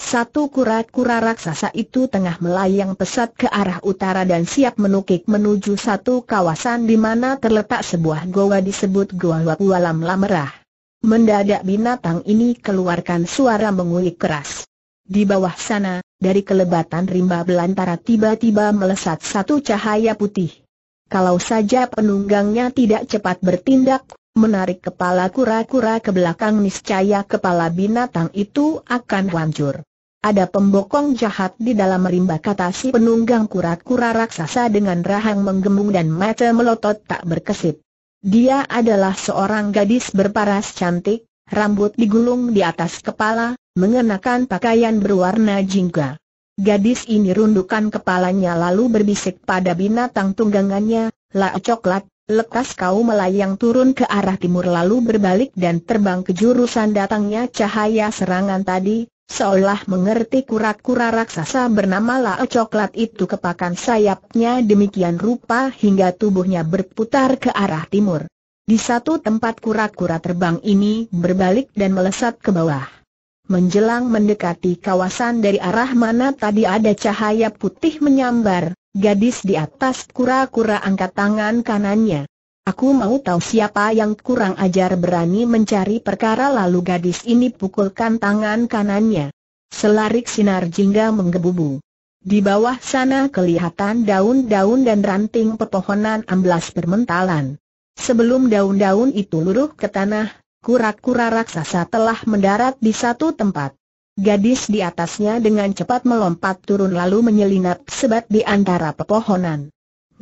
Satu kura-kura raksasa itu tengah melayang pesat ke arah utara dan siap menukik menuju satu kawasan di mana terletak sebuah goa disebut Goa Wakualam Lamerah. Mendadak binatang ini keluarkan suara mengulik keras. Di bawah sana, dari kelebatan rimba belantara tiba-tiba melesat satu cahaya putih. Kalau saja penunggangnya tidak cepat bertindak, menarik kepala kura-kura ke belakang niscaya kepala binatang itu akan hancur. Ada pembokong jahat di dalam rimba kata si penunggang kura-kura raksasa dengan rahang menggembung dan mata melotot tak berkesip. Dia adalah seorang gadis berparas cantik, rambut digulung di atas kepala, mengenakan pakaian berwarna jingga. Gadis ini rundukan kepalanya lalu berbisik pada binatang tunggangannya, La coklat, lekas kau melayang turun ke arah timur lalu berbalik dan terbang ke jurusan datangnya cahaya serangan tadi, seolah mengerti kura-kura raksasa bernama Lao Coklat itu kepakan sayapnya demikian rupa hingga tubuhnya berputar ke arah timur. Di satu tempat kura-kura terbang ini berbalik dan melesat ke bawah. Menjelang mendekati kawasan dari arah mana tadi ada cahaya putih menyambar, gadis di atas kura-kura angkat tangan kanannya. Aku mau tahu siapa yang kurang ajar berani mencari perkara lalu gadis ini pukulkan tangan kanannya. Selarik sinar jingga menggebu menggebubu. Di bawah sana kelihatan daun-daun dan ranting pepohonan amblas bermentalan. Sebelum daun-daun itu luruh ke tanah, kura-kura raksasa telah mendarat di satu tempat. Gadis di atasnya dengan cepat melompat turun lalu menyelinap sebat di antara pepohonan.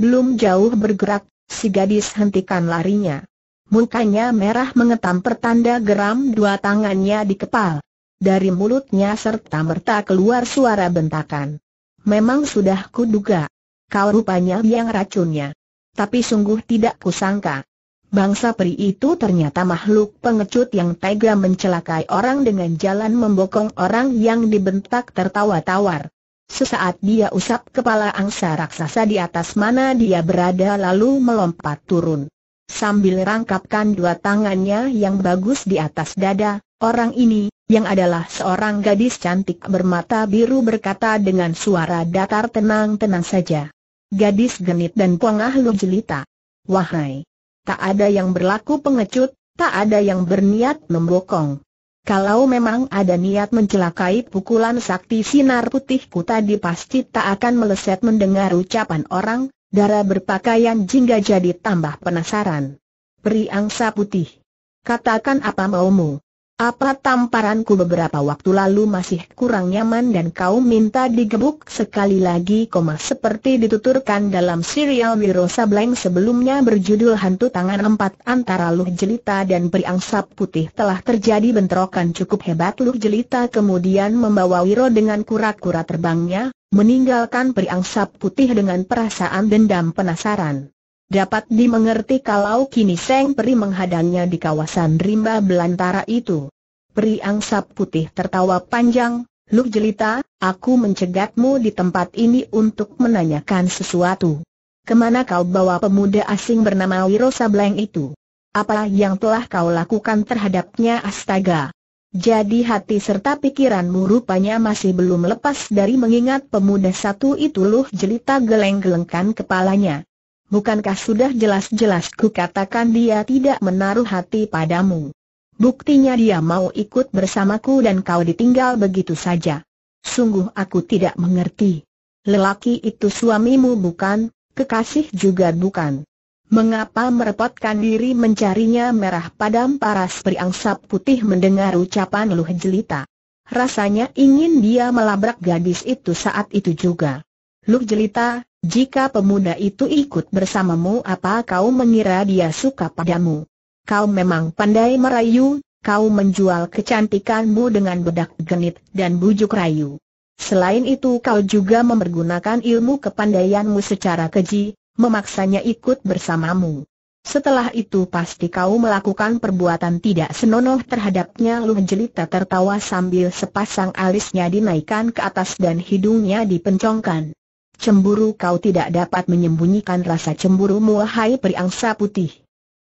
Belum jauh bergerak, Si gadis hentikan larinya. Mukanya merah mengetam pertanda geram dua tangannya di kepal. Dari mulutnya serta merta keluar suara bentakan. Memang sudah kuduga. Kau rupanya yang racunnya. Tapi sungguh tidak kusangka. Bangsa peri itu ternyata makhluk pengecut yang tega mencelakai orang dengan jalan membokong orang yang dibentak tertawa-tawar. Sesaat dia usap kepala angsa raksasa di atas mana dia berada lalu melompat turun. Sambil rangkapkan dua tangannya yang bagus di atas dada, orang ini, yang adalah seorang gadis cantik bermata biru berkata dengan suara datar tenang-tenang saja. Gadis genit dan pongah lu jelita. Wahai! Tak ada yang berlaku pengecut, tak ada yang berniat membokong. Kalau memang ada niat mencelakai pukulan sakti sinar putihku tadi pasti tak akan meleset mendengar ucapan orang, darah berpakaian jingga jadi tambah penasaran. Peri putih. Katakan apa maumu. Apa tamparanku beberapa waktu lalu masih kurang nyaman dan kau minta digebuk sekali lagi koma seperti dituturkan dalam serial Wiro Sableng sebelumnya berjudul Hantu Tangan Empat antara Luh Jelita dan Priangsap Putih telah terjadi bentrokan cukup hebat Luh Jelita kemudian membawa Wiro dengan kura-kura terbangnya, meninggalkan Priangsap Putih dengan perasaan dendam penasaran. Dapat dimengerti kalau kini Seng Peri menghadangnya di kawasan rimba belantara itu. Peri angsap putih tertawa panjang, Lu jelita, aku mencegatmu di tempat ini untuk menanyakan sesuatu. Kemana kau bawa pemuda asing bernama Wiro Sableng itu? Apa yang telah kau lakukan terhadapnya astaga? Jadi hati serta pikiranmu rupanya masih belum lepas dari mengingat pemuda satu itu Luh jelita geleng-gelengkan kepalanya. Bukankah sudah jelas-jelas kukatakan dia tidak menaruh hati padamu? Buktinya dia mau ikut bersamaku dan kau ditinggal begitu saja. Sungguh aku tidak mengerti. Lelaki itu suamimu bukan, kekasih juga bukan. Mengapa merepotkan diri mencarinya merah padam paras beriangsap putih mendengar ucapan Luh Jelita? Rasanya ingin dia melabrak gadis itu saat itu juga. Luh jelita, jika pemuda itu ikut bersamamu apa kau mengira dia suka padamu? Kau memang pandai merayu, kau menjual kecantikanmu dengan bedak genit dan bujuk rayu. Selain itu kau juga memergunakan ilmu kepandaianmu secara keji, memaksanya ikut bersamamu. Setelah itu pasti kau melakukan perbuatan tidak senonoh terhadapnya Luh Jelita tertawa sambil sepasang alisnya dinaikkan ke atas dan hidungnya dipencongkan cemburu kau tidak dapat menyembunyikan rasa cemburumu wahai periangsa putih.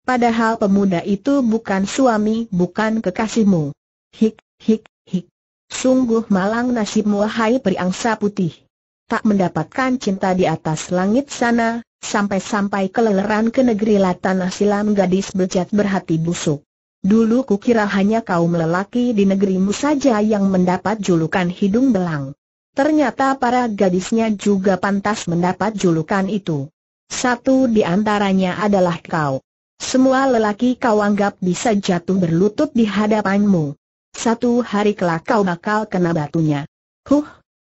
Padahal pemuda itu bukan suami, bukan kekasihmu. Hik, hik, hik. Sungguh malang nasibmu wahai periangsa putih. Tak mendapatkan cinta di atas langit sana, sampai-sampai keleleran ke negeri Tanah Silam gadis bejat berhati busuk. Dulu kukira hanya kaum lelaki di negerimu saja yang mendapat julukan hidung belang. Ternyata para gadisnya juga pantas mendapat julukan itu. Satu di antaranya adalah kau. Semua lelaki kau anggap bisa jatuh berlutut di hadapanmu. Satu hari kelak kau bakal kena batunya. Huh,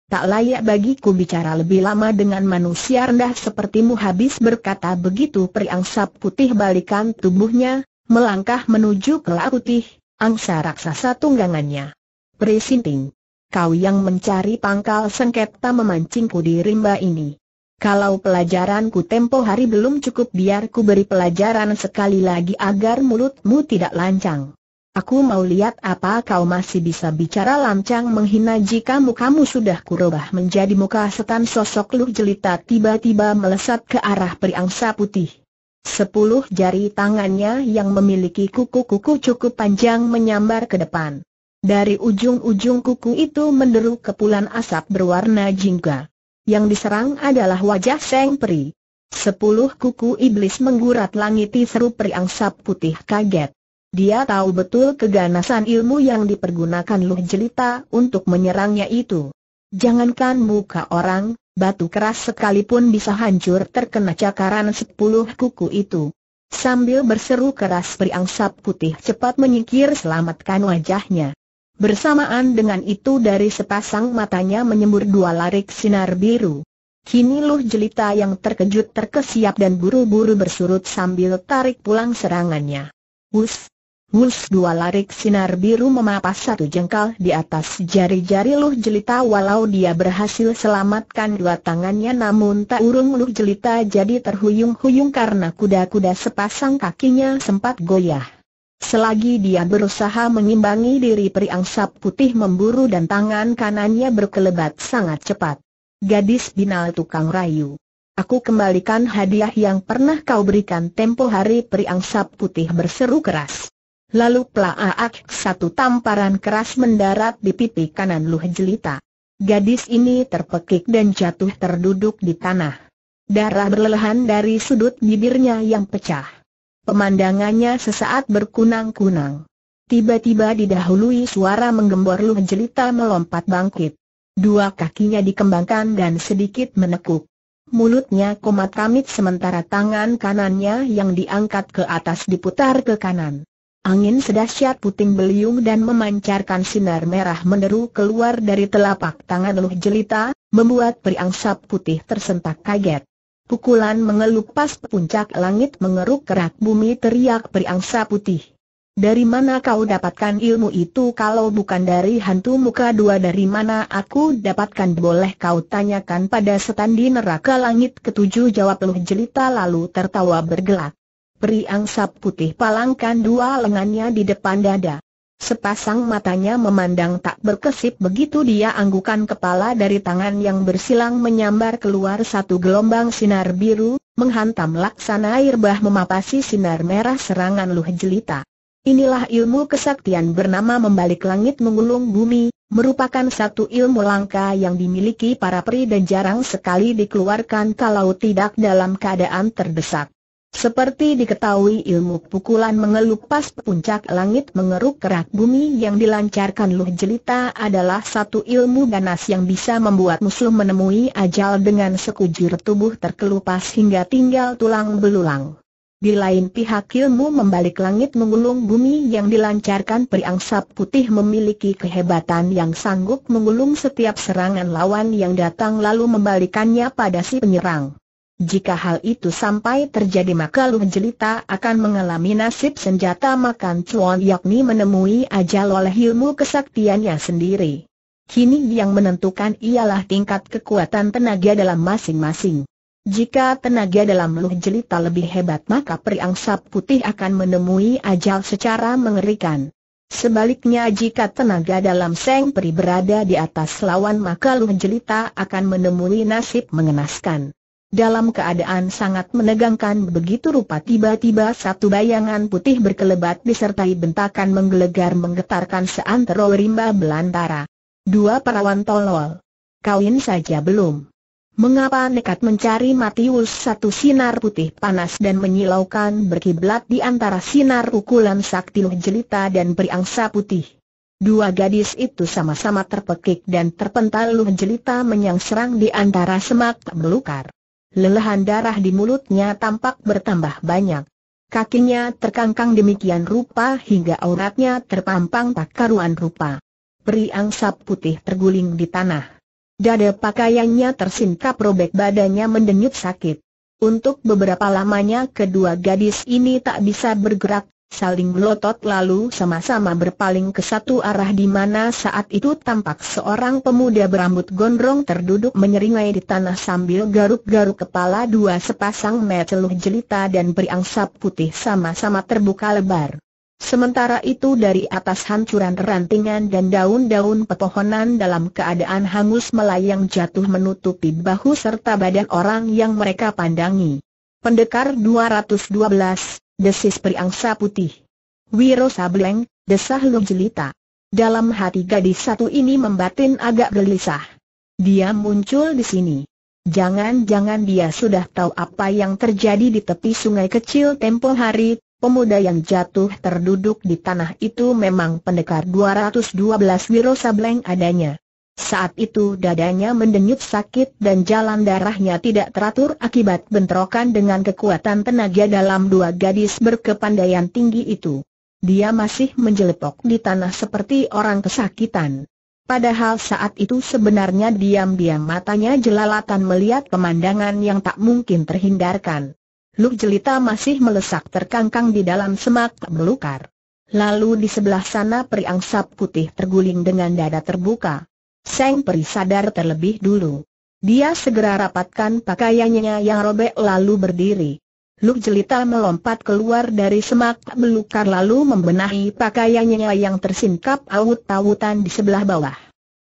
tak layak bagiku bicara lebih lama dengan manusia rendah sepertimu habis berkata begitu peri sap putih balikan tubuhnya, melangkah menuju ke putih, angsa raksasa tunggangannya. Presinting kau yang mencari pangkal sengketa memancingku di rimba ini. Kalau pelajaranku tempo hari belum cukup biar ku beri pelajaran sekali lagi agar mulutmu tidak lancang. Aku mau lihat apa kau masih bisa bicara lancang menghina jika mukamu sudah kurubah menjadi muka setan sosok luh jelita tiba-tiba melesat ke arah periangsa putih. Sepuluh jari tangannya yang memiliki kuku-kuku cukup panjang menyambar ke depan. Dari ujung-ujung kuku itu menderu kepulan asap berwarna jingga. Yang diserang adalah wajah Seng Peri. Sepuluh kuku iblis menggurat langiti seru Sap putih kaget. Dia tahu betul keganasan ilmu yang dipergunakan Luh Jelita untuk menyerangnya itu. Jangankan muka orang, batu keras sekalipun bisa hancur terkena cakaran sepuluh kuku itu. Sambil berseru keras Sap putih cepat menyikir selamatkan wajahnya. Bersamaan dengan itu dari sepasang matanya menyembur dua larik sinar biru. Kini Luh Jelita yang terkejut terkesiap dan buru-buru bersurut sambil tarik pulang serangannya. Wus! Wus dua larik sinar biru memapas satu jengkal di atas jari-jari Luh Jelita walau dia berhasil selamatkan dua tangannya namun tak urung Luh Jelita jadi terhuyung-huyung karena kuda-kuda sepasang kakinya sempat goyah. Selagi dia berusaha mengimbangi diri periangsap putih memburu dan tangan kanannya berkelebat sangat cepat. Gadis binal tukang rayu. Aku kembalikan hadiah yang pernah kau berikan tempo hari periangsap putih berseru keras. Lalu plaaak satu tamparan keras mendarat di pipi kanan Luh Jelita. Gadis ini terpekik dan jatuh terduduk di tanah. Darah berlelehan dari sudut bibirnya yang pecah. Pemandangannya sesaat berkunang-kunang. Tiba-tiba didahului suara menggembor Luh Jelita melompat bangkit. Dua kakinya dikembangkan dan sedikit menekuk. Mulutnya komat kamit sementara tangan kanannya yang diangkat ke atas diputar ke kanan. Angin sedahsyat puting beliung dan memancarkan sinar merah meneru keluar dari telapak tangan Luh Jelita, membuat periangsap sap putih tersentak kaget. Pukulan mengelupas puncak langit mengeruk kerak bumi teriak periangsa putih. Dari mana kau dapatkan ilmu itu kalau bukan dari hantu muka dua dari mana aku dapatkan boleh kau tanyakan pada setan di neraka langit ketujuh jawab Luh Jelita lalu tertawa bergelak. Peri putih palangkan dua lengannya di depan dada. Sepasang matanya memandang tak berkesip begitu dia anggukan kepala dari tangan yang bersilang menyambar keluar satu gelombang sinar biru, menghantam laksana air bah memapasi sinar merah serangan luh jelita. Inilah ilmu kesaktian bernama membalik langit mengulung bumi, merupakan satu ilmu langka yang dimiliki para peri dan jarang sekali dikeluarkan kalau tidak dalam keadaan terdesak. Seperti diketahui ilmu pukulan mengelupas puncak langit mengeruk kerak bumi yang dilancarkan Luh Jelita adalah satu ilmu ganas yang bisa membuat musuh menemui ajal dengan sekujur tubuh terkelupas hingga tinggal tulang belulang. Di lain pihak ilmu membalik langit menggulung bumi yang dilancarkan periangsap putih memiliki kehebatan yang sanggup menggulung setiap serangan lawan yang datang lalu membalikannya pada si penyerang. Jika hal itu sampai terjadi maka Lu Jelita akan mengalami nasib senjata makan cuan yakni menemui ajal oleh ilmu kesaktiannya sendiri. Kini yang menentukan ialah tingkat kekuatan tenaga dalam masing-masing. Jika tenaga dalam Lu Jelita lebih hebat maka periangsap putih akan menemui ajal secara mengerikan. Sebaliknya jika tenaga dalam Seng Peri berada di atas lawan maka Lu Jelita akan menemui nasib mengenaskan. Dalam keadaan sangat menegangkan begitu rupa tiba-tiba satu bayangan putih berkelebat disertai bentakan menggelegar menggetarkan seantero rimba belantara. Dua perawan tolol. Kawin saja belum. Mengapa nekat mencari Matius satu sinar putih panas dan menyilaukan berkiblat di antara sinar ukulan sakti jelita dan periangsa putih? Dua gadis itu sama-sama terpekik dan terpental luh jelita menyang di antara semak belukar lelahan darah di mulutnya tampak bertambah banyak. Kakinya terkangkang demikian rupa hingga auratnya terpampang tak karuan rupa. Peri angsap putih terguling di tanah. Dada pakaiannya tersingkap robek badannya mendenyut sakit. Untuk beberapa lamanya kedua gadis ini tak bisa bergerak, saling melotot lalu sama-sama berpaling ke satu arah di mana saat itu tampak seorang pemuda berambut gondrong terduduk menyeringai di tanah sambil garuk-garuk kepala dua sepasang meceluh jelita dan beriangsap putih sama-sama terbuka lebar. Sementara itu dari atas hancuran rantingan dan daun-daun pepohonan dalam keadaan hangus melayang jatuh menutupi bahu serta badan orang yang mereka pandangi. Pendekar 212 Desis periangsa putih. Wiro Sableng, desah Lu Jelita. Dalam hati gadis satu ini membatin agak gelisah. Dia muncul di sini. Jangan-jangan dia sudah tahu apa yang terjadi di tepi sungai kecil tempo hari, pemuda yang jatuh terduduk di tanah itu memang pendekar 212 Wiro Sableng adanya. Saat itu dadanya mendenyut sakit dan jalan darahnya tidak teratur akibat bentrokan dengan kekuatan tenaga dalam dua gadis berkepandaian tinggi itu. Dia masih menjelepok di tanah seperti orang kesakitan. Padahal saat itu sebenarnya diam-diam matanya jelalatan melihat pemandangan yang tak mungkin terhindarkan. Luk jelita masih melesak terkangkang di dalam semak belukar. Lalu di sebelah sana peri angsap putih terguling dengan dada terbuka. Seng Peri sadar terlebih dulu. Dia segera rapatkan pakaiannya yang robek lalu berdiri. Luk Jelita melompat keluar dari semak belukar lalu membenahi pakaiannya yang tersingkap awut-awutan di sebelah bawah.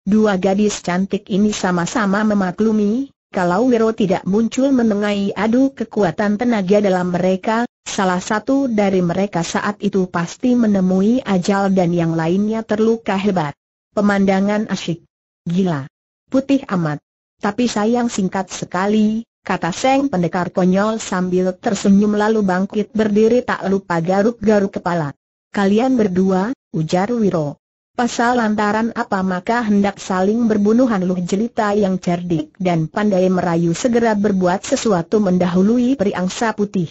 Dua gadis cantik ini sama-sama memaklumi, kalau Wiro tidak muncul menengahi adu kekuatan tenaga dalam mereka, salah satu dari mereka saat itu pasti menemui ajal dan yang lainnya terluka hebat. Pemandangan asyik. Gila. Putih amat. Tapi sayang singkat sekali, kata Seng Pendekar konyol sambil tersenyum lalu bangkit berdiri tak lupa garuk-garuk kepala. Kalian berdua, ujar Wiro. Pasal lantaran apa maka hendak saling berbunuhan Luh Jelita yang cerdik dan pandai merayu segera berbuat sesuatu mendahului periangsa putih.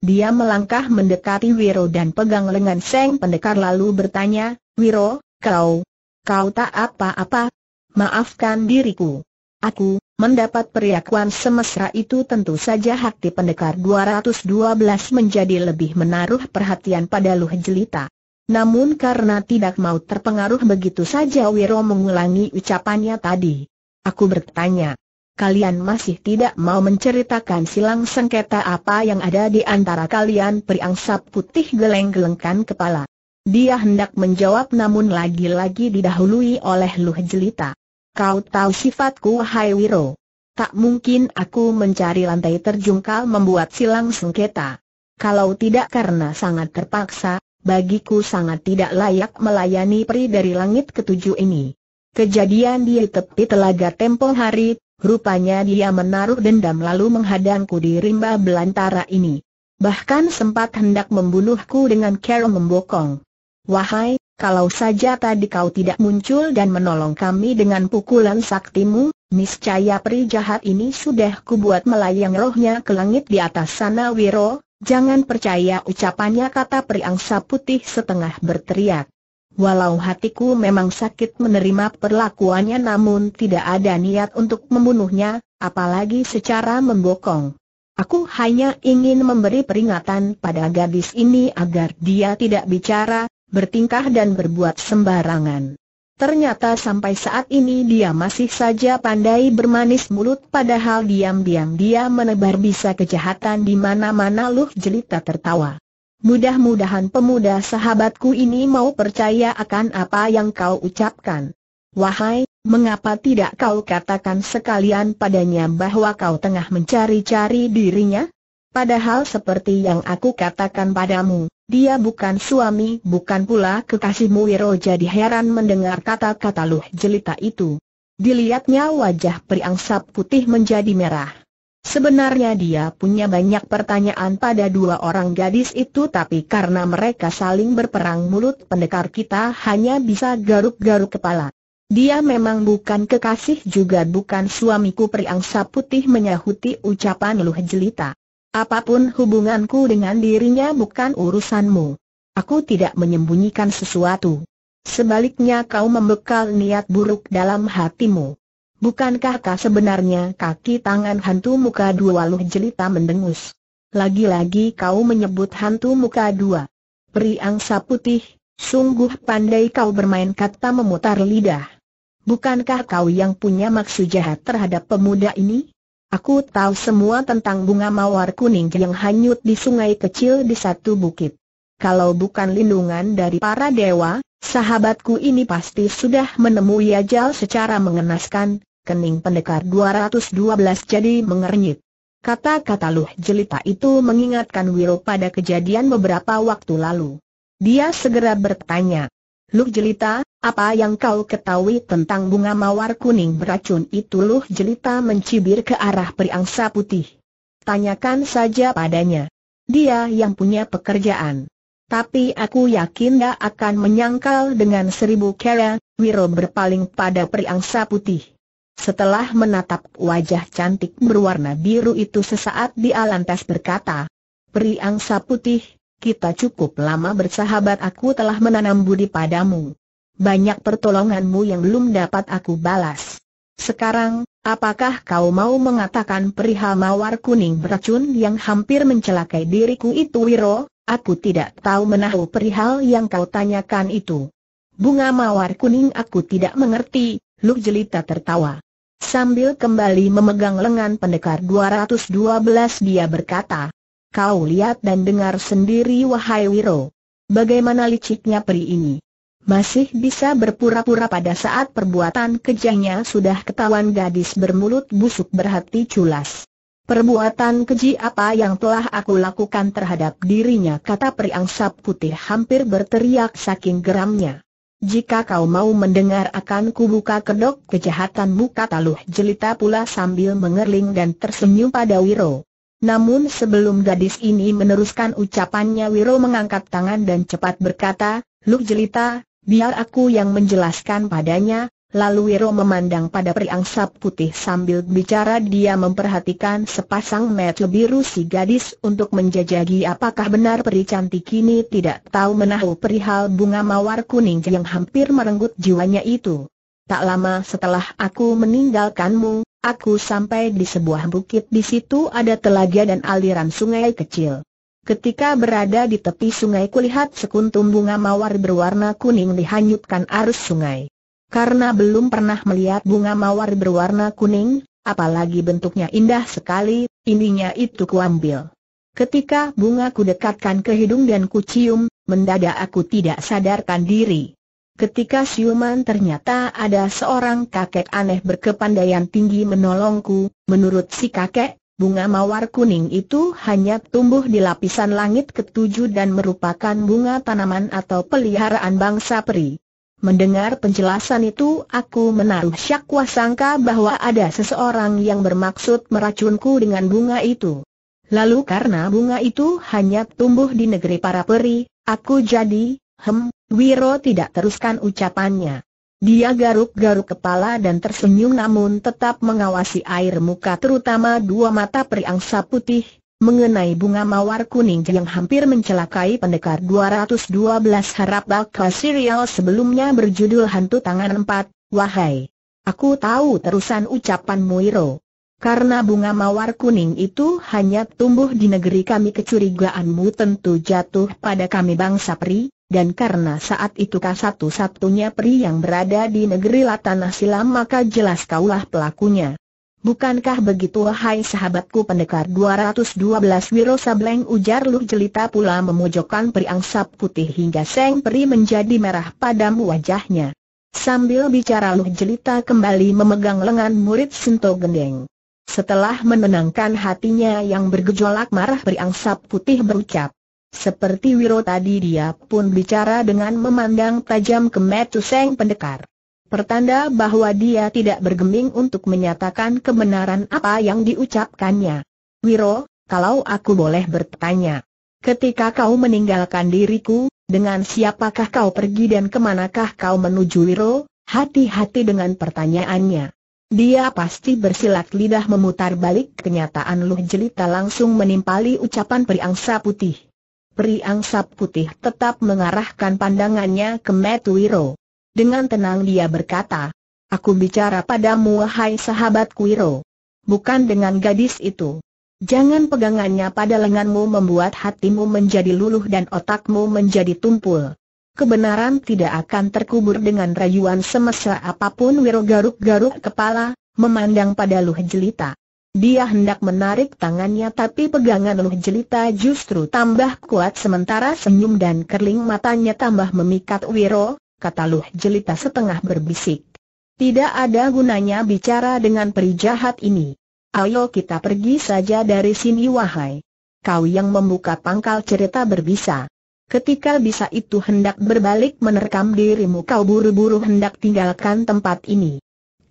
Dia melangkah mendekati Wiro dan pegang lengan Seng Pendekar lalu bertanya, Wiro, kau, kau tak apa-apa, maafkan diriku. Aku, mendapat periakuan semesra itu tentu saja hati pendekar 212 menjadi lebih menaruh perhatian pada Luh Jelita. Namun karena tidak mau terpengaruh begitu saja Wiro mengulangi ucapannya tadi. Aku bertanya, kalian masih tidak mau menceritakan silang sengketa apa yang ada di antara kalian periangsa putih geleng-gelengkan kepala. Dia hendak menjawab namun lagi-lagi didahului oleh Luh Jelita. Kau tahu sifatku hai Wiro. Tak mungkin aku mencari lantai terjungkal membuat silang sengketa. Kalau tidak karena sangat terpaksa, bagiku sangat tidak layak melayani peri dari langit ketujuh ini. Kejadian di tepi telaga tempo hari, rupanya dia menaruh dendam lalu menghadangku di rimba belantara ini. Bahkan sempat hendak membunuhku dengan cara membokong. Wahai, kalau saja tadi kau tidak muncul dan menolong kami dengan pukulan saktimu, niscaya peri jahat ini sudah kubuat melayang rohnya ke langit di atas sana Wiro, jangan percaya ucapannya kata peri angsa putih setengah berteriak. Walau hatiku memang sakit menerima perlakuannya namun tidak ada niat untuk membunuhnya, apalagi secara membokong. Aku hanya ingin memberi peringatan pada gadis ini agar dia tidak bicara, bertingkah dan berbuat sembarangan. Ternyata sampai saat ini dia masih saja pandai bermanis mulut padahal diam-diam dia menebar bisa kejahatan di mana-mana Luh Jelita tertawa. Mudah-mudahan pemuda sahabatku ini mau percaya akan apa yang kau ucapkan. Wahai, mengapa tidak kau katakan sekalian padanya bahwa kau tengah mencari-cari dirinya? Padahal seperti yang aku katakan padamu, dia bukan suami bukan pula kekasihmu Wiro jadi heran mendengar kata-kata Luh Jelita itu. Dilihatnya wajah Priangsap putih menjadi merah. Sebenarnya dia punya banyak pertanyaan pada dua orang gadis itu tapi karena mereka saling berperang mulut pendekar kita hanya bisa garuk-garuk kepala. Dia memang bukan kekasih juga bukan suamiku Priangsap putih menyahuti ucapan Luh Jelita. Apapun hubunganku dengan dirinya bukan urusanmu. Aku tidak menyembunyikan sesuatu. Sebaliknya kau membekal niat buruk dalam hatimu. Bukankah kau sebenarnya kaki tangan hantu muka dua Waluh jelita mendengus? Lagi-lagi kau menyebut hantu muka dua. Peri angsa putih, sungguh pandai kau bermain kata memutar lidah. Bukankah kau yang punya maksud jahat terhadap pemuda ini? Aku tahu semua tentang bunga mawar kuning yang hanyut di sungai kecil di satu bukit. Kalau bukan lindungan dari para dewa, sahabatku ini pasti sudah menemui ajal secara mengenaskan, kening pendekar 212 jadi mengernyit. Kata-kata Luh Jelita itu mengingatkan Wiro pada kejadian beberapa waktu lalu. Dia segera bertanya, Luh Jelita, apa yang kau ketahui tentang bunga mawar kuning beracun itu Luh Jelita mencibir ke arah periangsa putih. Tanyakan saja padanya. Dia yang punya pekerjaan. Tapi aku yakin dia akan menyangkal dengan seribu kera, Wiro berpaling pada periangsa putih. Setelah menatap wajah cantik berwarna biru itu sesaat Di Alantas berkata, Periangsa putih, kita cukup lama bersahabat aku telah menanam budi padamu. Banyak pertolonganmu yang belum dapat aku balas. Sekarang, apakah kau mau mengatakan perihal mawar kuning beracun yang hampir mencelakai diriku itu Wiro? Aku tidak tahu menahu perihal yang kau tanyakan itu. Bunga mawar kuning aku tidak mengerti, Luh Jelita tertawa. Sambil kembali memegang lengan pendekar 212 dia berkata, Kau lihat dan dengar sendiri wahai Wiro. Bagaimana liciknya peri ini? Masih bisa berpura-pura pada saat perbuatan kejahnya sudah ketahuan gadis bermulut busuk berhati culas. Perbuatan keji apa yang telah aku lakukan terhadap dirinya kata peri angsa putih hampir berteriak saking geramnya. Jika kau mau mendengar akan kubuka kedok kejahatanmu kata Luh Jelita pula sambil mengerling dan tersenyum pada Wiro. Namun sebelum gadis ini meneruskan ucapannya Wiro mengangkat tangan dan cepat berkata, Luk Jelita, biar aku yang menjelaskan padanya, lalu Wiro memandang pada periangsa putih sambil bicara dia memperhatikan sepasang mata biru si gadis untuk menjajagi apakah benar peri cantik ini tidak tahu menahu perihal bunga mawar kuning yang hampir merenggut jiwanya itu. Tak lama setelah aku meninggalkanmu, Aku sampai di sebuah bukit di situ ada telaga dan aliran sungai kecil. Ketika berada di tepi sungai kulihat sekuntum bunga mawar berwarna kuning dihanyutkan arus sungai. Karena belum pernah melihat bunga mawar berwarna kuning, apalagi bentuknya indah sekali, ininya itu kuambil. Ketika bunga ku dekatkan ke hidung dan ku cium, mendadak aku tidak sadarkan diri. Ketika siuman ternyata ada seorang kakek aneh berkepandaian tinggi menolongku, menurut si kakek, bunga mawar kuning itu hanya tumbuh di lapisan langit ketujuh dan merupakan bunga tanaman atau peliharaan bangsa peri. Mendengar penjelasan itu aku menaruh syak wasangka bahwa ada seseorang yang bermaksud meracunku dengan bunga itu. Lalu karena bunga itu hanya tumbuh di negeri para peri, aku jadi Hem, Wiro tidak teruskan ucapannya. Dia garuk-garuk kepala dan tersenyum namun tetap mengawasi air muka terutama dua mata periangsa putih, mengenai bunga mawar kuning yang hampir mencelakai pendekar 212 harap bakal serial sebelumnya berjudul Hantu Tangan Empat, Wahai. Aku tahu terusan ucapan Muiro. Karena bunga mawar kuning itu hanya tumbuh di negeri kami kecurigaanmu tentu jatuh pada kami bangsa peri, dan karena saat itu kau satu-satunya peri yang berada di negeri Latanah Silam maka jelas kaulah pelakunya. Bukankah begitu hai sahabatku pendekar 212 Wiro Sableng ujar Luh Jelita pula memojokkan peri angsap putih hingga seng peri menjadi merah padam wajahnya. Sambil bicara Luh Jelita kembali memegang lengan murid Sinto Gendeng. Setelah menenangkan hatinya yang bergejolak marah peri angsap putih berucap. Seperti Wiro tadi dia pun bicara dengan memandang tajam ke Seng pendekar. Pertanda bahwa dia tidak bergeming untuk menyatakan kebenaran apa yang diucapkannya. Wiro, kalau aku boleh bertanya. Ketika kau meninggalkan diriku, dengan siapakah kau pergi dan kemanakah kau menuju Wiro? Hati-hati dengan pertanyaannya. Dia pasti bersilat lidah memutar balik kenyataan Luh Jelita langsung menimpali ucapan Priangsa Putih peri angsap putih tetap mengarahkan pandangannya ke Metuiro. Dengan tenang dia berkata, Aku bicara padamu wahai sahabat Kuiro. Bukan dengan gadis itu. Jangan pegangannya pada lenganmu membuat hatimu menjadi luluh dan otakmu menjadi tumpul. Kebenaran tidak akan terkubur dengan rayuan semesta apapun Wiro garuk-garuk kepala, memandang pada Luh Jelita. Dia hendak menarik tangannya tapi pegangan Luh Jelita justru tambah kuat sementara senyum dan kerling matanya tambah memikat Wiro, kata Luh Jelita setengah berbisik. Tidak ada gunanya bicara dengan peri jahat ini. Ayo kita pergi saja dari sini wahai. Kau yang membuka pangkal cerita berbisa. Ketika bisa itu hendak berbalik menerkam dirimu kau buru-buru hendak tinggalkan tempat ini.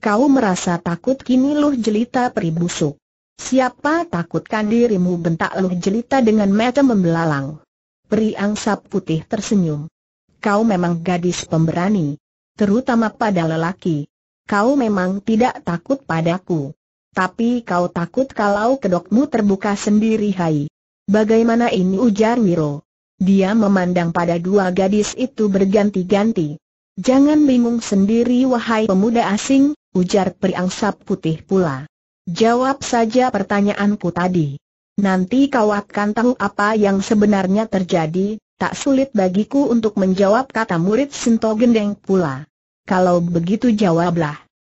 Kau merasa takut kini Luh Jelita peribusuk. Siapa takutkan dirimu bentak Luh Jelita dengan mata membelalang. Peri angsa putih tersenyum. Kau memang gadis pemberani. Terutama pada lelaki. Kau memang tidak takut padaku. Tapi kau takut kalau kedokmu terbuka sendiri hai. Bagaimana ini ujar Wiro. Dia memandang pada dua gadis itu berganti-ganti. Jangan bingung sendiri wahai pemuda asing, ujar periangsap putih pula. Jawab saja pertanyaanku tadi. Nanti kau akan tahu apa yang sebenarnya terjadi, tak sulit bagiku untuk menjawab kata murid Sinto Gendeng pula. Kalau begitu jawablah.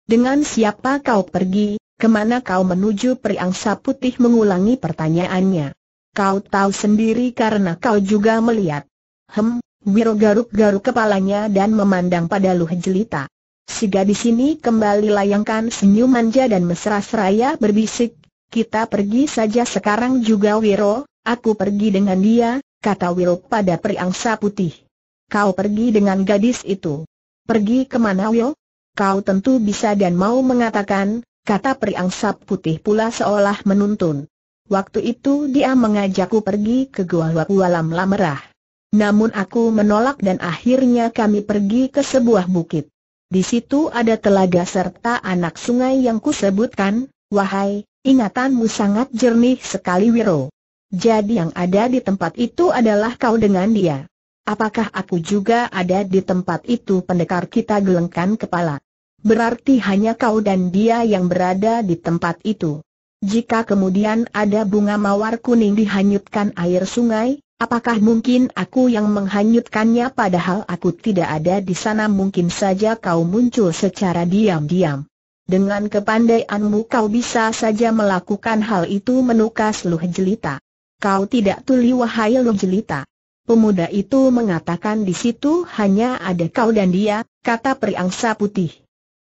Dengan siapa kau pergi, kemana kau menuju Priangsa putih mengulangi pertanyaannya. Kau tahu sendiri karena kau juga melihat. Hem, Wiro garuk-garuk kepalanya dan memandang pada Luh Jelita. Si gadis ini kembali layangkan senyum manja dan mesra-seraya berbisik, kita pergi saja sekarang juga Wiro, aku pergi dengan dia, kata Wiro pada periangsa putih. Kau pergi dengan gadis itu. Pergi kemana Wiro? Kau tentu bisa dan mau mengatakan, kata periangsa putih pula seolah menuntun. Waktu itu dia mengajakku pergi ke Gua alam Lamerah. Namun aku menolak dan akhirnya kami pergi ke sebuah bukit. Di situ ada telaga serta anak sungai yang kusebutkan, wahai, ingatanmu sangat jernih sekali Wiro. Jadi yang ada di tempat itu adalah kau dengan dia. Apakah aku juga ada di tempat itu pendekar kita gelengkan kepala. Berarti hanya kau dan dia yang berada di tempat itu. Jika kemudian ada bunga mawar kuning dihanyutkan air sungai, Apakah mungkin aku yang menghanyutkannya padahal aku tidak ada di sana mungkin saja kau muncul secara diam-diam. Dengan kepandaianmu kau bisa saja melakukan hal itu menukas Luh Jelita. Kau tidak tuli wahai Luh Jelita. Pemuda itu mengatakan di situ hanya ada kau dan dia, kata periangsa putih.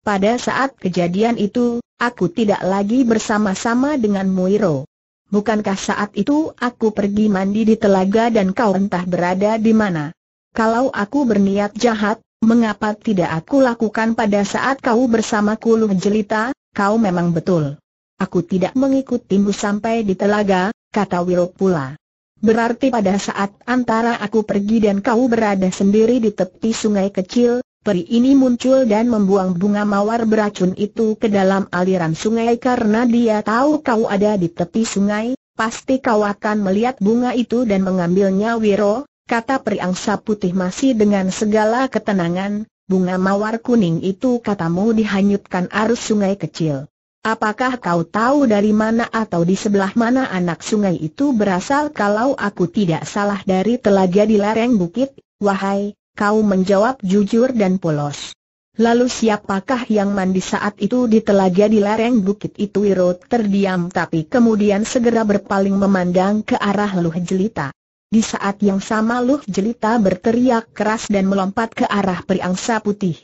Pada saat kejadian itu, aku tidak lagi bersama-sama dengan Muiro. Bukankah saat itu aku pergi mandi di telaga dan kau entah berada di mana? Kalau aku berniat jahat, mengapa tidak aku lakukan pada saat kau bersama Kuluh Jelita? Kau memang betul. Aku tidak mengikutimu sampai di telaga, kata Wiro pula. Berarti pada saat antara aku pergi dan kau berada sendiri di tepi sungai kecil, Peri ini muncul dan membuang bunga mawar beracun itu ke dalam aliran sungai karena dia tahu kau ada di tepi sungai, pasti kau akan melihat bunga itu dan mengambilnya Wiro, kata peri angsa putih masih dengan segala ketenangan, bunga mawar kuning itu katamu dihanyutkan arus sungai kecil. Apakah kau tahu dari mana atau di sebelah mana anak sungai itu berasal kalau aku tidak salah dari telaga di lereng bukit? Wahai, kau menjawab jujur dan polos. Lalu siapakah yang mandi saat itu di telaga di lereng bukit itu Wiro terdiam tapi kemudian segera berpaling memandang ke arah Luh Jelita. Di saat yang sama Luh Jelita berteriak keras dan melompat ke arah periangsa putih.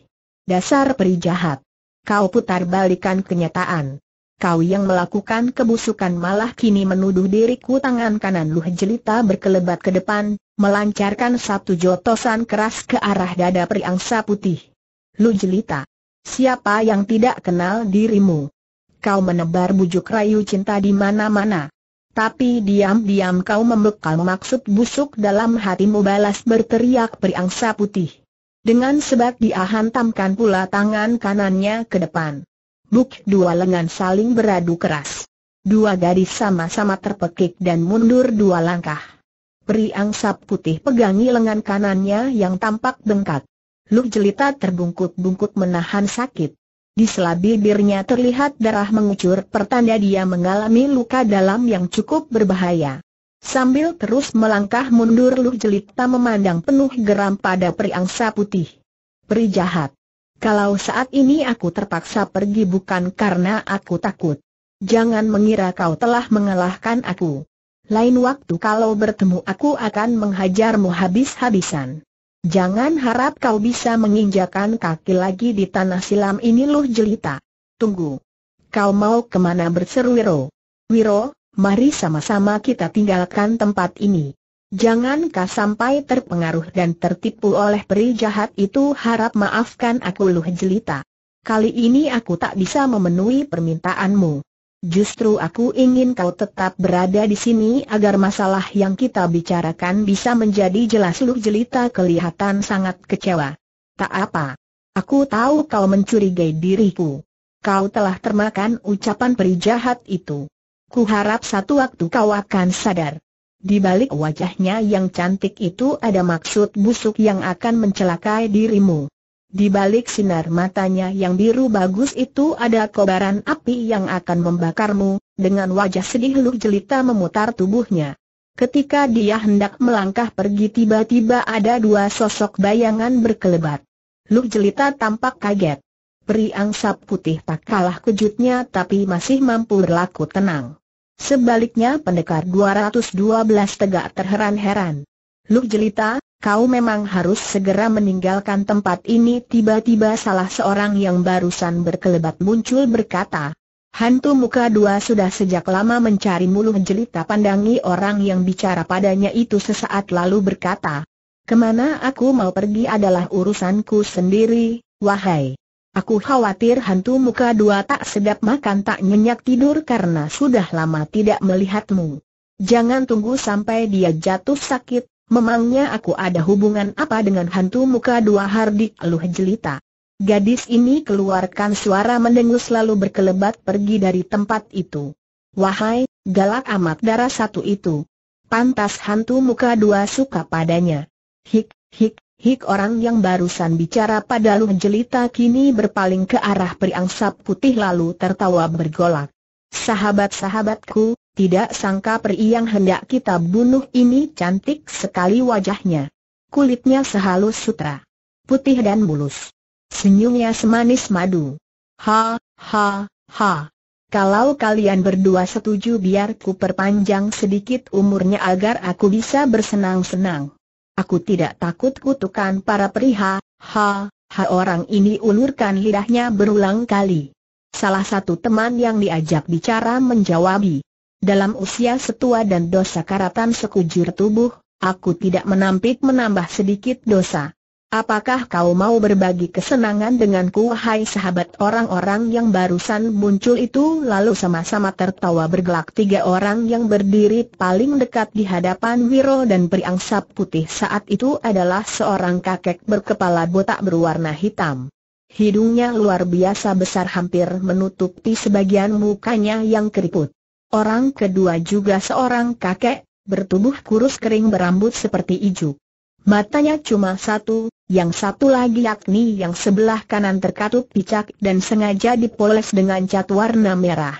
Dasar peri jahat. Kau putar balikan kenyataan. Kau yang melakukan kebusukan malah kini menuduh diriku tangan kanan Luh Jelita berkelebat ke depan, melancarkan satu jotosan keras ke arah dada priangsa putih. Lu jelita. Siapa yang tidak kenal dirimu? Kau menebar bujuk rayu cinta di mana-mana. Tapi diam-diam kau membekal maksud busuk dalam hatimu balas berteriak priangsa putih. Dengan sebab dia hantamkan pula tangan kanannya ke depan. Buk dua lengan saling beradu keras. Dua gadis sama-sama terpekik dan mundur dua langkah. Peri angsap putih pegangi lengan kanannya yang tampak bengkak. Luh jelita terbungkuk-bungkuk menahan sakit. Di sela bibirnya terlihat darah mengucur pertanda dia mengalami luka dalam yang cukup berbahaya. Sambil terus melangkah mundur Luh Jelita memandang penuh geram pada peri angsa putih. Peri jahat. Kalau saat ini aku terpaksa pergi bukan karena aku takut. Jangan mengira kau telah mengalahkan aku. Lain waktu kalau bertemu aku akan menghajarmu habis-habisan. Jangan harap kau bisa menginjakan kaki lagi di tanah silam ini loh jelita. Tunggu. Kau mau kemana berseru Wiro? Wiro, mari sama-sama kita tinggalkan tempat ini. Jangan kau sampai terpengaruh dan tertipu oleh peri jahat itu harap maafkan aku loh jelita. Kali ini aku tak bisa memenuhi permintaanmu. Justru aku ingin kau tetap berada di sini agar masalah yang kita bicarakan bisa menjadi jelas lu Jelita kelihatan sangat kecewa. Tak apa. Aku tahu kau mencurigai diriku. Kau telah termakan ucapan perijahat itu. Kuharap satu waktu kau akan sadar. Di balik wajahnya yang cantik itu ada maksud busuk yang akan mencelakai dirimu. Di balik sinar matanya yang biru bagus itu ada kobaran api yang akan membakarmu, dengan wajah sedih Luh Jelita memutar tubuhnya. Ketika dia hendak melangkah pergi tiba-tiba ada dua sosok bayangan berkelebat. Luh Jelita tampak kaget. Peri angsa putih tak kalah kejutnya tapi masih mampu berlaku tenang. Sebaliknya pendekar 212 tegak terheran-heran. Luh Jelita, kau memang harus segera meninggalkan tempat ini Tiba-tiba salah seorang yang barusan berkelebat muncul berkata Hantu muka dua sudah sejak lama mencari mulu jelita pandangi orang yang bicara padanya itu sesaat lalu berkata Kemana aku mau pergi adalah urusanku sendiri, wahai Aku khawatir hantu muka dua tak sedap makan tak nyenyak tidur karena sudah lama tidak melihatmu. Jangan tunggu sampai dia jatuh sakit, Memangnya aku ada hubungan apa dengan hantu muka dua Hardik Luh Jelita? Gadis ini keluarkan suara mendengus lalu berkelebat pergi dari tempat itu. Wahai, galak amat darah satu itu. Pantas hantu muka dua suka padanya. Hik, hik, hik orang yang barusan bicara pada Luh Jelita kini berpaling ke arah periangsap putih lalu tertawa bergolak. Sahabat-sahabatku, tidak sangka peri yang hendak kita bunuh ini cantik sekali wajahnya. Kulitnya sehalus sutra. Putih dan mulus. Senyumnya semanis madu. Ha, ha, ha. Kalau kalian berdua setuju biar ku perpanjang sedikit umurnya agar aku bisa bersenang-senang. Aku tidak takut kutukan para perihah. ha, ha orang ini ulurkan lidahnya berulang kali. Salah satu teman yang diajak bicara menjawabi, dalam usia setua dan dosa karatan sekujur tubuh, aku tidak menampik menambah sedikit dosa. Apakah kau mau berbagi kesenangan denganku hai sahabat orang-orang yang barusan muncul itu lalu sama-sama tertawa bergelak tiga orang yang berdiri paling dekat di hadapan Wiro dan Priangsa putih saat itu adalah seorang kakek berkepala botak berwarna hitam. Hidungnya luar biasa besar hampir menutupi sebagian mukanya yang keriput. Orang kedua juga seorang kakek, bertubuh kurus kering berambut seperti ijuk. Matanya cuma satu, yang satu lagi yakni yang sebelah kanan terkatup picak dan sengaja dipoles dengan cat warna merah.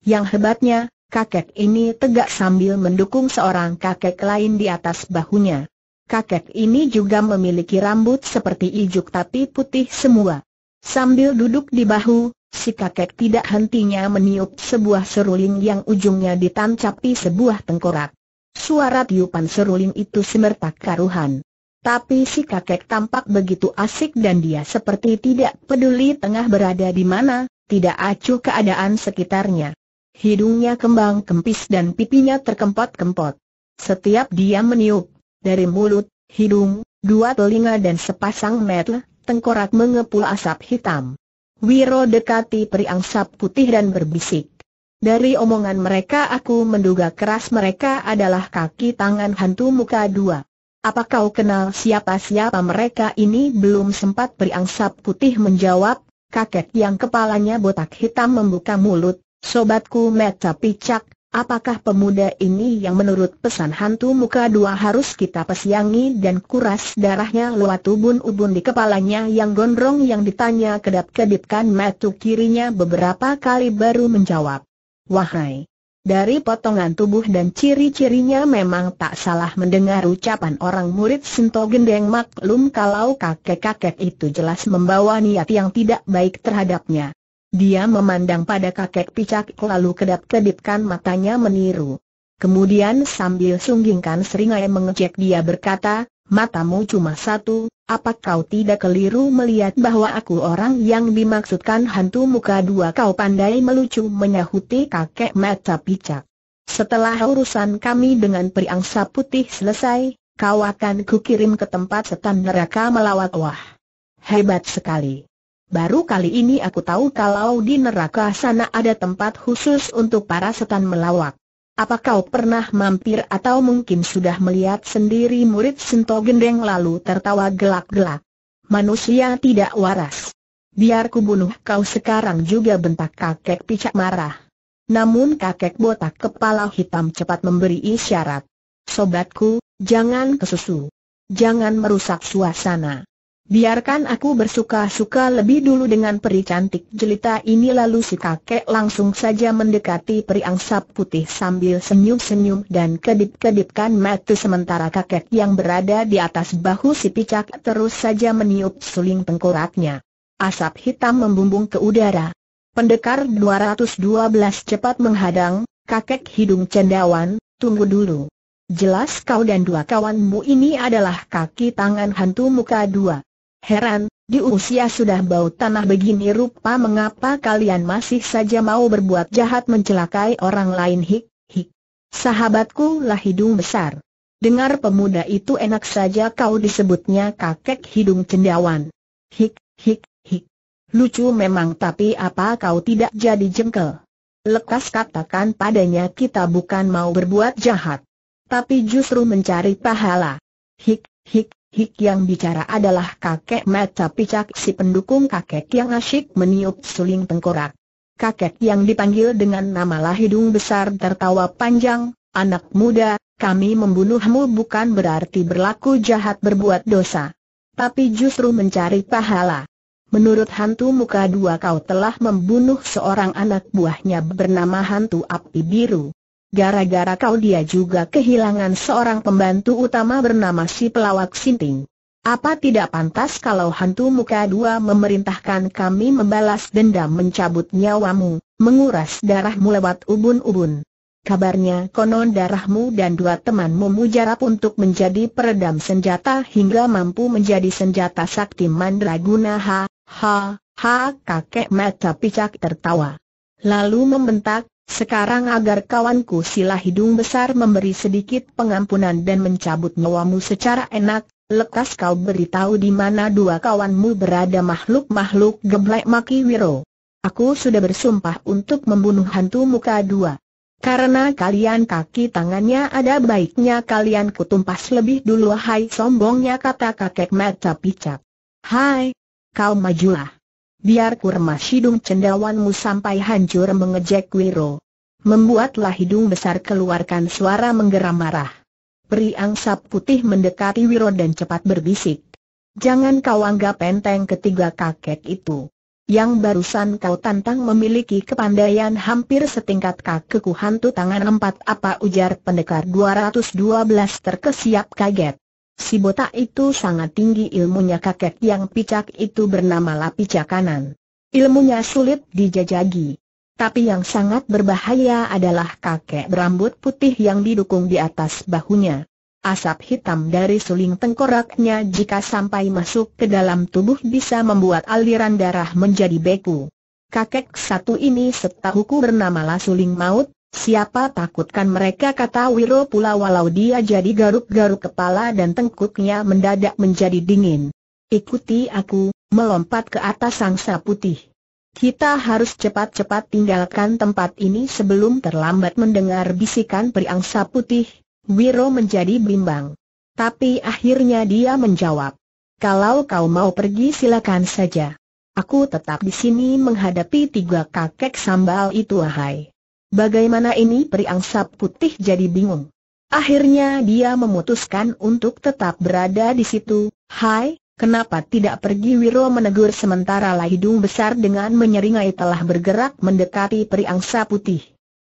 Yang hebatnya, kakek ini tegak sambil mendukung seorang kakek lain di atas bahunya. Kakek ini juga memiliki rambut seperti ijuk tapi putih semua. Sambil duduk di bahu, Si kakek tidak hentinya meniup sebuah seruling yang ujungnya ditancapi sebuah tengkorak. Suara tiupan seruling itu semertak karuhan. Tapi si kakek tampak begitu asik dan dia seperti tidak peduli tengah berada di mana, tidak acuh keadaan sekitarnya. Hidungnya kembang kempis dan pipinya terkempot-kempot. Setiap dia meniup, dari mulut, hidung, dua telinga dan sepasang mata, tengkorak mengepul asap hitam. Wiro dekati periangsap putih dan berbisik. Dari omongan mereka aku menduga keras mereka adalah kaki tangan hantu muka dua. Apa kau kenal siapa-siapa mereka ini belum sempat sap putih menjawab, kakek yang kepalanya botak hitam membuka mulut, sobatku meta picak, Apakah pemuda ini yang menurut pesan hantu muka dua harus kita pesiangi dan kuras darahnya lewat ubun-ubun di kepalanya yang gondrong yang ditanya kedap-kedipkan matu kirinya beberapa kali baru menjawab. Wahai! Dari potongan tubuh dan ciri-cirinya memang tak salah mendengar ucapan orang murid Sinto Gendeng maklum kalau kakek-kakek itu jelas membawa niat yang tidak baik terhadapnya. Dia memandang pada kakek picak lalu kedap-kedipkan matanya meniru. Kemudian sambil sunggingkan seringai mengecek dia berkata, matamu cuma satu, apa kau tidak keliru melihat bahwa aku orang yang dimaksudkan hantu muka dua kau pandai melucu menyahuti kakek mata picak. Setelah urusan kami dengan periangsa putih selesai, kau akan kukirim ke tempat setan neraka melawat wah. Hebat sekali. Baru kali ini aku tahu kalau di neraka sana ada tempat khusus untuk para setan melawak. Apa kau pernah mampir atau mungkin sudah melihat sendiri murid Sento Gendeng lalu tertawa gelak-gelak? Manusia tidak waras. Biar bunuh kau sekarang juga bentak kakek picak marah. Namun kakek botak kepala hitam cepat memberi isyarat. Sobatku, jangan kesusu. Jangan merusak suasana. Biarkan aku bersuka-suka lebih dulu dengan peri cantik jelita ini lalu si kakek langsung saja mendekati peri angsap putih sambil senyum-senyum dan kedip-kedipkan mata sementara kakek yang berada di atas bahu si picak terus saja meniup suling tengkoraknya. Asap hitam membumbung ke udara. Pendekar 212 cepat menghadang, kakek hidung cendawan, tunggu dulu. Jelas kau dan dua kawanmu ini adalah kaki tangan hantu muka dua. Heran, di usia sudah bau tanah begini rupa mengapa kalian masih saja mau berbuat jahat mencelakai orang lain hik, hik. Sahabatku lah hidung besar. Dengar pemuda itu enak saja kau disebutnya kakek hidung cendawan. Hik, hik, hik. Lucu memang tapi apa kau tidak jadi jengkel? Lekas katakan padanya kita bukan mau berbuat jahat. Tapi justru mencari pahala. Hik, hik, Hik yang bicara adalah kakek mata picak si pendukung kakek yang asyik meniup suling tengkorak. Kakek yang dipanggil dengan nama lahidung besar tertawa panjang, anak muda, kami membunuhmu bukan berarti berlaku jahat berbuat dosa. Tapi justru mencari pahala. Menurut hantu muka dua kau telah membunuh seorang anak buahnya bernama hantu api biru. Gara-gara kau dia juga kehilangan seorang pembantu utama bernama si pelawak Sinting. Apa tidak pantas kalau hantu muka dua memerintahkan kami membalas dendam mencabut nyawamu, menguras darahmu lewat ubun-ubun? Kabarnya konon darahmu dan dua temanmu mujarab untuk menjadi peredam senjata hingga mampu menjadi senjata sakti mandraguna ha, ha, ha kakek mata picak tertawa. Lalu membentak, sekarang agar kawanku sila hidung besar memberi sedikit pengampunan dan mencabut nyawamu secara enak, lekas kau beritahu di mana dua kawanmu berada makhluk-makhluk geblek maki Wiro. Aku sudah bersumpah untuk membunuh hantu muka dua. Karena kalian kaki tangannya ada baiknya kalian kutumpas lebih dulu hai sombongnya kata kakek mata picap. Hai, kau majulah biar kurma hidung cendawanmu sampai hancur mengejek Wiro. Membuatlah hidung besar keluarkan suara menggeram marah. Peri angsap putih mendekati Wiro dan cepat berbisik. Jangan kau anggap enteng ketiga kakek itu. Yang barusan kau tantang memiliki kepandaian hampir setingkat kakekku hantu tangan empat apa ujar pendekar 212 terkesiap kaget. Si botak itu sangat tinggi ilmunya kakek yang picak itu bernama Lapicak Kanan. Ilmunya sulit dijajagi. Tapi yang sangat berbahaya adalah kakek berambut putih yang didukung di atas bahunya. Asap hitam dari suling tengkoraknya jika sampai masuk ke dalam tubuh bisa membuat aliran darah menjadi beku. Kakek satu ini setahuku bernama Lasuling Maut, Siapa takutkan mereka kata Wiro pula walau dia jadi garuk-garuk kepala dan tengkuknya mendadak menjadi dingin. Ikuti aku, melompat ke atas sangsa putih. Kita harus cepat-cepat tinggalkan tempat ini sebelum terlambat mendengar bisikan periangsa putih. Wiro menjadi bimbang. Tapi akhirnya dia menjawab. Kalau kau mau pergi silakan saja. Aku tetap di sini menghadapi tiga kakek sambal itu ahai. Bagaimana ini periangsap putih jadi bingung. Akhirnya dia memutuskan untuk tetap berada di situ. Hai, kenapa tidak pergi Wiro menegur sementara lah hidung besar dengan menyeringai telah bergerak mendekati periangsa putih.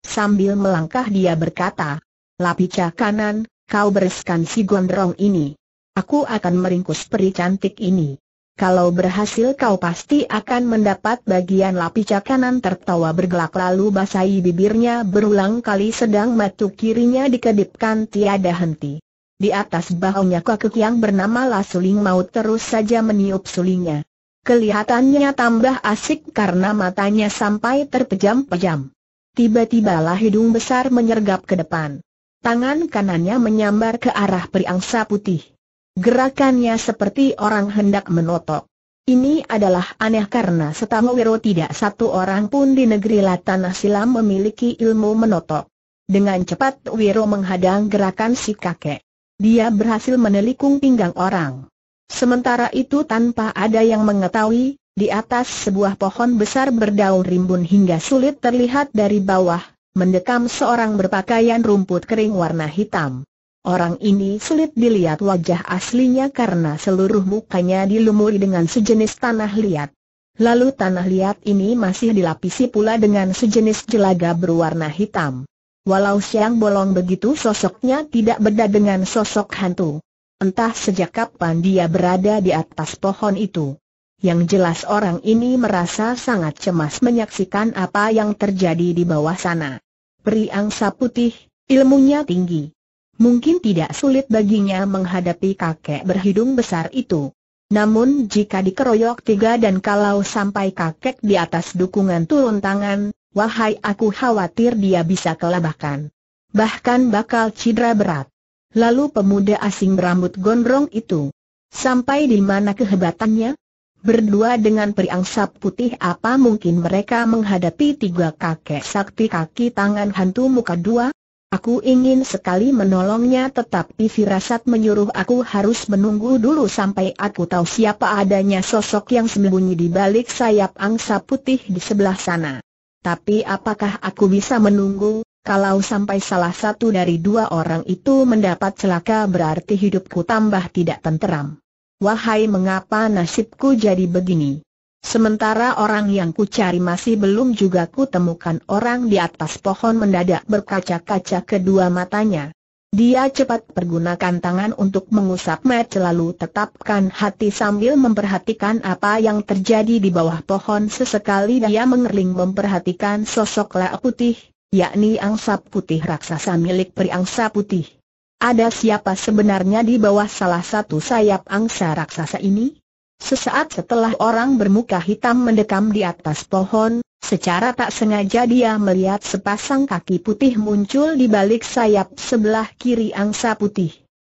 Sambil melangkah dia berkata, Lapica kanan, kau bereskan si gondrong ini. Aku akan meringkus peri cantik ini. Kalau berhasil kau pasti akan mendapat bagian lapisan kanan tertawa bergelak lalu basahi bibirnya berulang kali sedang matu kirinya dikedipkan tiada henti. Di atas bahunya kakek yang bernama Lasuling mau terus saja meniup sulingnya. Kelihatannya tambah asik karena matanya sampai terpejam-pejam. Tiba-tibalah hidung besar menyergap ke depan. Tangan kanannya menyambar ke arah periangsa putih. Gerakannya seperti orang hendak menotok. Ini adalah aneh karena setahu Wiro tidak satu orang pun di negeri latanah Silam memiliki ilmu menotok. Dengan cepat Wiro menghadang gerakan si kakek. Dia berhasil menelikung pinggang orang. Sementara itu tanpa ada yang mengetahui, di atas sebuah pohon besar berdaun rimbun hingga sulit terlihat dari bawah, mendekam seorang berpakaian rumput kering warna hitam. Orang ini sulit dilihat wajah aslinya karena seluruh mukanya dilumuri dengan sejenis tanah liat. Lalu tanah liat ini masih dilapisi pula dengan sejenis jelaga berwarna hitam. Walau siang bolong begitu sosoknya tidak beda dengan sosok hantu. Entah sejak kapan dia berada di atas pohon itu. Yang jelas orang ini merasa sangat cemas menyaksikan apa yang terjadi di bawah sana. Peri angsa putih, ilmunya tinggi mungkin tidak sulit baginya menghadapi kakek berhidung besar itu. Namun jika dikeroyok tiga dan kalau sampai kakek di atas dukungan turun tangan, wahai aku khawatir dia bisa kelabakan. Bahkan bakal cedera berat. Lalu pemuda asing berambut gondrong itu. Sampai di mana kehebatannya? Berdua dengan periangsap putih apa mungkin mereka menghadapi tiga kakek sakti kaki tangan hantu muka dua? Aku ingin sekali menolongnya tetapi firasat menyuruh aku harus menunggu dulu sampai aku tahu siapa adanya sosok yang sembunyi di balik sayap angsa putih di sebelah sana. Tapi apakah aku bisa menunggu? Kalau sampai salah satu dari dua orang itu mendapat celaka berarti hidupku tambah tidak tenteram. Wahai mengapa nasibku jadi begini? Sementara orang yang ku cari masih belum juga ku temukan orang di atas pohon mendadak berkaca-kaca kedua matanya. Dia cepat pergunakan tangan untuk mengusap mat lalu tetapkan hati sambil memperhatikan apa yang terjadi di bawah pohon sesekali dia mengerling memperhatikan sosok lea putih, yakni angsa putih raksasa milik peri angsa putih. Ada siapa sebenarnya di bawah salah satu sayap angsa raksasa ini? Sesaat setelah orang bermuka hitam mendekam di atas pohon, secara tak sengaja dia melihat sepasang kaki putih muncul di balik sayap sebelah kiri angsa putih.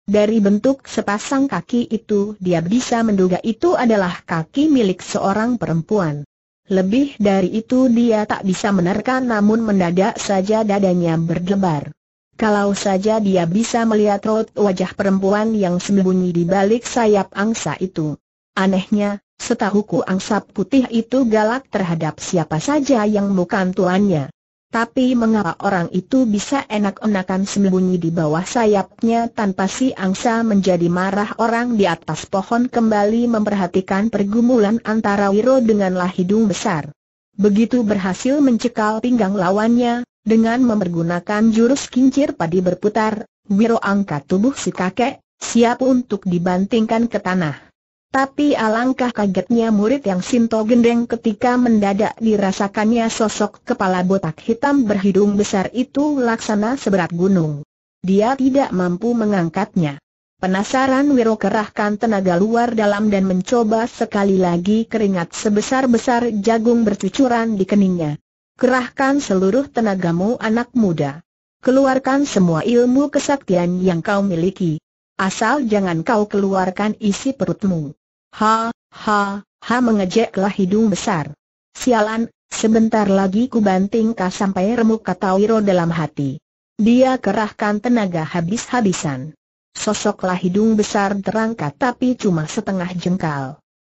Dari bentuk sepasang kaki itu dia bisa menduga itu adalah kaki milik seorang perempuan. Lebih dari itu dia tak bisa menerka namun mendadak saja dadanya berdebar. Kalau saja dia bisa melihat raut wajah perempuan yang sembunyi di balik sayap angsa itu. Anehnya, setahu ku, angsa putih itu galak terhadap siapa saja yang bukan tuannya. Tapi mengapa orang itu bisa enak-enakan sembunyi di bawah sayapnya tanpa si angsa menjadi marah orang di atas pohon kembali memperhatikan pergumulan antara Wiro dengan Lahidung besar. Begitu berhasil mencekal pinggang lawannya, dengan mempergunakan jurus kincir padi berputar, Wiro angkat tubuh si kakek, siap untuk dibantingkan ke tanah. Tapi alangkah kagetnya murid yang Sinto gendeng ketika mendadak dirasakannya sosok kepala botak hitam berhidung besar itu laksana seberat gunung. Dia tidak mampu mengangkatnya. Penasaran Wiro kerahkan tenaga luar dalam dan mencoba sekali lagi keringat sebesar-besar jagung bercucuran di keningnya. Kerahkan seluruh tenagamu anak muda. Keluarkan semua ilmu kesaktian yang kau miliki. Asal jangan kau keluarkan isi perutmu. Ha, ha, ha mengejeklah hidung besar. Sialan, sebentar lagi ku banting kau sampai remuk kata Wiro dalam hati. Dia kerahkan tenaga habis-habisan. Sosoklah hidung besar terangkat tapi cuma setengah jengkal.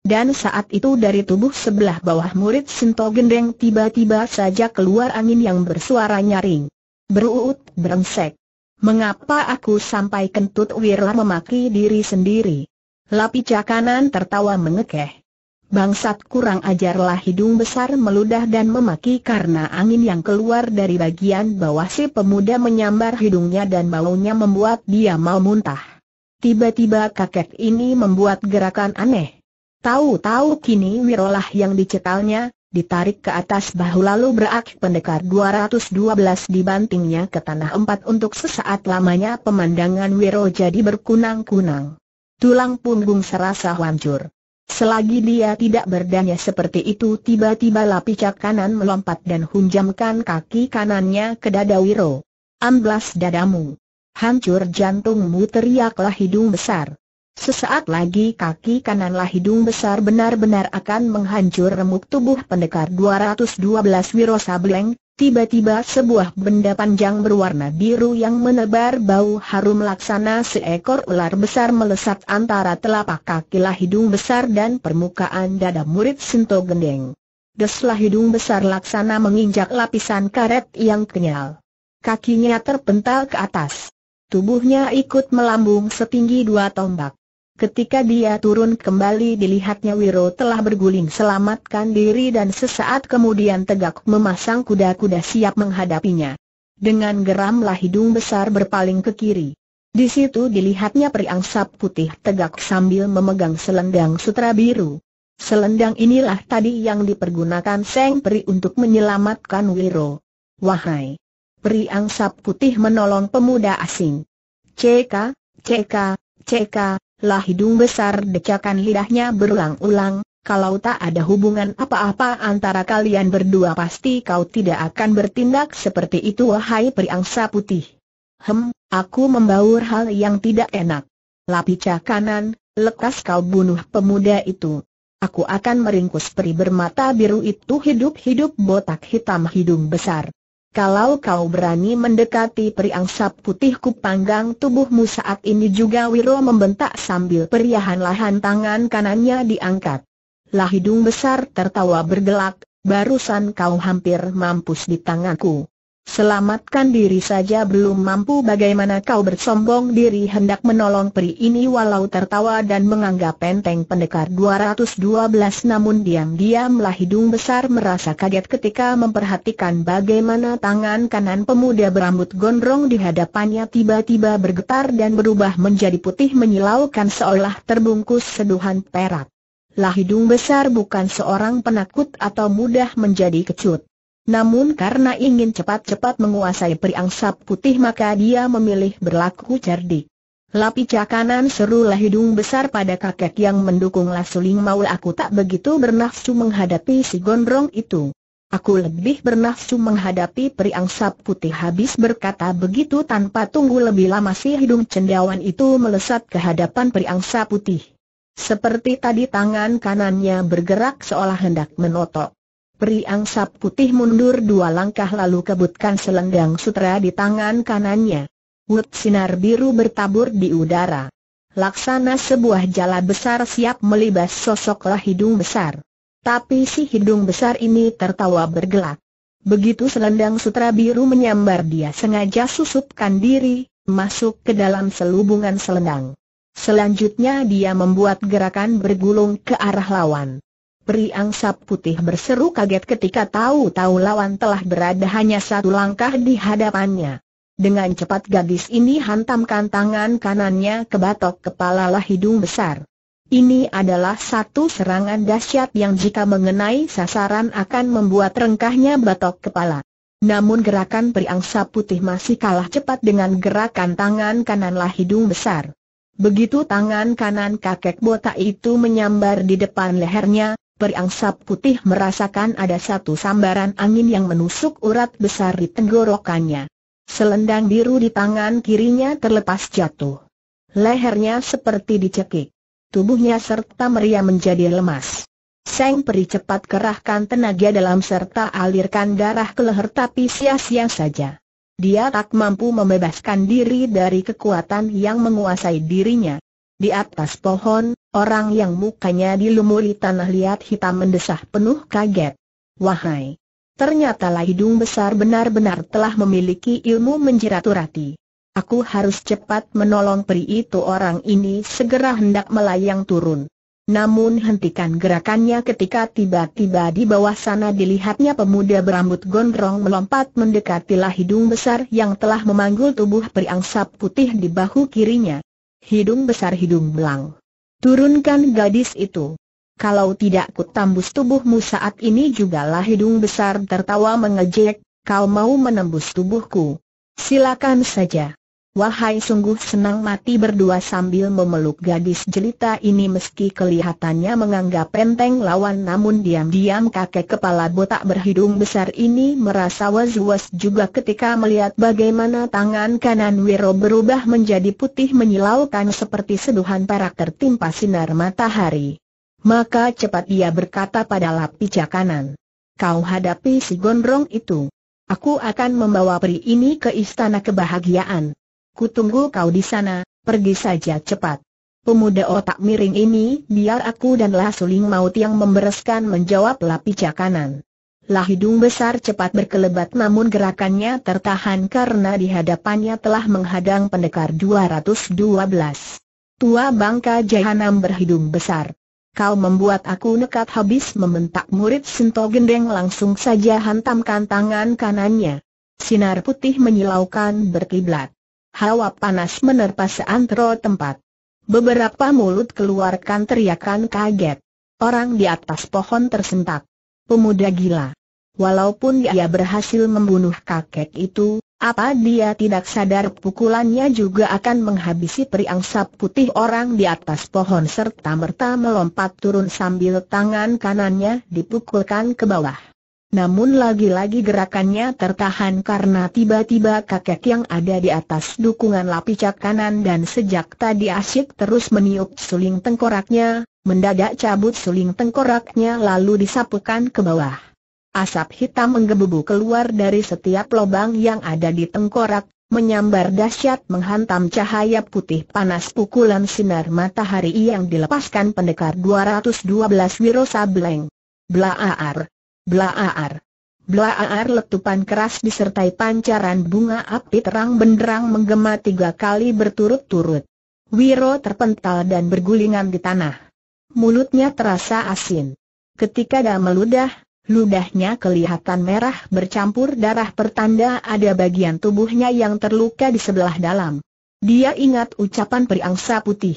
Dan saat itu dari tubuh sebelah bawah murid Sinto Gendeng tiba-tiba saja keluar angin yang bersuara nyaring. Beruut, berengsek. Mengapa aku sampai kentut Wirla memaki diri sendiri? Lapica cakanan tertawa mengekeh. Bangsat kurang ajarlah hidung besar meludah dan memaki karena angin yang keluar dari bagian bawah si pemuda menyambar hidungnya dan baunya membuat dia mau muntah. Tiba-tiba kakek ini membuat gerakan aneh. Tahu-tahu kini wirolah yang dicetalnya, ditarik ke atas bahu lalu berak pendekar 212 dibantingnya ke tanah empat untuk sesaat lamanya pemandangan Wiro jadi berkunang-kunang tulang punggung serasa hancur. Selagi dia tidak berdaya seperti itu tiba-tiba lapicak kanan melompat dan hunjamkan kaki kanannya ke dada Wiro. Amblas dadamu. Hancur jantungmu teriaklah hidung besar. Sesaat lagi kaki kananlah hidung besar benar-benar akan menghancur remuk tubuh pendekar 212 Wiro Sableng, Tiba-tiba sebuah benda panjang berwarna biru yang menebar bau harum laksana seekor ular besar melesat antara telapak kaki lah hidung besar dan permukaan dada murid Sinto Gendeng. Deslah hidung besar laksana menginjak lapisan karet yang kenyal. Kakinya terpental ke atas. Tubuhnya ikut melambung setinggi dua tombak. Ketika dia turun kembali dilihatnya Wiro telah berguling selamatkan diri dan sesaat kemudian tegak memasang kuda-kuda siap menghadapinya. Dengan geramlah hidung besar berpaling ke kiri. Di situ dilihatnya sap putih tegak sambil memegang selendang sutra biru. Selendang inilah tadi yang dipergunakan Seng Peri untuk menyelamatkan Wiro. Wahai! sap putih menolong pemuda asing. Ceka, ceka, ceka, lah hidung besar decakan lidahnya berulang-ulang, kalau tak ada hubungan apa-apa antara kalian berdua pasti kau tidak akan bertindak seperti itu wahai periangsa putih. Hem, aku membaur hal yang tidak enak. Lapica kanan, lekas kau bunuh pemuda itu. Aku akan meringkus peri bermata biru itu hidup-hidup botak hitam hidung besar. Kalau kau berani mendekati periangsap putih kupanggang tubuhmu saat ini juga Wiro membentak sambil periahan-lahan tangan kanannya diangkat. Lah hidung besar tertawa bergelak, barusan kau hampir mampus di tanganku. Selamatkan diri saja belum mampu bagaimana kau bersombong diri hendak menolong peri ini walau tertawa dan menganggap penteng pendekar 212 namun diam-diamlah hidung besar merasa kaget ketika memperhatikan bagaimana tangan kanan pemuda berambut gondrong di hadapannya tiba-tiba bergetar dan berubah menjadi putih menyilaukan seolah terbungkus seduhan perak. Lah hidung besar bukan seorang penakut atau mudah menjadi kecut. Namun karena ingin cepat-cepat menguasai periangsa putih maka dia memilih berlaku cerdik. Lapica kanan serulah hidung besar pada kakek yang mendukung Lasuling Maul aku tak begitu bernafsu menghadapi si gondrong itu. Aku lebih bernafsu menghadapi periangsa putih habis berkata begitu tanpa tunggu lebih lama si hidung cendawan itu melesat ke hadapan periangsa putih. Seperti tadi tangan kanannya bergerak seolah hendak menotok. Peri angsa putih mundur dua langkah lalu kebutkan selendang sutra di tangan kanannya. Wut sinar biru bertabur di udara. Laksana sebuah jala besar siap melibas sosoklah hidung besar. Tapi si hidung besar ini tertawa bergelak. Begitu selendang sutra biru menyambar dia sengaja susupkan diri, masuk ke dalam selubungan selendang. Selanjutnya dia membuat gerakan bergulung ke arah lawan. Peri Angsa putih berseru kaget ketika tahu-tahu lawan telah berada hanya satu langkah di hadapannya. Dengan cepat gadis ini hantamkan tangan kanannya ke batok kepala lah hidung besar. Ini adalah satu serangan dahsyat yang jika mengenai sasaran akan membuat rengkahnya batok kepala. Namun gerakan peri angsa putih masih kalah cepat dengan gerakan tangan kananlah hidung besar. Begitu tangan kanan kakek botak itu menyambar di depan lehernya, Periangsap putih merasakan ada satu sambaran angin yang menusuk urat besar di tenggorokannya. Selendang biru di tangan kirinya terlepas jatuh. Lehernya seperti dicekik. Tubuhnya serta meriah menjadi lemas. Seng Peri cepat kerahkan tenaga dalam serta alirkan darah ke leher tapi sia-sia saja. Dia tak mampu membebaskan diri dari kekuatan yang menguasai dirinya. Di atas pohon, orang yang mukanya dilumuri tanah liat hitam mendesah penuh kaget. Wahai! ternyata hidung besar benar-benar telah memiliki ilmu menjerat urati. Aku harus cepat menolong peri itu orang ini segera hendak melayang turun. Namun hentikan gerakannya ketika tiba-tiba di bawah sana dilihatnya pemuda berambut gondrong melompat mendekati lahidung besar yang telah memanggul tubuh peri angsap putih di bahu kirinya. Hidung besar hidung belang. Turunkan gadis itu. Kalau tidak ku tambus tubuhmu saat ini juga lah hidung besar tertawa mengejek, kau mau menembus tubuhku. Silakan saja. Wahai sungguh senang mati berdua sambil memeluk gadis jelita ini meski kelihatannya menganggap penting lawan namun diam-diam kakek kepala botak berhidung besar ini merasa was-was juga ketika melihat bagaimana tangan kanan Wiro berubah menjadi putih menyilaukan seperti seduhan perak tertimpa sinar matahari. Maka cepat ia berkata pada lapica kanan, kau hadapi si gondrong itu. Aku akan membawa peri ini ke istana kebahagiaan. Kutunggu kau di sana, pergi saja cepat. Pemuda otak miring ini, biar aku dan Lah Suling Maut yang membereskan menjawab Lapica kanan. Lah hidung besar cepat berkelebat namun gerakannya tertahan karena di hadapannya telah menghadang pendekar 212. Tua bangka jahanam berhidung besar. Kau membuat aku nekat habis membentak murid Sinto Gendeng langsung saja hantamkan tangan kanannya. Sinar putih menyilaukan berkiblat. Hawa panas menerpa seantero tempat. Beberapa mulut keluarkan teriakan kaget. Orang di atas pohon tersentak. Pemuda gila. Walaupun dia berhasil membunuh kakek itu, apa dia tidak sadar pukulannya juga akan menghabisi periangsa putih orang di atas pohon serta merta melompat turun sambil tangan kanannya dipukulkan ke bawah. Namun lagi-lagi gerakannya tertahan karena tiba-tiba kakek yang ada di atas dukungan lapicak kanan dan sejak tadi asyik terus meniup suling tengkoraknya, mendadak cabut suling tengkoraknya lalu disapukan ke bawah. Asap hitam menggebu keluar dari setiap lubang yang ada di tengkorak, menyambar dahsyat menghantam cahaya putih panas pukulan sinar matahari yang dilepaskan pendekar 212 Wiro Sableng. ar. Blaaar. Blaaar letupan keras disertai pancaran bunga api terang benderang menggema tiga kali berturut-turut. Wiro terpental dan bergulingan di tanah. Mulutnya terasa asin. Ketika dah meludah, ludahnya kelihatan merah bercampur darah pertanda ada bagian tubuhnya yang terluka di sebelah dalam. Dia ingat ucapan periangsa putih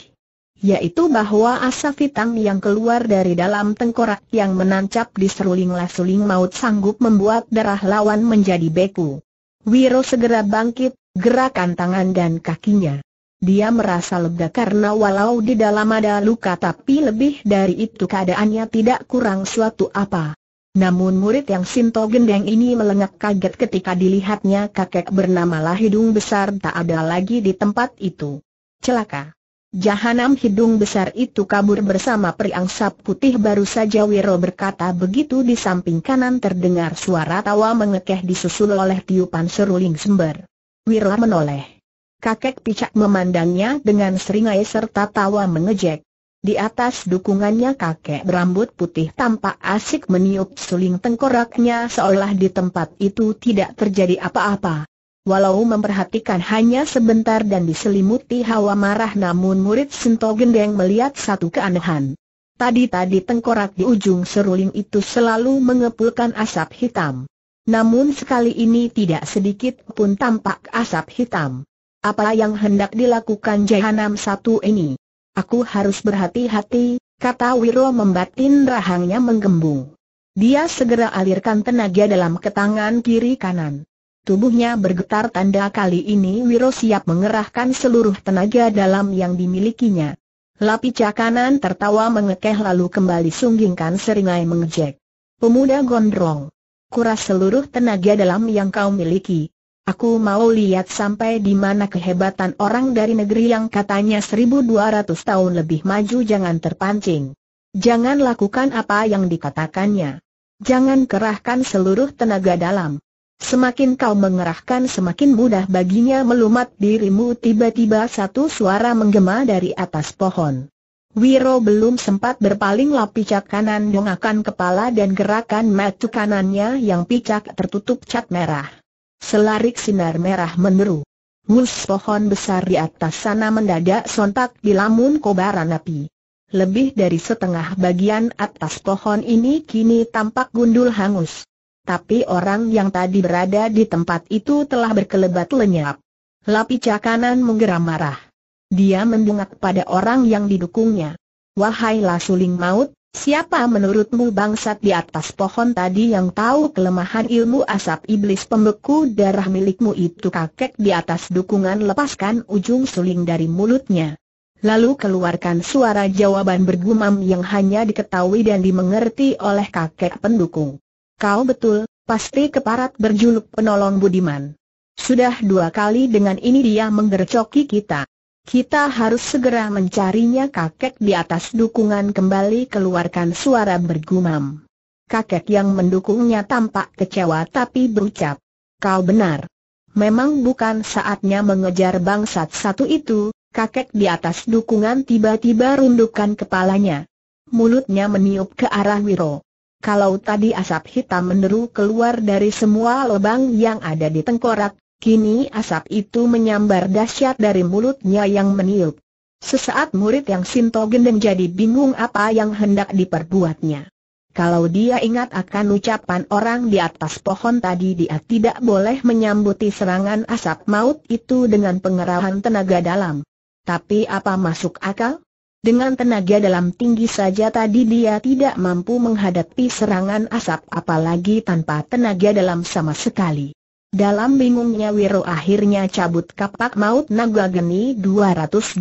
yaitu bahwa asap hitam yang keluar dari dalam tengkorak yang menancap di seruling lasuling maut sanggup membuat darah lawan menjadi beku. Wiro segera bangkit, gerakan tangan dan kakinya. Dia merasa lega karena walau di dalam ada luka tapi lebih dari itu keadaannya tidak kurang suatu apa. Namun murid yang Sinto Gendeng ini melengak kaget ketika dilihatnya kakek bernama Lahidung Besar tak ada lagi di tempat itu. Celaka. Jahanam hidung besar itu kabur bersama periangsap putih baru saja Wiro berkata begitu di samping kanan terdengar suara tawa mengekeh disusul oleh tiupan seruling sembar. Wiro menoleh. Kakek picak memandangnya dengan seringai serta tawa mengejek. Di atas dukungannya kakek berambut putih tampak asik meniup suling tengkoraknya seolah di tempat itu tidak terjadi apa-apa. Walau memperhatikan hanya sebentar dan diselimuti hawa marah namun murid Sento Gendeng melihat satu keanehan. Tadi-tadi tengkorak di ujung seruling itu selalu mengepulkan asap hitam. Namun sekali ini tidak sedikit pun tampak asap hitam. Apa yang hendak dilakukan Jahanam satu ini? Aku harus berhati-hati, kata Wiro membatin rahangnya menggembung. Dia segera alirkan tenaga dalam ke tangan kiri kanan. Tubuhnya bergetar tanda kali ini Wiro siap mengerahkan seluruh tenaga dalam yang dimilikinya. Lapi cakanan tertawa mengekeh lalu kembali sunggingkan seringai mengejek. Pemuda gondrong. Kuras seluruh tenaga dalam yang kau miliki. Aku mau lihat sampai di mana kehebatan orang dari negeri yang katanya 1200 tahun lebih maju jangan terpancing. Jangan lakukan apa yang dikatakannya. Jangan kerahkan seluruh tenaga dalam. Semakin kau mengerahkan semakin mudah baginya melumat dirimu tiba-tiba satu suara menggema dari atas pohon. Wiro belum sempat berpaling lah picak kanan dongakan kepala dan gerakan mata kanannya yang picak tertutup cat merah. Selarik sinar merah meneru. Mus pohon besar di atas sana mendadak sontak dilamun kobaran api. Lebih dari setengah bagian atas pohon ini kini tampak gundul hangus tapi orang yang tadi berada di tempat itu telah berkelebat lenyap. Lapi cakanan menggeram marah. Dia mendengak pada orang yang didukungnya. Wahai lasuling maut, siapa menurutmu bangsat di atas pohon tadi yang tahu kelemahan ilmu asap iblis pembeku darah milikmu itu kakek di atas dukungan lepaskan ujung suling dari mulutnya. Lalu keluarkan suara jawaban bergumam yang hanya diketahui dan dimengerti oleh kakek pendukung. Kau betul, pasti keparat berjuluk penolong budiman. Sudah dua kali dengan ini dia menggercoki kita. Kita harus segera mencarinya kakek di atas dukungan kembali keluarkan suara bergumam. Kakek yang mendukungnya tampak kecewa tapi berucap. Kau benar. Memang bukan saatnya mengejar bangsat satu itu, kakek di atas dukungan tiba-tiba rundukkan kepalanya. Mulutnya meniup ke arah Wiro. Kalau tadi asap hitam meneru keluar dari semua lubang yang ada di tengkorak, kini asap itu menyambar dahsyat dari mulutnya yang meniup. Sesaat murid yang Sinto Gendeng jadi bingung apa yang hendak diperbuatnya. Kalau dia ingat akan ucapan orang di atas pohon tadi dia tidak boleh menyambuti serangan asap maut itu dengan pengerahan tenaga dalam. Tapi apa masuk akal? Dengan tenaga dalam tinggi saja tadi dia tidak mampu menghadapi serangan asap apalagi tanpa tenaga dalam sama sekali. Dalam bingungnya Wiro akhirnya cabut kapak maut naga geni 212.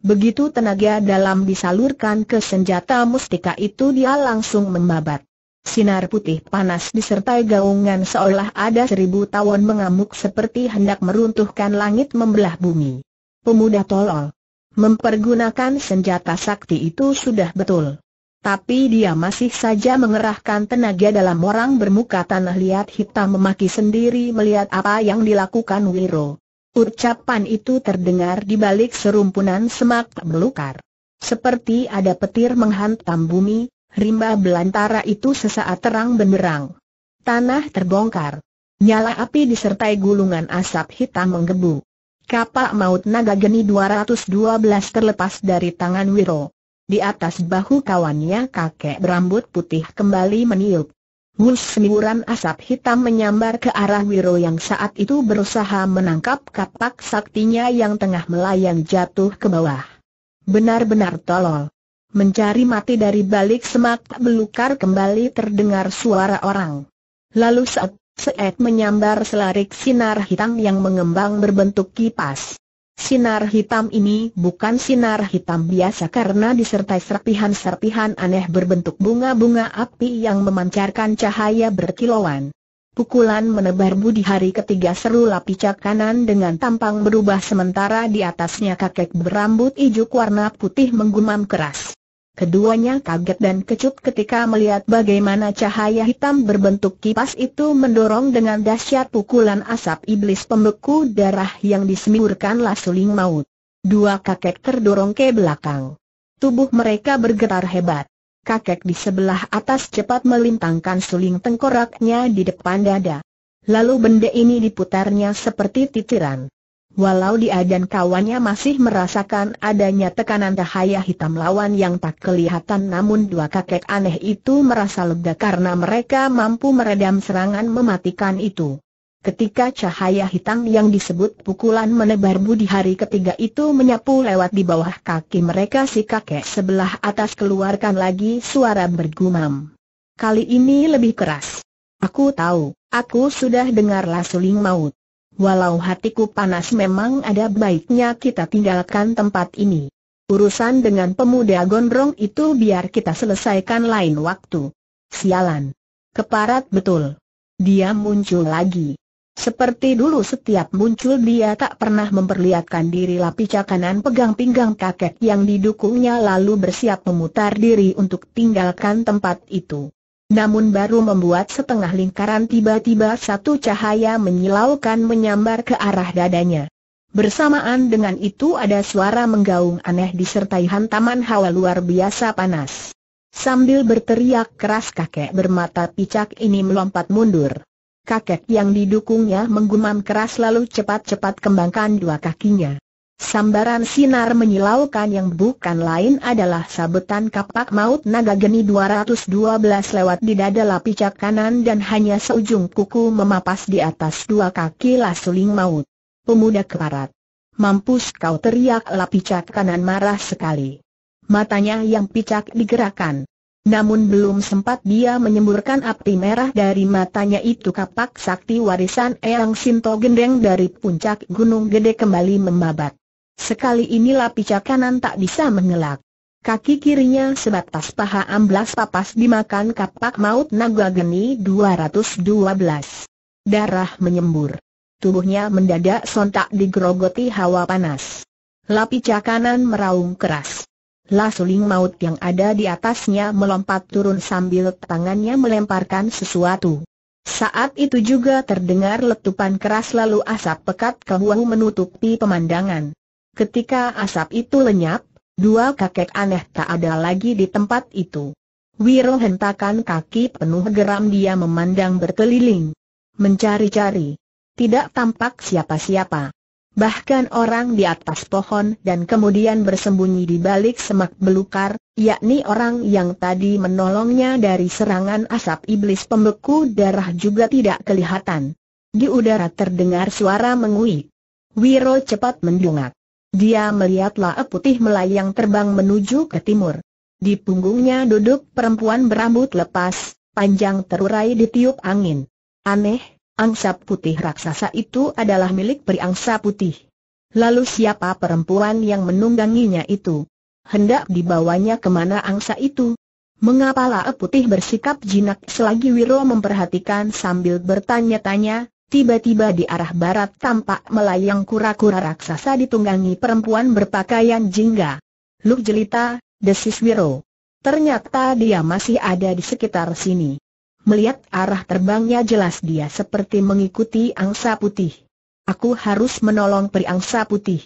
Begitu tenaga dalam disalurkan ke senjata mustika itu dia langsung membabat. Sinar putih panas disertai gaungan seolah ada seribu tawon mengamuk seperti hendak meruntuhkan langit membelah bumi. Pemuda tolol, mempergunakan senjata sakti itu sudah betul. Tapi dia masih saja mengerahkan tenaga dalam orang bermuka tanah liat hitam memaki sendiri melihat apa yang dilakukan Wiro. Ucapan itu terdengar di balik serumpunan semak belukar. Seperti ada petir menghantam bumi, rimba belantara itu sesaat terang benderang. Tanah terbongkar. Nyala api disertai gulungan asap hitam menggebu. Kapak maut naga geni 212 terlepas dari tangan Wiro. Di atas bahu kawannya kakek berambut putih kembali meniup. Wus semburan asap hitam menyambar ke arah Wiro yang saat itu berusaha menangkap kapak saktinya yang tengah melayang jatuh ke bawah. Benar-benar tolol. Mencari mati dari balik semak belukar kembali terdengar suara orang. Lalu saat Seet menyambar selarik sinar hitam yang mengembang berbentuk kipas. Sinar hitam ini bukan sinar hitam biasa karena disertai serpihan-serpihan aneh berbentuk bunga-bunga api yang memancarkan cahaya berkilauan. Pukulan menebar budi hari ketiga seru lapicak kanan dengan tampang berubah sementara di atasnya kakek berambut ijuk warna putih menggumam keras. Keduanya kaget dan kecut ketika melihat bagaimana cahaya hitam berbentuk kipas itu mendorong dengan dahsyat pukulan asap iblis pembeku darah yang disemburkan lasuling maut. Dua kakek terdorong ke belakang. Tubuh mereka bergetar hebat. Kakek di sebelah atas cepat melintangkan suling tengkoraknya di depan dada. Lalu benda ini diputarnya seperti titiran. Walau dia dan kawannya masih merasakan adanya tekanan cahaya hitam lawan yang tak kelihatan namun dua kakek aneh itu merasa lega karena mereka mampu meredam serangan mematikan itu. Ketika cahaya hitam yang disebut pukulan menebar budi hari ketiga itu menyapu lewat di bawah kaki mereka si kakek sebelah atas keluarkan lagi suara bergumam. Kali ini lebih keras. Aku tahu, aku sudah dengarlah suling maut. Walau hatiku panas memang ada baiknya kita tinggalkan tempat ini. Urusan dengan pemuda gondrong itu biar kita selesaikan lain waktu. Sialan. Keparat betul. Dia muncul lagi. Seperti dulu setiap muncul dia tak pernah memperlihatkan diri lapica kanan pegang pinggang kakek yang didukungnya lalu bersiap memutar diri untuk tinggalkan tempat itu. Namun baru membuat setengah lingkaran tiba-tiba satu cahaya menyilaukan menyambar ke arah dadanya. Bersamaan dengan itu ada suara menggaung aneh disertai hantaman hawa luar biasa panas. Sambil berteriak keras kakek bermata picak ini melompat mundur. Kakek yang didukungnya menggumam keras lalu cepat-cepat kembangkan dua kakinya. Sambaran sinar menyilaukan yang bukan lain adalah sabetan kapak maut naga geni 212 lewat di dada lapicak kanan dan hanya seujung kuku memapas di atas dua kaki lasuling maut. Pemuda keparat. Mampus kau teriak lapicak kanan marah sekali. Matanya yang picak digerakkan. Namun belum sempat dia menyemburkan api merah dari matanya itu kapak sakti warisan Eyang Sinto Gendeng dari puncak Gunung Gede kembali membabat. Sekali ini lapica kanan tak bisa mengelak. Kaki kirinya sebatas paha amblas papas dimakan kapak maut naga geni 212. Darah menyembur. Tubuhnya mendadak sontak digerogoti hawa panas. Lapica kanan meraung keras. Lasuling maut yang ada di atasnya melompat turun sambil tangannya melemparkan sesuatu. Saat itu juga terdengar letupan keras lalu asap pekat kehuang menutupi pemandangan ketika asap itu lenyap, dua kakek aneh tak ada lagi di tempat itu. Wiro hentakan kaki penuh geram dia memandang berkeliling. Mencari-cari. Tidak tampak siapa-siapa. Bahkan orang di atas pohon dan kemudian bersembunyi di balik semak belukar, yakni orang yang tadi menolongnya dari serangan asap iblis pembeku darah juga tidak kelihatan. Di udara terdengar suara menguik. Wiro cepat mendungak dia melihatlah putih melayang terbang menuju ke timur. Di punggungnya duduk perempuan berambut lepas, panjang terurai di tiup angin. Aneh, angsa putih raksasa itu adalah milik peri angsa putih. Lalu siapa perempuan yang menungganginya itu? Hendak dibawanya kemana angsa itu? Mengapa lah Putih bersikap jinak selagi Wiro memperhatikan sambil bertanya-tanya, Tiba-tiba di arah barat tampak melayang kura-kura raksasa ditunggangi perempuan berpakaian jingga. Luk jelita, desis Wiro. Ternyata dia masih ada di sekitar sini. Melihat arah terbangnya jelas dia seperti mengikuti angsa putih. Aku harus menolong peri angsa putih.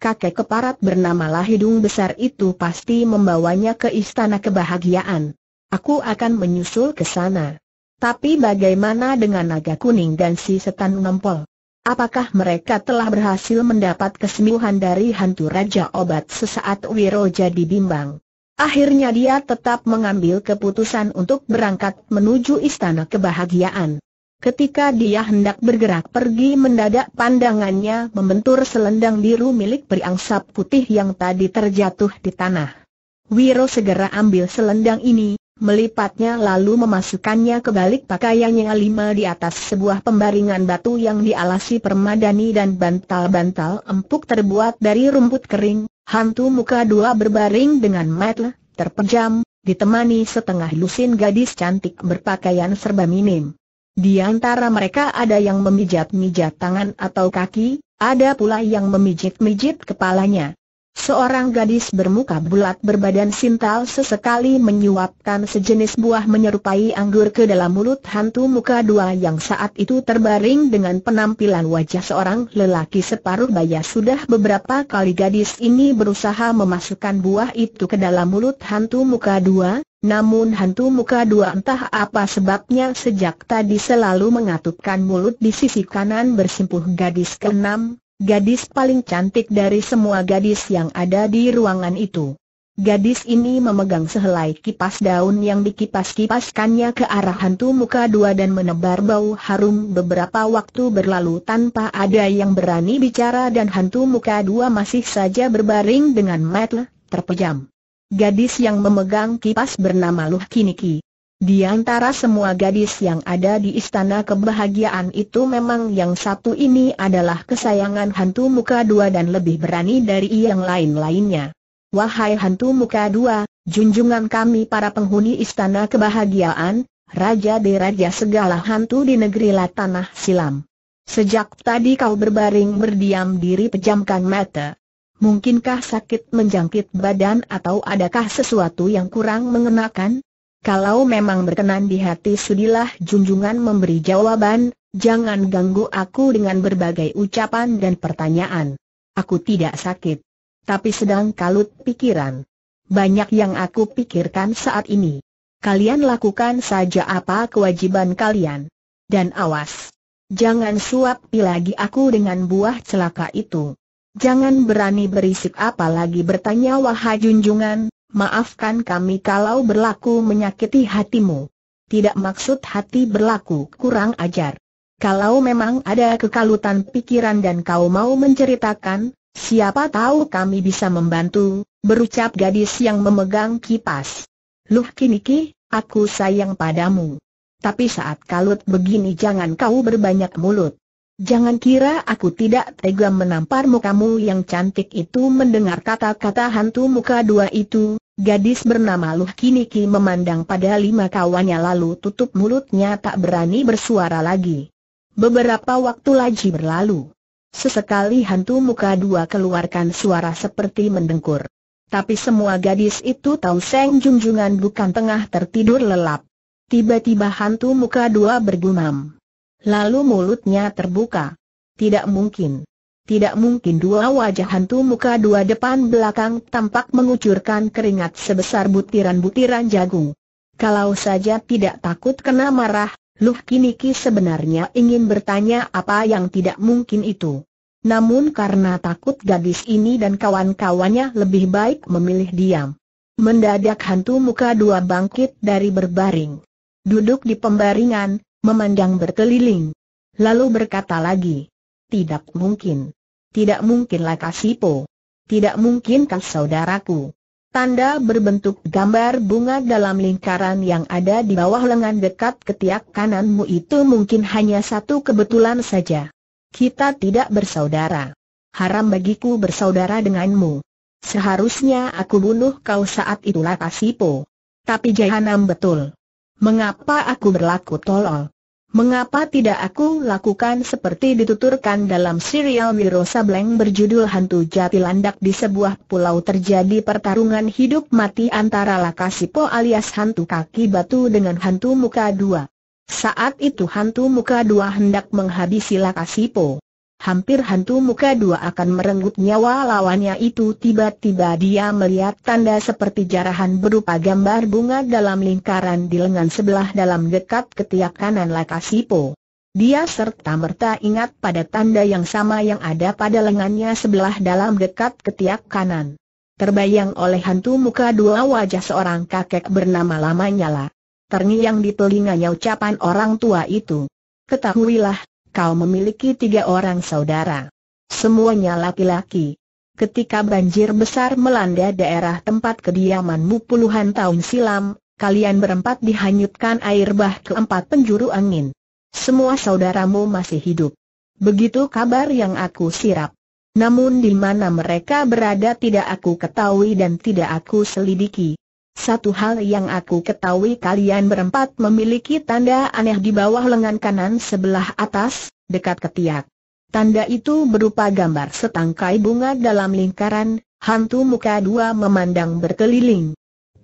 Kakek keparat bernama Lahidung besar itu pasti membawanya ke istana kebahagiaan. Aku akan menyusul ke sana. Tapi bagaimana dengan naga kuning dan si setan nempol? Apakah mereka telah berhasil mendapat kesembuhan dari hantu Raja Obat sesaat Wiro jadi bimbang? Akhirnya dia tetap mengambil keputusan untuk berangkat menuju Istana Kebahagiaan. Ketika dia hendak bergerak pergi mendadak pandangannya membentur selendang biru milik periangsap putih yang tadi terjatuh di tanah. Wiro segera ambil selendang ini, melipatnya lalu memasukkannya ke balik pakaiannya lima di atas sebuah pembaringan batu yang dialasi permadani dan bantal-bantal empuk terbuat dari rumput kering, hantu muka dua berbaring dengan mata terpejam, ditemani setengah lusin gadis cantik berpakaian serba minim. Di antara mereka ada yang memijat-mijat tangan atau kaki, ada pula yang memijat-mijat kepalanya. Seorang gadis bermuka bulat berbadan sintal sesekali menyuapkan sejenis buah menyerupai anggur ke dalam mulut hantu muka dua yang saat itu terbaring dengan penampilan wajah seorang lelaki separuh baya. Sudah beberapa kali gadis ini berusaha memasukkan buah itu ke dalam mulut hantu muka dua, namun hantu muka dua entah apa sebabnya sejak tadi selalu mengatupkan mulut di sisi kanan bersimpuh gadis keenam, Gadis paling cantik dari semua gadis yang ada di ruangan itu. Gadis ini memegang sehelai kipas daun yang dikipas-kipaskannya ke arah hantu muka dua dan menebar bau harum beberapa waktu berlalu tanpa ada yang berani bicara dan hantu muka dua masih saja berbaring dengan metel, terpejam. Gadis yang memegang kipas bernama Luh Kiniki. Di antara semua gadis yang ada di istana kebahagiaan itu memang yang satu ini adalah kesayangan hantu muka dua dan lebih berani dari yang lain-lainnya. Wahai hantu muka dua, junjungan kami para penghuni istana kebahagiaan, Raja de Raja segala hantu di negeri Tanah Silam. Sejak tadi kau berbaring berdiam diri pejamkan mata. Mungkinkah sakit menjangkit badan atau adakah sesuatu yang kurang mengenakan? Kalau memang berkenan di hati sudilah junjungan memberi jawaban, jangan ganggu aku dengan berbagai ucapan dan pertanyaan. Aku tidak sakit. Tapi sedang kalut pikiran. Banyak yang aku pikirkan saat ini. Kalian lakukan saja apa kewajiban kalian. Dan awas. Jangan suap lagi aku dengan buah celaka itu. Jangan berani berisik apalagi bertanya wahai junjungan, Maafkan kami kalau berlaku menyakiti hatimu. Tidak maksud hati berlaku kurang ajar. Kalau memang ada kekalutan pikiran dan kau mau menceritakan, siapa tahu kami bisa membantu, berucap gadis yang memegang kipas. Luh kiniki, aku sayang padamu. Tapi saat kalut begini jangan kau berbanyak mulut. Jangan kira aku tidak tega menamparmu kamu yang cantik itu mendengar kata-kata hantu muka dua itu, Gadis bernama Luh Kiniki memandang pada lima kawannya lalu tutup mulutnya tak berani bersuara lagi. Beberapa waktu lagi berlalu. Sesekali hantu muka dua keluarkan suara seperti mendengkur. Tapi semua gadis itu tahu Seng junjungan bukan tengah tertidur lelap. Tiba-tiba hantu muka dua bergumam. Lalu mulutnya terbuka. Tidak mungkin tidak mungkin dua wajah hantu muka dua depan belakang tampak mengucurkan keringat sebesar butiran-butiran jagung. Kalau saja tidak takut kena marah, Luh Kiniki sebenarnya ingin bertanya apa yang tidak mungkin itu. Namun karena takut gadis ini dan kawan-kawannya lebih baik memilih diam. Mendadak hantu muka dua bangkit dari berbaring. Duduk di pembaringan, memandang berkeliling. Lalu berkata lagi, tidak mungkin. Tidak mungkinlah Kasipo. Tidak mungkinkah saudaraku? Tanda berbentuk gambar bunga dalam lingkaran yang ada di bawah lengan dekat ketiak kananmu itu mungkin hanya satu kebetulan saja. Kita tidak bersaudara. Haram bagiku bersaudara denganmu. Seharusnya aku bunuh kau saat itulah Kasipo. Tapi jahanam betul. Mengapa aku berlaku tolol? Mengapa tidak aku lakukan seperti dituturkan dalam serial Wiro Sableng berjudul Hantu Jati Landak di sebuah pulau terjadi pertarungan hidup mati antara Lakasipo alias hantu kaki batu dengan hantu muka dua. Saat itu hantu muka dua hendak menghabisi Lakasipo. Hampir hantu muka dua akan merenggut nyawa lawannya itu tiba-tiba dia melihat tanda seperti jarahan berupa gambar bunga dalam lingkaran di lengan sebelah dalam dekat ketiak kanan Lakasipo. Dia serta-merta ingat pada tanda yang sama yang ada pada lengannya sebelah dalam dekat ketiak kanan. Terbayang oleh hantu muka dua wajah seorang kakek bernama Lamanyala. Nyala. Terngiang di telinganya ucapan orang tua itu. Ketahuilah, kau memiliki tiga orang saudara. Semuanya laki-laki. Ketika banjir besar melanda daerah tempat kediamanmu puluhan tahun silam, kalian berempat dihanyutkan air bah ke empat penjuru angin. Semua saudaramu masih hidup. Begitu kabar yang aku sirap. Namun di mana mereka berada tidak aku ketahui dan tidak aku selidiki. Satu hal yang aku ketahui kalian berempat memiliki tanda aneh di bawah lengan kanan sebelah atas, dekat ketiak. Tanda itu berupa gambar setangkai bunga dalam lingkaran, hantu muka dua memandang berkeliling.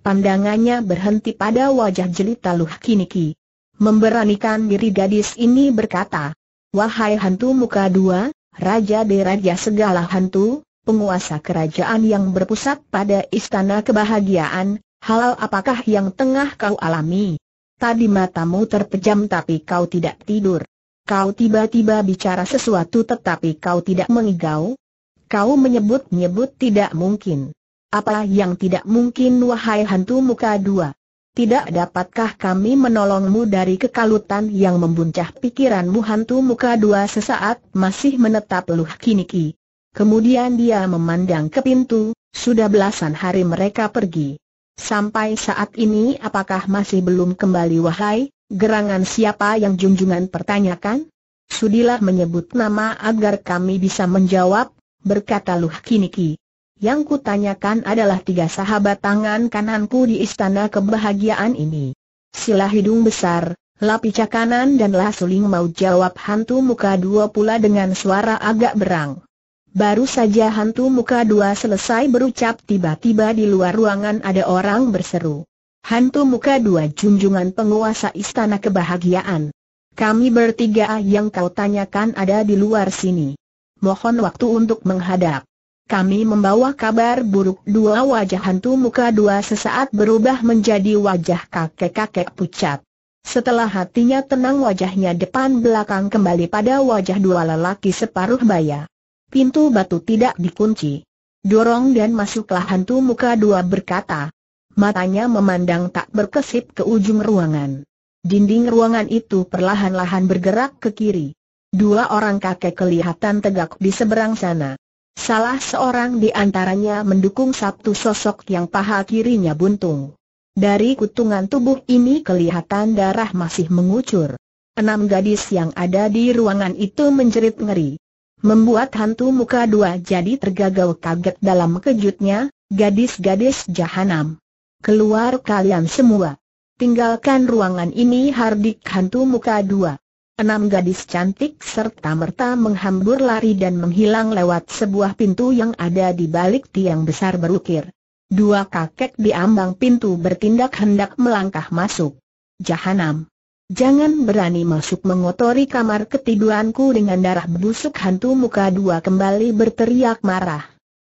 Pandangannya berhenti pada wajah jelita Luh Kiniki. Memberanikan diri gadis ini berkata, Wahai hantu muka dua, Raja de segala hantu, penguasa kerajaan yang berpusat pada istana kebahagiaan, Halal apakah yang tengah kau alami? Tadi matamu terpejam tapi kau tidak tidur. Kau tiba-tiba bicara sesuatu tetapi kau tidak mengigau. Kau menyebut-nyebut tidak mungkin. Apa yang tidak mungkin wahai hantu muka dua? Tidak dapatkah kami menolongmu dari kekalutan yang membuncah pikiranmu hantu muka dua sesaat masih menetap luh kiniki. Kemudian dia memandang ke pintu, sudah belasan hari mereka pergi. Sampai saat ini apakah masih belum kembali wahai, gerangan siapa yang junjungan pertanyakan? Sudilah menyebut nama agar kami bisa menjawab, berkata Luh Kiniki. Yang kutanyakan adalah tiga sahabat tangan kananku di istana kebahagiaan ini. Sila hidung besar, lapica kanan dan lah suling mau jawab hantu muka dua pula dengan suara agak berang. Baru saja hantu muka dua selesai berucap tiba-tiba di luar ruangan ada orang berseru. Hantu muka dua junjungan penguasa istana kebahagiaan. Kami bertiga ah yang kau tanyakan ada di luar sini. Mohon waktu untuk menghadap. Kami membawa kabar buruk dua wajah hantu muka dua sesaat berubah menjadi wajah kakek-kakek pucat. Setelah hatinya tenang wajahnya depan belakang kembali pada wajah dua lelaki separuh baya. Pintu batu tidak dikunci. Dorong dan masuklah hantu muka dua berkata. Matanya memandang tak berkesip ke ujung ruangan. Dinding ruangan itu perlahan-lahan bergerak ke kiri. Dua orang kakek kelihatan tegak di seberang sana. Salah seorang di antaranya mendukung satu sosok yang paha kirinya buntung. Dari kutungan tubuh ini kelihatan darah masih mengucur. Enam gadis yang ada di ruangan itu menjerit ngeri. Membuat hantu muka dua jadi tergagal kaget dalam kejutnya, gadis-gadis jahanam. Keluar kalian semua. Tinggalkan ruangan ini hardik hantu muka dua. Enam gadis cantik serta merta menghambur lari dan menghilang lewat sebuah pintu yang ada di balik tiang besar berukir. Dua kakek di ambang pintu bertindak hendak melangkah masuk. Jahanam. Jangan berani masuk mengotori kamar ketiduranku dengan darah busuk hantu muka dua kembali berteriak marah.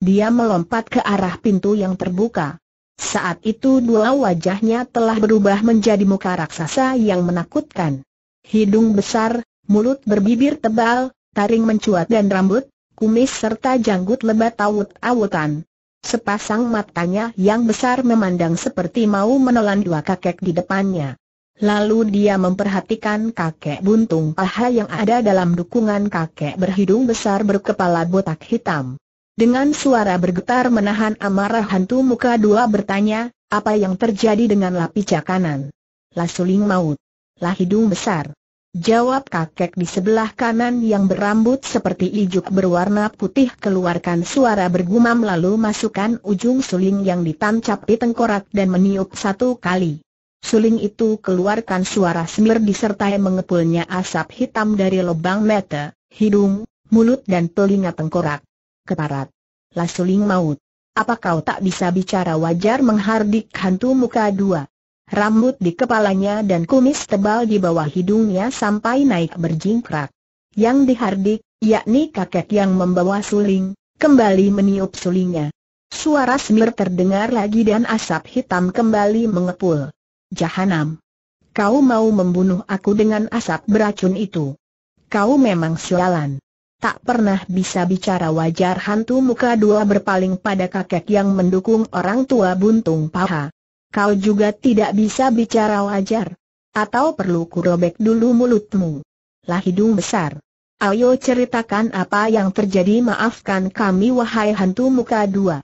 Dia melompat ke arah pintu yang terbuka. Saat itu dua wajahnya telah berubah menjadi muka raksasa yang menakutkan. Hidung besar, mulut berbibir tebal, taring mencuat dan rambut, kumis serta janggut lebat awut-awutan. Sepasang matanya yang besar memandang seperti mau menelan dua kakek di depannya. Lalu dia memperhatikan kakek buntung paha yang ada dalam dukungan kakek berhidung besar berkepala botak hitam. Dengan suara bergetar menahan amarah hantu muka dua bertanya, apa yang terjadi dengan lapi cakanan? Lah suling maut. Lah hidung besar. Jawab kakek di sebelah kanan yang berambut seperti ijuk berwarna putih keluarkan suara bergumam lalu masukkan ujung suling yang ditancap di tengkorak dan meniup satu kali. Suling itu keluarkan suara semir disertai mengepulnya asap hitam dari lubang mata, hidung, mulut dan telinga tengkorak. Keparat. Lah suling maut. Apa kau tak bisa bicara wajar menghardik hantu muka dua? Rambut di kepalanya dan kumis tebal di bawah hidungnya sampai naik berjingkrak. Yang dihardik, yakni kakek yang membawa suling, kembali meniup sulingnya. Suara semir terdengar lagi dan asap hitam kembali mengepul. Jahanam. Kau mau membunuh aku dengan asap beracun itu. Kau memang sialan. Tak pernah bisa bicara wajar hantu muka dua berpaling pada kakek yang mendukung orang tua buntung paha. Kau juga tidak bisa bicara wajar. Atau perlu kurobek dulu mulutmu. Lah hidung besar. Ayo ceritakan apa yang terjadi maafkan kami wahai hantu muka dua.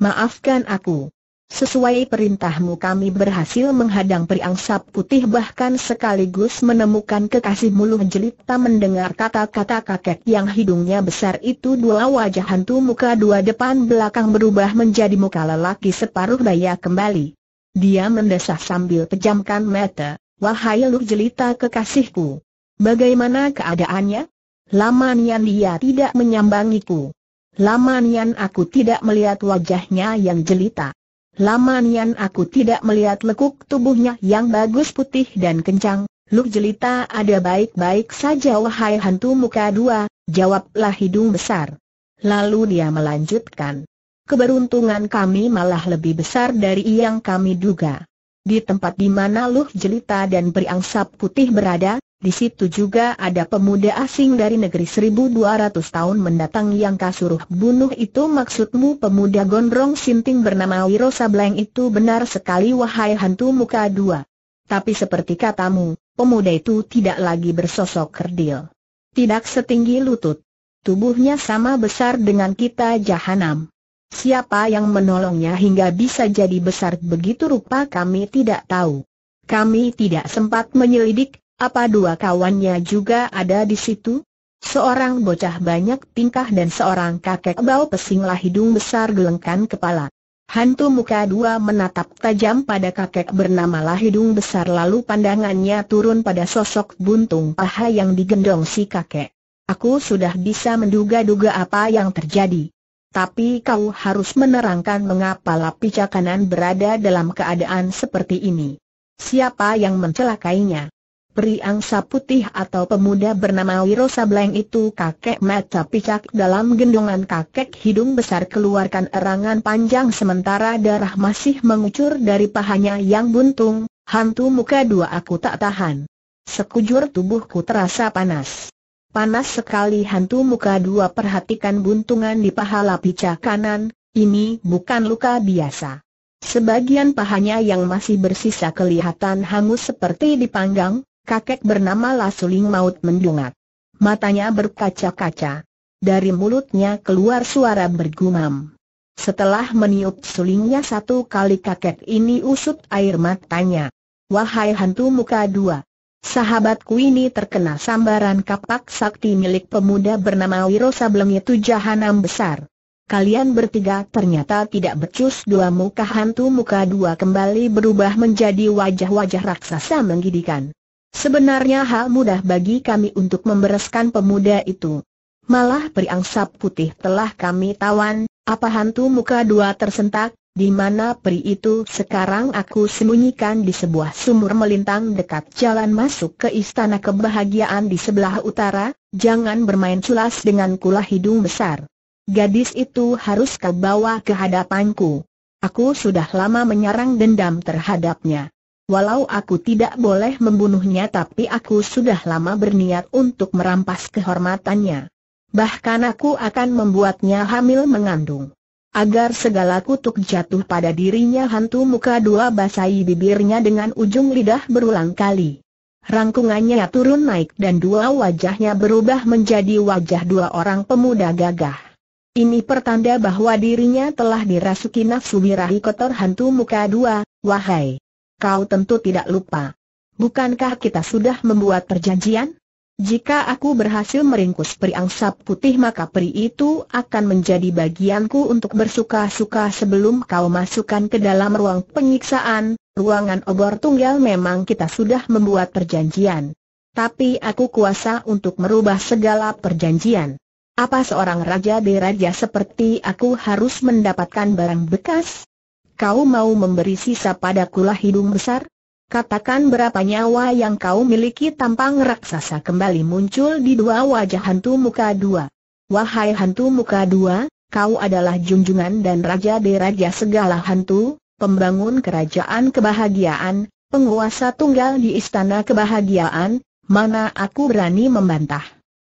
Maafkan aku. Sesuai perintahmu kami berhasil menghadang periangsap putih bahkan sekaligus menemukan kekasih mulu Jelita mendengar kata-kata kakek yang hidungnya besar itu dua wajah hantu muka dua depan belakang berubah menjadi muka lelaki separuh daya kembali. Dia mendesah sambil pejamkan mata, wahai Luh Jelita kekasihku. Bagaimana keadaannya? lamanian dia tidak menyambangiku. lamanian aku tidak melihat wajahnya yang jelita. Lama Nian aku tidak melihat lekuk tubuhnya yang bagus putih dan kencang. Luk jelita ada baik-baik saja wahai hantu muka dua, jawablah hidung besar. Lalu dia melanjutkan. Keberuntungan kami malah lebih besar dari yang kami duga. Di tempat di mana Luh Jelita dan beriangsap Putih berada, di situ juga ada pemuda asing dari negeri 1200 tahun mendatang yang kasuruh bunuh itu maksudmu pemuda gondrong sinting bernama Wiro Sableng itu benar sekali wahai hantu muka dua. Tapi seperti katamu, pemuda itu tidak lagi bersosok kerdil. Tidak setinggi lutut. Tubuhnya sama besar dengan kita jahanam. Siapa yang menolongnya hingga bisa jadi besar begitu rupa kami tidak tahu. Kami tidak sempat menyelidik, apa dua kawannya juga ada di situ? Seorang bocah banyak tingkah dan seorang kakek bau pesinglah hidung besar gelengkan kepala. Hantu muka dua menatap tajam pada kakek bernama Lahidung besar lalu pandangannya turun pada sosok buntung paha yang digendong si kakek. Aku sudah bisa menduga-duga apa yang terjadi. Tapi kau harus menerangkan mengapa lapisan kanan berada dalam keadaan seperti ini. Siapa yang mencelakainya? angsa putih atau pemuda bernama Wiro Sableng itu kakek mata picak dalam gendongan kakek hidung besar keluarkan erangan panjang sementara darah masih mengucur dari pahanya yang buntung, hantu muka dua aku tak tahan. Sekujur tubuhku terasa panas. Panas sekali hantu muka dua perhatikan buntungan di pahala picak kanan, ini bukan luka biasa. Sebagian pahanya yang masih bersisa kelihatan hangus seperti dipanggang, kakek bernama Lasuling Maut mendungat. Matanya berkaca-kaca. Dari mulutnya keluar suara bergumam. Setelah meniup sulingnya satu kali kakek ini usut air matanya. Wahai hantu muka dua. Sahabatku ini terkena sambaran kapak sakti milik pemuda bernama Wiro Sableng itu jahanam besar. Kalian bertiga ternyata tidak becus dua muka hantu muka dua kembali berubah menjadi wajah-wajah raksasa menggidikan. Sebenarnya hal mudah bagi kami untuk membereskan pemuda itu. Malah periangsap putih telah kami tawan, apa hantu muka dua tersentak, di mana peri itu sekarang aku sembunyikan di sebuah sumur melintang dekat jalan masuk ke istana kebahagiaan di sebelah utara, jangan bermain culas dengan kula hidung besar. Gadis itu harus kau bawa ke hadapanku. Aku sudah lama menyerang dendam terhadapnya. Walau aku tidak boleh membunuhnya tapi aku sudah lama berniat untuk merampas kehormatannya. Bahkan aku akan membuatnya hamil mengandung. Agar segala kutuk jatuh pada dirinya hantu muka dua basahi bibirnya dengan ujung lidah berulang kali. Rangkungannya turun naik dan dua wajahnya berubah menjadi wajah dua orang pemuda gagah. Ini pertanda bahwa dirinya telah dirasuki nafsu birahi kotor hantu muka dua, wahai kau tentu tidak lupa. Bukankah kita sudah membuat perjanjian? Jika aku berhasil meringkus peri angsap putih maka peri itu akan menjadi bagianku untuk bersuka-suka sebelum kau masukkan ke dalam ruang penyiksaan, ruangan obor tunggal memang kita sudah membuat perjanjian. Tapi aku kuasa untuk merubah segala perjanjian. Apa seorang raja deraja seperti aku harus mendapatkan barang bekas? kau mau memberi sisa pada kula hidung besar? Katakan berapa nyawa yang kau miliki tampang raksasa kembali muncul di dua wajah hantu muka dua. Wahai hantu muka dua, kau adalah junjungan dan raja de segala hantu, pembangun kerajaan kebahagiaan, penguasa tunggal di istana kebahagiaan, mana aku berani membantah.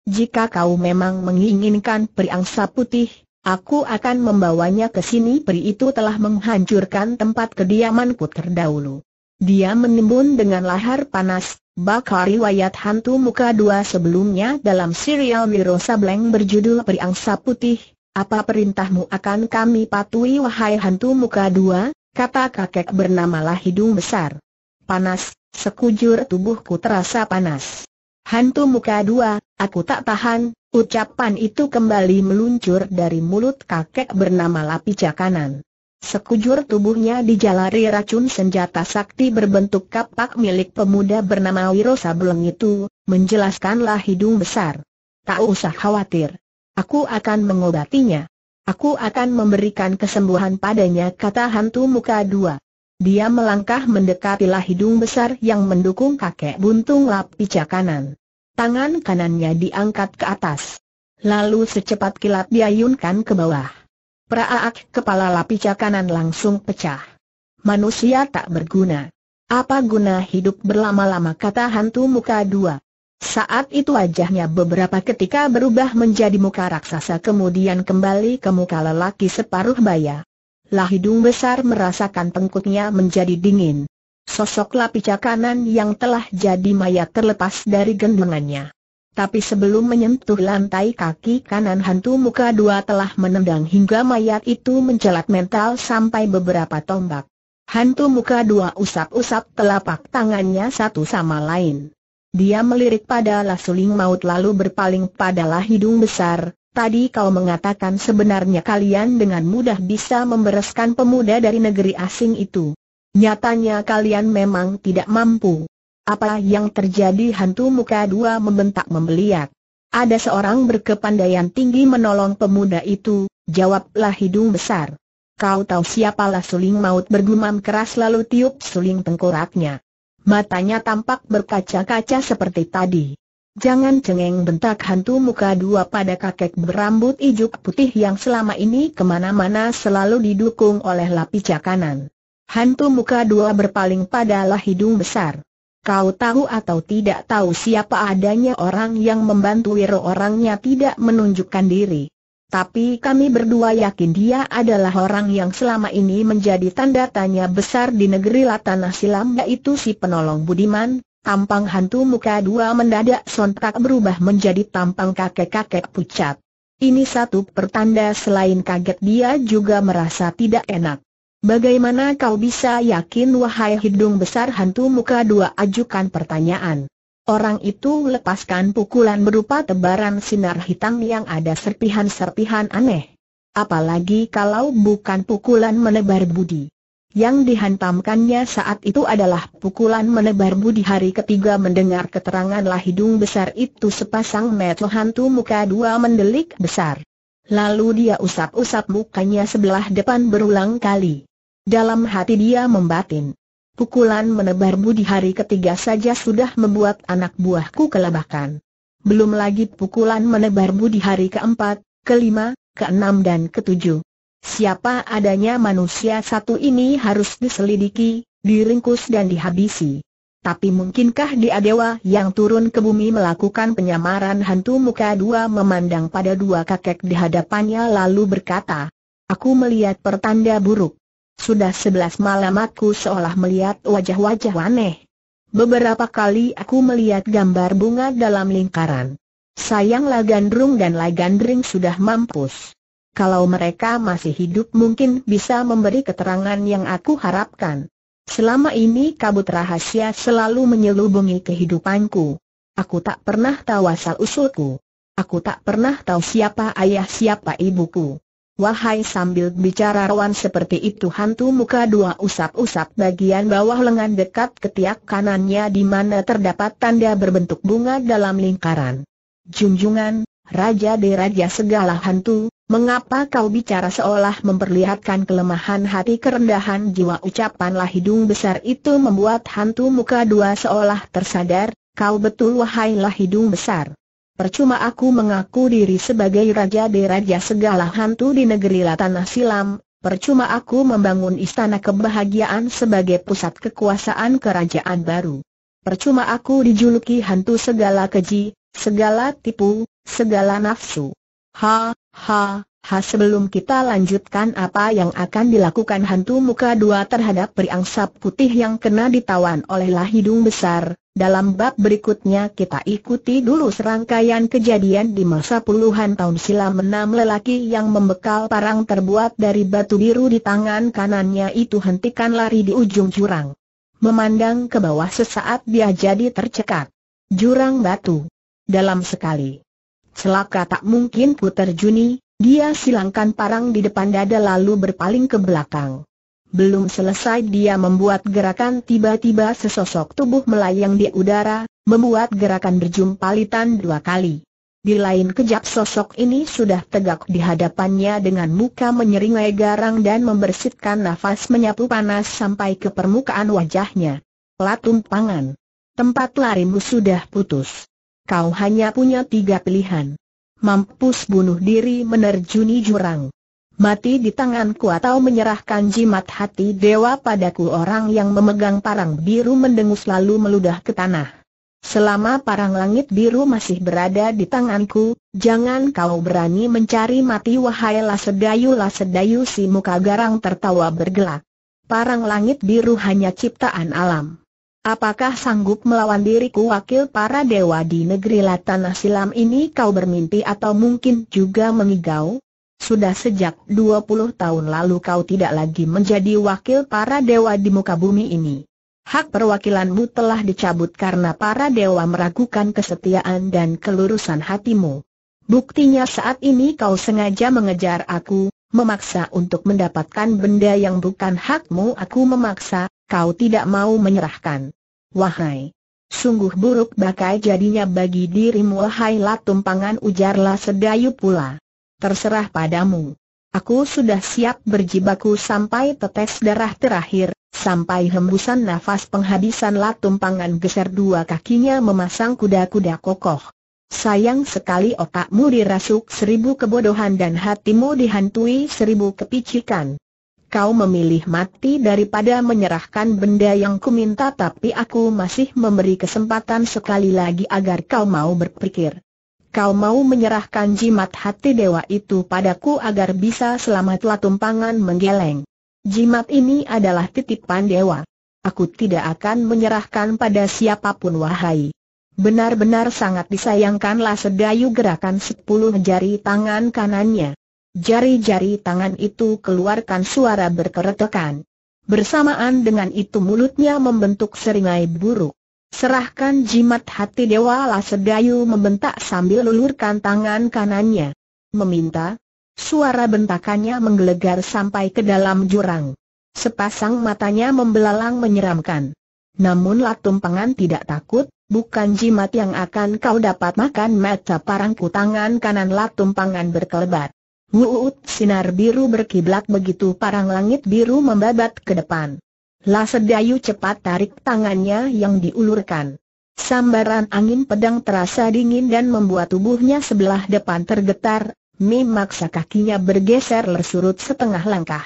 Jika kau memang menginginkan periangsa putih, Aku akan membawanya ke sini peri itu telah menghancurkan tempat kediamanku terdahulu. Dia menimbun dengan lahar panas, bakar riwayat hantu muka dua sebelumnya dalam serial Wiro Sableng berjudul Peri Angsa Putih. Apa perintahmu akan kami patuhi wahai hantu muka dua, kata kakek bernamalah hidung besar. Panas, sekujur tubuhku terasa panas. Hantu muka dua, aku tak tahan, Ucapan itu kembali meluncur dari mulut kakek bernama Lapi Cakanan. Sekujur tubuhnya dijalari racun senjata sakti berbentuk kapak milik pemuda bernama Wiro Sableng itu, menjelaskanlah hidung besar. Tak usah khawatir. Aku akan mengobatinya. Aku akan memberikan kesembuhan padanya kata hantu muka dua. Dia melangkah mendekatilah hidung besar yang mendukung kakek buntung lapi cakanan. Tangan kanannya diangkat ke atas. Lalu secepat kilat diayunkan ke bawah. Praaak kepala lapica kanan langsung pecah. Manusia tak berguna. Apa guna hidup berlama-lama kata hantu muka dua. Saat itu wajahnya beberapa ketika berubah menjadi muka raksasa kemudian kembali ke muka lelaki separuh baya. Lah hidung besar merasakan tengkuknya menjadi dingin. Sosok lapica kanan yang telah jadi mayat terlepas dari gendongannya. Tapi sebelum menyentuh lantai kaki kanan hantu muka dua telah menendang hingga mayat itu mencelat mental sampai beberapa tombak. Hantu muka dua usap-usap telapak tangannya satu sama lain. Dia melirik pada lasuling maut lalu berpaling padalah hidung besar, tadi kau mengatakan sebenarnya kalian dengan mudah bisa membereskan pemuda dari negeri asing itu. Nyatanya kalian memang tidak mampu. Apa yang terjadi hantu muka dua membentak membeliak. Ada seorang berkepandaian tinggi menolong pemuda itu, jawablah hidung besar. Kau tahu siapalah suling maut bergumam keras lalu tiup suling tengkoraknya. Matanya tampak berkaca-kaca seperti tadi. Jangan cengeng bentak hantu muka dua pada kakek berambut ijuk putih yang selama ini kemana-mana selalu didukung oleh lapi cakanan. Hantu muka dua berpaling padalah hidung besar. Kau tahu atau tidak tahu siapa adanya orang yang membantu Wiro orangnya tidak menunjukkan diri. Tapi kami berdua yakin dia adalah orang yang selama ini menjadi tanda tanya besar di negeri Latanah Silam yaitu si penolong Budiman, tampang hantu muka dua mendadak sontak berubah menjadi tampang kakek-kakek pucat. Ini satu pertanda selain kaget dia juga merasa tidak enak. Bagaimana kau bisa yakin wahai hidung besar hantu muka dua ajukan pertanyaan? Orang itu lepaskan pukulan berupa tebaran sinar hitam yang ada serpihan-serpihan aneh. Apalagi kalau bukan pukulan menebar budi. Yang dihantamkannya saat itu adalah pukulan menebar budi hari ketiga mendengar keteranganlah hidung besar itu sepasang mata hantu muka dua mendelik besar. Lalu dia usap-usap mukanya sebelah depan berulang kali. Dalam hati dia membatin. Pukulan menebar budi hari ketiga saja sudah membuat anak buahku kelabakan. Belum lagi pukulan menebar budi hari keempat, kelima, keenam dan ketujuh. Siapa adanya manusia satu ini harus diselidiki, diringkus dan dihabisi. Tapi mungkinkah dia dewa yang turun ke bumi melakukan penyamaran hantu muka dua memandang pada dua kakek di hadapannya lalu berkata, Aku melihat pertanda buruk. Sudah sebelas malam aku seolah melihat wajah-wajah aneh. Beberapa kali aku melihat gambar bunga dalam lingkaran. Sayanglah Gandrung dan Lagandring sudah mampus. Kalau mereka masih hidup mungkin bisa memberi keterangan yang aku harapkan. Selama ini kabut rahasia selalu menyelubungi kehidupanku. Aku tak pernah tahu asal usulku. Aku tak pernah tahu siapa ayah siapa ibuku. Wahai sambil bicara rawan seperti itu hantu muka dua usap-usap bagian bawah lengan dekat ketiak kanannya di mana terdapat tanda berbentuk bunga dalam lingkaran. Junjungan, Raja de Raja segala hantu, mengapa kau bicara seolah memperlihatkan kelemahan hati kerendahan jiwa ucapanlah hidung besar itu membuat hantu muka dua seolah tersadar, kau betul wahai lah hidung besar. Percuma aku mengaku diri sebagai raja deraja segala hantu di negeri Latanah Silam, percuma aku membangun istana kebahagiaan sebagai pusat kekuasaan kerajaan baru. Percuma aku dijuluki hantu segala keji, segala tipu, segala nafsu. Ha, ha, ha sebelum kita lanjutkan apa yang akan dilakukan hantu muka dua terhadap periang sap putih yang kena ditawan olehlah hidung besar, dalam bab berikutnya kita ikuti dulu serangkaian kejadian di masa puluhan tahun silam enam lelaki yang membekal parang terbuat dari batu biru di tangan kanannya itu hentikan lari di ujung jurang. Memandang ke bawah sesaat dia jadi tercekat. Jurang batu. Dalam sekali. Selaka tak mungkin puter Juni, dia silangkan parang di depan dada lalu berpaling ke belakang. Belum selesai dia membuat gerakan tiba-tiba sesosok tubuh melayang di udara, membuat gerakan berjumpalitan dua kali. Di lain kejap sosok ini sudah tegak di hadapannya dengan muka menyeringai garang dan membersihkan nafas menyapu panas sampai ke permukaan wajahnya. Latum pangan. Tempat larimu sudah putus. Kau hanya punya tiga pilihan. Mampus bunuh diri menerjuni jurang. Mati di tanganku atau menyerahkan jimat hati dewa padaku orang yang memegang parang biru mendengus lalu meludah ke tanah. Selama parang langit biru masih berada di tanganku, jangan kau berani mencari mati wahai sedayu lasedayu sedayu si muka garang tertawa bergelak. Parang langit biru hanya ciptaan alam. Apakah sanggup melawan diriku wakil para dewa di negeri Latanah Silam ini kau bermimpi atau mungkin juga mengigau? Sudah sejak 20 tahun lalu kau tidak lagi menjadi wakil para dewa di muka bumi ini. Hak perwakilanmu telah dicabut karena para dewa meragukan kesetiaan dan kelurusan hatimu. Buktinya saat ini kau sengaja mengejar aku, memaksa untuk mendapatkan benda yang bukan hakmu aku memaksa, kau tidak mau menyerahkan. Wahai! Sungguh buruk bakai jadinya bagi dirimu wahai latumpangan ujarlah sedayu pula terserah padamu. Aku sudah siap berjibaku sampai tetes darah terakhir, sampai hembusan nafas penghabisan latumpangan geser dua kakinya memasang kuda-kuda kokoh. Sayang sekali otakmu dirasuk seribu kebodohan dan hatimu dihantui seribu kepicikan. Kau memilih mati daripada menyerahkan benda yang kuminta tapi aku masih memberi kesempatan sekali lagi agar kau mau berpikir kau mau menyerahkan jimat hati dewa itu padaku agar bisa selamatlah tumpangan menggeleng. Jimat ini adalah titipan dewa. Aku tidak akan menyerahkan pada siapapun wahai. Benar-benar sangat disayangkanlah sedayu gerakan sepuluh jari tangan kanannya. Jari-jari tangan itu keluarkan suara berkeretekan. Bersamaan dengan itu mulutnya membentuk seringai buruk. Serahkan jimat hati Dewa Lasedayu membentak sambil lulurkan tangan kanannya. Meminta, suara bentakannya menggelegar sampai ke dalam jurang. Sepasang matanya membelalang menyeramkan. Namun Latumpangan tidak takut, bukan jimat yang akan kau dapat makan mata parangku tangan kanan Latumpangan berkelebat. Wuut sinar biru berkiblat begitu parang langit biru membabat ke depan. Sedayu cepat tarik tangannya yang diulurkan. Sambaran angin pedang terasa dingin dan membuat tubuhnya sebelah depan tergetar, memaksa kakinya bergeser lersurut setengah langkah.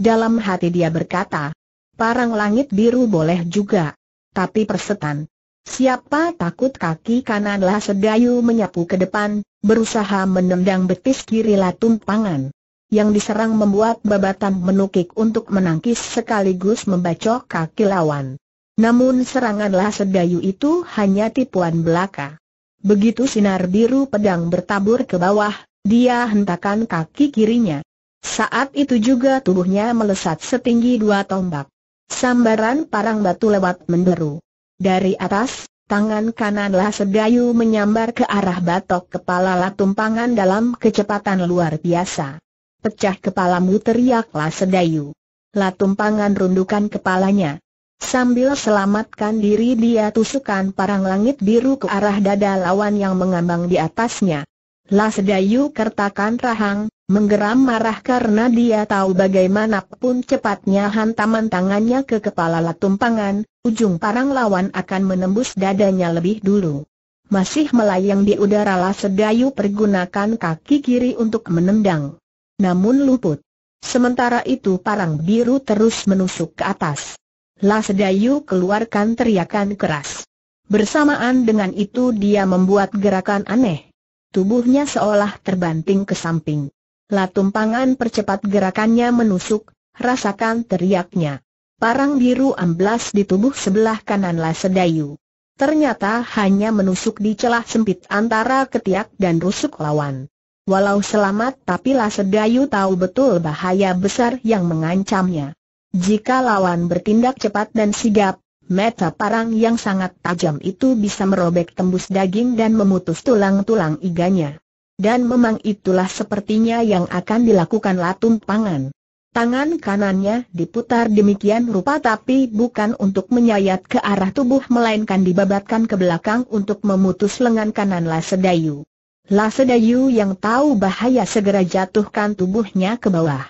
Dalam hati dia berkata, parang langit biru boleh juga, tapi persetan. Siapa takut kaki kanan Sedayu menyapu ke depan, berusaha menendang betis kiri pangan yang diserang membuat babatan menukik untuk menangkis sekaligus membacok kaki lawan. Namun seranganlah sedayu itu hanya tipuan belaka. Begitu sinar biru pedang bertabur ke bawah, dia hentakan kaki kirinya. Saat itu juga tubuhnya melesat setinggi dua tombak. Sambaran parang batu lewat menderu. Dari atas, tangan kananlah sedayu menyambar ke arah batok kepala latumpangan dalam kecepatan luar biasa. Pecah kepalamu teriaklah Sedayu. tumpangan rundukan kepalanya. Sambil selamatkan diri dia tusukan parang langit biru ke arah dada lawan yang mengambang di atasnya. sedayu kertakan rahang, menggeram marah karena dia tahu bagaimanapun cepatnya hantaman tangannya ke kepala tumpangan, ujung parang lawan akan menembus dadanya lebih dulu. Masih melayang di udara sedayu pergunakan kaki kiri untuk menendang namun luput. Sementara itu parang biru terus menusuk ke atas. Lasedayu keluarkan teriakan keras. Bersamaan dengan itu dia membuat gerakan aneh. Tubuhnya seolah terbanting ke samping. Latumpangan percepat gerakannya menusuk, rasakan teriaknya. Parang biru amblas di tubuh sebelah kanan Lasedayu. Ternyata hanya menusuk di celah sempit antara ketiak dan rusuk lawan. Walau selamat tapi Lasedayu tahu betul bahaya besar yang mengancamnya. Jika lawan bertindak cepat dan sigap, meta parang yang sangat tajam itu bisa merobek tembus daging dan memutus tulang-tulang iganya. Dan memang itulah sepertinya yang akan dilakukan Latum Pangan. Tangan kanannya diputar demikian rupa tapi bukan untuk menyayat ke arah tubuh melainkan dibabatkan ke belakang untuk memutus lengan kanan Lasedayu. Lasedayu yang tahu bahaya segera jatuhkan tubuhnya ke bawah.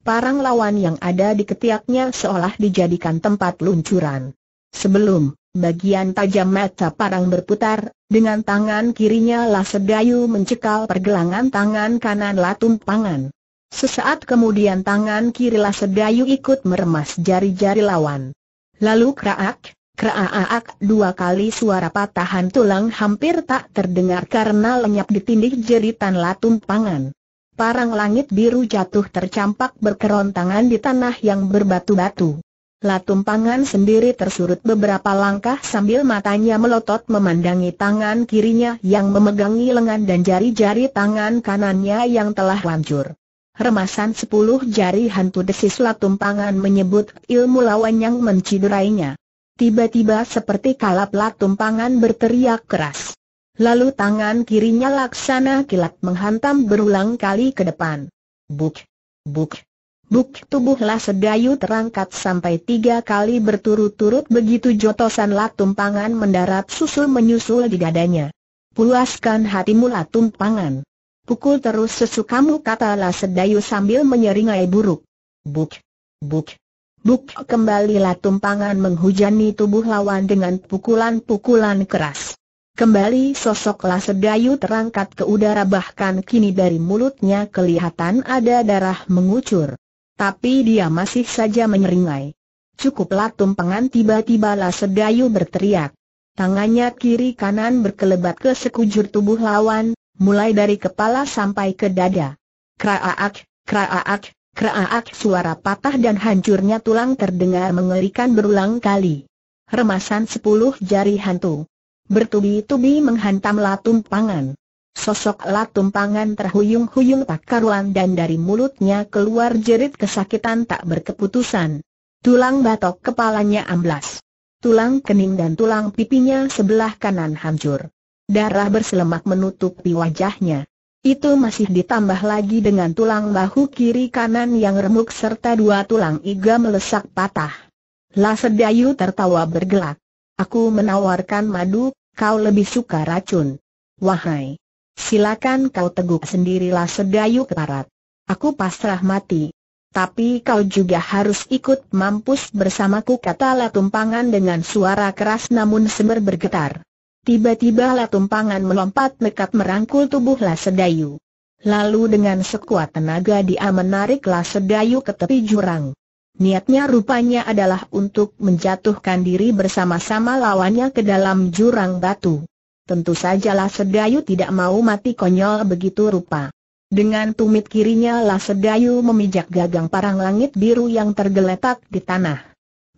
Parang lawan yang ada di ketiaknya seolah dijadikan tempat luncuran. Sebelum bagian tajam mata parang berputar, dengan tangan kirinya Lasedayu mencekal pergelangan tangan kanan Latum Pangan. Sesaat kemudian tangan kiri Lasedayu ikut meremas jari-jari lawan. Lalu kraak, Kraaak dua kali suara patahan tulang hampir tak terdengar karena lenyap ditindih jeritan latumpangan. Parang langit biru jatuh tercampak berkerontangan di tanah yang berbatu-batu. Latumpangan sendiri tersurut beberapa langkah sambil matanya melotot memandangi tangan kirinya yang memegangi lengan dan jari-jari tangan kanannya yang telah hancur. Remasan sepuluh jari hantu desis Latumpangan menyebut ilmu lawan yang menciderainya. Tiba-tiba seperti kalaplah tumpangan berteriak keras. Lalu tangan kirinya laksana kilat menghantam berulang kali ke depan. Buk, buk, buk tubuhlah sedayu terangkat sampai tiga kali berturut-turut begitu jotosanlah tumpangan mendarat susul menyusul di dadanya. Pulaskan hatimu lah tumpangan. Pukul terus sesukamu katalah sedayu sambil menyeringai buruk. Buk, buk, Buk kembalilah tumpangan menghujani tubuh lawan dengan pukulan-pukulan keras. Kembali sosok Lasedayu terangkat ke udara bahkan kini dari mulutnya kelihatan ada darah mengucur. Tapi dia masih saja menyeringai. Cukuplah tumpangan tiba tiba Lasedayu berteriak. Tangannya kiri kanan berkelebat ke sekujur tubuh lawan, mulai dari kepala sampai ke dada. Kraaak, kraaak, Keraak suara patah dan hancurnya tulang terdengar mengerikan berulang kali. Remasan sepuluh jari hantu. Bertubi-tubi menghantam latum pangan. Sosok latum pangan terhuyung-huyung tak karuan dan dari mulutnya keluar jerit kesakitan tak berkeputusan. Tulang batok kepalanya amblas. Tulang kening dan tulang pipinya sebelah kanan hancur. Darah berselemak menutupi wajahnya. Itu masih ditambah lagi dengan tulang bahu kiri kanan yang remuk serta dua tulang iga melesak patah. Lasedayu tertawa bergelak. Aku menawarkan madu, kau lebih suka racun. Wahai! Silakan kau teguk sendiri Lasedayu keparat. Aku pasrah mati. Tapi kau juga harus ikut mampus bersamaku kata latumpangan dengan suara keras namun semer bergetar. Tiba-tiba lah tumpangan melompat nekat merangkul tubuh lah sedayu. Lalu dengan sekuat tenaga dia menarik lah sedayu ke tepi jurang. Niatnya rupanya adalah untuk menjatuhkan diri bersama-sama lawannya ke dalam jurang batu. Tentu saja Sedayu tidak mau mati konyol begitu rupa. Dengan tumit kirinya lah Sedayu memijak gagang parang langit biru yang tergeletak di tanah.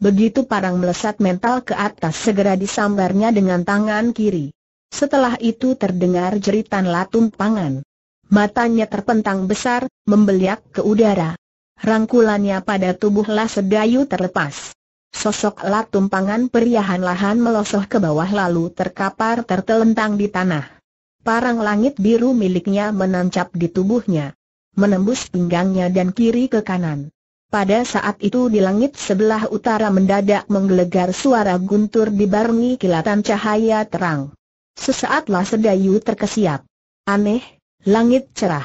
Begitu parang melesat mental ke atas segera disambarnya dengan tangan kiri. Setelah itu terdengar jeritan latun pangan. Matanya terpentang besar, membeliak ke udara. Rangkulannya pada tubuhlah sedayu terlepas. Sosok latumpangan periahan-lahan melosoh ke bawah lalu terkapar tertelentang di tanah. Parang langit biru miliknya menancap di tubuhnya. Menembus pinggangnya dan kiri ke kanan. Pada saat itu di langit sebelah utara mendadak menggelegar suara guntur dibarengi kilatan cahaya terang. Sesaatlah sedayu terkesiap. Aneh, langit cerah.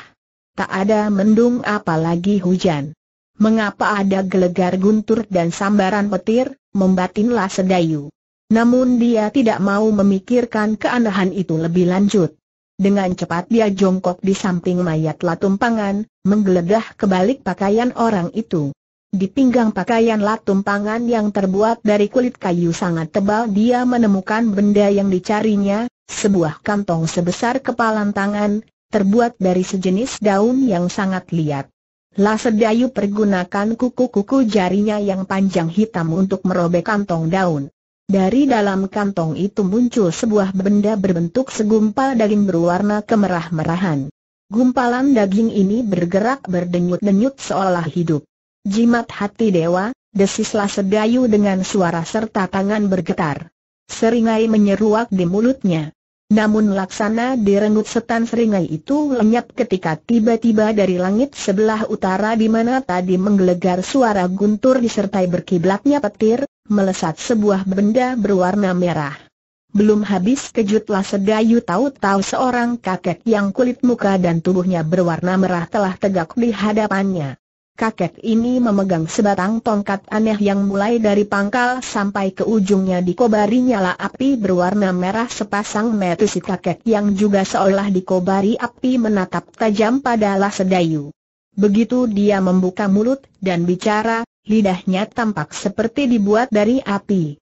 Tak ada mendung apalagi hujan. Mengapa ada gelegar guntur dan sambaran petir, membatinlah sedayu. Namun dia tidak mau memikirkan keanehan itu lebih lanjut. Dengan cepat dia jongkok di samping mayat Latumpangan, menggeledah kebalik pakaian orang itu. Di pinggang pakaian Latumpangan yang terbuat dari kulit kayu sangat tebal dia menemukan benda yang dicarinya, sebuah kantong sebesar kepalan tangan, terbuat dari sejenis daun yang sangat liat. Lasedayu pergunakan kuku-kuku jarinya yang panjang hitam untuk merobek kantong daun. Dari dalam kantong itu muncul sebuah benda berbentuk segumpal daging berwarna kemerah-merahan. Gumpalan daging ini bergerak berdenyut-denyut seolah hidup. Jimat hati dewa, desislah sedayu dengan suara serta tangan bergetar. Seringai menyeruak di mulutnya. Namun laksana direnggut setan seringai itu lenyap ketika tiba-tiba dari langit sebelah utara di mana tadi menggelegar suara guntur disertai berkiblatnya petir, melesat sebuah benda berwarna merah. Belum habis kejutlah sedayu tahu-tahu seorang kakek yang kulit muka dan tubuhnya berwarna merah telah tegak di hadapannya. Kakek ini memegang sebatang tongkat aneh yang mulai dari pangkal sampai ke ujungnya dikobari nyala api berwarna merah sepasang mata si kakek yang juga seolah dikobari api menatap tajam pada lah sedayu. Begitu dia membuka mulut dan bicara, lidahnya tampak seperti dibuat dari api.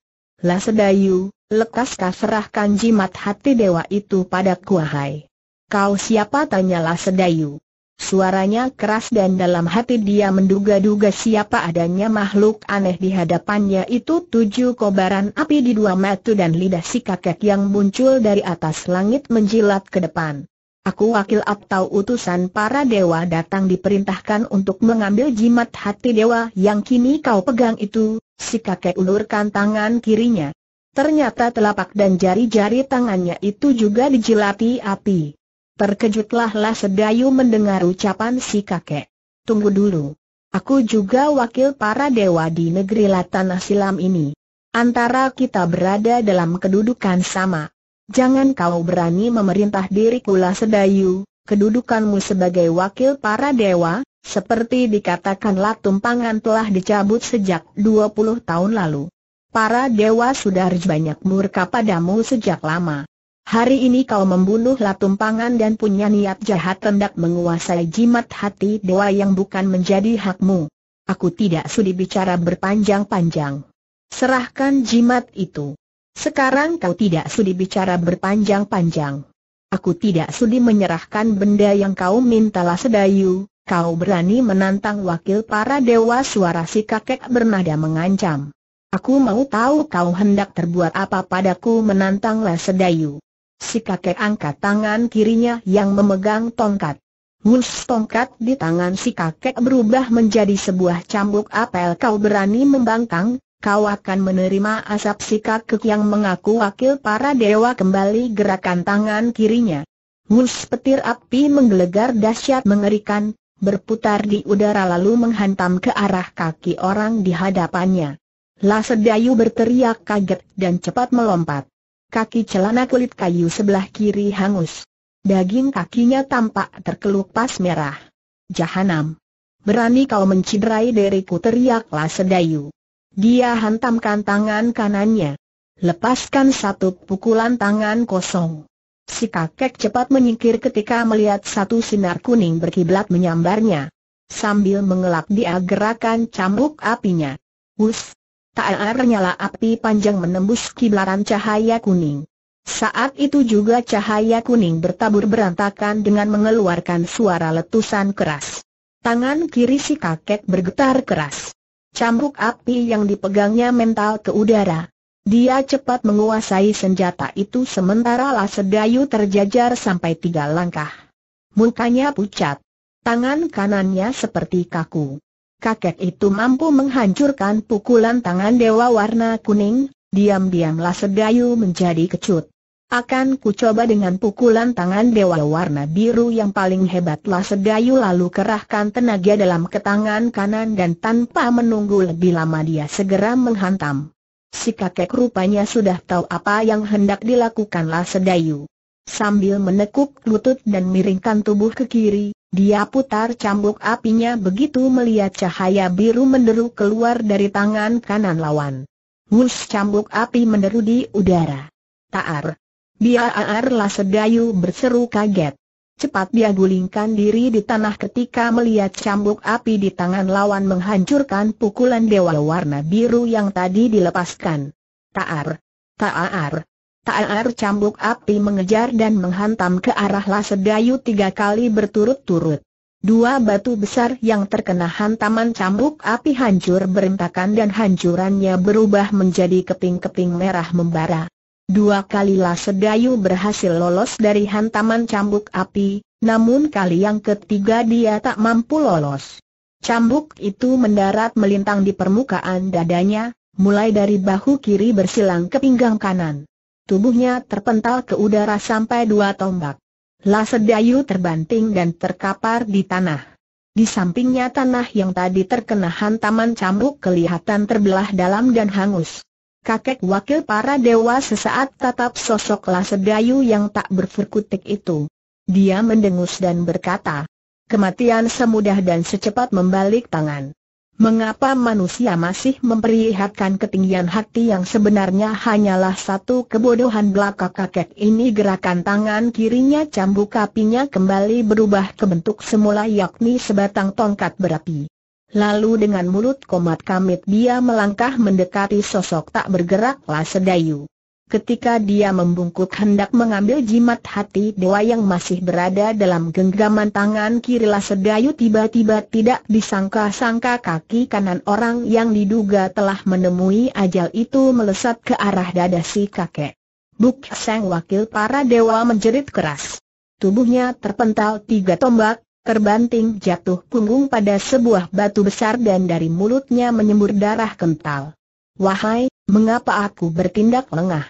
Lah sedayu, lekaskah serahkan jimat hati dewa itu pada kuahai. Kau siapa tanyalah sedayu. Suaranya keras dan dalam hati dia menduga-duga siapa adanya makhluk aneh di hadapannya itu tujuh kobaran api di dua mata dan lidah si kakek yang muncul dari atas langit menjilat ke depan. Aku wakil atau utusan para dewa datang diperintahkan untuk mengambil jimat hati dewa yang kini kau pegang itu, si kakek ulurkan tangan kirinya. Ternyata telapak dan jari-jari tangannya itu juga dijilati api. Terkejutlah lah sedayu mendengar ucapan si kakek. Tunggu dulu. Aku juga wakil para dewa di negeri Latana Silam ini. Antara kita berada dalam kedudukan sama. Jangan kau berani memerintah diriku lah sedayu, kedudukanmu sebagai wakil para dewa, seperti dikatakan Latumpangan telah dicabut sejak 20 tahun lalu. Para dewa sudah banyak murka padamu sejak lama. Hari ini kau membunuh Latumpangan dan punya niat jahat hendak menguasai jimat hati dewa yang bukan menjadi hakmu. Aku tidak sudi bicara berpanjang-panjang. Serahkan jimat itu. Sekarang kau tidak sudi bicara berpanjang-panjang. Aku tidak sudi menyerahkan benda yang kau mintalah sedayu, kau berani menantang wakil para dewa suara si kakek bernada mengancam. Aku mau tahu kau hendak terbuat apa padaku menantanglah sedayu. Si kakek angkat tangan kirinya yang memegang tongkat. Wulf tongkat di tangan si kakek berubah menjadi sebuah cambuk apel kau berani membangkang, kau akan menerima asap si kek yang mengaku wakil para dewa kembali gerakan tangan kirinya. Mus petir api menggelegar dahsyat mengerikan, berputar di udara lalu menghantam ke arah kaki orang di hadapannya. Lasedayu berteriak kaget dan cepat melompat. Kaki celana kulit kayu sebelah kiri hangus. Daging kakinya tampak terkelupas merah. Jahanam. Berani kau menciderai diriku teriak Lasedayu. Dia hantamkan tangan kanannya. Lepaskan satu pukulan tangan kosong. Si kakek cepat menyingkir ketika melihat satu sinar kuning berkiblat menyambarnya. Sambil mengelak dia gerakan cambuk apinya. Wus! Tak nyala api panjang menembus kiblaran cahaya kuning. Saat itu juga cahaya kuning bertabur berantakan dengan mengeluarkan suara letusan keras. Tangan kiri si kakek bergetar keras. Cambuk api yang dipegangnya mental ke udara. Dia cepat menguasai senjata itu sementara Lasedayu terjajar sampai tiga langkah. Mukanya pucat. Tangan kanannya seperti kaku. Kakek itu mampu menghancurkan pukulan tangan dewa warna kuning, diam-diam Lasedayu menjadi kecut. Akan ku coba dengan pukulan tangan dewa warna biru yang paling hebatlah sedayu lalu kerahkan tenaga dalam ke tangan kanan dan tanpa menunggu lebih lama dia segera menghantam. Si kakek rupanya sudah tahu apa yang hendak dilakukanlah sedayu. Sambil menekuk lutut dan miringkan tubuh ke kiri, dia putar cambuk apinya begitu melihat cahaya biru menderu keluar dari tangan kanan lawan. Wus cambuk api menderu di udara. Taar, Biar lah sedayu berseru kaget. Cepat dia gulingkan diri di tanah ketika melihat cambuk api di tangan lawan menghancurkan pukulan dewa warna biru yang tadi dilepaskan. Taar! Taar! Taar cambuk api mengejar dan menghantam ke arah Lasedayu tiga kali berturut-turut. Dua batu besar yang terkena hantaman cambuk api hancur berentakan dan hancurannya berubah menjadi keping-keping merah membara. Dua kalilah Sedayu berhasil lolos dari hantaman cambuk api, namun kali yang ketiga dia tak mampu lolos. Cambuk itu mendarat melintang di permukaan dadanya, mulai dari bahu kiri bersilang ke pinggang kanan. Tubuhnya terpental ke udara sampai dua tombak. Sedayu terbanting dan terkapar di tanah. Di sampingnya tanah yang tadi terkena hantaman cambuk kelihatan terbelah dalam dan hangus. Kakek wakil para dewa sesaat tatap sosok Lasedayu yang tak berfurkutik itu. Dia mendengus dan berkata, kematian semudah dan secepat membalik tangan. Mengapa manusia masih memperlihatkan ketinggian hati yang sebenarnya hanyalah satu kebodohan belaka kakek ini gerakan tangan kirinya cambuk apinya kembali berubah ke bentuk semula yakni sebatang tongkat berapi. Lalu dengan mulut komat kamit dia melangkah mendekati sosok tak bergerak sedayu. Ketika dia membungkuk hendak mengambil jimat hati dewa yang masih berada dalam genggaman tangan kiri sedayu tiba-tiba tidak disangka-sangka kaki kanan orang yang diduga telah menemui ajal itu melesat ke arah dada si kakek. Buk Seng wakil para dewa menjerit keras. Tubuhnya terpental tiga tombak, terbanting jatuh punggung pada sebuah batu besar dan dari mulutnya menyembur darah kental. Wahai, mengapa aku bertindak lengah?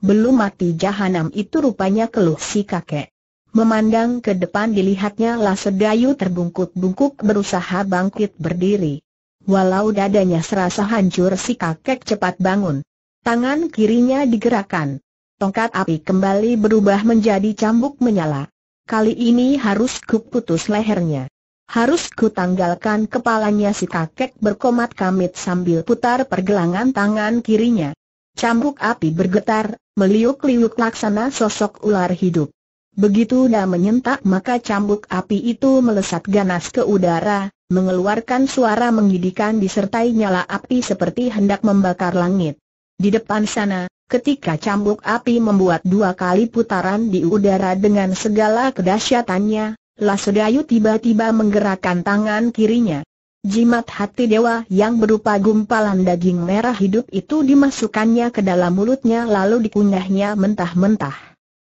Belum mati jahanam itu rupanya keluh si kakek. Memandang ke depan dilihatnya lah sedayu terbungkuk-bungkuk berusaha bangkit berdiri. Walau dadanya serasa hancur si kakek cepat bangun. Tangan kirinya digerakkan. Tongkat api kembali berubah menjadi cambuk menyala. Kali ini harus kuputus lehernya. Harus kutanggalkan kepalanya si kakek berkomat kamit sambil putar pergelangan tangan kirinya. Cambuk api bergetar, meliuk-liuk laksana sosok ular hidup. Begitu dah menyentak maka cambuk api itu melesat ganas ke udara, mengeluarkan suara menggidikan disertai nyala api seperti hendak membakar langit. Di depan sana, ketika cambuk api membuat dua kali putaran di udara dengan segala kedahsyatannya, Lasodayu tiba-tiba menggerakkan tangan kirinya. Jimat hati dewa yang berupa gumpalan daging merah hidup itu dimasukkannya ke dalam mulutnya lalu dikunyahnya mentah-mentah.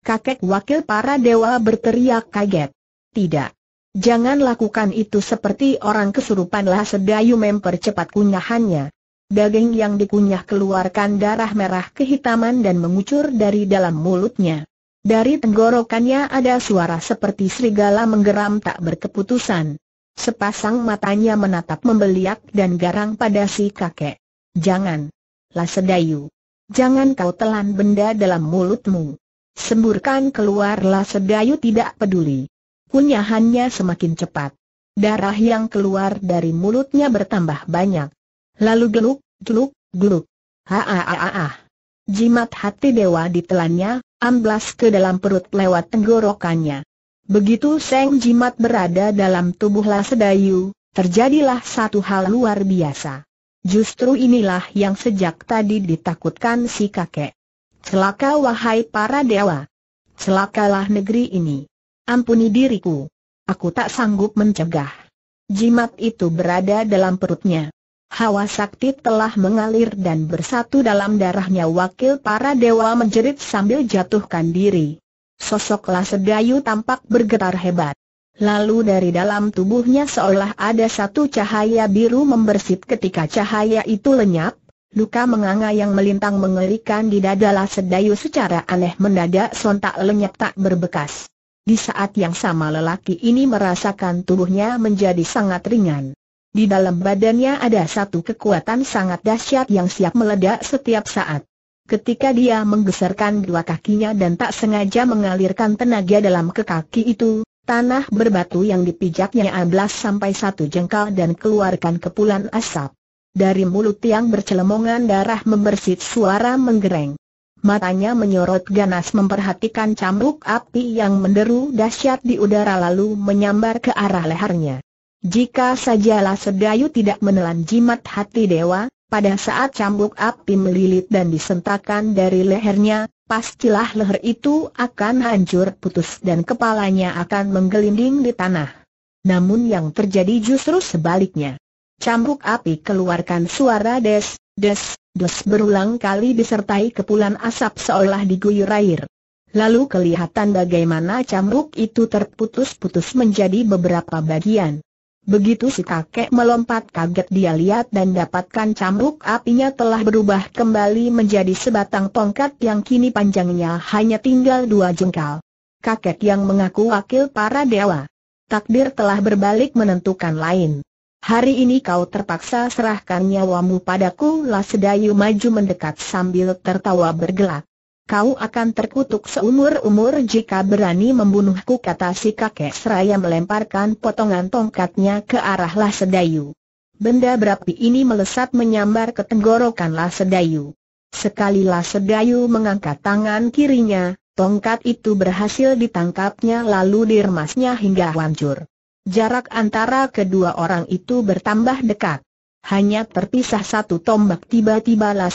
Kakek wakil para dewa berteriak kaget. Tidak. Jangan lakukan itu seperti orang kesurupan lah sedayu mempercepat kunyahannya. Daging yang dikunyah keluarkan darah merah kehitaman dan mengucur dari dalam mulutnya. Dari tenggorokannya ada suara seperti serigala menggeram tak berkeputusan. Sepasang matanya menatap membeliak dan garang pada si kakek. Jangan. Lasedayu. Jangan kau telan benda dalam mulutmu. Semburkan keluar Lasedayu tidak peduli. Kunyahannya semakin cepat. Darah yang keluar dari mulutnya bertambah banyak. Lalu geluk, geluk, geluk. Haaaaah. Jimat hati dewa ditelannya, amblas ke dalam perut lewat tenggorokannya. Begitu seng jimat berada dalam tubuh Lasedayu, terjadilah satu hal luar biasa. Justru inilah yang sejak tadi ditakutkan si kakek. Celaka wahai para dewa. Celakalah negeri ini. Ampuni diriku. Aku tak sanggup mencegah. Jimat itu berada dalam perutnya. Hawa sakti telah mengalir dan bersatu dalam darahnya wakil para dewa menjerit sambil jatuhkan diri. Sosok Lasedayu tampak bergetar hebat. Lalu dari dalam tubuhnya seolah ada satu cahaya biru membersit ketika cahaya itu lenyap, luka menganga yang melintang mengerikan di dada Lasedayu secara aneh mendadak sontak lenyap tak berbekas. Di saat yang sama lelaki ini merasakan tubuhnya menjadi sangat ringan. Di dalam badannya ada satu kekuatan sangat dahsyat yang siap meledak setiap saat. Ketika dia menggeserkan dua kakinya dan tak sengaja mengalirkan tenaga dalam ke kaki itu, tanah berbatu yang dipijaknya ablas sampai satu jengkal dan keluarkan kepulan asap. Dari mulut yang bercelemongan darah membersit suara menggereng. Matanya menyorot ganas memperhatikan cambuk api yang menderu dahsyat di udara lalu menyambar ke arah lehernya. Jika sajalah sedayu tidak menelan jimat hati dewa, pada saat cambuk api melilit dan disentakan dari lehernya, pastilah leher itu akan hancur putus dan kepalanya akan menggelinding di tanah. Namun yang terjadi justru sebaliknya. Cambuk api keluarkan suara des, des, des berulang kali disertai kepulan asap seolah diguyur air. Lalu kelihatan bagaimana cambuk itu terputus-putus menjadi beberapa bagian. Begitu si kakek melompat kaget dia lihat dan dapatkan cambuk apinya telah berubah kembali menjadi sebatang tongkat yang kini panjangnya hanya tinggal dua jengkal. Kakek yang mengaku wakil para dewa. Takdir telah berbalik menentukan lain. Hari ini kau terpaksa serahkan nyawamu padaku lah sedayu maju mendekat sambil tertawa bergelak kau akan terkutuk seumur-umur jika berani membunuhku kata si kakek seraya melemparkan potongan tongkatnya ke arah Lah Sedayu. Benda berapi ini melesat menyambar ke tenggorokan Lah Sedayu. Sekali Lah Sedayu mengangkat tangan kirinya, tongkat itu berhasil ditangkapnya lalu diremasnya hingga hancur. Jarak antara kedua orang itu bertambah dekat. Hanya terpisah satu tombak tiba-tiba Lah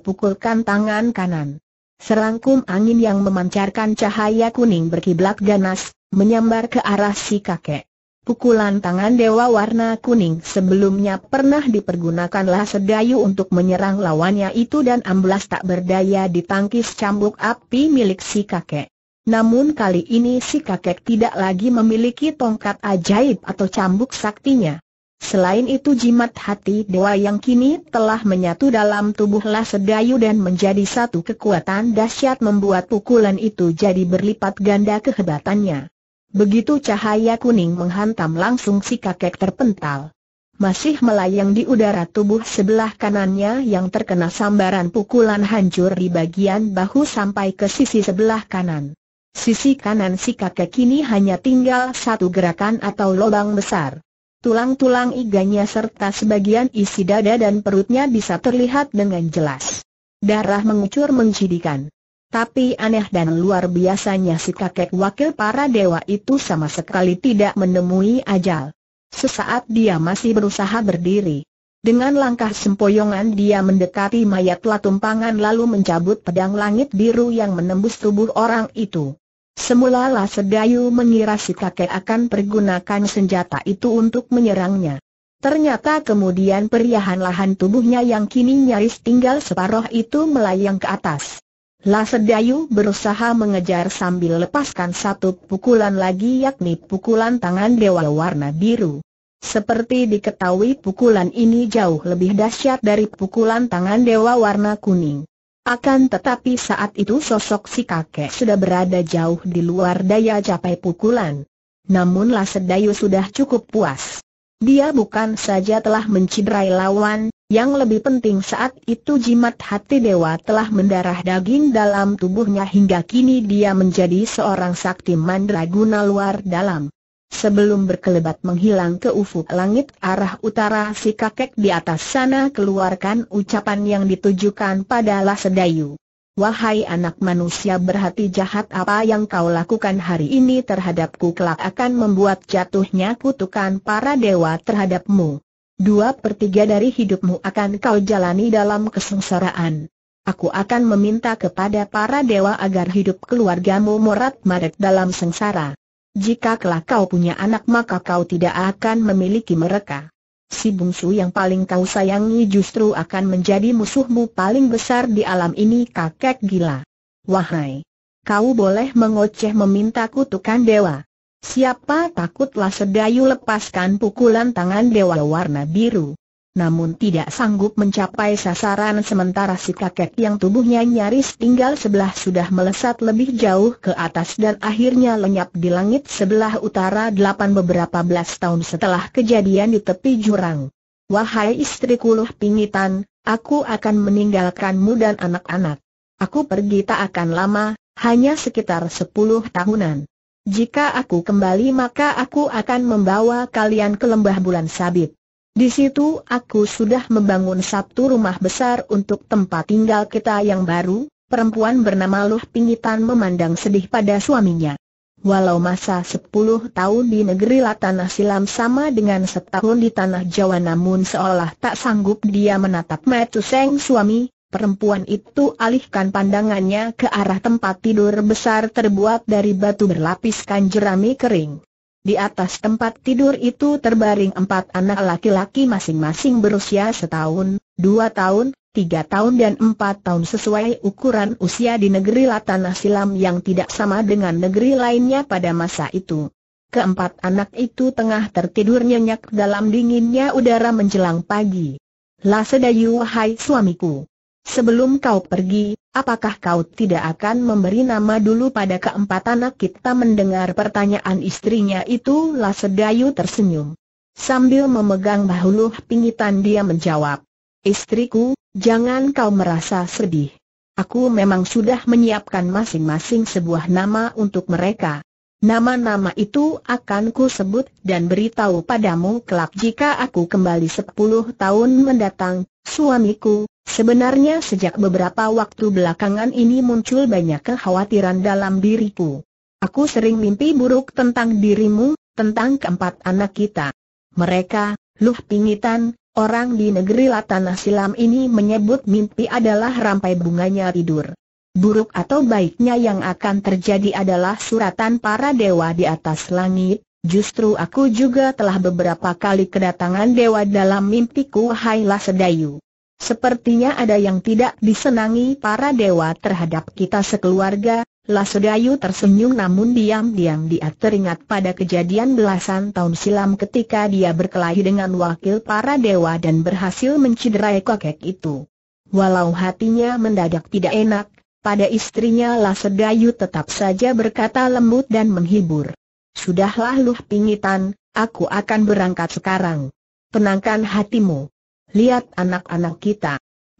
pukulkan tangan kanan. Serangkum angin yang memancarkan cahaya kuning berkiblat ganas, menyambar ke arah si kakek. Pukulan tangan dewa warna kuning sebelumnya pernah dipergunakanlah sedayu untuk menyerang lawannya itu dan amblas tak berdaya ditangkis cambuk api milik si kakek. Namun kali ini si kakek tidak lagi memiliki tongkat ajaib atau cambuk saktinya. Selain itu jimat hati doa yang kini telah menyatu dalam tubuh Lasedayu dan menjadi satu kekuatan dahsyat membuat pukulan itu jadi berlipat ganda kehebatannya. Begitu cahaya kuning menghantam langsung si kakek terpental. Masih melayang di udara tubuh sebelah kanannya yang terkena sambaran pukulan hancur di bagian bahu sampai ke sisi sebelah kanan. Sisi kanan si kakek kini hanya tinggal satu gerakan atau lubang besar tulang-tulang iganya serta sebagian isi dada dan perutnya bisa terlihat dengan jelas. Darah mengucur mencidikan. Tapi aneh dan luar biasanya si kakek wakil para dewa itu sama sekali tidak menemui ajal. Sesaat dia masih berusaha berdiri. Dengan langkah sempoyongan dia mendekati mayat latumpangan lalu mencabut pedang langit biru yang menembus tubuh orang itu. Semula Lasedayu mengira si kakek akan pergunakan senjata itu untuk menyerangnya. Ternyata kemudian periahan lahan tubuhnya yang kini nyaris tinggal separoh itu melayang ke atas. Lasedayu berusaha mengejar sambil lepaskan satu pukulan lagi yakni pukulan tangan dewa warna biru. Seperti diketahui pukulan ini jauh lebih dahsyat dari pukulan tangan dewa warna kuning. Akan tetapi saat itu sosok si kakek sudah berada jauh di luar daya capai pukulan. Namun Lasedayu sudah cukup puas. Dia bukan saja telah menciderai lawan, yang lebih penting saat itu jimat hati dewa telah mendarah daging dalam tubuhnya hingga kini dia menjadi seorang sakti mandraguna luar dalam. Sebelum berkelebat menghilang ke ufuk langit arah utara si kakek di atas sana keluarkan ucapan yang ditujukan pada sedayu Wahai anak manusia berhati jahat apa yang kau lakukan hari ini terhadapku kelak akan membuat jatuhnya kutukan para dewa terhadapmu. Dua per tiga dari hidupmu akan kau jalani dalam kesengsaraan. Aku akan meminta kepada para dewa agar hidup keluargamu morat maret dalam sengsara. Jika kelak kau punya anak maka kau tidak akan memiliki mereka. Si bungsu yang paling kau sayangi justru akan menjadi musuhmu paling besar di alam ini kakek gila. Wahai! Kau boleh mengoceh meminta kutukan dewa. Siapa takutlah sedayu lepaskan pukulan tangan dewa warna biru namun tidak sanggup mencapai sasaran sementara si kakek yang tubuhnya nyaris tinggal sebelah sudah melesat lebih jauh ke atas dan akhirnya lenyap di langit sebelah utara delapan beberapa belas tahun setelah kejadian di tepi jurang. Wahai istriku kuluh pingitan, aku akan meninggalkanmu dan anak-anak. Aku pergi tak akan lama, hanya sekitar sepuluh tahunan. Jika aku kembali maka aku akan membawa kalian ke lembah bulan sabit. Di situ aku sudah membangun satu rumah besar untuk tempat tinggal kita yang baru, perempuan bernama Luh Pingitan memandang sedih pada suaminya. Walau masa sepuluh tahun di negeri Latanah Silam sama dengan setahun di Tanah Jawa namun seolah tak sanggup dia menatap Matu Seng suami, perempuan itu alihkan pandangannya ke arah tempat tidur besar terbuat dari batu berlapiskan jerami kering. Di atas tempat tidur itu terbaring empat anak laki-laki masing-masing berusia setahun, dua tahun, tiga tahun dan empat tahun sesuai ukuran usia di negeri Latanah Silam yang tidak sama dengan negeri lainnya pada masa itu. Keempat anak itu tengah tertidur nyenyak dalam dinginnya udara menjelang pagi. Lasedayu wahai suamiku. Sebelum kau pergi, apakah kau tidak akan memberi nama dulu pada keempat anak kita mendengar pertanyaan istrinya itu Sedayu tersenyum. Sambil memegang bahu Luh Pingitan dia menjawab, Istriku, jangan kau merasa sedih. Aku memang sudah menyiapkan masing-masing sebuah nama untuk mereka. Nama-nama itu akan ku sebut dan beritahu padamu kelak jika aku kembali sepuluh tahun mendatang, suamiku, Sebenarnya sejak beberapa waktu belakangan ini muncul banyak kekhawatiran dalam diriku. Aku sering mimpi buruk tentang dirimu, tentang keempat anak kita. Mereka, Luh Pingitan, orang di negeri Latanah Silam ini menyebut mimpi adalah rampai bunganya tidur. Buruk atau baiknya yang akan terjadi adalah suratan para dewa di atas langit, justru aku juga telah beberapa kali kedatangan dewa dalam mimpiku Haila Sedayu. Sepertinya ada yang tidak disenangi para dewa terhadap kita sekeluarga, Lasodayu tersenyum namun diam-diam dia teringat pada kejadian belasan tahun silam ketika dia berkelahi dengan wakil para dewa dan berhasil menciderai kakek itu. Walau hatinya mendadak tidak enak, pada istrinya Lasodayu tetap saja berkata lembut dan menghibur. Sudahlah luh pingitan, aku akan berangkat sekarang. Tenangkan hatimu lihat anak-anak kita.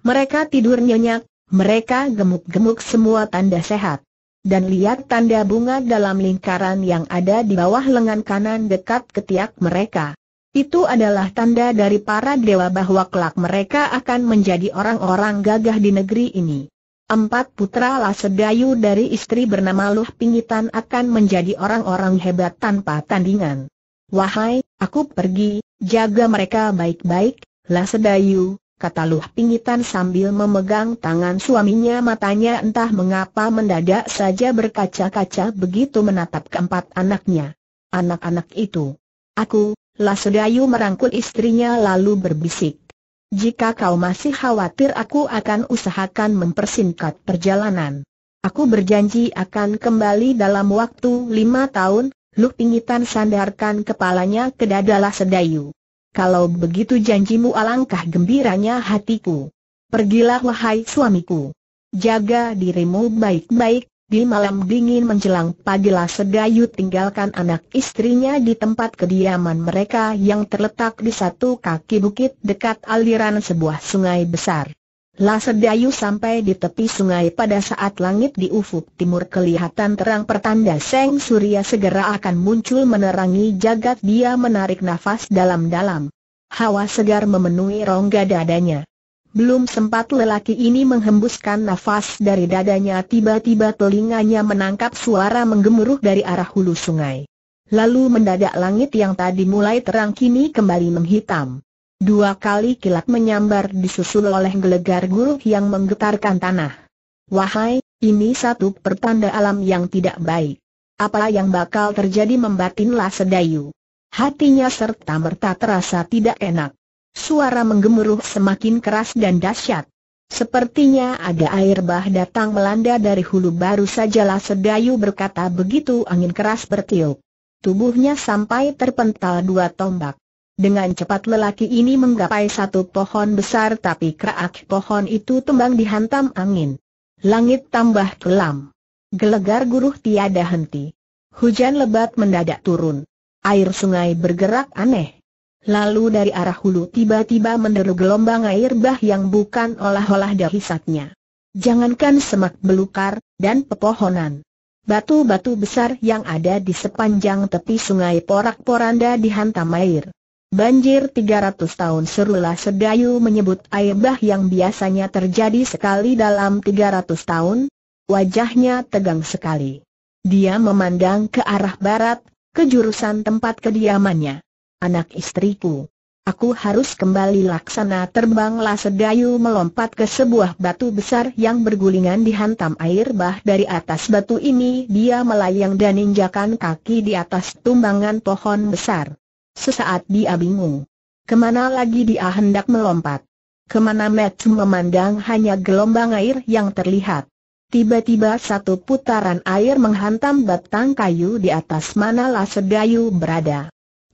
Mereka tidur nyenyak, mereka gemuk-gemuk semua tanda sehat. Dan lihat tanda bunga dalam lingkaran yang ada di bawah lengan kanan dekat ketiak mereka. Itu adalah tanda dari para dewa bahwa kelak mereka akan menjadi orang-orang gagah di negeri ini. Empat putra Lasedayu dari istri bernama Luh Pingitan akan menjadi orang-orang hebat tanpa tandingan. Wahai, aku pergi, jaga mereka baik-baik, lah sedayu, kata Luh Pingitan sambil memegang tangan suaminya matanya entah mengapa mendadak saja berkaca-kaca begitu menatap keempat anaknya. Anak-anak itu. Aku, lah sedayu, merangkul istrinya lalu berbisik. Jika kau masih khawatir aku akan usahakan mempersingkat perjalanan. Aku berjanji akan kembali dalam waktu lima tahun, Luh Pingitan sandarkan kepalanya ke dadalah sedayu. Kalau begitu janjimu alangkah gembiranya hatiku. Pergilah wahai suamiku. Jaga dirimu baik-baik, di malam dingin menjelang pagilah Sedayu tinggalkan anak istrinya di tempat kediaman mereka yang terletak di satu kaki bukit dekat aliran sebuah sungai besar. Lasedayu sampai di tepi sungai pada saat langit di ufuk timur kelihatan terang pertanda Seng Surya segera akan muncul menerangi jagat dia menarik nafas dalam-dalam. Hawa segar memenuhi rongga dadanya. Belum sempat lelaki ini menghembuskan nafas dari dadanya tiba-tiba telinganya menangkap suara menggemuruh dari arah hulu sungai. Lalu mendadak langit yang tadi mulai terang kini kembali menghitam. Dua kali kilat menyambar disusul oleh gelegar guru yang menggetarkan tanah. Wahai, ini satu pertanda alam yang tidak baik. Apa yang bakal terjadi membatinlah sedayu. Hatinya serta merta terasa tidak enak. Suara menggemuruh semakin keras dan dahsyat. Sepertinya ada air bah datang melanda dari hulu baru sajalah sedayu berkata begitu angin keras bertiup. Tubuhnya sampai terpental dua tombak. Dengan cepat lelaki ini menggapai satu pohon besar tapi kerak pohon itu tembang dihantam angin. Langit tambah kelam. Gelegar guruh tiada henti. Hujan lebat mendadak turun. Air sungai bergerak aneh. Lalu dari arah hulu tiba-tiba menderu gelombang air bah yang bukan olah-olah dari Jangankan semak belukar dan pepohonan. Batu-batu besar yang ada di sepanjang tepi sungai porak-poranda dihantam air. Banjir 300 tahun Surula Sedayu menyebut air bah yang biasanya terjadi sekali dalam 300 tahun, wajahnya tegang sekali. Dia memandang ke arah barat, ke jurusan tempat kediamannya. Anak istriku, aku harus kembali laksana terbanglah Sedayu melompat ke sebuah batu besar yang bergulingan dihantam air bah dari atas batu ini dia melayang dan injakan kaki di atas tumbangan pohon besar. Sesaat dia bingung. Kemana lagi dia hendak melompat? Kemana Matthew memandang hanya gelombang air yang terlihat. Tiba-tiba satu putaran air menghantam batang kayu di atas mana Lasedayu berada.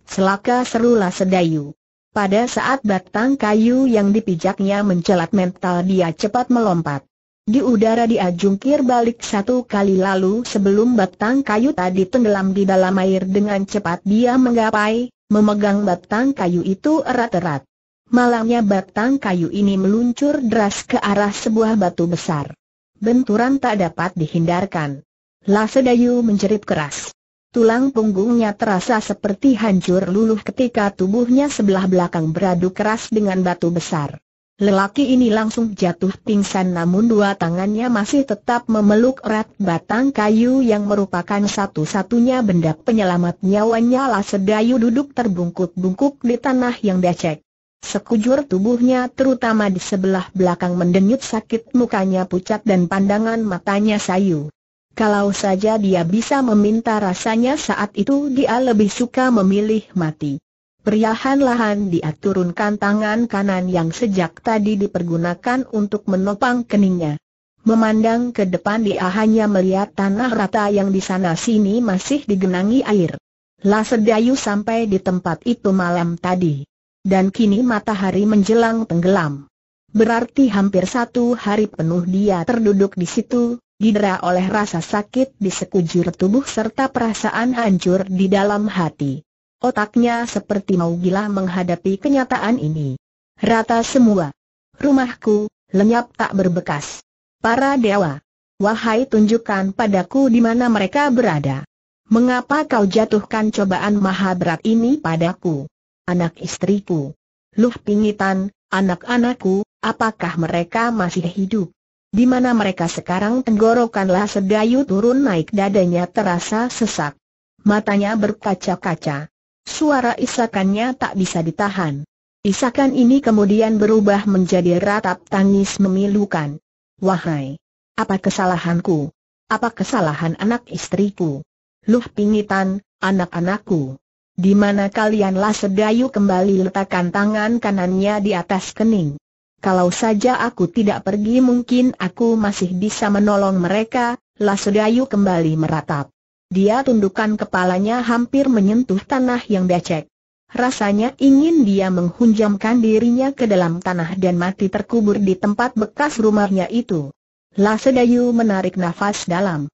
Selaka seru Lasedayu. Pada saat batang kayu yang dipijaknya mencelat mental dia cepat melompat. Di udara dia jungkir balik satu kali lalu sebelum batang kayu tadi tenggelam di dalam air dengan cepat dia menggapai, memegang batang kayu itu erat-erat. Malangnya batang kayu ini meluncur deras ke arah sebuah batu besar. Benturan tak dapat dihindarkan. Lasedayu menjerit keras. Tulang punggungnya terasa seperti hancur luluh ketika tubuhnya sebelah belakang beradu keras dengan batu besar. Lelaki ini langsung jatuh pingsan namun dua tangannya masih tetap memeluk erat batang kayu yang merupakan satu-satunya benda penyelamat nyawanya sedayu duduk terbungkuk-bungkuk di tanah yang becek. Sekujur tubuhnya terutama di sebelah belakang mendenyut sakit mukanya pucat dan pandangan matanya sayu. Kalau saja dia bisa meminta rasanya saat itu dia lebih suka memilih mati. Perlahan-lahan dia turunkan tangan kanan yang sejak tadi dipergunakan untuk menopang keningnya. Memandang ke depan dia hanya melihat tanah rata yang di sana-sini masih digenangi air. Lasedayu sampai di tempat itu malam tadi. Dan kini matahari menjelang tenggelam. Berarti hampir satu hari penuh dia terduduk di situ, didera oleh rasa sakit di sekujur tubuh serta perasaan hancur di dalam hati. Otaknya seperti mau gila menghadapi kenyataan ini. Rata semua. Rumahku, lenyap tak berbekas. Para dewa. Wahai tunjukkan padaku di mana mereka berada. Mengapa kau jatuhkan cobaan maha berat ini padaku? Anak istriku. Luh pingitan, anak-anakku, apakah mereka masih hidup? Di mana mereka sekarang tenggorokanlah sedayu turun naik dadanya terasa sesak. Matanya berkaca-kaca. Suara isakannya tak bisa ditahan. Isakan ini kemudian berubah menjadi ratap tangis memilukan. Wahai! Apa kesalahanku? Apa kesalahan anak istriku? Luh pingitan, anak-anakku. Di mana kalianlah sedayu kembali letakkan tangan kanannya di atas kening. Kalau saja aku tidak pergi mungkin aku masih bisa menolong mereka, Lasedayu kembali meratap. Dia tundukkan kepalanya hampir menyentuh tanah yang becek. Rasanya ingin dia menghunjamkan dirinya ke dalam tanah dan mati terkubur di tempat bekas rumahnya itu. Lasedayu menarik nafas dalam.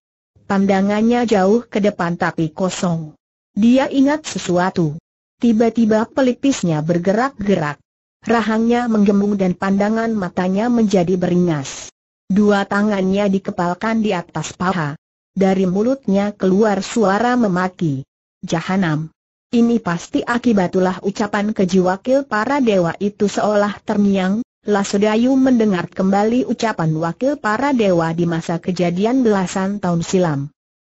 Pandangannya jauh ke depan tapi kosong. Dia ingat sesuatu. Tiba-tiba pelipisnya bergerak-gerak. Rahangnya menggembung dan pandangan matanya menjadi beringas. Dua tangannya dikepalkan di atas paha. Dari mulutnya keluar suara memaki. Jahanam. Ini pasti akibatulah ucapan keji wakil para dewa itu seolah terngiang, Lasodayu mendengar kembali ucapan wakil para dewa di masa kejadian belasan tahun silam.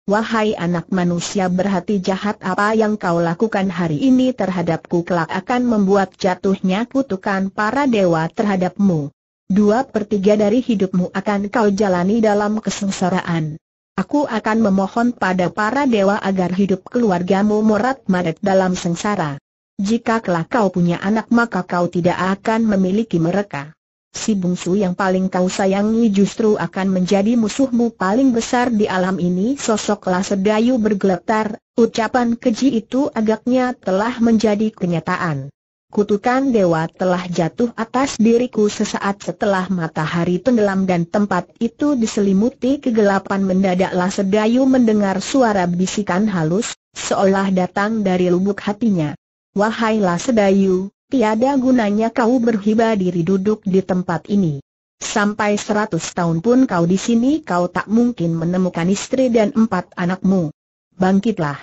Wahai anak manusia berhati jahat apa yang kau lakukan hari ini terhadapku kelak akan membuat jatuhnya kutukan para dewa terhadapmu. Dua pertiga dari hidupmu akan kau jalani dalam kesengsaraan. Aku akan memohon pada para dewa agar hidup keluargamu morat maret dalam sengsara. Jika kelak kau punya anak maka kau tidak akan memiliki mereka. Si bungsu yang paling kau sayangi justru akan menjadi musuhmu paling besar di alam ini Sosoklah sedayu bergeletar, ucapan keji itu agaknya telah menjadi kenyataan kutukan dewa telah jatuh atas diriku sesaat setelah matahari tenggelam dan tempat itu diselimuti kegelapan mendadaklah Sedayu mendengar suara bisikan halus, seolah datang dari lubuk hatinya. Wahai Sedayu, tiada gunanya kau berhibah diri duduk di tempat ini. Sampai seratus tahun pun kau di sini kau tak mungkin menemukan istri dan empat anakmu. Bangkitlah.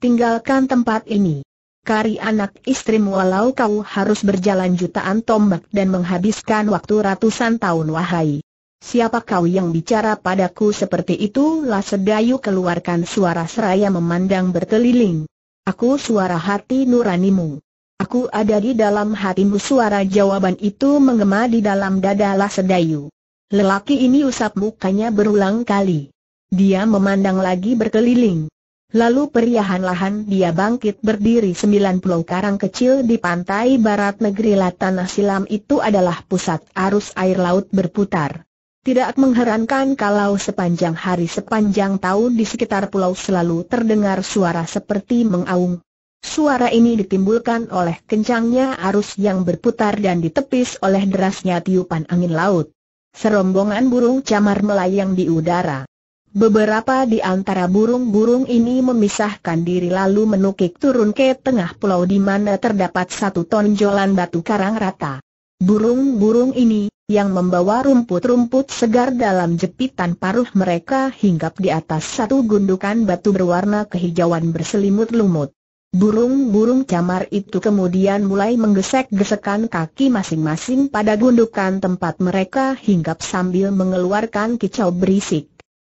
Tinggalkan tempat ini. Kari anak istrimu walau kau harus berjalan jutaan tombak dan menghabiskan waktu ratusan tahun wahai. Siapa kau yang bicara padaku seperti itu? Lah sedayu keluarkan suara seraya memandang berkeliling. Aku suara hati nuranimu. Aku ada di dalam hatimu suara jawaban itu menggema di dalam dada La sedayu. Lelaki ini usap mukanya berulang kali. Dia memandang lagi berkeliling. Lalu perlahan-lahan dia bangkit berdiri sembilan 90 karang kecil di pantai barat negeri Latanah Silam itu adalah pusat arus air laut berputar. Tidak mengherankan kalau sepanjang hari sepanjang tahun di sekitar pulau selalu terdengar suara seperti mengaung. Suara ini ditimbulkan oleh kencangnya arus yang berputar dan ditepis oleh derasnya tiupan angin laut. Serombongan burung camar melayang di udara. Beberapa di antara burung-burung ini memisahkan diri lalu menukik turun ke tengah pulau di mana terdapat satu tonjolan batu karang rata. Burung-burung ini, yang membawa rumput-rumput segar dalam jepitan paruh mereka hinggap di atas satu gundukan batu berwarna kehijauan berselimut lumut. Burung-burung camar itu kemudian mulai menggesek-gesekan kaki masing-masing pada gundukan tempat mereka hinggap sambil mengeluarkan kicau berisik.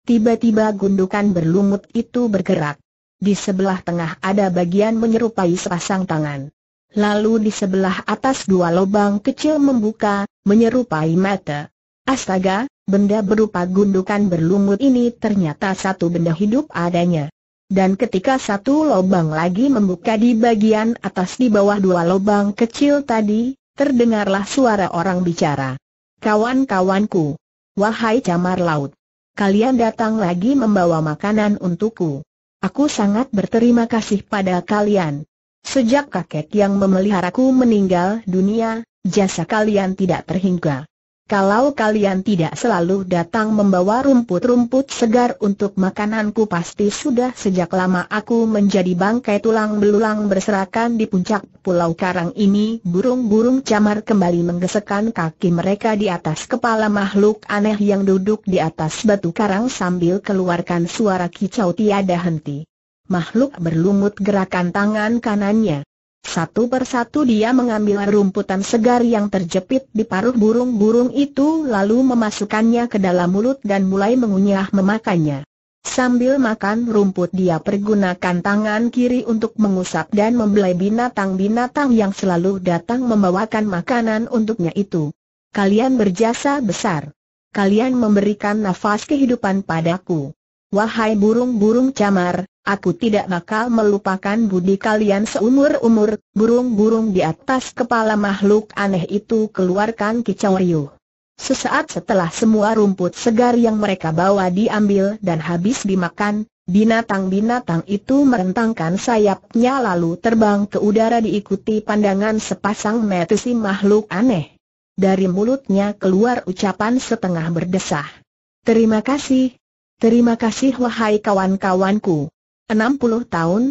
Tiba-tiba gundukan berlumut itu bergerak. Di sebelah tengah ada bagian menyerupai sepasang tangan. Lalu di sebelah atas dua lubang kecil membuka, menyerupai mata. Astaga, benda berupa gundukan berlumut ini ternyata satu benda hidup adanya. Dan ketika satu lubang lagi membuka di bagian atas di bawah dua lubang kecil tadi, terdengarlah suara orang bicara. Kawan-kawanku, wahai camar laut, kalian datang lagi membawa makanan untukku. Aku sangat berterima kasih pada kalian. Sejak kakek yang memeliharaku meninggal dunia, jasa kalian tidak terhingga. Kalau kalian tidak selalu datang membawa rumput-rumput segar untuk makananku pasti sudah sejak lama aku menjadi bangkai tulang belulang berserakan di puncak pulau karang ini Burung-burung camar kembali menggesekkan kaki mereka di atas kepala makhluk aneh yang duduk di atas batu karang sambil keluarkan suara kicau tiada henti Makhluk berlumut gerakan tangan kanannya satu persatu dia mengambil rumputan segar yang terjepit di paruh burung-burung itu lalu memasukkannya ke dalam mulut dan mulai mengunyah memakannya. Sambil makan rumput dia pergunakan tangan kiri untuk mengusap dan membelai binatang-binatang yang selalu datang membawakan makanan untuknya itu. Kalian berjasa besar. Kalian memberikan nafas kehidupan padaku. Wahai burung-burung camar, aku tidak bakal melupakan budi kalian seumur-umur, burung-burung di atas kepala makhluk aneh itu keluarkan kicau riuh. Sesaat setelah semua rumput segar yang mereka bawa diambil dan habis dimakan, binatang-binatang itu merentangkan sayapnya lalu terbang ke udara diikuti pandangan sepasang mata makhluk aneh. Dari mulutnya keluar ucapan setengah berdesah. Terima kasih, Terima kasih wahai kawan-kawanku. 60 tahun?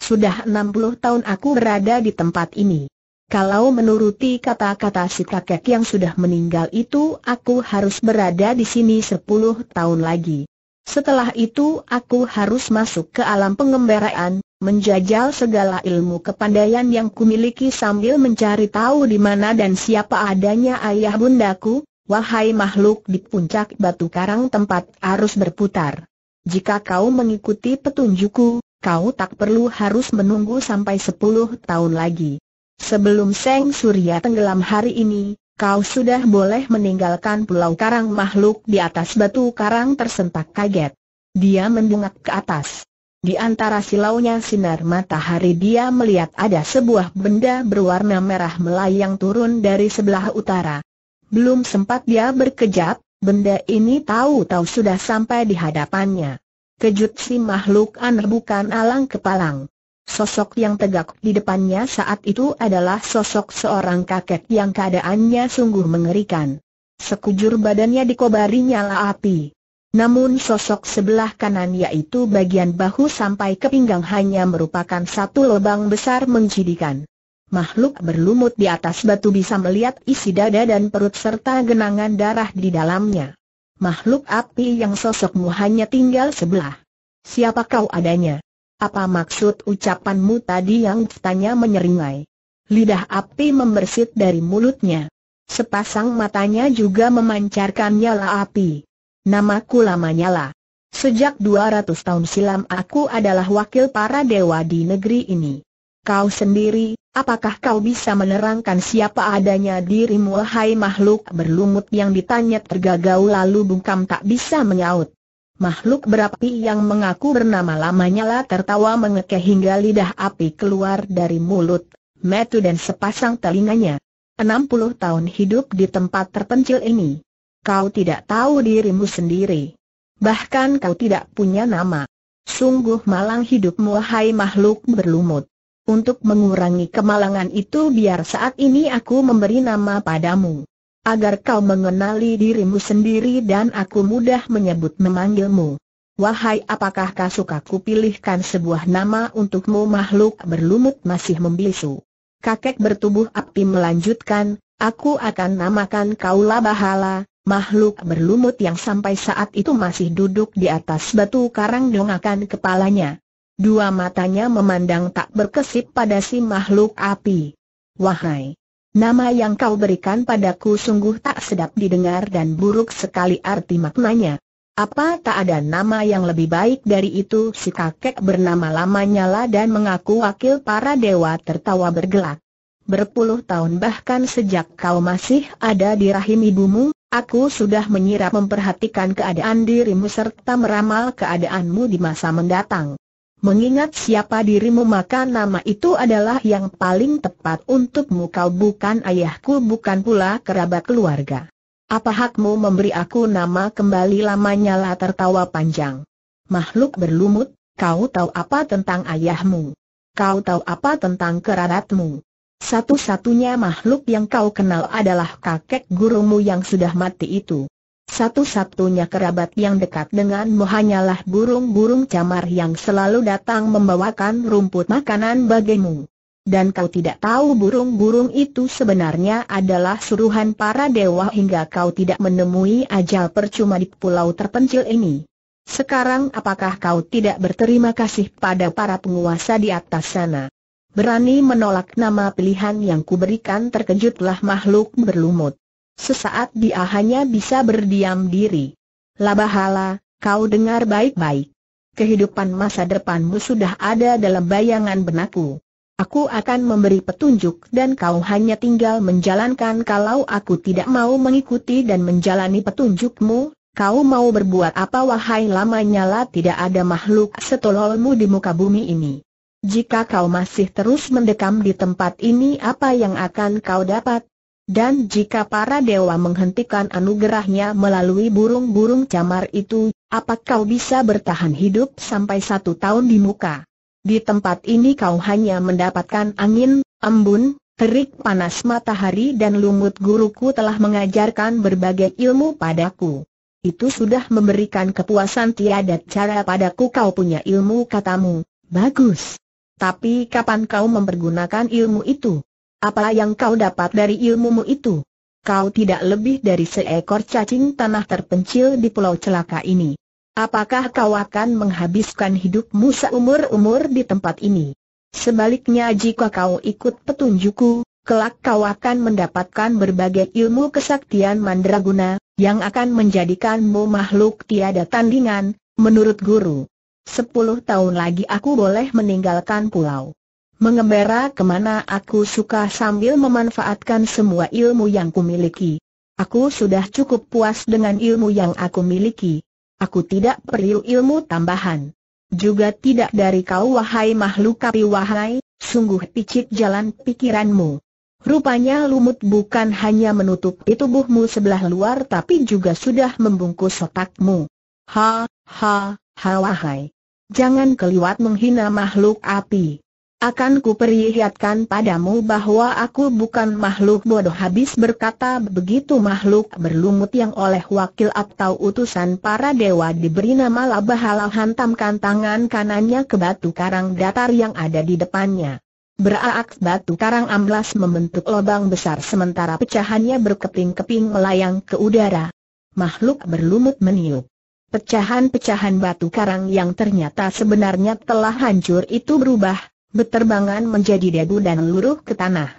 Sudah enam puluh tahun aku berada di tempat ini. Kalau menuruti kata-kata si kakek yang sudah meninggal itu, aku harus berada di sini sepuluh tahun lagi. Setelah itu aku harus masuk ke alam pengembaraan, menjajal segala ilmu kepandaian yang kumiliki sambil mencari tahu di mana dan siapa adanya ayah bundaku, wahai makhluk di puncak batu karang tempat arus berputar. Jika kau mengikuti petunjukku, kau tak perlu harus menunggu sampai sepuluh tahun lagi. Sebelum Seng Surya tenggelam hari ini, kau sudah boleh meninggalkan pulau karang makhluk di atas batu karang tersentak kaget. Dia mendongak ke atas. Di antara silaunya sinar matahari dia melihat ada sebuah benda berwarna merah melayang turun dari sebelah utara. Belum sempat dia berkejap, benda ini tahu-tahu sudah sampai di hadapannya. Kejut si makhluk aneh bukan alang kepalang. Sosok yang tegak di depannya saat itu adalah sosok seorang kakek yang keadaannya sungguh mengerikan. Sekujur badannya dikobari nyala api. Namun sosok sebelah kanan yaitu bagian bahu sampai ke pinggang hanya merupakan satu lubang besar menjidikan. Makhluk berlumut di atas batu bisa melihat isi dada dan perut serta genangan darah di dalamnya. Makhluk api yang sosokmu hanya tinggal sebelah. Siapa kau adanya? Apa maksud ucapanmu tadi yang tanya menyeringai? Lidah api membersit dari mulutnya. Sepasang matanya juga memancarkan nyala api. Namaku Lama Nyala. Sejak 200 tahun silam aku adalah wakil para dewa di negeri ini. Kau sendiri, Apakah kau bisa menerangkan siapa adanya dirimu hai makhluk berlumut yang ditanya tergagau lalu bungkam tak bisa menyaut? Makhluk berapi yang mengaku bernama lamanya lah tertawa mengekeh hingga lidah api keluar dari mulut, metu dan sepasang telinganya. 60 tahun hidup di tempat terpencil ini. Kau tidak tahu dirimu sendiri. Bahkan kau tidak punya nama. Sungguh malang hidupmu hai makhluk berlumut. Untuk mengurangi kemalangan itu biar saat ini aku memberi nama padamu. Agar kau mengenali dirimu sendiri dan aku mudah menyebut memanggilmu. Wahai apakah kau suka kupilihkan sebuah nama untukmu makhluk berlumut masih membisu. Kakek bertubuh api melanjutkan, aku akan namakan kau bahala, makhluk berlumut yang sampai saat itu masih duduk di atas batu karang dongakan kepalanya. Dua matanya memandang tak berkesip pada si makhluk api. Wahai! Nama yang kau berikan padaku sungguh tak sedap didengar dan buruk sekali arti maknanya. Apa tak ada nama yang lebih baik dari itu? Si kakek bernama lama nyala dan mengaku wakil para dewa tertawa bergelak. Berpuluh tahun bahkan sejak kau masih ada di rahim ibumu, aku sudah menyirap memperhatikan keadaan dirimu serta meramal keadaanmu di masa mendatang. Mengingat siapa dirimu maka nama itu adalah yang paling tepat untukmu kau bukan ayahku bukan pula kerabat keluarga. Apa hakmu memberi aku nama kembali lamanya lah tertawa panjang. Makhluk berlumut, kau tahu apa tentang ayahmu? Kau tahu apa tentang kerabatmu? Satu-satunya makhluk yang kau kenal adalah kakek gurumu yang sudah mati itu. Satu-satunya kerabat yang dekat denganmu hanyalah burung-burung camar yang selalu datang membawakan rumput makanan bagimu. Dan kau tidak tahu burung-burung itu sebenarnya adalah suruhan para dewa hingga kau tidak menemui ajal percuma di pulau terpencil ini. Sekarang apakah kau tidak berterima kasih pada para penguasa di atas sana? Berani menolak nama pilihan yang kuberikan terkejutlah makhluk berlumut. Sesaat dia hanya bisa berdiam diri. Labahala, kau dengar baik-baik. Kehidupan masa depanmu sudah ada dalam bayangan benakku. Aku akan memberi petunjuk dan kau hanya tinggal menjalankan kalau aku tidak mau mengikuti dan menjalani petunjukmu, kau mau berbuat apa wahai lama nyala tidak ada makhluk setololmu di muka bumi ini. Jika kau masih terus mendekam di tempat ini apa yang akan kau dapat? Dan jika para dewa menghentikan anugerahnya melalui burung-burung camar itu, apakah kau bisa bertahan hidup sampai satu tahun di muka? Di tempat ini kau hanya mendapatkan angin, embun, terik panas matahari dan lumut guruku telah mengajarkan berbagai ilmu padaku. Itu sudah memberikan kepuasan tiada cara padaku kau punya ilmu katamu, bagus. Tapi kapan kau mempergunakan ilmu itu? Apa yang kau dapat dari ilmumu itu? Kau tidak lebih dari seekor cacing tanah terpencil di pulau celaka ini. Apakah kau akan menghabiskan hidupmu seumur-umur di tempat ini? Sebaliknya jika kau ikut petunjukku, kelak kau akan mendapatkan berbagai ilmu kesaktian mandraguna, yang akan menjadikanmu makhluk tiada tandingan, menurut guru. Sepuluh tahun lagi aku boleh meninggalkan pulau mengembara kemana aku suka sambil memanfaatkan semua ilmu yang kumiliki. Aku sudah cukup puas dengan ilmu yang aku miliki. Aku tidak perlu ilmu tambahan. Juga tidak dari kau wahai makhluk api wahai, sungguh picit jalan pikiranmu. Rupanya lumut bukan hanya menutup tubuhmu sebelah luar tapi juga sudah membungkus otakmu. Ha, ha, ha wahai. Jangan keliwat menghina makhluk api. Akan kuperlihatkan padamu bahwa aku bukan makhluk bodoh habis berkata begitu makhluk berlumut yang oleh wakil atau utusan para dewa diberi nama Labahala hantamkan tangan kanannya ke batu karang datar yang ada di depannya. Beraak batu karang amblas membentuk lubang besar sementara pecahannya berkeping-keping melayang ke udara. Makhluk berlumut meniup. Pecahan-pecahan batu karang yang ternyata sebenarnya telah hancur itu berubah beterbangan menjadi debu dan luruh ke tanah.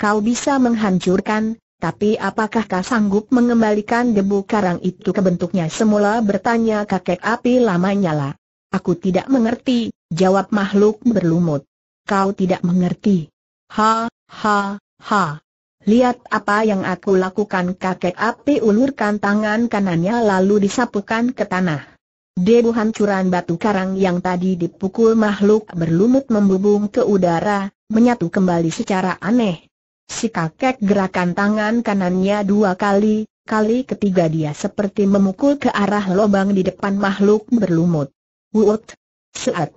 Kau bisa menghancurkan, tapi apakah kau sanggup mengembalikan debu karang itu ke bentuknya semula bertanya kakek api lama nyala. Aku tidak mengerti, jawab makhluk berlumut. Kau tidak mengerti. Ha, ha, ha. Lihat apa yang aku lakukan kakek api ulurkan tangan kanannya lalu disapukan ke tanah. Debu hancuran batu karang yang tadi dipukul makhluk berlumut membubung ke udara, menyatu kembali secara aneh. Si kakek gerakan tangan kanannya dua kali, kali ketiga dia seperti memukul ke arah lubang di depan makhluk berlumut. Wuut, seat,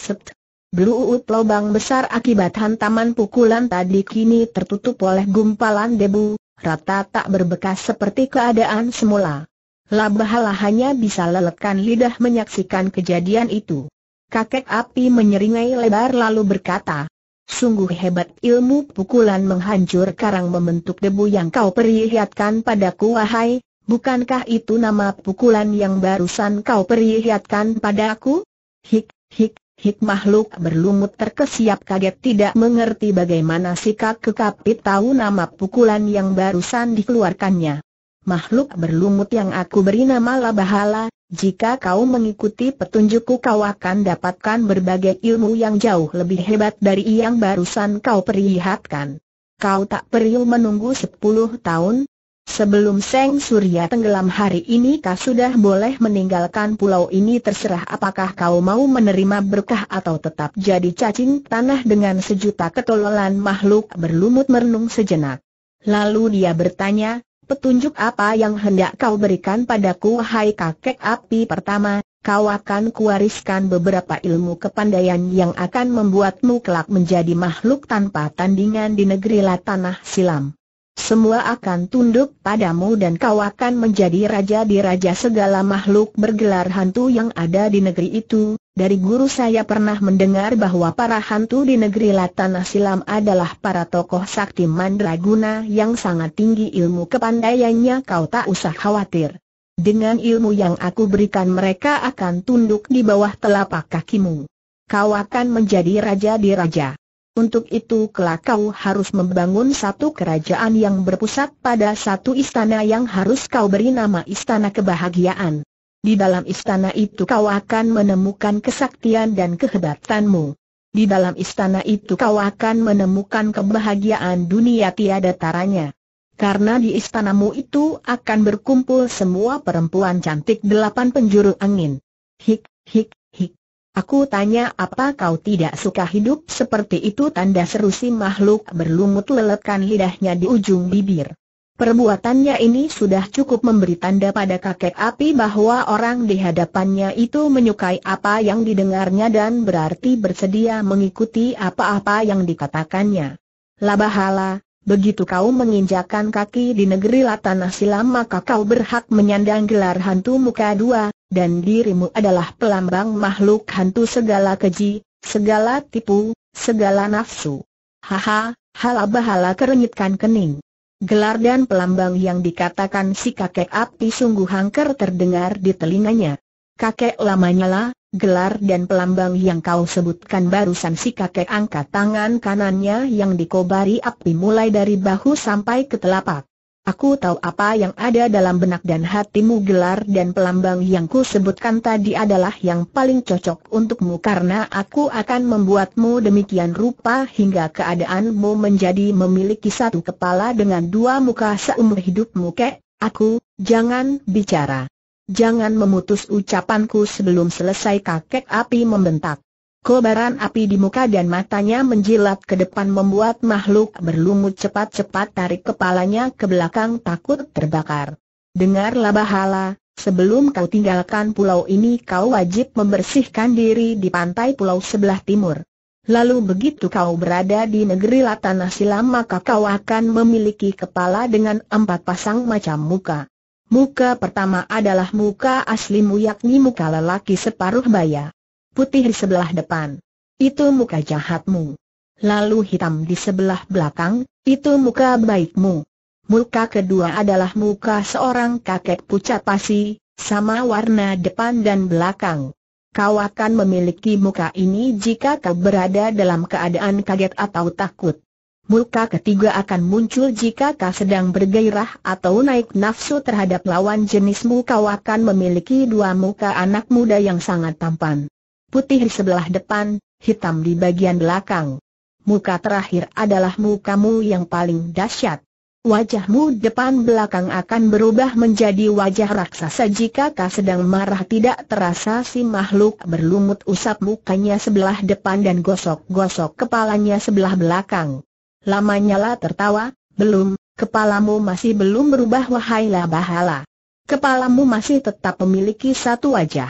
set. Beluut lubang besar akibat hantaman pukulan tadi kini tertutup oleh gumpalan debu, rata tak berbekas seperti keadaan semula. Labahala hanya bisa leletkan lidah menyaksikan kejadian itu. Kakek api menyeringai lebar lalu berkata, Sungguh hebat ilmu pukulan menghancur karang membentuk debu yang kau perlihatkan padaku wahai, bukankah itu nama pukulan yang barusan kau perlihatkan padaku? Hik, hik, hik makhluk berlumut terkesiap kaget tidak mengerti bagaimana sikap kekapit tahu nama pukulan yang barusan dikeluarkannya makhluk berlumut yang aku beri nama Labahala, jika kau mengikuti petunjukku kau akan dapatkan berbagai ilmu yang jauh lebih hebat dari yang barusan kau perlihatkan. Kau tak perlu menunggu sepuluh tahun, Sebelum Seng Surya tenggelam hari ini kau sudah boleh meninggalkan pulau ini terserah apakah kau mau menerima berkah atau tetap jadi cacing tanah dengan sejuta ketololan makhluk berlumut merenung sejenak. Lalu dia bertanya, petunjuk apa yang hendak kau berikan padaku hai kakek api pertama, kau akan kuwariskan beberapa ilmu kepandaian yang akan membuatmu kelak menjadi makhluk tanpa tandingan di negeri Latanah Silam. Semua akan tunduk padamu dan kau akan menjadi raja di raja segala makhluk bergelar hantu yang ada di negeri itu, dari guru saya pernah mendengar bahwa para hantu di negeri Latan Silam adalah para tokoh sakti mandraguna yang sangat tinggi ilmu kepandaiannya kau tak usah khawatir. Dengan ilmu yang aku berikan mereka akan tunduk di bawah telapak kakimu. Kau akan menjadi raja di raja. Untuk itu kelak kau harus membangun satu kerajaan yang berpusat pada satu istana yang harus kau beri nama Istana Kebahagiaan. Di dalam istana itu kau akan menemukan kesaktian dan kehebatanmu. Di dalam istana itu kau akan menemukan kebahagiaan dunia tiada taranya. Karena di istanamu itu akan berkumpul semua perempuan cantik delapan penjuru angin. Hik, hik, hik. Aku tanya apa kau tidak suka hidup seperti itu tanda seru si makhluk berlumut lelekan lidahnya di ujung bibir. Perbuatannya ini sudah cukup memberi tanda pada kakek api bahwa orang di hadapannya itu menyukai apa yang didengarnya dan berarti bersedia mengikuti apa-apa yang dikatakannya. Labahala, begitu kau menginjakan kaki di negeri Latanah Silam maka kau berhak menyandang gelar hantu muka dua, dan dirimu adalah pelambang makhluk hantu segala keji, segala tipu, segala nafsu. Haha, halabahala kerenyitkan kening. Gelar dan pelambang yang dikatakan si kakek api sungguh hangker terdengar di telinganya. Kakek lamanya lah, gelar dan pelambang yang kau sebutkan barusan si kakek angkat tangan kanannya yang dikobari api mulai dari bahu sampai ke telapak. Aku tahu apa yang ada dalam benak dan hatimu gelar dan pelambang yang ku sebutkan tadi adalah yang paling cocok untukmu karena aku akan membuatmu demikian rupa hingga keadaanmu menjadi memiliki satu kepala dengan dua muka seumur hidupmu kek, aku, jangan bicara. Jangan memutus ucapanku sebelum selesai kakek api membentak. Kobaran api di muka dan matanya menjilat ke depan membuat makhluk berlumut cepat-cepat tarik kepalanya ke belakang takut terbakar. Dengarlah bahala, sebelum kau tinggalkan pulau ini kau wajib membersihkan diri di pantai pulau sebelah timur. Lalu begitu kau berada di negeri Latanah Silam maka kau akan memiliki kepala dengan empat pasang macam muka. Muka pertama adalah muka aslimu yakni muka lelaki separuh baya putih di sebelah depan. Itu muka jahatmu. Lalu hitam di sebelah belakang, itu muka baikmu. Muka kedua adalah muka seorang kakek pucat pasi, sama warna depan dan belakang. Kau akan memiliki muka ini jika kau berada dalam keadaan kaget atau takut. Muka ketiga akan muncul jika kau sedang bergairah atau naik nafsu terhadap lawan jenismu. Kau akan memiliki dua muka anak muda yang sangat tampan putih di sebelah depan, hitam di bagian belakang. Muka terakhir adalah mukamu yang paling dahsyat. Wajahmu depan belakang akan berubah menjadi wajah raksasa jika kau sedang marah tidak terasa si makhluk berlumut usap mukanya sebelah depan dan gosok-gosok kepalanya sebelah belakang. Lamanya lah tertawa, belum, kepalamu masih belum berubah wahai bahala. Kepalamu masih tetap memiliki satu wajah.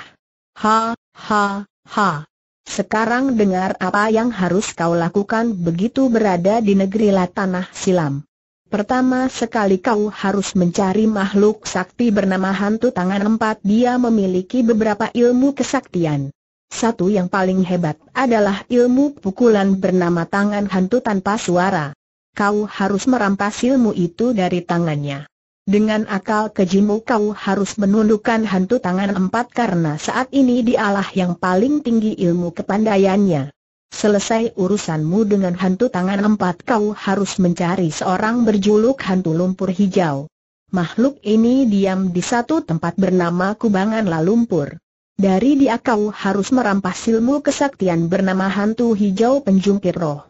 Ha, ha, Ha! Sekarang dengar apa yang harus kau lakukan begitu berada di negeri Tanah Silam. Pertama sekali kau harus mencari makhluk sakti bernama hantu tangan empat Dia memiliki beberapa ilmu kesaktian Satu yang paling hebat adalah ilmu pukulan bernama tangan hantu tanpa suara Kau harus merampas ilmu itu dari tangannya dengan akal kejimu kau harus menundukkan hantu tangan empat karena saat ini dialah yang paling tinggi ilmu kepandaiannya. Selesai urusanmu dengan hantu tangan empat kau harus mencari seorang berjuluk hantu lumpur hijau. Makhluk ini diam di satu tempat bernama Kubangan lalumpur. Dari dia kau harus merampas ilmu kesaktian bernama hantu hijau penjungkir roh.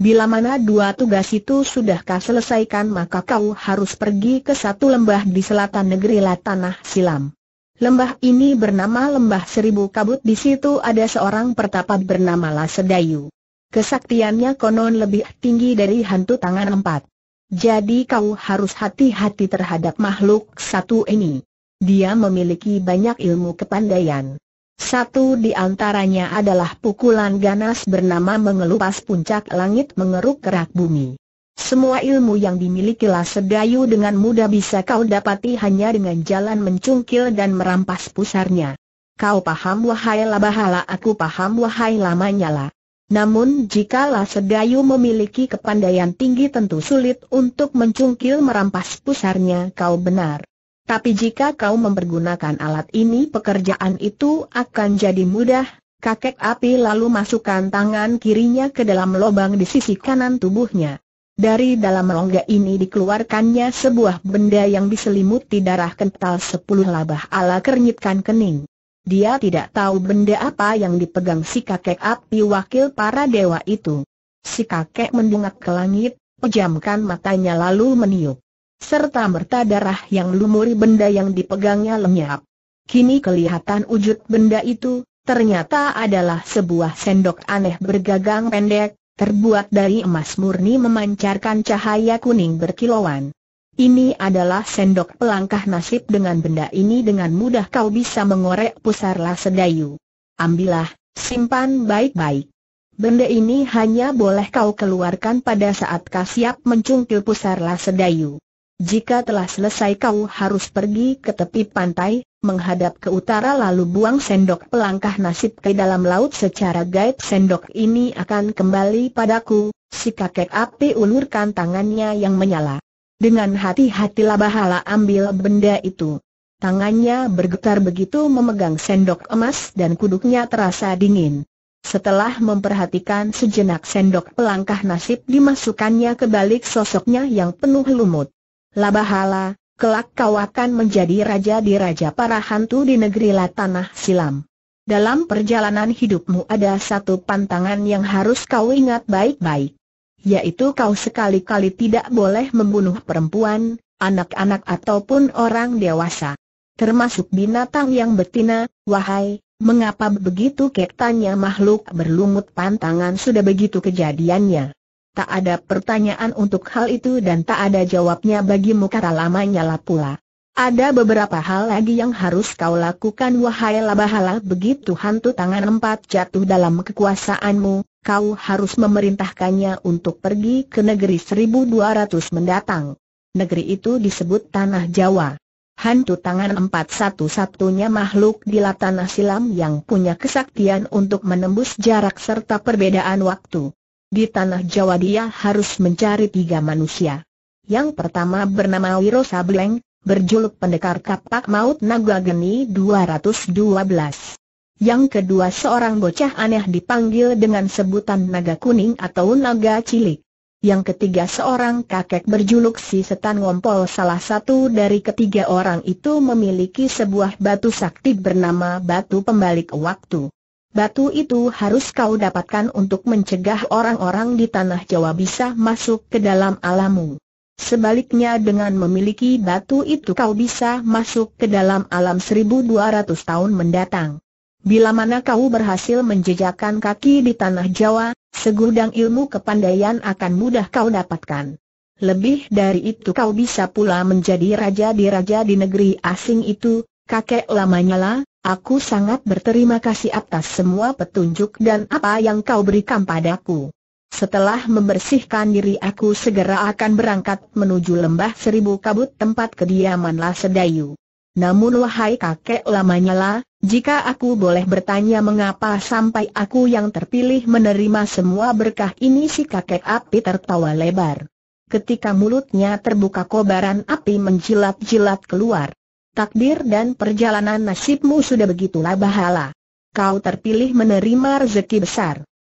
Bila mana dua tugas itu sudah kau selesaikan maka kau harus pergi ke satu lembah di selatan negeri Latanah Silam. Lembah ini bernama Lembah Seribu Kabut di situ ada seorang pertapa bernama Lasedayu. Kesaktiannya konon lebih tinggi dari hantu tangan empat. Jadi kau harus hati-hati terhadap makhluk satu ini. Dia memiliki banyak ilmu kepandaian. Satu di antaranya adalah pukulan ganas bernama mengelupas puncak langit mengeruk kerak bumi. Semua ilmu yang dimiliki Lasedayu dengan mudah bisa kau dapati hanya dengan jalan mencungkil dan merampas pusarnya. Kau paham wahai labahala aku paham wahai lamanyala. Namun jika Lasedayu memiliki kepandaian tinggi tentu sulit untuk mencungkil merampas pusarnya kau benar tapi jika kau mempergunakan alat ini pekerjaan itu akan jadi mudah. Kakek api lalu masukkan tangan kirinya ke dalam lubang di sisi kanan tubuhnya. Dari dalam rongga ini dikeluarkannya sebuah benda yang diselimuti darah kental sepuluh labah ala kernyitkan kening. Dia tidak tahu benda apa yang dipegang si kakek api wakil para dewa itu. Si kakek mendungak ke langit, pejamkan matanya lalu meniup serta merta darah yang lumuri benda yang dipegangnya lenyap. Kini kelihatan wujud benda itu, ternyata adalah sebuah sendok aneh bergagang pendek, terbuat dari emas murni memancarkan cahaya kuning berkilauan. Ini adalah sendok pelangkah nasib dengan benda ini dengan mudah kau bisa mengorek pusarlah sedayu. Ambillah, simpan baik-baik. Benda ini hanya boleh kau keluarkan pada saat kau siap mencungkil pusarlah sedayu. Jika telah selesai kau harus pergi ke tepi pantai, menghadap ke utara lalu buang sendok pelangkah nasib ke dalam laut secara gaib sendok ini akan kembali padaku, si kakek api ulurkan tangannya yang menyala. Dengan hati-hatilah bahala ambil benda itu. Tangannya bergetar begitu memegang sendok emas dan kuduknya terasa dingin. Setelah memperhatikan sejenak sendok pelangkah nasib dimasukkannya ke balik sosoknya yang penuh lumut. Labahala, kelak kau akan menjadi raja di raja para hantu di negeri Latanah Silam. Dalam perjalanan hidupmu ada satu pantangan yang harus kau ingat baik-baik. Yaitu kau sekali-kali tidak boleh membunuh perempuan, anak-anak ataupun orang dewasa. Termasuk binatang yang betina, wahai, mengapa begitu kek tanya makhluk berlumut pantangan sudah begitu kejadiannya. Tak ada pertanyaan untuk hal itu dan tak ada jawabnya bagimu kata lamanya lah pula. Ada beberapa hal lagi yang harus kau lakukan wahai labahala begitu hantu tangan empat jatuh dalam kekuasaanmu, kau harus memerintahkannya untuk pergi ke negeri 1200 mendatang. Negeri itu disebut Tanah Jawa. Hantu tangan empat satu-satunya makhluk di latar silam yang punya kesaktian untuk menembus jarak serta perbedaan waktu. Di tanah Jawa dia harus mencari tiga manusia. Yang pertama bernama Wiro Sableng, berjuluk pendekar kapak maut naga geni 212. Yang kedua seorang bocah aneh dipanggil dengan sebutan naga kuning atau naga cilik. Yang ketiga seorang kakek berjuluk si setan ngompol salah satu dari ketiga orang itu memiliki sebuah batu sakti bernama batu pembalik waktu. Batu itu harus kau dapatkan untuk mencegah orang-orang di tanah Jawa bisa masuk ke dalam alammu. Sebaliknya dengan memiliki batu itu kau bisa masuk ke dalam alam 1200 tahun mendatang. Bila mana kau berhasil menjejakkan kaki di tanah Jawa, segudang ilmu kepandaian akan mudah kau dapatkan. Lebih dari itu kau bisa pula menjadi raja di raja di negeri asing itu, kakek lamanya lah, Aku sangat berterima kasih atas semua petunjuk dan apa yang kau berikan padaku. Setelah membersihkan diri aku segera akan berangkat menuju lembah seribu kabut tempat kediaman Lasedayu. Sedayu. Namun wahai kakek lamanya lah, jika aku boleh bertanya mengapa sampai aku yang terpilih menerima semua berkah ini si kakek api tertawa lebar. Ketika mulutnya terbuka kobaran api menjilat-jilat keluar. Takdir dan perjalanan nasibmu sudah begitulah bahala. Kau terpilih menerima rezeki besar.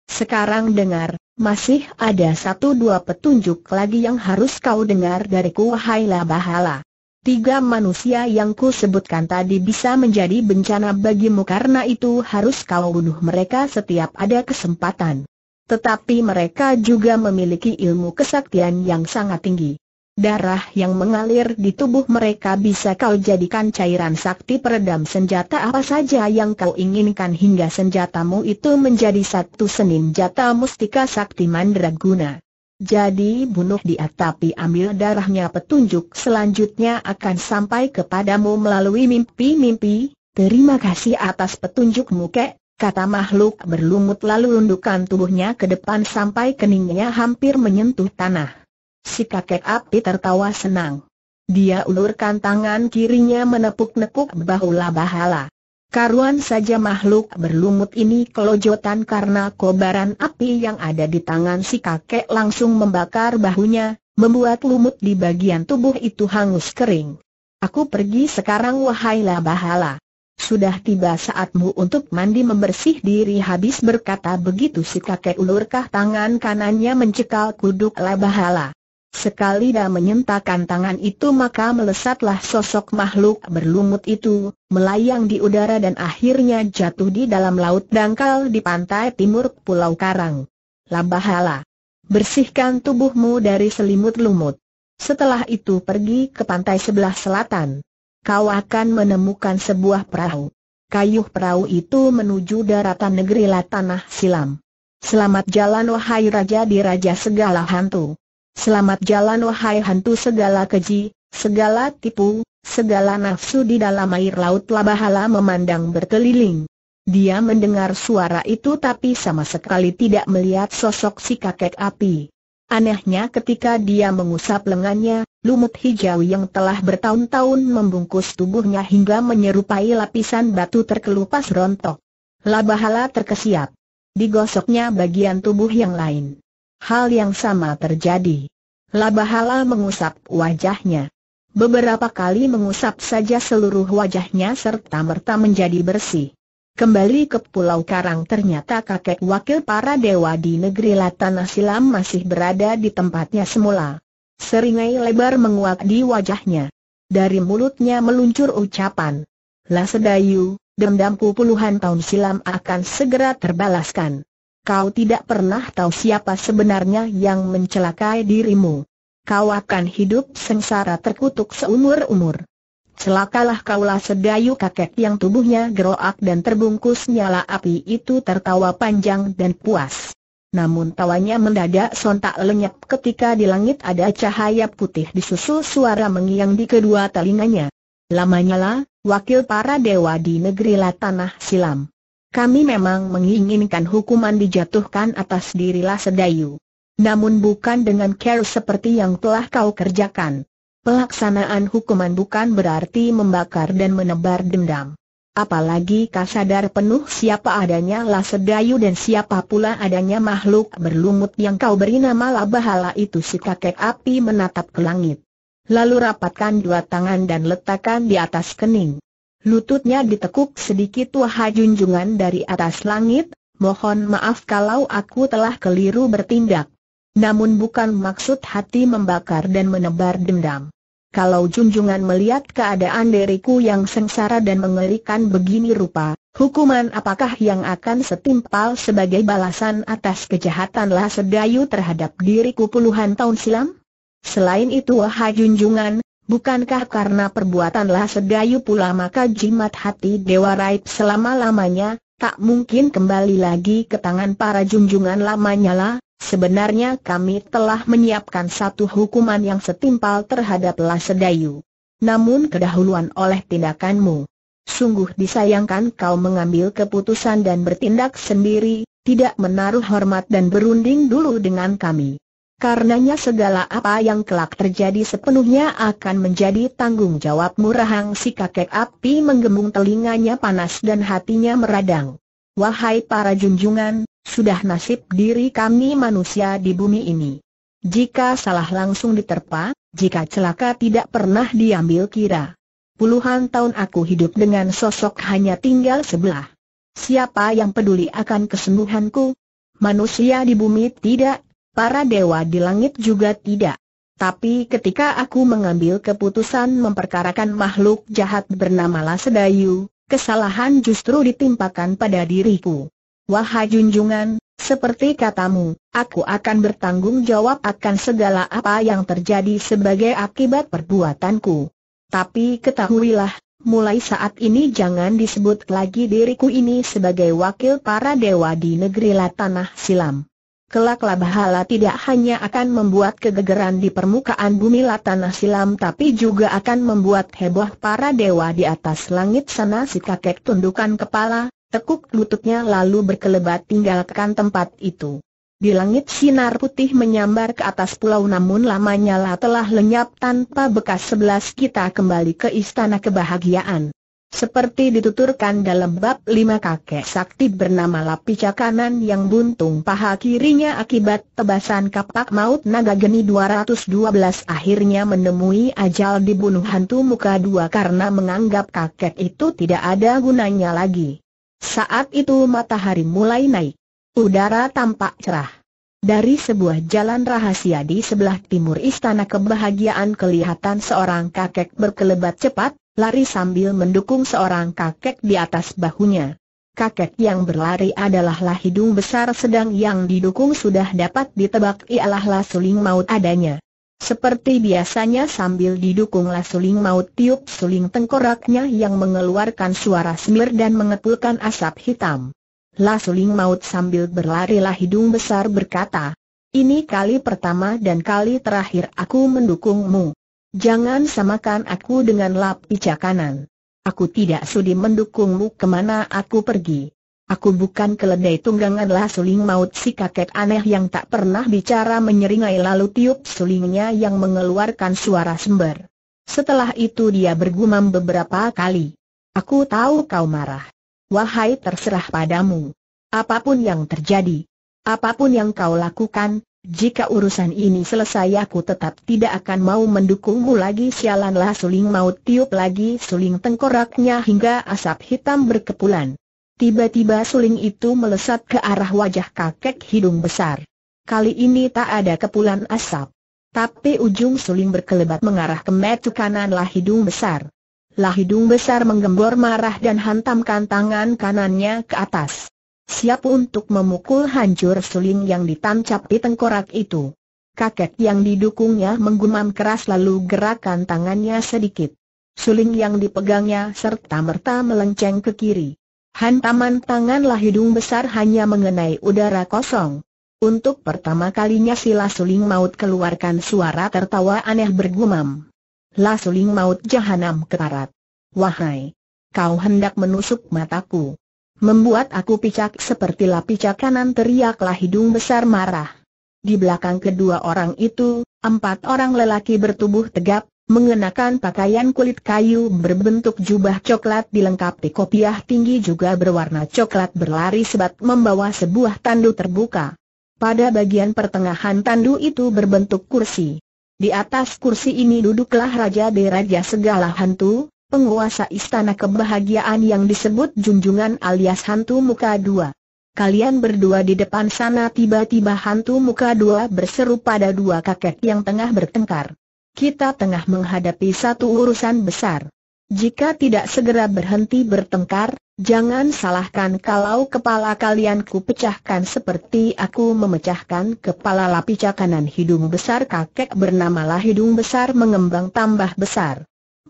Sekarang dengar, masih ada satu dua petunjuk lagi yang harus kau dengar dariku Haila bahala. Tiga manusia yang ku sebutkan tadi bisa menjadi bencana bagimu karena itu harus kau bunuh mereka setiap ada kesempatan. Tetapi mereka juga memiliki ilmu kesaktian yang sangat tinggi. Darah yang mengalir di tubuh mereka bisa kau jadikan cairan sakti peredam senjata apa saja yang kau inginkan hingga senjatamu itu menjadi satu senin jata mustika sakti mandraguna. Jadi bunuh dia tapi ambil darahnya petunjuk selanjutnya akan sampai kepadamu melalui mimpi-mimpi. Terima kasih atas petunjukmu kek, kata makhluk berlumut lalu lundukan tubuhnya ke depan sampai keningnya hampir menyentuh tanah. Si kakek api tertawa senang. Dia ulurkan tangan kirinya menepuk-nepuk bahu Labahala. Karuan saja makhluk berlumut ini kelojotan karena kobaran api yang ada di tangan si kakek langsung membakar bahunya, membuat lumut di bagian tubuh itu hangus kering. Aku pergi sekarang wahai Labahala. Sudah tiba saatmu untuk mandi membersih diri habis berkata begitu si kakek ulurkah tangan kanannya mencekal kuduk Labahala. Sekali dah menyentakkan tangan itu maka melesatlah sosok makhluk berlumut itu, melayang di udara dan akhirnya jatuh di dalam laut dangkal di pantai timur Pulau Karang. Labahala. Bersihkan tubuhmu dari selimut lumut. Setelah itu pergi ke pantai sebelah selatan. Kau akan menemukan sebuah perahu. Kayuh perahu itu menuju daratan negeri Latanah Silam. Selamat jalan wahai Raja di Raja Segala Hantu. Selamat jalan wahai hantu segala keji, segala tipu, segala nafsu di dalam air laut Labahala memandang berkeliling. Dia mendengar suara itu tapi sama sekali tidak melihat sosok si kakek api. Anehnya ketika dia mengusap lengannya, lumut hijau yang telah bertahun-tahun membungkus tubuhnya hingga menyerupai lapisan batu terkelupas rontok. Labahala terkesiap. Digosoknya bagian tubuh yang lain hal yang sama terjadi. Labahala mengusap wajahnya. Beberapa kali mengusap saja seluruh wajahnya serta merta menjadi bersih. Kembali ke Pulau Karang ternyata kakek wakil para dewa di negeri Latana Silam masih berada di tempatnya semula. Seringai lebar menguat di wajahnya. Dari mulutnya meluncur ucapan. Lah sedayu, dendamku puluhan tahun silam akan segera terbalaskan kau tidak pernah tahu siapa sebenarnya yang mencelakai dirimu. Kau akan hidup sengsara terkutuk seumur-umur. Celakalah kaulah sedayu kakek yang tubuhnya geroak dan terbungkus nyala api itu tertawa panjang dan puas. Namun tawanya mendadak sontak lenyap ketika di langit ada cahaya putih disusul suara mengiang di kedua telinganya. Lamanya lah, wakil para dewa di negeri Tanah Silam. Kami memang menginginkan hukuman dijatuhkan atas dirilah Sedayu. Namun bukan dengan care seperti yang telah kau kerjakan. Pelaksanaan hukuman bukan berarti membakar dan menebar dendam. Apalagi kau sadar penuh siapa adanya lah sedayu dan siapa pula adanya makhluk berlumut yang kau beri nama Labahala itu si kakek api menatap ke langit. Lalu rapatkan dua tangan dan letakkan di atas kening. Lututnya ditekuk sedikit wahai junjungan dari atas langit, mohon maaf kalau aku telah keliru bertindak. Namun bukan maksud hati membakar dan menebar dendam. Kalau junjungan melihat keadaan diriku yang sengsara dan mengerikan begini rupa, hukuman apakah yang akan setimpal sebagai balasan atas kejahatanlah sedayu terhadap diriku puluhan tahun silam? Selain itu wahai junjungan, Bukankah karena perbuatanlah sedayu pula maka jimat hati Dewa Raib selama-lamanya, tak mungkin kembali lagi ke tangan para junjungan lamanya lah, sebenarnya kami telah menyiapkan satu hukuman yang setimpal terhadap lah sedayu. Namun kedahuluan oleh tindakanmu. Sungguh disayangkan kau mengambil keputusan dan bertindak sendiri, tidak menaruh hormat dan berunding dulu dengan kami. Karenanya segala apa yang kelak terjadi sepenuhnya akan menjadi tanggung jawab murahang si kakek api menggembung telinganya panas dan hatinya meradang. Wahai para junjungan, sudah nasib diri kami manusia di bumi ini. Jika salah langsung diterpa, jika celaka tidak pernah diambil kira. Puluhan tahun aku hidup dengan sosok hanya tinggal sebelah. Siapa yang peduli akan kesembuhanku? Manusia di bumi tidak para dewa di langit juga tidak. Tapi ketika aku mengambil keputusan memperkarakan makhluk jahat bernama Lasedayu, kesalahan justru ditimpakan pada diriku. Wahai junjungan, seperti katamu, aku akan bertanggung jawab akan segala apa yang terjadi sebagai akibat perbuatanku. Tapi ketahuilah, mulai saat ini jangan disebut lagi diriku ini sebagai wakil para dewa di negeri Latanah Silam. Kelak labahala tidak hanya akan membuat kegegeran di permukaan bumi latanah silam tapi juga akan membuat heboh para dewa di atas langit sana si kakek tundukan kepala, tekuk lututnya lalu berkelebat tinggalkan tempat itu. Di langit sinar putih menyambar ke atas pulau namun lamanya lah telah lenyap tanpa bekas sebelas kita kembali ke istana kebahagiaan. Seperti dituturkan dalam bab lima kakek sakti bernama Lapica Kanan yang buntung paha kirinya akibat tebasan kapak maut naga geni 212 akhirnya menemui ajal dibunuh hantu muka dua karena menganggap kakek itu tidak ada gunanya lagi. Saat itu matahari mulai naik. Udara tampak cerah. Dari sebuah jalan rahasia di sebelah timur istana kebahagiaan kelihatan seorang kakek berkelebat cepat, lari sambil mendukung seorang kakek di atas bahunya. Kakek yang berlari adalah lah hidung besar sedang yang didukung sudah dapat ditebak ialah lah suling maut adanya. Seperti biasanya sambil didukung lah suling maut tiup suling tengkoraknya yang mengeluarkan suara semir dan mengepulkan asap hitam. Lah suling maut sambil berlari lah hidung besar berkata, ini kali pertama dan kali terakhir aku mendukungmu. Jangan samakan aku dengan lap cakanan. Aku tidak sudi mendukungmu kemana aku pergi. Aku bukan keledai tunggangan lah suling maut si kakek aneh yang tak pernah bicara menyeringai lalu tiup sulingnya yang mengeluarkan suara sember. Setelah itu dia bergumam beberapa kali. Aku tahu kau marah. Wahai terserah padamu. Apapun yang terjadi. Apapun yang kau lakukan, jika urusan ini selesai aku tetap tidak akan mau mendukungmu lagi Sialanlah suling maut tiup lagi suling tengkoraknya hingga asap hitam berkepulan Tiba-tiba suling itu melesat ke arah wajah kakek hidung besar Kali ini tak ada kepulan asap Tapi ujung suling berkelebat mengarah ke metu kananlah hidung besar Lah hidung besar menggembor marah dan hantamkan tangan kanannya ke atas siap untuk memukul hancur suling yang ditancap di tengkorak itu. Kakek yang didukungnya menggumam keras lalu gerakan tangannya sedikit. Suling yang dipegangnya serta-merta melenceng ke kiri. Hantaman tanganlah hidung besar hanya mengenai udara kosong. Untuk pertama kalinya si Lasuling Maut keluarkan suara tertawa aneh bergumam. Lasuling Maut jahanam Ketarat. Wahai! Kau hendak menusuk mataku. Membuat aku picak seperti lapicak kanan teriaklah hidung besar marah. Di belakang kedua orang itu, empat orang lelaki bertubuh tegap, mengenakan pakaian kulit kayu berbentuk jubah coklat dilengkapi kopiah tinggi juga berwarna coklat berlari sebat membawa sebuah tandu terbuka. Pada bagian pertengahan tandu itu berbentuk kursi. Di atas kursi ini duduklah Raja Deraja Segala Hantu, penguasa istana kebahagiaan yang disebut junjungan alias hantu muka dua. Kalian berdua di depan sana tiba-tiba hantu muka dua berseru pada dua kakek yang tengah bertengkar. Kita tengah menghadapi satu urusan besar. Jika tidak segera berhenti bertengkar, jangan salahkan kalau kepala kalian ku pecahkan seperti aku memecahkan kepala lapi kanan hidung besar kakek bernama lah hidung besar mengembang tambah besar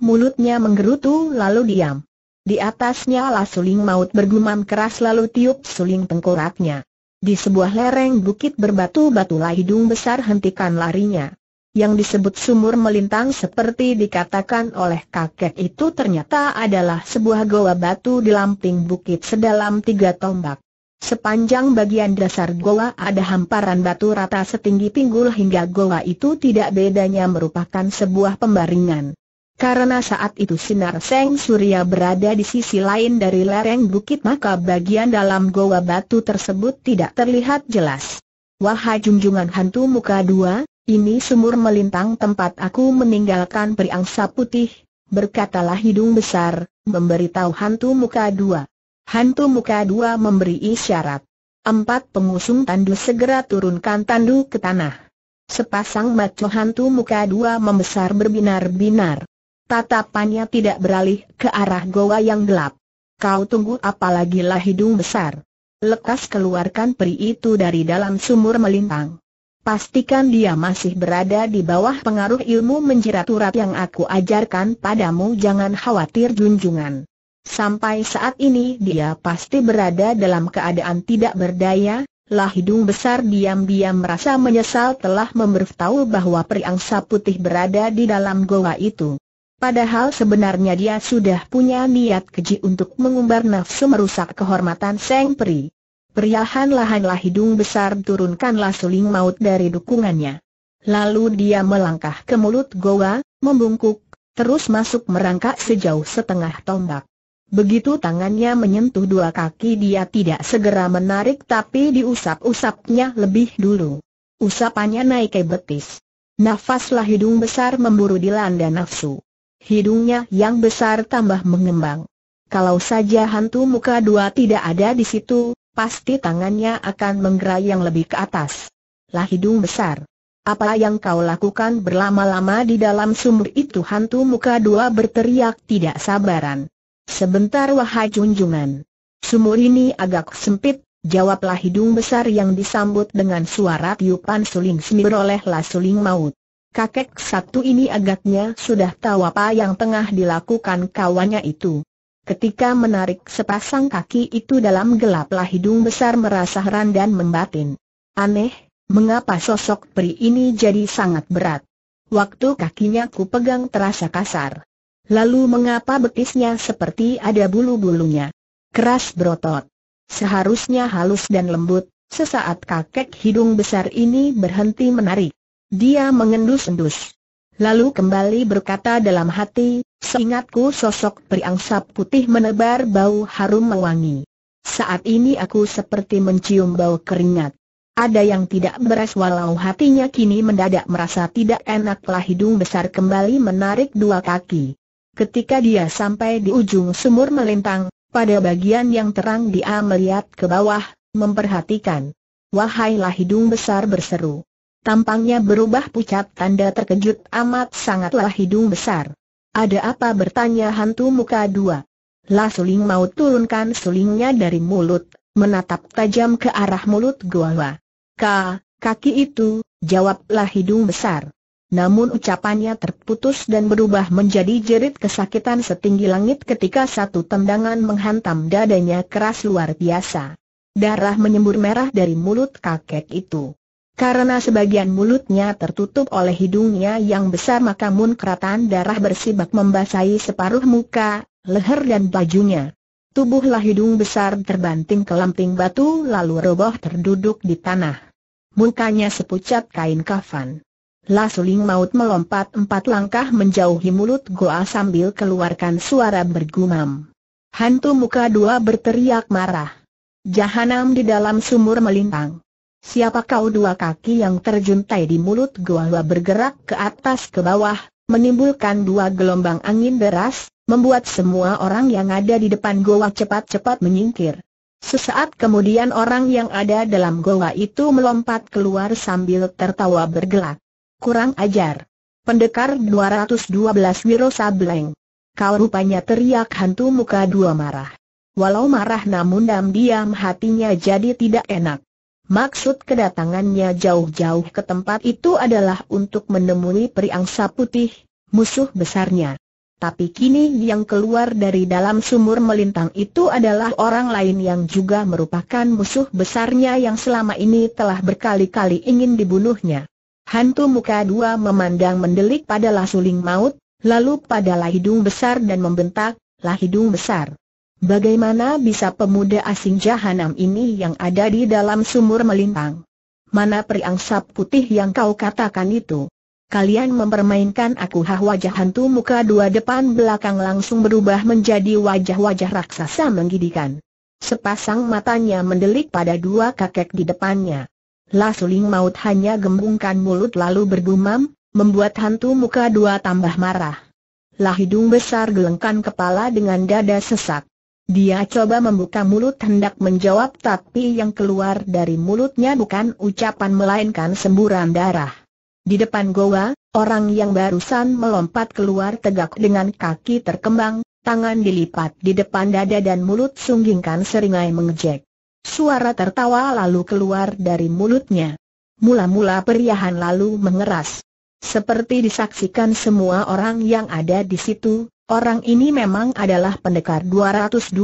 mulutnya menggerutu lalu diam. Di atasnya lasuling maut bergumam keras lalu tiup suling tengkoraknya. Di sebuah lereng bukit berbatu-batulah hidung besar hentikan larinya. Yang disebut sumur melintang seperti dikatakan oleh kakek itu ternyata adalah sebuah goa batu di lamping bukit sedalam tiga tombak. Sepanjang bagian dasar goa ada hamparan batu rata setinggi pinggul hingga goa itu tidak bedanya merupakan sebuah pembaringan. Karena saat itu sinar Seng Surya berada di sisi lain dari lereng bukit maka bagian dalam goa batu tersebut tidak terlihat jelas. Wahai junjungan hantu muka dua, ini sumur melintang tempat aku meninggalkan periangsa putih, berkatalah hidung besar, memberitahu hantu muka dua. Hantu muka dua memberi isyarat. Empat pengusung tandu segera turunkan tandu ke tanah. Sepasang maco hantu muka dua membesar berbinar-binar. Tatapannya tidak beralih ke arah goa yang gelap. Kau tunggu apalagi lah hidung besar. Lekas keluarkan peri itu dari dalam sumur melintang. Pastikan dia masih berada di bawah pengaruh ilmu menjerat urat yang aku ajarkan padamu jangan khawatir junjungan. Sampai saat ini dia pasti berada dalam keadaan tidak berdaya, lah hidung besar diam-diam merasa menyesal telah memberitahu bahwa periangsa putih berada di dalam goa itu. Padahal sebenarnya dia sudah punya niat keji untuk mengumbar nafsu merusak kehormatan Seng Peri. Perlahan lahanlah hidung besar turunkanlah suling maut dari dukungannya. Lalu dia melangkah ke mulut goa, membungkuk, terus masuk merangkak sejauh setengah tombak. Begitu tangannya menyentuh dua kaki dia tidak segera menarik tapi diusap-usapnya lebih dulu. Usapannya naik ke betis. Nafaslah hidung besar memburu dilanda nafsu hidungnya yang besar tambah mengembang. Kalau saja hantu muka dua tidak ada di situ, pasti tangannya akan menggerayang lebih ke atas. Lah hidung besar. Apa yang kau lakukan berlama-lama di dalam sumur itu hantu muka dua berteriak tidak sabaran. Sebentar wahai junjungan. Sumur ini agak sempit, jawablah hidung besar yang disambut dengan suara tiupan suling semi suling maut. Kakek satu ini agaknya sudah tahu apa yang tengah dilakukan kawannya itu. Ketika menarik sepasang kaki itu dalam gelaplah hidung besar merasa heran dan membatin. Aneh, mengapa sosok peri ini jadi sangat berat? Waktu kakinya ku pegang terasa kasar. Lalu mengapa betisnya seperti ada bulu-bulunya? Keras berotot. Seharusnya halus dan lembut, sesaat kakek hidung besar ini berhenti menarik. Dia mengendus-endus. Lalu kembali berkata dalam hati, seingatku sosok periangsap putih menebar bau harum mewangi. Saat ini aku seperti mencium bau keringat. Ada yang tidak beres walau hatinya kini mendadak merasa tidak enaklah hidung besar kembali menarik dua kaki. Ketika dia sampai di ujung sumur melintang, pada bagian yang terang dia melihat ke bawah, memperhatikan. Wahailah hidung besar berseru. Tampangnya berubah pucat tanda terkejut amat sangatlah hidung besar. Ada apa bertanya hantu muka dua? La Suling mau turunkan sulingnya dari mulut, menatap tajam ke arah mulut gua. Ka, kaki itu, jawablah hidung besar. Namun ucapannya terputus dan berubah menjadi jerit kesakitan setinggi langit ketika satu tendangan menghantam dadanya keras luar biasa. Darah menyembur merah dari mulut kakek itu. Karena sebagian mulutnya tertutup oleh hidungnya yang besar maka keratan darah bersibak membasahi separuh muka, leher dan bajunya. Tubuhlah hidung besar terbanting ke lanting batu lalu roboh terduduk di tanah. Mukanya sepucat kain kafan. Lasuling maut melompat empat langkah menjauhi mulut goa sambil keluarkan suara bergumam. Hantu muka dua berteriak marah. Jahanam di dalam sumur melintang. Siapa kau dua kaki yang terjuntai di mulut gua bergerak ke atas ke bawah, menimbulkan dua gelombang angin deras, membuat semua orang yang ada di depan goa cepat-cepat menyingkir. Sesaat kemudian orang yang ada dalam goa itu melompat keluar sambil tertawa bergelak. Kurang ajar. Pendekar 212 Wiro Sableng. Kau rupanya teriak hantu muka dua marah. Walau marah namun dam diam hatinya jadi tidak enak. Maksud kedatangannya jauh-jauh ke tempat itu adalah untuk menemui periangsa putih, musuh besarnya. Tapi kini yang keluar dari dalam sumur melintang itu adalah orang lain yang juga merupakan musuh besarnya yang selama ini telah berkali-kali ingin dibunuhnya. Hantu muka dua memandang mendelik pada lasuling maut, lalu pada lahidung besar dan membentak, lahidung besar. Bagaimana bisa pemuda asing jahanam ini yang ada di dalam sumur melintang? Mana periangsap putih yang kau katakan itu? Kalian mempermainkan aku hah wajah hantu muka dua depan belakang langsung berubah menjadi wajah-wajah raksasa menggidikan. Sepasang matanya mendelik pada dua kakek di depannya. Lasuling maut hanya gembungkan mulut lalu bergumam, membuat hantu muka dua tambah marah. Lah hidung besar gelengkan kepala dengan dada sesak. Dia coba membuka mulut hendak menjawab tapi yang keluar dari mulutnya bukan ucapan melainkan semburan darah. Di depan goa, orang yang barusan melompat keluar tegak dengan kaki terkembang, tangan dilipat di depan dada dan mulut sunggingkan seringai mengejek. Suara tertawa lalu keluar dari mulutnya. Mula-mula periahan lalu mengeras. Seperti disaksikan semua orang yang ada di situ, Orang ini memang adalah pendekar 212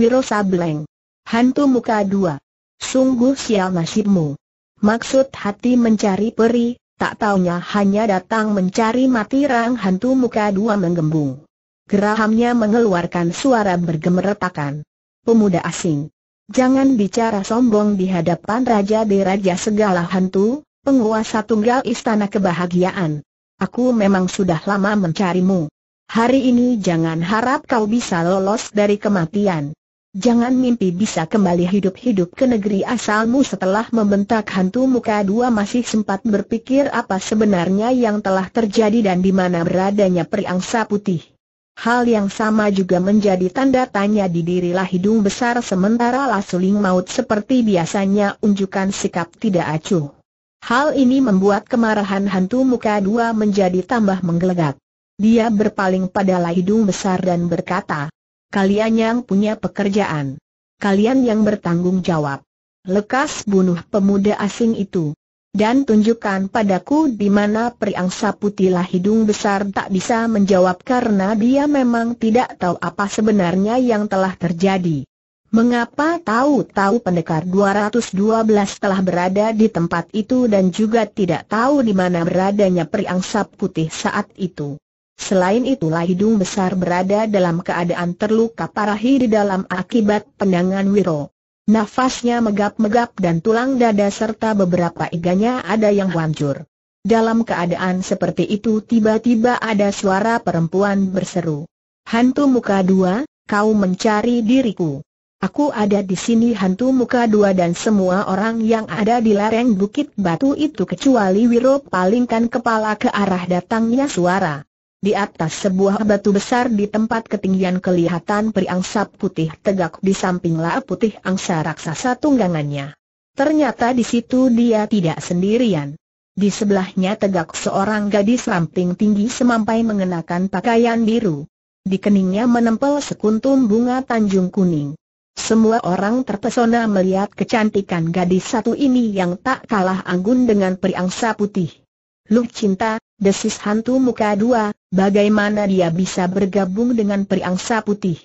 Wiro Sableng. Hantu muka dua. Sungguh sial nasibmu. Maksud hati mencari peri, tak taunya hanya datang mencari mati rang hantu muka dua menggembung. Gerahamnya mengeluarkan suara bergemeretakan. Pemuda asing. Jangan bicara sombong di hadapan Raja Deraja segala hantu, penguasa tunggal istana kebahagiaan. Aku memang sudah lama mencarimu. Hari ini jangan harap kau bisa lolos dari kematian. Jangan mimpi bisa kembali hidup-hidup ke negeri asalmu setelah membentak hantu muka dua masih sempat berpikir apa sebenarnya yang telah terjadi dan di mana beradanya periangsa putih. Hal yang sama juga menjadi tanda tanya di dirilah hidung besar sementara Lasuling maut seperti biasanya unjukkan sikap tidak acuh. Hal ini membuat kemarahan hantu muka dua menjadi tambah menggelegak. Dia berpaling pada Lahidung Besar dan berkata, Kalian yang punya pekerjaan. Kalian yang bertanggung jawab. Lekas bunuh pemuda asing itu. Dan tunjukkan padaku di mana periangsa putihlah hidung besar tak bisa menjawab karena dia memang tidak tahu apa sebenarnya yang telah terjadi. Mengapa tahu-tahu pendekar 212 telah berada di tempat itu dan juga tidak tahu di mana beradanya periangsa putih saat itu. Selain itulah hidung besar berada dalam keadaan terluka parah di dalam akibat pendangan Wiro. Nafasnya megap-megap dan tulang dada serta beberapa iganya ada yang hancur. Dalam keadaan seperti itu tiba-tiba ada suara perempuan berseru. Hantu muka dua, kau mencari diriku. Aku ada di sini hantu muka dua dan semua orang yang ada di lereng bukit batu itu kecuali Wiro palingkan kepala ke arah datangnya suara. Di atas sebuah batu besar di tempat ketinggian kelihatan peri angsa putih tegak di samping la putih angsa raksasa tunggangannya. Ternyata di situ dia tidak sendirian. Di sebelahnya tegak seorang gadis ramping tinggi semampai mengenakan pakaian biru. Di keningnya menempel sekuntum bunga tanjung kuning. Semua orang terpesona melihat kecantikan gadis satu ini yang tak kalah anggun dengan peri angsa putih. Luh Cinta, desis hantu muka dua, bagaimana dia bisa bergabung dengan periangsa putih?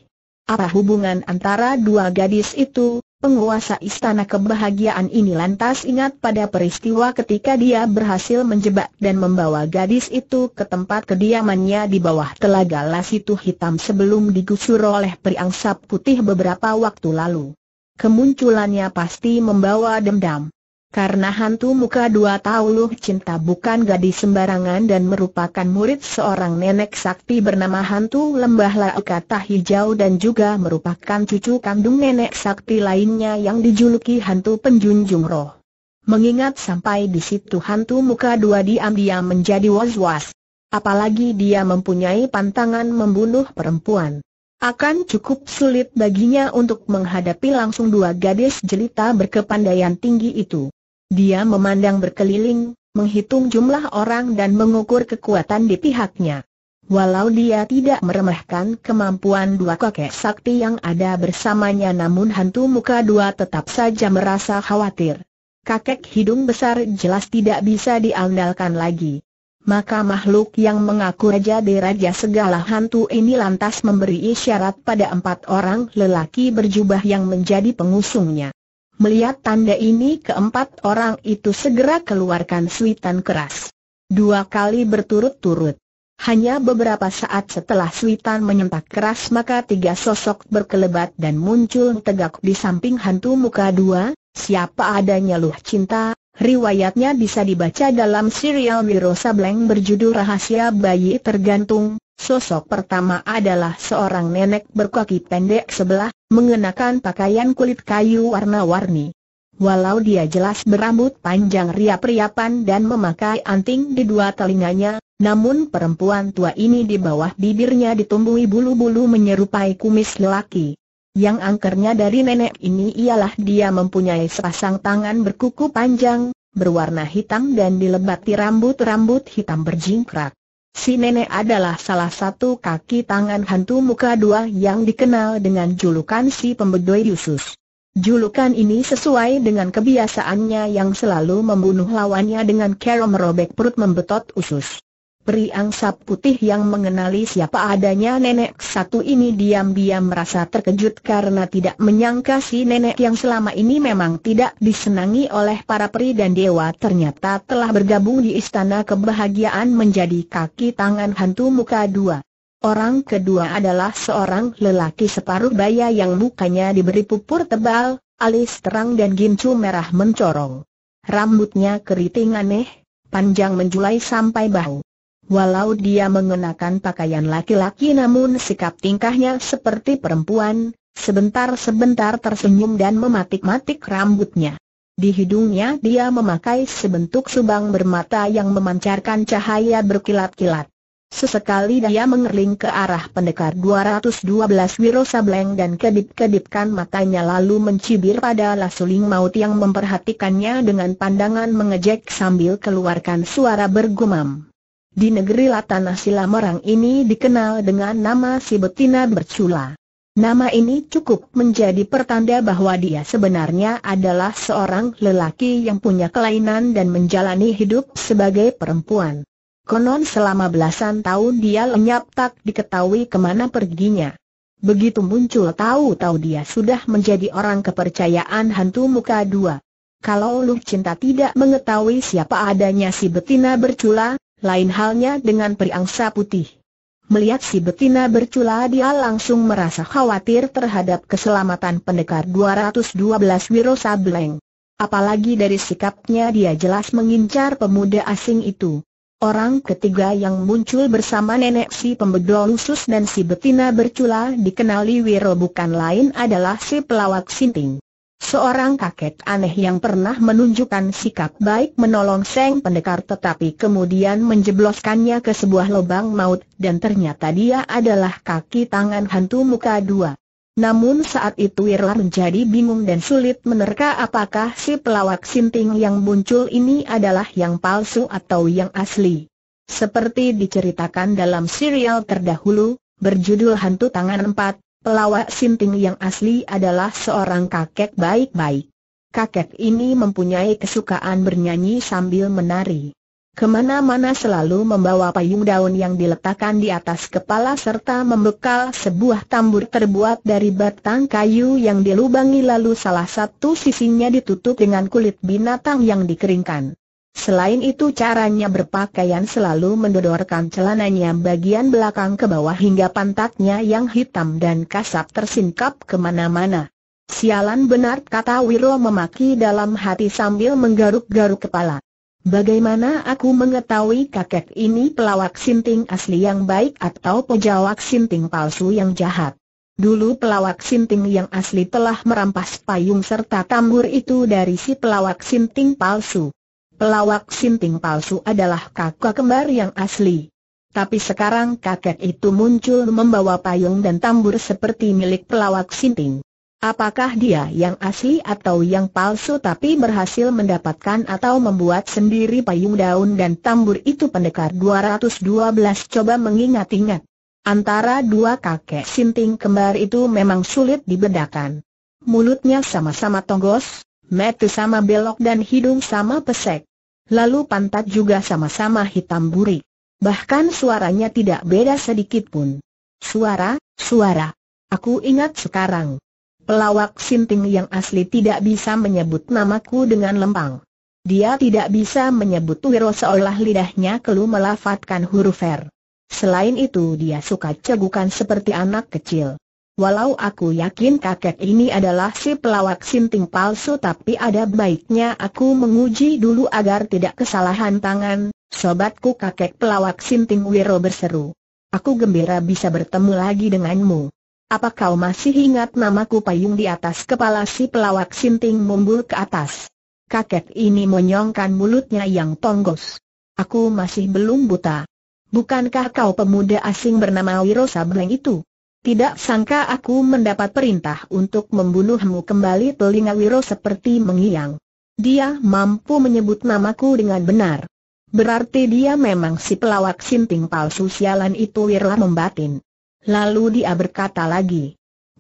Apa hubungan antara dua gadis itu? Penguasa istana kebahagiaan ini lantas ingat pada peristiwa ketika dia berhasil menjebak dan membawa gadis itu ke tempat kediamannya di bawah telaga Lasitu Hitam sebelum digusur oleh periangsa putih beberapa waktu lalu. Kemunculannya pasti membawa dendam. Karena hantu muka dua tauluh Cinta bukan gadis sembarangan dan merupakan murid seorang nenek sakti bernama hantu lembah Laukata Hijau dan juga merupakan cucu kandung nenek sakti lainnya yang dijuluki hantu penjunjung roh. Mengingat sampai di situ hantu muka dua diam-diam menjadi was-was. Apalagi dia mempunyai pantangan membunuh perempuan. Akan cukup sulit baginya untuk menghadapi langsung dua gadis jelita berkepandaian tinggi itu. Dia memandang berkeliling, menghitung jumlah orang dan mengukur kekuatan di pihaknya. Walau dia tidak meremehkan kemampuan dua kakek sakti yang ada bersamanya namun hantu muka dua tetap saja merasa khawatir. Kakek hidung besar jelas tidak bisa diandalkan lagi. Maka makhluk yang mengaku Raja di Raja segala hantu ini lantas memberi isyarat pada empat orang lelaki berjubah yang menjadi pengusungnya. Melihat tanda ini keempat orang itu segera keluarkan suitan keras. Dua kali berturut-turut. Hanya beberapa saat setelah suitan menyentak keras maka tiga sosok berkelebat dan muncul tegak di samping hantu muka dua, siapa adanya Luh Cinta, riwayatnya bisa dibaca dalam serial Wiro Sableng berjudul Rahasia Bayi Tergantung, Sosok pertama adalah seorang nenek berkaki pendek sebelah, mengenakan pakaian kulit kayu warna-warni. Walau dia jelas berambut panjang riap-riapan dan memakai anting di dua telinganya, namun perempuan tua ini di bawah bibirnya ditumbuhi bulu-bulu menyerupai kumis lelaki. Yang angkernya dari nenek ini ialah dia mempunyai sepasang tangan berkuku panjang, berwarna hitam dan dilebati rambut-rambut hitam berjingkrak. Si nenek adalah salah satu kaki tangan hantu muka dua yang dikenal dengan julukan si pembedoi Yusus. Julukan ini sesuai dengan kebiasaannya yang selalu membunuh lawannya dengan cara merobek perut membetot usus. Peri angsa putih yang mengenali siapa adanya nenek satu ini diam-diam merasa terkejut karena tidak menyangka si nenek yang selama ini memang tidak disenangi oleh para peri dan dewa ternyata telah bergabung di istana kebahagiaan menjadi kaki tangan hantu muka dua. Orang kedua adalah seorang lelaki separuh baya yang mukanya diberi pupur tebal, alis terang dan gincu merah mencorong. Rambutnya keriting aneh, panjang menjulai sampai bahu. Walau dia mengenakan pakaian laki-laki namun sikap tingkahnya seperti perempuan, sebentar-sebentar tersenyum dan mematik-matik rambutnya. Di hidungnya dia memakai sebentuk subang bermata yang memancarkan cahaya berkilat-kilat. Sesekali dia mengerling ke arah pendekar 212 Wiro Sableng dan kedip-kedipkan matanya lalu mencibir pada Lasuling Maut yang memperhatikannya dengan pandangan mengejek sambil keluarkan suara bergumam. Di negeri Latana Sila Merang ini dikenal dengan nama si betina bercula. Nama ini cukup menjadi pertanda bahwa dia sebenarnya adalah seorang lelaki yang punya kelainan dan menjalani hidup sebagai perempuan. Konon selama belasan tahun dia lenyap tak diketahui kemana perginya. Begitu muncul tahu-tahu dia sudah menjadi orang kepercayaan hantu muka dua. Kalau Lu Cinta tidak mengetahui siapa adanya si betina bercula, lain halnya dengan periangsa putih. Melihat si betina bercula dia langsung merasa khawatir terhadap keselamatan pendekar 212 Wiro Sableng. Apalagi dari sikapnya dia jelas mengincar pemuda asing itu. Orang ketiga yang muncul bersama nenek si pembedol lusus dan si betina bercula dikenali Wiro bukan lain adalah si pelawak Sinting. Seorang kakek aneh yang pernah menunjukkan sikap baik menolong Seng Pendekar tetapi kemudian menjebloskannya ke sebuah lubang maut dan ternyata dia adalah kaki tangan hantu muka dua. Namun saat itu Wirla menjadi bingung dan sulit menerka apakah si pelawak sinting yang muncul ini adalah yang palsu atau yang asli. Seperti diceritakan dalam serial terdahulu, berjudul Hantu Tangan Empat, Pelawak Sinting yang asli adalah seorang kakek baik-baik. Kakek ini mempunyai kesukaan bernyanyi sambil menari. Kemana-mana selalu membawa payung daun yang diletakkan di atas kepala serta membekal sebuah tambur terbuat dari batang kayu yang dilubangi lalu salah satu sisinya ditutup dengan kulit binatang yang dikeringkan. Selain itu caranya berpakaian selalu mendodorkan celananya bagian belakang ke bawah hingga pantatnya yang hitam dan kasap tersingkap kemana-mana. Sialan benar kata Wiro memaki dalam hati sambil menggaruk-garuk kepala. Bagaimana aku mengetahui kakek ini pelawak sinting asli yang baik atau pejawak sinting palsu yang jahat? Dulu pelawak sinting yang asli telah merampas payung serta tambur itu dari si pelawak sinting palsu. Pelawak sinting palsu adalah kakak kembar yang asli. Tapi sekarang kakek itu muncul membawa payung dan tambur seperti milik pelawak sinting. Apakah dia yang asli atau yang palsu tapi berhasil mendapatkan atau membuat sendiri payung daun dan tambur itu pendekar 212 coba mengingat-ingat. Antara dua kakek sinting kembar itu memang sulit dibedakan. Mulutnya sama-sama tonggos, mata sama belok dan hidung sama pesek lalu pantat juga sama-sama hitam buri. Bahkan suaranya tidak beda sedikit pun. Suara, suara. Aku ingat sekarang. Pelawak Sinting yang asli tidak bisa menyebut namaku dengan lempang. Dia tidak bisa menyebut Wiro seolah lidahnya kelu melafatkan huruf R. Selain itu dia suka cegukan seperti anak kecil. Walau aku yakin kakek ini adalah si pelawak sinting palsu tapi ada baiknya aku menguji dulu agar tidak kesalahan tangan, sobatku kakek pelawak sinting Wiro berseru. Aku gembira bisa bertemu lagi denganmu. Apa kau masih ingat namaku payung di atas kepala si pelawak sinting mumbul ke atas? Kakek ini menyongkan mulutnya yang tonggos. Aku masih belum buta. Bukankah kau pemuda asing bernama Wiro Sableng itu? Tidak sangka aku mendapat perintah untuk membunuhmu kembali telinga Wiro seperti mengiang. Dia mampu menyebut namaku dengan benar. Berarti dia memang si pelawak sinting palsu sialan itu Wirla membatin. Lalu dia berkata lagi.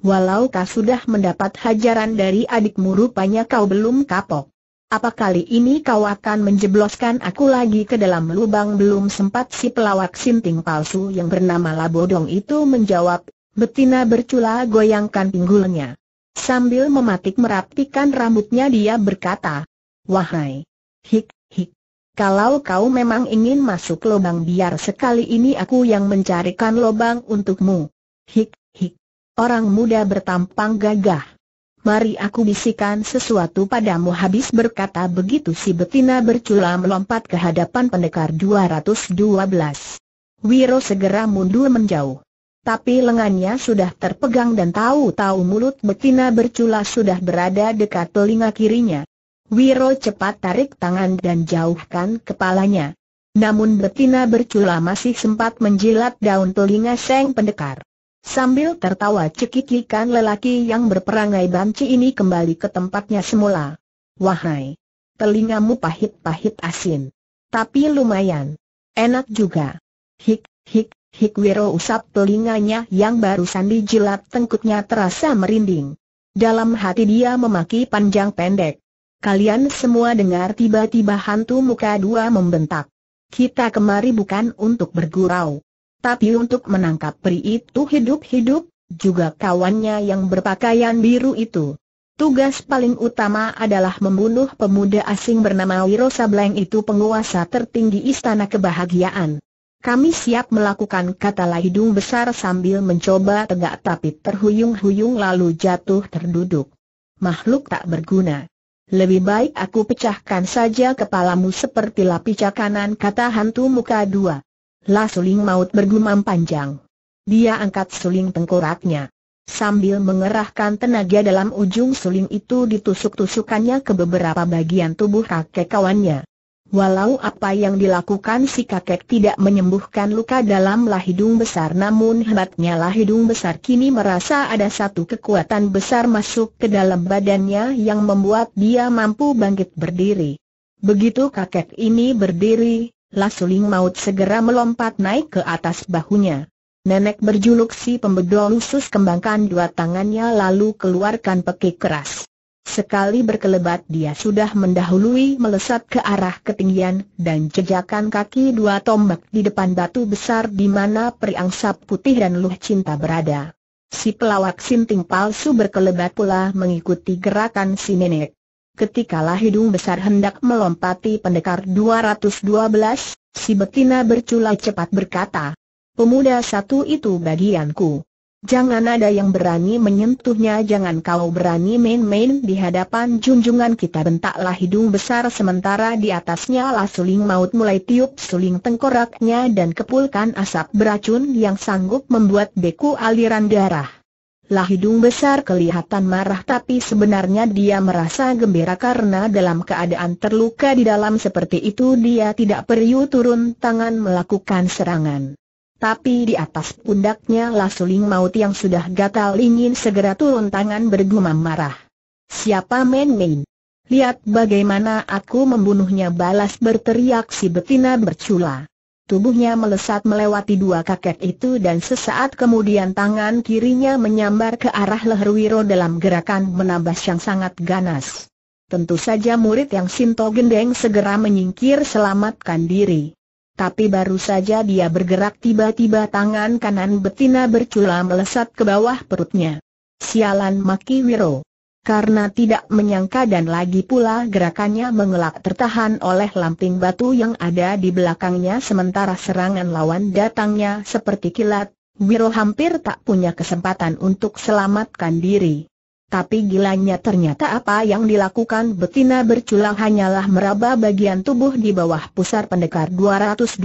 Walau kau sudah mendapat hajaran dari adikmu rupanya kau belum kapok. Apa kali ini kau akan menjebloskan aku lagi ke dalam lubang belum sempat si pelawak sinting palsu yang bernama Labodong itu menjawab Betina bercula goyangkan pinggulnya. Sambil mematik merapikan rambutnya dia berkata, Wahai, hik, hik, kalau kau memang ingin masuk lubang biar sekali ini aku yang mencarikan lubang untukmu. Hik, hik, orang muda bertampang gagah. Mari aku bisikan sesuatu padamu habis berkata begitu si betina bercula melompat ke hadapan pendekar 212. Wiro segera mundur menjauh tapi lengannya sudah terpegang dan tahu-tahu mulut betina bercula sudah berada dekat telinga kirinya. Wiro cepat tarik tangan dan jauhkan kepalanya. Namun betina bercula masih sempat menjilat daun telinga Seng Pendekar. Sambil tertawa cekikikan lelaki yang berperangai banci ini kembali ke tempatnya semula. Wahai, telingamu pahit-pahit asin. Tapi lumayan. Enak juga. Hik, hik, Hikwiro usap telinganya yang barusan dijilat tengkutnya terasa merinding. Dalam hati dia memaki panjang pendek. Kalian semua dengar tiba-tiba hantu muka dua membentak. Kita kemari bukan untuk bergurau. Tapi untuk menangkap peri itu hidup-hidup, juga kawannya yang berpakaian biru itu. Tugas paling utama adalah membunuh pemuda asing bernama Wiro Sableng itu penguasa tertinggi Istana Kebahagiaan. Kami siap melakukan katalah hidung besar sambil mencoba tegak tapi terhuyung-huyung lalu jatuh terduduk. Makhluk tak berguna. Lebih baik aku pecahkan saja kepalamu seperti lapicah kanan kata hantu muka dua. Lah suling maut bergumam panjang. Dia angkat suling tengkoraknya. Sambil mengerahkan tenaga dalam ujung suling itu ditusuk-tusukannya ke beberapa bagian tubuh kakek kawannya. Walau apa yang dilakukan si kakek tidak menyembuhkan luka dalam lahidung besar namun hebatnya lahidung besar kini merasa ada satu kekuatan besar masuk ke dalam badannya yang membuat dia mampu bangkit berdiri. Begitu kakek ini berdiri, Lasuling Maut segera melompat naik ke atas bahunya. Nenek berjuluk si pembedol usus kembangkan dua tangannya lalu keluarkan pekik keras. Sekali berkelebat dia sudah mendahului melesat ke arah ketinggian dan jejakan kaki dua tombak di depan batu besar di mana periangsa putih dan luh cinta berada. Si pelawak sinting palsu berkelebat pula mengikuti gerakan si nenek. Ketikalah hidung besar hendak melompati pendekar 212, si betina bercula cepat berkata, Pemuda satu itu bagianku. Jangan ada yang berani menyentuhnya Jangan kau berani main-main di hadapan junjungan kita Bentaklah hidung besar sementara di atasnya lah suling maut mulai tiup suling tengkoraknya Dan kepulkan asap beracun yang sanggup membuat beku aliran darah Lah hidung besar kelihatan marah tapi sebenarnya dia merasa gembira karena dalam keadaan terluka di dalam seperti itu dia tidak perlu turun tangan melakukan serangan. Tapi di atas pundaknya Lasuling Maut yang sudah gatal ingin segera turun tangan bergumam marah. Siapa main-main? Lihat bagaimana aku membunuhnya balas berteriak si betina bercula. Tubuhnya melesat melewati dua kakek itu dan sesaat kemudian tangan kirinya menyambar ke arah leher Wiro dalam gerakan menabas yang sangat ganas. Tentu saja murid yang Sinto Gendeng segera menyingkir selamatkan diri tapi baru saja dia bergerak tiba-tiba tangan kanan betina bercula melesat ke bawah perutnya. Sialan Maki Wiro. Karena tidak menyangka dan lagi pula gerakannya mengelak tertahan oleh lamping batu yang ada di belakangnya sementara serangan lawan datangnya seperti kilat, Wiro hampir tak punya kesempatan untuk selamatkan diri. Tapi gilanya ternyata apa yang dilakukan betina bercula hanyalah meraba bagian tubuh di bawah pusar pendekar 212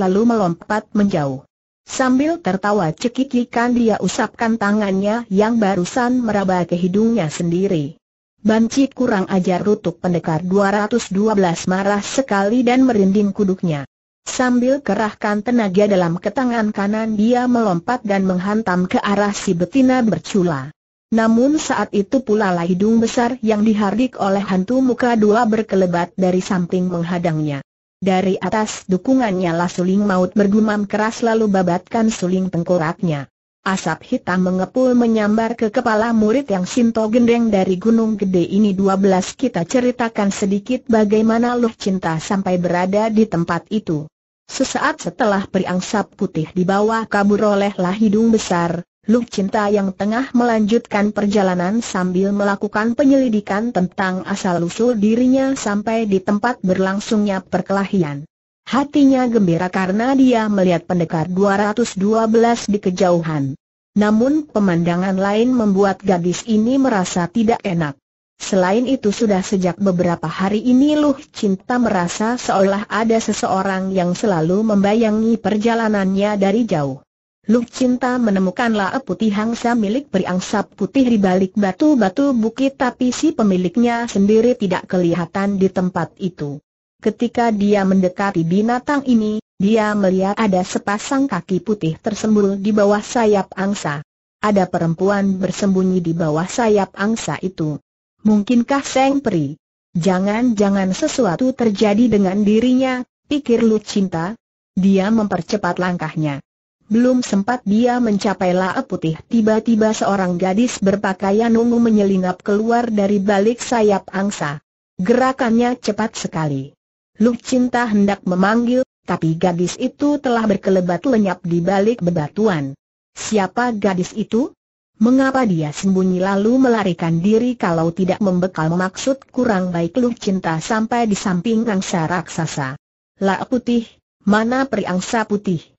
lalu melompat menjauh. Sambil tertawa cekikikan dia usapkan tangannya yang barusan meraba ke hidungnya sendiri. Banci kurang ajar rutuk pendekar 212 marah sekali dan merinding kuduknya. Sambil kerahkan tenaga dalam ketangan kanan dia melompat dan menghantam ke arah si betina bercula. Namun saat itu pula lah hidung besar yang dihardik oleh hantu muka dua berkelebat dari samping menghadangnya. Dari atas dukungannya lah suling maut bergumam keras lalu babatkan suling tengkoraknya. Asap hitam mengepul menyambar ke kepala murid yang Sinto gendeng dari Gunung Gede ini Dua belas kita ceritakan sedikit bagaimana Luh Cinta sampai berada di tempat itu. Sesaat setelah periangsap putih dibawa kabur oleh hidung besar, Lu Cinta yang tengah melanjutkan perjalanan sambil melakukan penyelidikan tentang asal-usul dirinya sampai di tempat berlangsungnya perkelahian. Hatinya gembira karena dia melihat pendekar 212 di kejauhan. Namun pemandangan lain membuat gadis ini merasa tidak enak. Selain itu sudah sejak beberapa hari ini Luh Cinta merasa seolah ada seseorang yang selalu membayangi perjalanannya dari jauh. Luk Cinta menemukan lae putih hangsa milik periangsa putih di balik batu-batu bukit tapi si pemiliknya sendiri tidak kelihatan di tempat itu. Ketika dia mendekati binatang ini, dia melihat ada sepasang kaki putih tersembul di bawah sayap angsa. Ada perempuan bersembunyi di bawah sayap angsa itu. Mungkinkah Seng Peri? Jangan-jangan sesuatu terjadi dengan dirinya, pikir Lu Cinta. Dia mempercepat langkahnya. Belum sempat dia mencapai lae putih tiba-tiba seorang gadis berpakaian ungu menyelinap keluar dari balik sayap angsa. Gerakannya cepat sekali. Lu Cinta hendak memanggil, tapi gadis itu telah berkelebat lenyap di balik bebatuan. Siapa gadis itu? Mengapa dia sembunyi lalu melarikan diri kalau tidak membekal maksud kurang baik Lu Cinta sampai di samping angsa raksasa? La putih, mana peri angsa putih?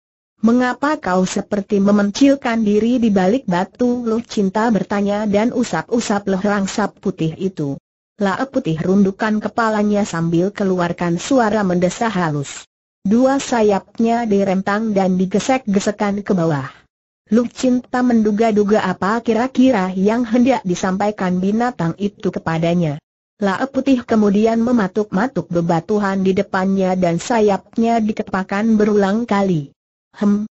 Mengapa kau seperti memencilkan diri di balik batu Lu Cinta bertanya dan usap-usap loh rangsap putih itu. Lae putih rundukan kepalanya sambil keluarkan suara mendesah halus. Dua sayapnya direntang dan digesek-gesekan ke bawah. Lu Cinta menduga-duga apa kira-kira yang hendak disampaikan binatang itu kepadanya. Lae putih kemudian mematuk-matuk bebatuhan di depannya dan sayapnya dikepakan berulang kali. Hem,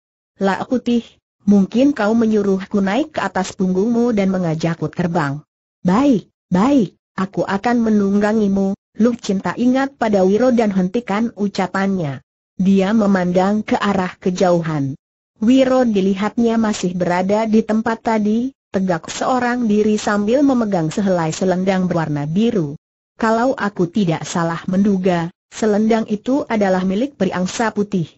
putih, mungkin kau menyuruhku naik ke atas punggungmu dan mengajakku terbang. Baik, baik, aku akan menunggangimu, Lu Cinta ingat pada Wiro dan hentikan ucapannya. Dia memandang ke arah kejauhan. Wiro dilihatnya masih berada di tempat tadi, tegak seorang diri sambil memegang sehelai selendang berwarna biru. Kalau aku tidak salah menduga, selendang itu adalah milik periangsa putih.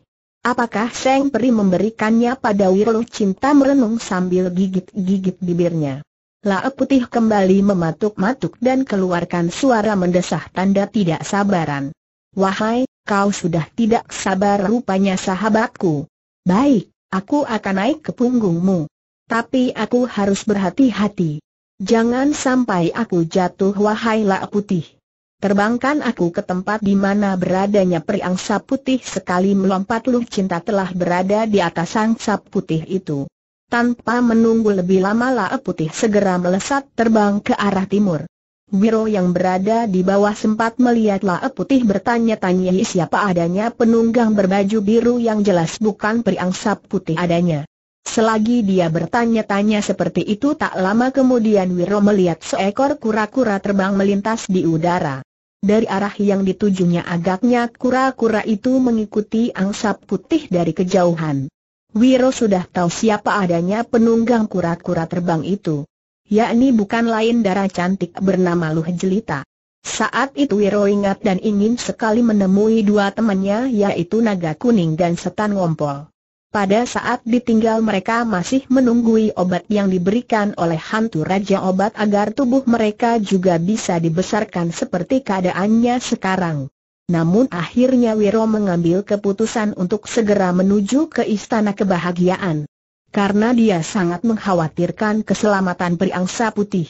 Apakah Seng Peri memberikannya pada Wirlu Cinta merenung sambil gigit-gigit bibirnya? Lae Putih kembali mematuk-matuk dan keluarkan suara mendesah tanda tidak sabaran. Wahai, kau sudah tidak sabar rupanya sahabatku. Baik, aku akan naik ke punggungmu. Tapi aku harus berhati-hati. Jangan sampai aku jatuh wahai Lae Putih. Terbangkan aku ke tempat di mana beradanya periangsa putih sekali melompat Lu Cinta telah berada di atas angsa putih itu. Tanpa menunggu lebih lama lae Putih segera melesat terbang ke arah timur. Wiro yang berada di bawah sempat melihat lae Putih bertanya-tanya siapa adanya penunggang berbaju biru yang jelas bukan periangsa putih adanya. Selagi dia bertanya-tanya seperti itu tak lama kemudian Wiro melihat seekor kura-kura terbang melintas di udara dari arah yang ditujunya agaknya kura-kura itu mengikuti angsa putih dari kejauhan. Wiro sudah tahu siapa adanya penunggang kura-kura terbang itu. Yakni bukan lain darah cantik bernama Luh Jelita. Saat itu Wiro ingat dan ingin sekali menemui dua temannya yaitu Naga Kuning dan Setan Ngompol. Pada saat ditinggal mereka masih menunggui obat yang diberikan oleh hantu Raja Obat agar tubuh mereka juga bisa dibesarkan seperti keadaannya sekarang. Namun akhirnya Wiro mengambil keputusan untuk segera menuju ke Istana Kebahagiaan. Karena dia sangat mengkhawatirkan keselamatan periangsa Putih.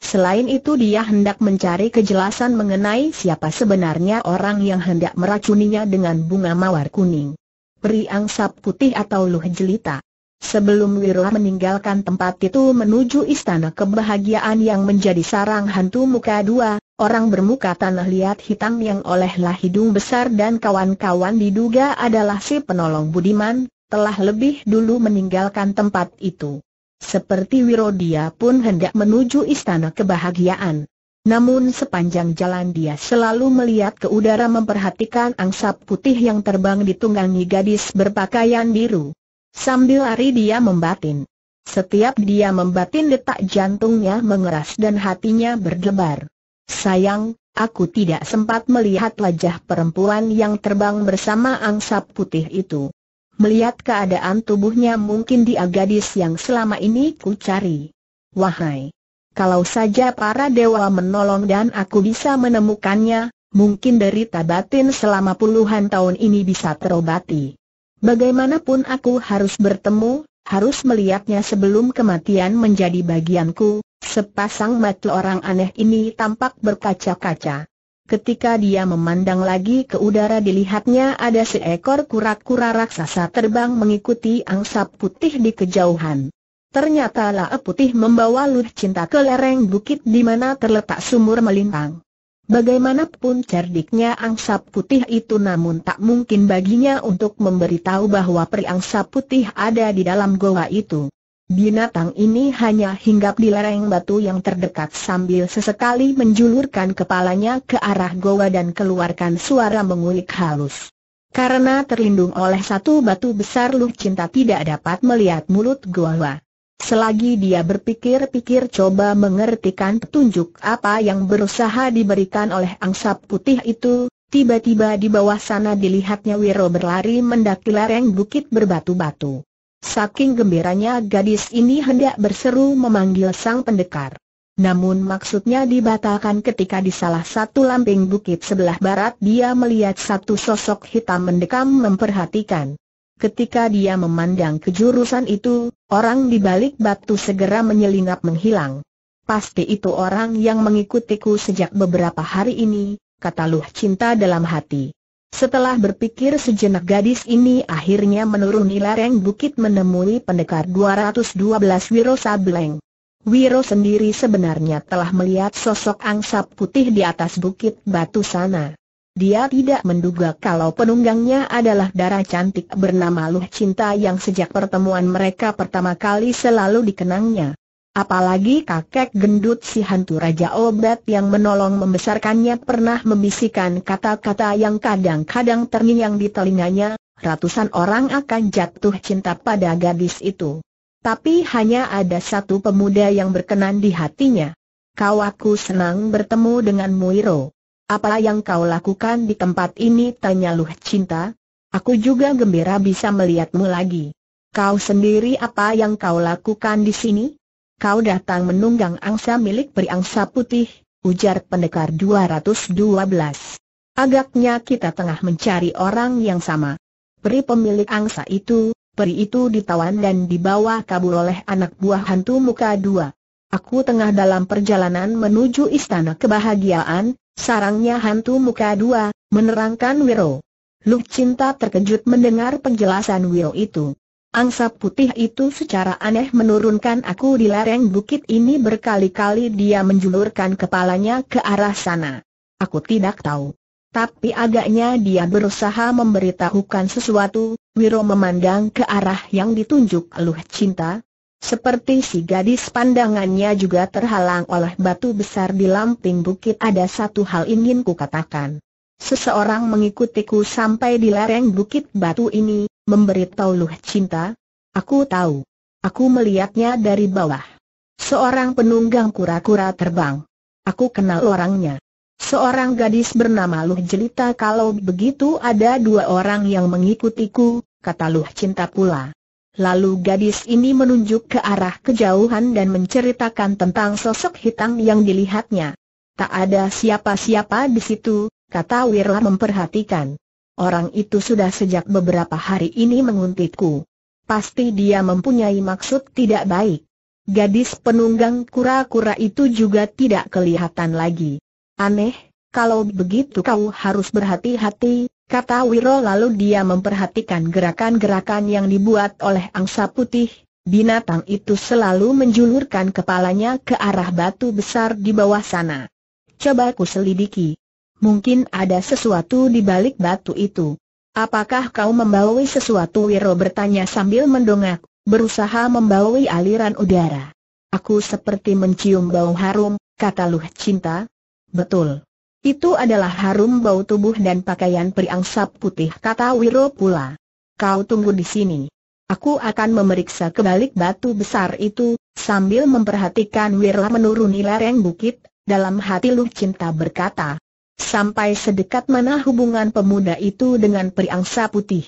Selain itu dia hendak mencari kejelasan mengenai siapa sebenarnya orang yang hendak meracuninya dengan bunga mawar kuning peri angsap putih atau luh jelita. Sebelum Wiro meninggalkan tempat itu menuju istana kebahagiaan yang menjadi sarang hantu muka dua, orang bermuka tanah liat hitam yang olehlah hidung besar dan kawan-kawan diduga adalah si penolong Budiman, telah lebih dulu meninggalkan tempat itu. Seperti Wirodia pun hendak menuju istana kebahagiaan. Namun sepanjang jalan dia selalu melihat ke udara memperhatikan angsap putih yang terbang ditunggangi gadis berpakaian biru. Sambil lari dia membatin. Setiap dia membatin detak jantungnya mengeras dan hatinya berdebar. Sayang, aku tidak sempat melihat wajah perempuan yang terbang bersama angsap putih itu. Melihat keadaan tubuhnya mungkin dia gadis yang selama ini ku cari. Wahai! Kalau saja para dewa menolong dan aku bisa menemukannya, mungkin dari tabatin selama puluhan tahun ini bisa terobati. Bagaimanapun aku harus bertemu, harus melihatnya sebelum kematian menjadi bagianku, sepasang mata orang aneh ini tampak berkaca-kaca. Ketika dia memandang lagi ke udara dilihatnya ada seekor kura-kura raksasa terbang mengikuti angsa putih di kejauhan. Ternyata Lae Putih membawa Luh Cinta ke lereng bukit di mana terletak sumur melintang. Bagaimanapun cerdiknya angsa putih itu namun tak mungkin baginya untuk memberitahu bahwa peri angsa putih ada di dalam goa itu. Binatang ini hanya hinggap di lereng batu yang terdekat sambil sesekali menjulurkan kepalanya ke arah goa dan keluarkan suara mengulik halus. Karena terlindung oleh satu batu besar Luh Cinta tidak dapat melihat mulut goa. Selagi dia berpikir-pikir coba mengertikan petunjuk apa yang berusaha diberikan oleh angsa putih itu, tiba-tiba di bawah sana dilihatnya Wiro berlari mendaki lereng bukit berbatu-batu. Saking gembiranya gadis ini hendak berseru memanggil sang pendekar. Namun maksudnya dibatalkan ketika di salah satu lamping bukit sebelah barat dia melihat satu sosok hitam mendekam memperhatikan. Ketika dia memandang kejurusan itu, orang di balik batu segera menyelinap menghilang. Pasti itu orang yang mengikutiku sejak beberapa hari ini, kata Luh Cinta dalam hati. Setelah berpikir sejenak gadis ini akhirnya menuruni lereng bukit menemui pendekar 212 Wiro Sableng. Wiro sendiri sebenarnya telah melihat sosok angsa putih di atas bukit batu sana. Dia tidak menduga kalau penunggangnya adalah darah cantik bernama Luh Cinta yang sejak pertemuan mereka pertama kali selalu dikenangnya. Apalagi kakek gendut si hantu Raja Obat yang menolong membesarkannya pernah membisikkan kata-kata yang kadang-kadang terngiang di telinganya, ratusan orang akan jatuh cinta pada gadis itu. Tapi hanya ada satu pemuda yang berkenan di hatinya. Kau aku senang bertemu dengan Muiro. Apa yang kau lakukan di tempat ini? Tanya Luh Cinta. Aku juga gembira bisa melihatmu lagi. Kau sendiri apa yang kau lakukan di sini? Kau datang menunggang angsa milik peri angsa putih, ujar pendekar 212. Agaknya kita tengah mencari orang yang sama. Peri pemilik angsa itu, peri itu ditawan dan dibawa kabur oleh anak buah hantu muka dua. Aku tengah dalam perjalanan menuju istana kebahagiaan, Sarangnya hantu muka dua, menerangkan Wiro. Luk Cinta terkejut mendengar penjelasan Wiro itu. Angsa putih itu secara aneh menurunkan aku di lereng bukit ini berkali-kali dia menjulurkan kepalanya ke arah sana. Aku tidak tahu. Tapi agaknya dia berusaha memberitahukan sesuatu, Wiro memandang ke arah yang ditunjuk Luh Cinta, seperti si gadis pandangannya juga terhalang oleh batu besar di lamping bukit ada satu hal ingin ku katakan. Seseorang mengikutiku sampai di lereng bukit batu ini, memberitahu Luh Cinta. Aku tahu. Aku melihatnya dari bawah. Seorang penunggang kura-kura terbang. Aku kenal orangnya. Seorang gadis bernama Luh Jelita kalau begitu ada dua orang yang mengikutiku, kata Luh Cinta pula. Lalu gadis ini menunjuk ke arah kejauhan dan menceritakan tentang sosok hitam yang dilihatnya. Tak ada siapa-siapa di situ, kata Wirla memperhatikan. Orang itu sudah sejak beberapa hari ini menguntitku. Pasti dia mempunyai maksud tidak baik. Gadis penunggang kura-kura itu juga tidak kelihatan lagi. Aneh, kalau begitu kau harus berhati-hati, kata Wiro lalu dia memperhatikan gerakan-gerakan yang dibuat oleh angsa putih, binatang itu selalu menjulurkan kepalanya ke arah batu besar di bawah sana. Coba ku selidiki. Mungkin ada sesuatu di balik batu itu. Apakah kau membawa sesuatu Wiro bertanya sambil mendongak, berusaha membawa aliran udara. Aku seperti mencium bau harum, kata Luh Cinta. Betul. Itu adalah harum bau tubuh dan pakaian periangsap putih kata Wiro pula. Kau tunggu di sini. Aku akan memeriksa kebalik batu besar itu, sambil memperhatikan Wiro menuruni lereng bukit, dalam hati Lu Cinta berkata. Sampai sedekat mana hubungan pemuda itu dengan periangsa putih?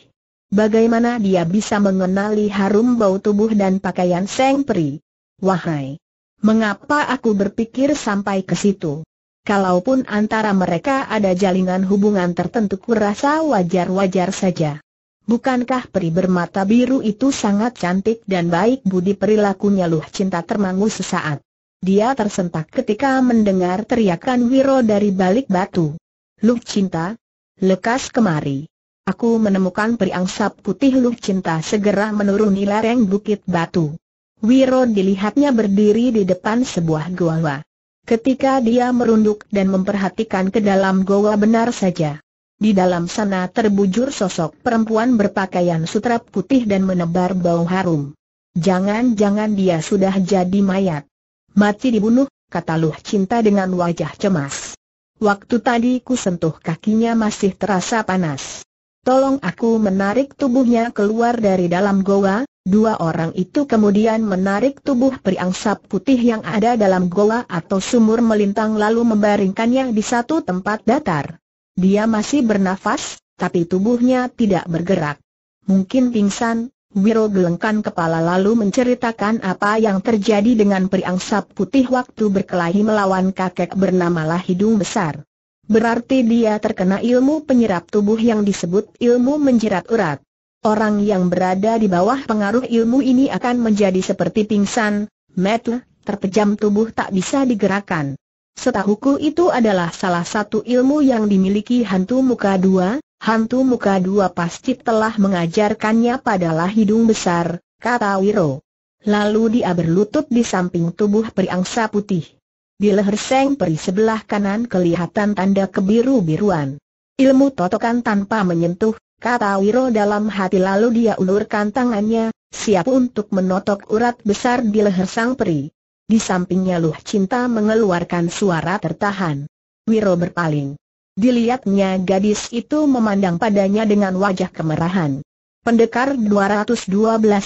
Bagaimana dia bisa mengenali harum bau tubuh dan pakaian sang Peri? Wahai! Mengapa aku berpikir sampai ke situ? Kalaupun antara mereka ada jalinan hubungan tertentu kurasa wajar-wajar saja. Bukankah peri bermata biru itu sangat cantik dan baik budi perilakunya luh cinta termangu sesaat. Dia tersentak ketika mendengar teriakan Wiro dari balik batu. Luh cinta, lekas kemari. Aku menemukan peri angsap putih Luh cinta segera menuruni lereng bukit batu. Wiro dilihatnya berdiri di depan sebuah gua. Ketika dia merunduk dan memperhatikan ke dalam goa benar saja. Di dalam sana terbujur sosok perempuan berpakaian sutra putih dan menebar bau harum. Jangan-jangan dia sudah jadi mayat. Mati dibunuh, kata Luh Cinta dengan wajah cemas. Waktu tadi ku sentuh kakinya masih terasa panas. Tolong aku menarik tubuhnya keluar dari dalam goa, dua orang itu kemudian menarik tubuh periangsap putih yang ada dalam goa atau sumur melintang lalu membaringkannya di satu tempat datar. Dia masih bernafas, tapi tubuhnya tidak bergerak. Mungkin pingsan, Wiro gelengkan kepala lalu menceritakan apa yang terjadi dengan periangsap putih waktu berkelahi melawan kakek bernama Lahidung Besar. Berarti dia terkena ilmu penyerap tubuh yang disebut ilmu menjerat urat. Orang yang berada di bawah pengaruh ilmu ini akan menjadi seperti pingsan, metu, terpejam tubuh tak bisa digerakkan. Setahuku itu adalah salah satu ilmu yang dimiliki hantu muka dua, hantu muka dua pasti telah mengajarkannya padalah hidung besar, kata Wiro. Lalu dia berlutut di samping tubuh periangsa putih. Di leher Seng Peri sebelah kanan kelihatan tanda kebiru-biruan. Ilmu totokan tanpa menyentuh, kata Wiro dalam hati lalu dia ulurkan tangannya, siap untuk menotok urat besar di leher sang peri. Di sampingnya Luh Cinta mengeluarkan suara tertahan. Wiro berpaling. Dilihatnya gadis itu memandang padanya dengan wajah kemerahan. Pendekar 212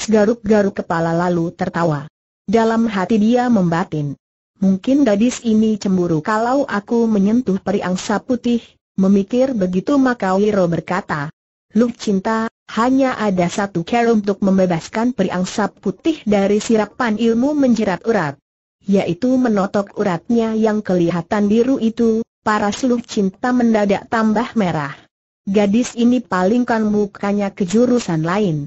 garuk-garuk kepala lalu tertawa. Dalam hati dia membatin. Mungkin gadis ini cemburu kalau aku menyentuh peri angsa putih, memikir begitu maka Wiro berkata. Lu cinta, hanya ada satu cara untuk membebaskan peri angsa putih dari sirapan ilmu menjerat urat. Yaitu menotok uratnya yang kelihatan biru itu, para seluk cinta mendadak tambah merah. Gadis ini palingkan mukanya ke jurusan lain.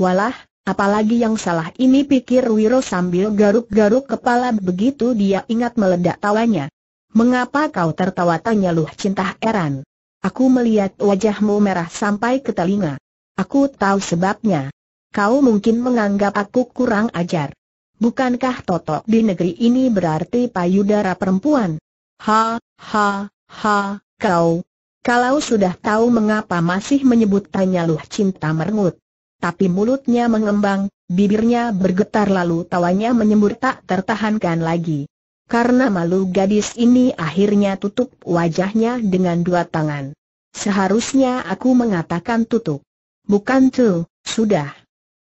Walah, Apalagi yang salah ini pikir Wiro sambil garuk-garuk kepala begitu dia ingat meledak tawanya. Mengapa kau tertawa tanya Luh Cinta Eran? Aku melihat wajahmu merah sampai ke telinga. Aku tahu sebabnya. Kau mungkin menganggap aku kurang ajar. Bukankah Toto di negeri ini berarti payudara perempuan? Ha, ha, ha, kau. Kalau sudah tahu mengapa masih menyebut tanya Luh Cinta merengut tapi mulutnya mengembang, bibirnya bergetar lalu tawanya menyembur tak tertahankan lagi. Karena malu gadis ini akhirnya tutup wajahnya dengan dua tangan. Seharusnya aku mengatakan tutup. Bukan tuh, sudah.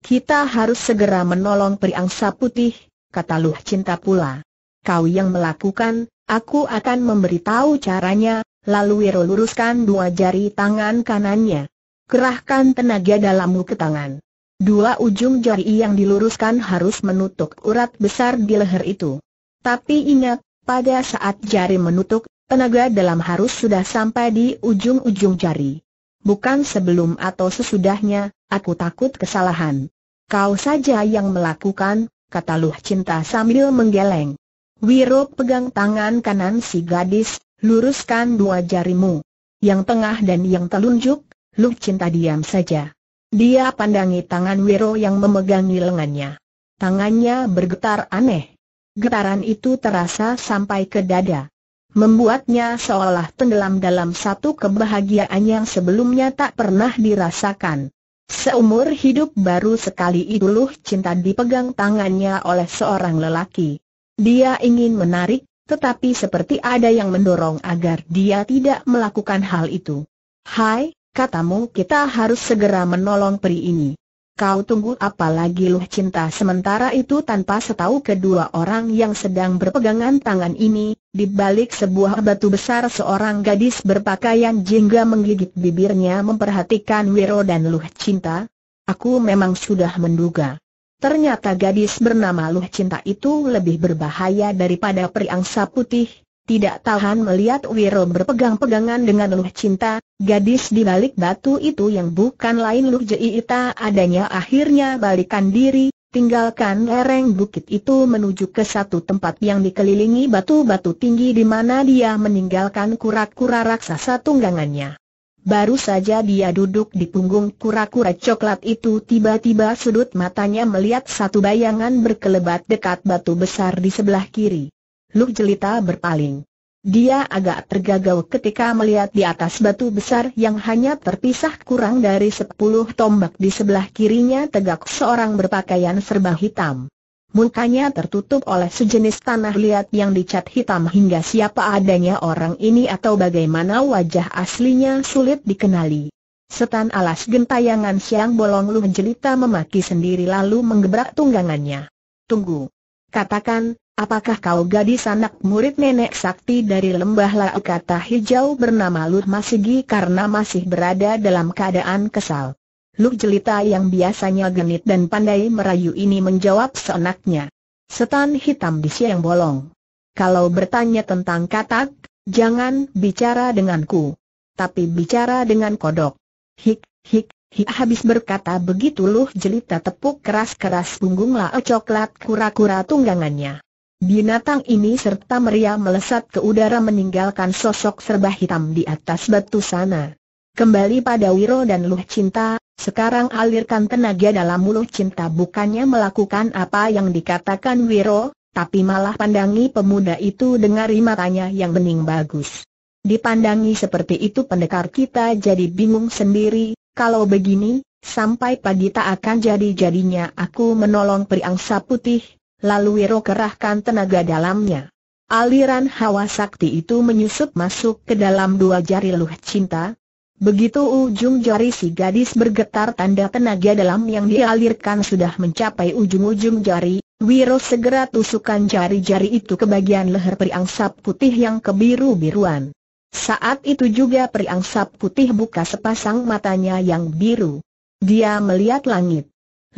Kita harus segera menolong periangsa putih, kata Luh Cinta pula. Kau yang melakukan, aku akan memberitahu caranya, lalu Wiro luruskan dua jari tangan kanannya. Kerahkan tenaga dalammu ke tangan. Dua ujung jari yang diluruskan harus menutup urat besar di leher itu. Tapi ingat, pada saat jari menutup, tenaga dalam harus sudah sampai di ujung-ujung jari. Bukan sebelum atau sesudahnya, aku takut kesalahan. Kau saja yang melakukan, kata Luh Cinta sambil menggeleng. Wiro pegang tangan kanan si gadis, luruskan dua jarimu. Yang tengah dan yang telunjuk, Luh Cinta diam saja. Dia pandangi tangan Wiro yang memegangi lengannya. Tangannya bergetar aneh. Getaran itu terasa sampai ke dada. Membuatnya seolah tenggelam dalam satu kebahagiaan yang sebelumnya tak pernah dirasakan. Seumur hidup baru sekali itu Luh Cinta dipegang tangannya oleh seorang lelaki. Dia ingin menarik, tetapi seperti ada yang mendorong agar dia tidak melakukan hal itu. Hai, Katamu kita harus segera menolong peri ini. Kau tunggu apa lagi luh cinta sementara itu tanpa setahu kedua orang yang sedang berpegangan tangan ini, di balik sebuah batu besar seorang gadis berpakaian jingga menggigit bibirnya memperhatikan Wiro dan luh cinta. Aku memang sudah menduga. Ternyata gadis bernama Luh Cinta itu lebih berbahaya daripada peri angsa putih, tidak tahan melihat Wiro berpegang-pegangan dengan Luh Cinta, gadis di balik batu itu yang bukan lain Luh ita adanya akhirnya balikan diri, tinggalkan lereng bukit itu menuju ke satu tempat yang dikelilingi batu-batu tinggi di mana dia meninggalkan kura-kura raksasa tunggangannya. Baru saja dia duduk di punggung kura-kura coklat itu tiba-tiba sudut matanya melihat satu bayangan berkelebat dekat batu besar di sebelah kiri. Lu Jelita berpaling. Dia agak tergagau ketika melihat di atas batu besar yang hanya terpisah kurang dari sepuluh tombak di sebelah kirinya tegak seorang berpakaian serba hitam. Mukanya tertutup oleh sejenis tanah liat yang dicat hitam hingga siapa adanya orang ini atau bagaimana wajah aslinya sulit dikenali. Setan alas gentayangan siang bolong luh jelita memaki sendiri lalu menggebrak tunggangannya. Tunggu. Katakan, Apakah kau gadis anak murid nenek sakti dari lembah kata Hijau bernama Lut Masigi karena masih berada dalam keadaan kesal? Luh Jelita yang biasanya genit dan pandai merayu ini menjawab seenaknya. Setan hitam di siang bolong. Kalau bertanya tentang katak, jangan bicara denganku. Tapi bicara dengan kodok. Hik, hik, hik habis berkata begitu Luh Jelita tepuk keras-keras punggung lao coklat kura-kura tunggangannya. Binatang ini serta meriam melesat ke udara meninggalkan sosok serba hitam di atas batu sana. Kembali pada Wiro dan Luh Cinta, sekarang alirkan tenaga dalam Luh Cinta bukannya melakukan apa yang dikatakan Wiro, tapi malah pandangi pemuda itu dengan matanya yang bening bagus. Dipandangi seperti itu pendekar kita jadi bingung sendiri, kalau begini, sampai pagi tak akan jadi-jadinya aku menolong periangsa putih, lalu Wiro kerahkan tenaga dalamnya. Aliran hawa sakti itu menyusup masuk ke dalam dua jari luh cinta. Begitu ujung jari si gadis bergetar tanda tenaga dalam yang dialirkan sudah mencapai ujung-ujung jari, Wiro segera tusukan jari-jari itu ke bagian leher periangsap putih yang kebiru-biruan. Saat itu juga periangsap putih buka sepasang matanya yang biru. Dia melihat langit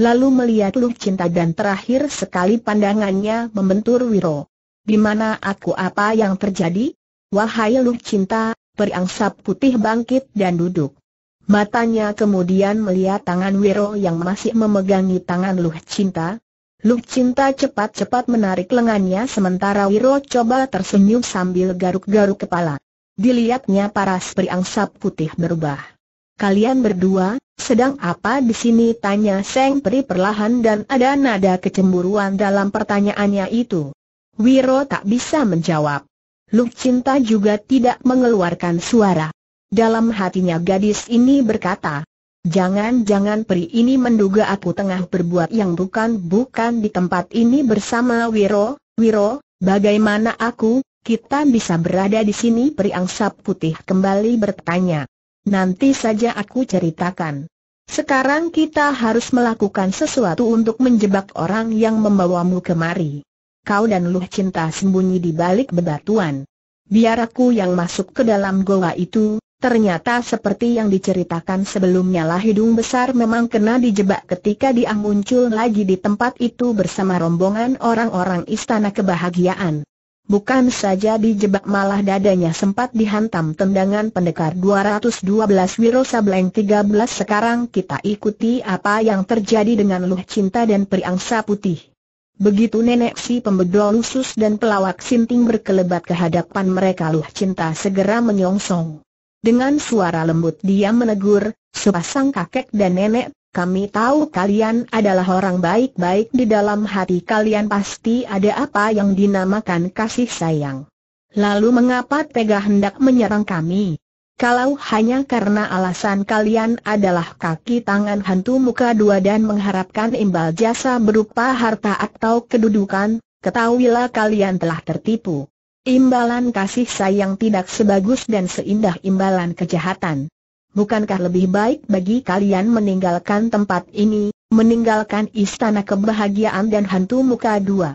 lalu melihat Luh Cinta dan terakhir sekali pandangannya membentur Wiro. Di mana aku apa yang terjadi? Wahai Luh Cinta, periangsap putih bangkit dan duduk. Matanya kemudian melihat tangan Wiro yang masih memegangi tangan Luh Cinta. Luh Cinta cepat-cepat menarik lengannya sementara Wiro coba tersenyum sambil garuk-garuk kepala. Dilihatnya paras periangsap putih berubah kalian berdua, sedang apa di sini? Tanya Seng Peri perlahan dan ada nada kecemburuan dalam pertanyaannya itu. Wiro tak bisa menjawab. Luk Cinta juga tidak mengeluarkan suara. Dalam hatinya gadis ini berkata, Jangan-jangan peri ini menduga aku tengah berbuat yang bukan-bukan di tempat ini bersama Wiro, Wiro, bagaimana aku, kita bisa berada di sini peri angsap putih kembali bertanya. Nanti saja aku ceritakan. Sekarang kita harus melakukan sesuatu untuk menjebak orang yang membawamu kemari. Kau dan Luh Cinta sembunyi di balik bebatuan. Biar aku yang masuk ke dalam goa itu, ternyata seperti yang diceritakan sebelumnya lah hidung besar memang kena dijebak ketika dia muncul lagi di tempat itu bersama rombongan orang-orang istana kebahagiaan. Bukan saja dijebak malah dadanya sempat dihantam tendangan pendekar 212 Wiro Sableng 13 Sekarang kita ikuti apa yang terjadi dengan Luh Cinta dan Periangsa Putih Begitu nenek si pembedol lusus dan pelawak sinting berkelebat ke hadapan mereka Luh Cinta segera menyongsong Dengan suara lembut dia menegur, sepasang kakek dan nenek kami tahu kalian adalah orang baik-baik di dalam hati kalian pasti ada apa yang dinamakan kasih sayang. Lalu mengapa tega hendak menyerang kami? Kalau hanya karena alasan kalian adalah kaki tangan hantu muka dua dan mengharapkan imbal jasa berupa harta atau kedudukan, ketahuilah kalian telah tertipu. Imbalan kasih sayang tidak sebagus dan seindah imbalan kejahatan bukankah lebih baik bagi kalian meninggalkan tempat ini, meninggalkan istana kebahagiaan dan hantu muka dua?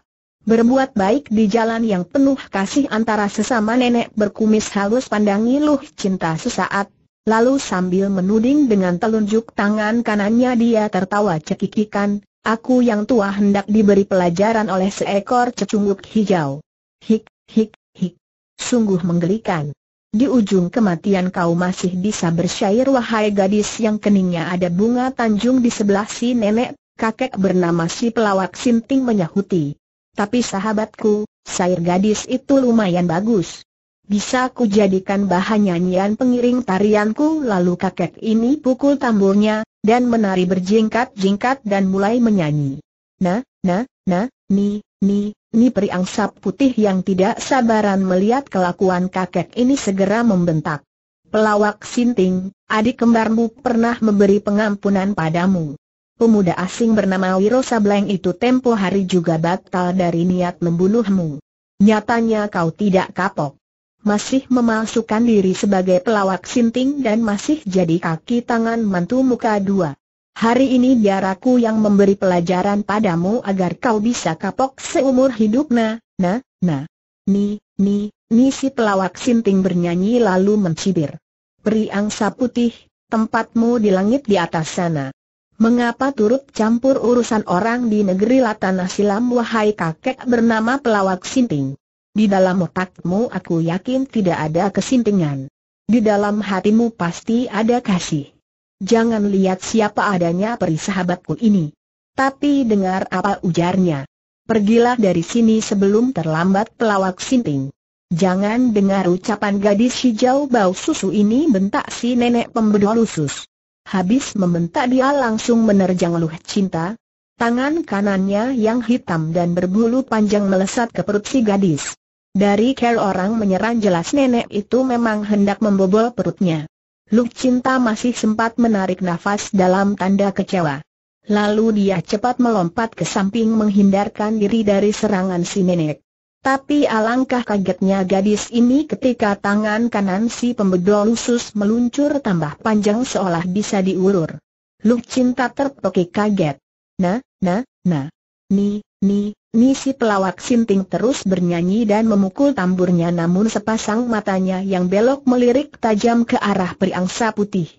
Berbuat baik di jalan yang penuh kasih antara sesama nenek berkumis halus pandangi Luh Cinta sesaat, lalu sambil menuding dengan telunjuk tangan kanannya dia tertawa cekikikan, aku yang tua hendak diberi pelajaran oleh seekor cecunguk hijau. Hik, hik, hik. Sungguh menggelikan. Di ujung kematian kau masih bisa bersyair wahai gadis yang keningnya ada bunga tanjung di sebelah si nenek, kakek bernama si pelawak Sinting menyahuti. Tapi sahabatku, syair gadis itu lumayan bagus. Bisa ku jadikan bahan nyanyian pengiring tarianku lalu kakek ini pukul tamburnya, dan menari berjingkat-jingkat dan mulai menyanyi. Nah, nah, nah, ni, ni, Ni angsa Putih yang tidak sabaran melihat kelakuan kakek ini segera membentak. Pelawak Sinting, adik kembarmu pernah memberi pengampunan padamu. Pemuda asing bernama Wiro Sableng itu tempo hari juga batal dari niat membunuhmu. Nyatanya kau tidak kapok. Masih memalsukan diri sebagai pelawak Sinting dan masih jadi kaki tangan mantu muka dua. Hari ini biar aku yang memberi pelajaran padamu agar kau bisa kapok seumur hidup na, na, na. Ni, ni, ni si pelawak sinting bernyanyi lalu mencibir. Peri angsa putih, tempatmu di langit di atas sana. Mengapa turut campur urusan orang di negeri Latana Silam wahai kakek bernama pelawak sinting? Di dalam otakmu aku yakin tidak ada kesintingan. Di dalam hatimu pasti ada kasih. Jangan lihat siapa adanya peri sahabatku ini. Tapi dengar apa ujarnya. Pergilah dari sini sebelum terlambat pelawak sinting. Jangan dengar ucapan gadis hijau bau susu ini bentak si nenek pembedol usus. Habis membentak dia langsung menerjang luh cinta. Tangan kanannya yang hitam dan berbulu panjang melesat ke perut si gadis. Dari care orang menyerang jelas nenek itu memang hendak membobol perutnya. Luk Cinta masih sempat menarik nafas dalam tanda kecewa. Lalu dia cepat melompat ke samping menghindarkan diri dari serangan si nenek. Tapi alangkah kagetnya gadis ini ketika tangan kanan si pembedol usus meluncur tambah panjang seolah bisa diulur. Luk Cinta terpekik kaget. Nah, nah, nah. Ni, ni, Misi pelawak Sinting terus bernyanyi dan memukul tamburnya namun sepasang matanya yang belok melirik tajam ke arah periangsa putih.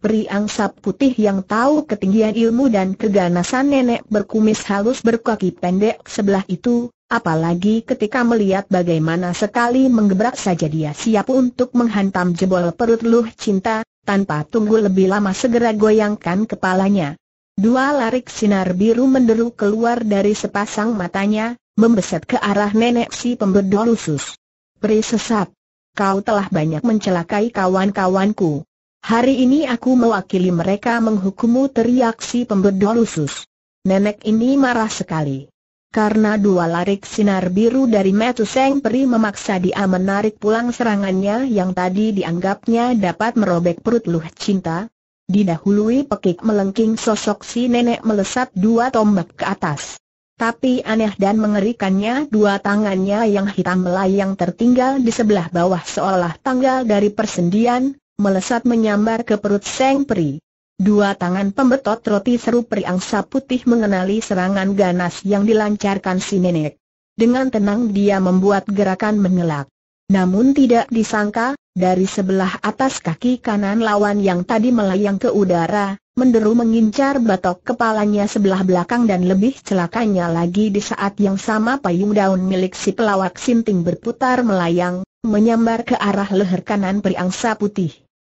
Periangsa putih yang tahu ketinggian ilmu dan keganasan nenek berkumis halus berkaki pendek sebelah itu, apalagi ketika melihat bagaimana sekali menggebrak saja dia siap untuk menghantam jebol perut Luh Cinta, tanpa tunggu lebih lama segera goyangkan kepalanya. Dua larik sinar biru menderu keluar dari sepasang matanya, membeset ke arah nenek si pembedol usus. Peri sesat. Kau telah banyak mencelakai kawan-kawanku. Hari ini aku mewakili mereka menghukummu teriak si pembedol usus. Nenek ini marah sekali. Karena dua larik sinar biru dari seng Peri memaksa dia menarik pulang serangannya yang tadi dianggapnya dapat merobek perut Luh Cinta, Didahului pekik melengking sosok si nenek melesat dua tombak ke atas. Tapi aneh dan mengerikannya dua tangannya yang hitam melayang tertinggal di sebelah bawah seolah tanggal dari persendian, melesat menyambar ke perut Seng Pri. Dua tangan pembetot roti seru angsa putih mengenali serangan ganas yang dilancarkan si nenek. Dengan tenang dia membuat gerakan mengelak. Namun tidak disangka, dari sebelah atas kaki kanan lawan yang tadi melayang ke udara, menderu mengincar batok kepalanya sebelah belakang dan lebih celakanya lagi di saat yang sama payung daun milik si pelawak sinting berputar melayang, menyambar ke arah leher kanan periangsa putih.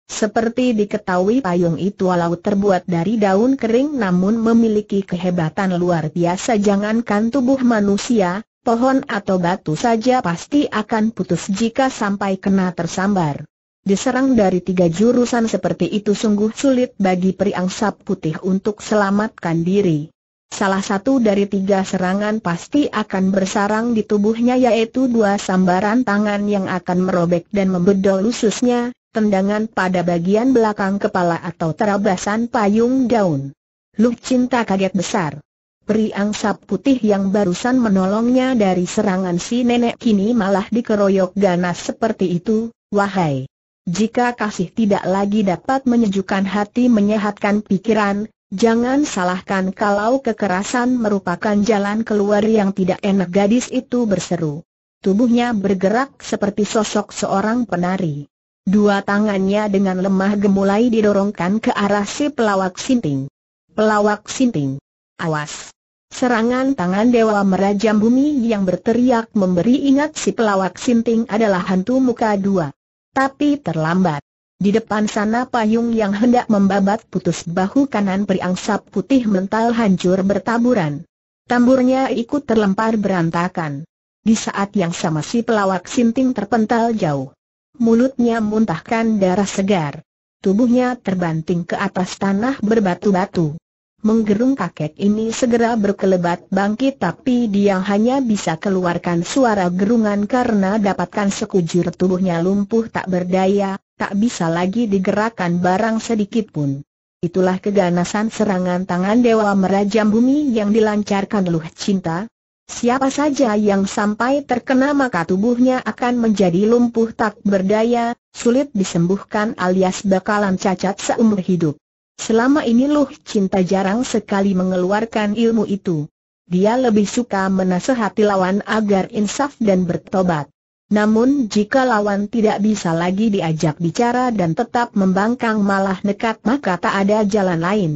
Seperti diketahui payung itu walau terbuat dari daun kering namun memiliki kehebatan luar biasa jangankan tubuh manusia, pohon atau batu saja pasti akan putus jika sampai kena tersambar. Diserang dari tiga jurusan seperti itu sungguh sulit bagi periangsa putih untuk selamatkan diri. Salah satu dari tiga serangan pasti akan bersarang di tubuhnya yaitu dua sambaran tangan yang akan merobek dan membedol lususnya, tendangan pada bagian belakang kepala atau terabasan payung daun. Luh cinta kaget besar. Peri angsap putih yang barusan menolongnya dari serangan si nenek kini malah dikeroyok ganas seperti itu, wahai. Jika kasih tidak lagi dapat menyejukkan hati menyehatkan pikiran, jangan salahkan kalau kekerasan merupakan jalan keluar yang tidak enak gadis itu berseru. Tubuhnya bergerak seperti sosok seorang penari. Dua tangannya dengan lemah gemulai didorongkan ke arah si pelawak sinting. Pelawak sinting. Awas! Serangan tangan Dewa Merajam Bumi yang berteriak memberi ingat si pelawak Sinting adalah hantu muka dua. Tapi terlambat. Di depan sana payung yang hendak membabat putus bahu kanan periangsap putih mental hancur bertaburan. Tamburnya ikut terlempar berantakan. Di saat yang sama si pelawak Sinting terpental jauh. Mulutnya muntahkan darah segar. Tubuhnya terbanting ke atas tanah berbatu-batu. Menggerung kakek ini segera berkelebat bangkit tapi dia hanya bisa keluarkan suara gerungan karena dapatkan sekujur tubuhnya lumpuh tak berdaya, tak bisa lagi digerakkan barang sedikit pun. Itulah keganasan serangan tangan Dewa Merajam Bumi yang dilancarkan Luh Cinta. Siapa saja yang sampai terkena maka tubuhnya akan menjadi lumpuh tak berdaya, sulit disembuhkan alias bakalan cacat seumur hidup. Selama ini Luh Cinta jarang sekali mengeluarkan ilmu itu. Dia lebih suka menasehati lawan agar insaf dan bertobat. Namun jika lawan tidak bisa lagi diajak bicara dan tetap membangkang malah nekat maka tak ada jalan lain.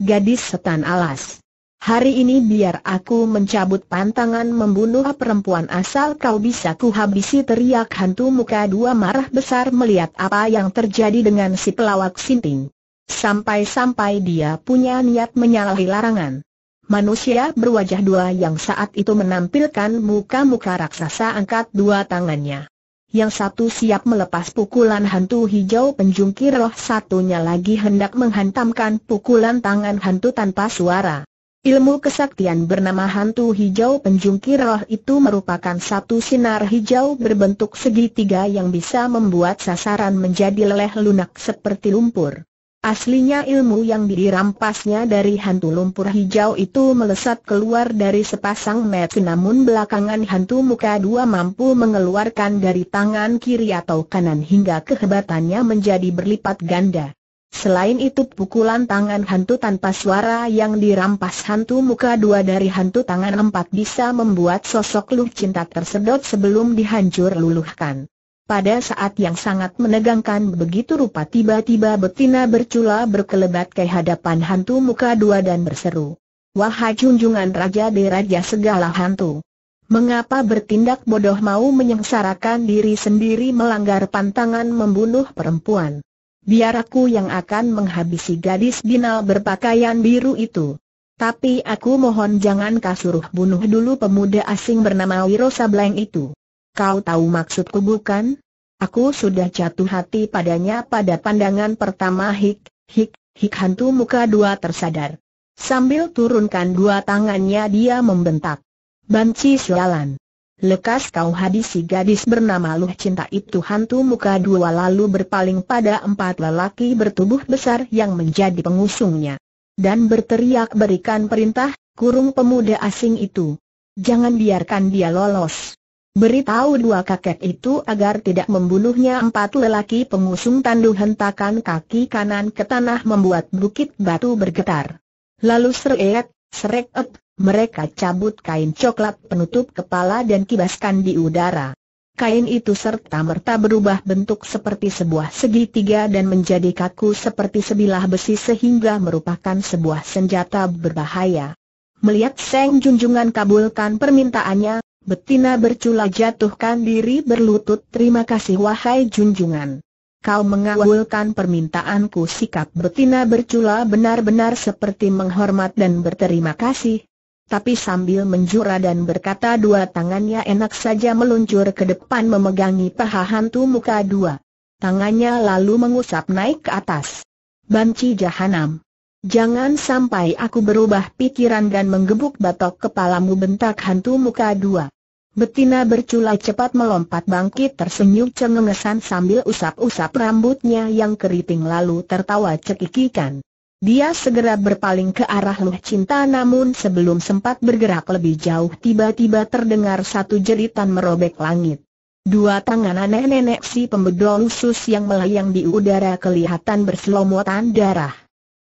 Gadis setan alas. Hari ini biar aku mencabut pantangan membunuh perempuan asal kau bisa kuhabisi teriak hantu muka dua marah besar melihat apa yang terjadi dengan si pelawak sinting. Sampai-sampai dia punya niat menyalahi larangan. Manusia berwajah dua yang saat itu menampilkan muka-muka raksasa angkat dua tangannya. Yang satu siap melepas pukulan hantu hijau penjungkir roh satunya lagi hendak menghantamkan pukulan tangan hantu tanpa suara. Ilmu kesaktian bernama hantu hijau penjungkir roh itu merupakan satu sinar hijau berbentuk segitiga yang bisa membuat sasaran menjadi leleh lunak seperti lumpur. Aslinya ilmu yang dirampasnya dari hantu lumpur hijau itu melesat keluar dari sepasang met, namun belakangan hantu muka dua mampu mengeluarkan dari tangan kiri atau kanan hingga kehebatannya menjadi berlipat ganda. Selain itu pukulan tangan hantu tanpa suara yang dirampas hantu muka dua dari hantu tangan empat bisa membuat sosok Lu Cinta tersedot sebelum dihancur luluhkan. Pada saat yang sangat menegangkan begitu rupa tiba-tiba betina bercula berkelebat ke hadapan hantu muka dua dan berseru. Wahai junjungan raja di raja segala hantu. Mengapa bertindak bodoh mau menyengsarakan diri sendiri melanggar pantangan membunuh perempuan? Biar aku yang akan menghabisi gadis binal berpakaian biru itu. Tapi aku mohon jangan kasuruh bunuh dulu pemuda asing bernama Wiro Sableng itu. Kau tahu maksudku bukan? Aku sudah jatuh hati padanya pada pandangan pertama hik, hik, hik hantu muka dua tersadar. Sambil turunkan dua tangannya dia membentak. Banci sialan. Lekas kau hadisi gadis bernama Luh Cinta itu hantu muka dua lalu berpaling pada empat lelaki bertubuh besar yang menjadi pengusungnya. Dan berteriak berikan perintah, kurung pemuda asing itu. Jangan biarkan dia lolos. Beritahu dua kakek itu agar tidak membunuhnya empat lelaki pengusung tandu hentakan kaki kanan ke tanah membuat bukit batu bergetar. Lalu serek, serek up, mereka cabut kain coklat penutup kepala dan kibaskan di udara. Kain itu serta-merta berubah bentuk seperti sebuah segitiga dan menjadi kaku seperti sebilah besi sehingga merupakan sebuah senjata berbahaya. Melihat Seng Junjungan kabulkan permintaannya, Betina bercula jatuhkan diri berlutut terima kasih wahai junjungan. Kau mengawulkan permintaanku sikap betina bercula benar-benar seperti menghormat dan berterima kasih. Tapi sambil menjura dan berkata dua tangannya enak saja meluncur ke depan memegangi paha hantu muka dua. Tangannya lalu mengusap naik ke atas. Banci jahanam. Jangan sampai aku berubah pikiran dan menggebuk batok kepalamu bentak hantu muka dua. Betina bercula cepat melompat bangkit tersenyum cengengesan sambil usap-usap rambutnya yang keriting lalu tertawa cekikikan. Dia segera berpaling ke arah Luh Cinta namun sebelum sempat bergerak lebih jauh tiba-tiba terdengar satu jeritan merobek langit. Dua tangan nenek-nenek si pembedol usus yang melayang di udara kelihatan berselomotan darah.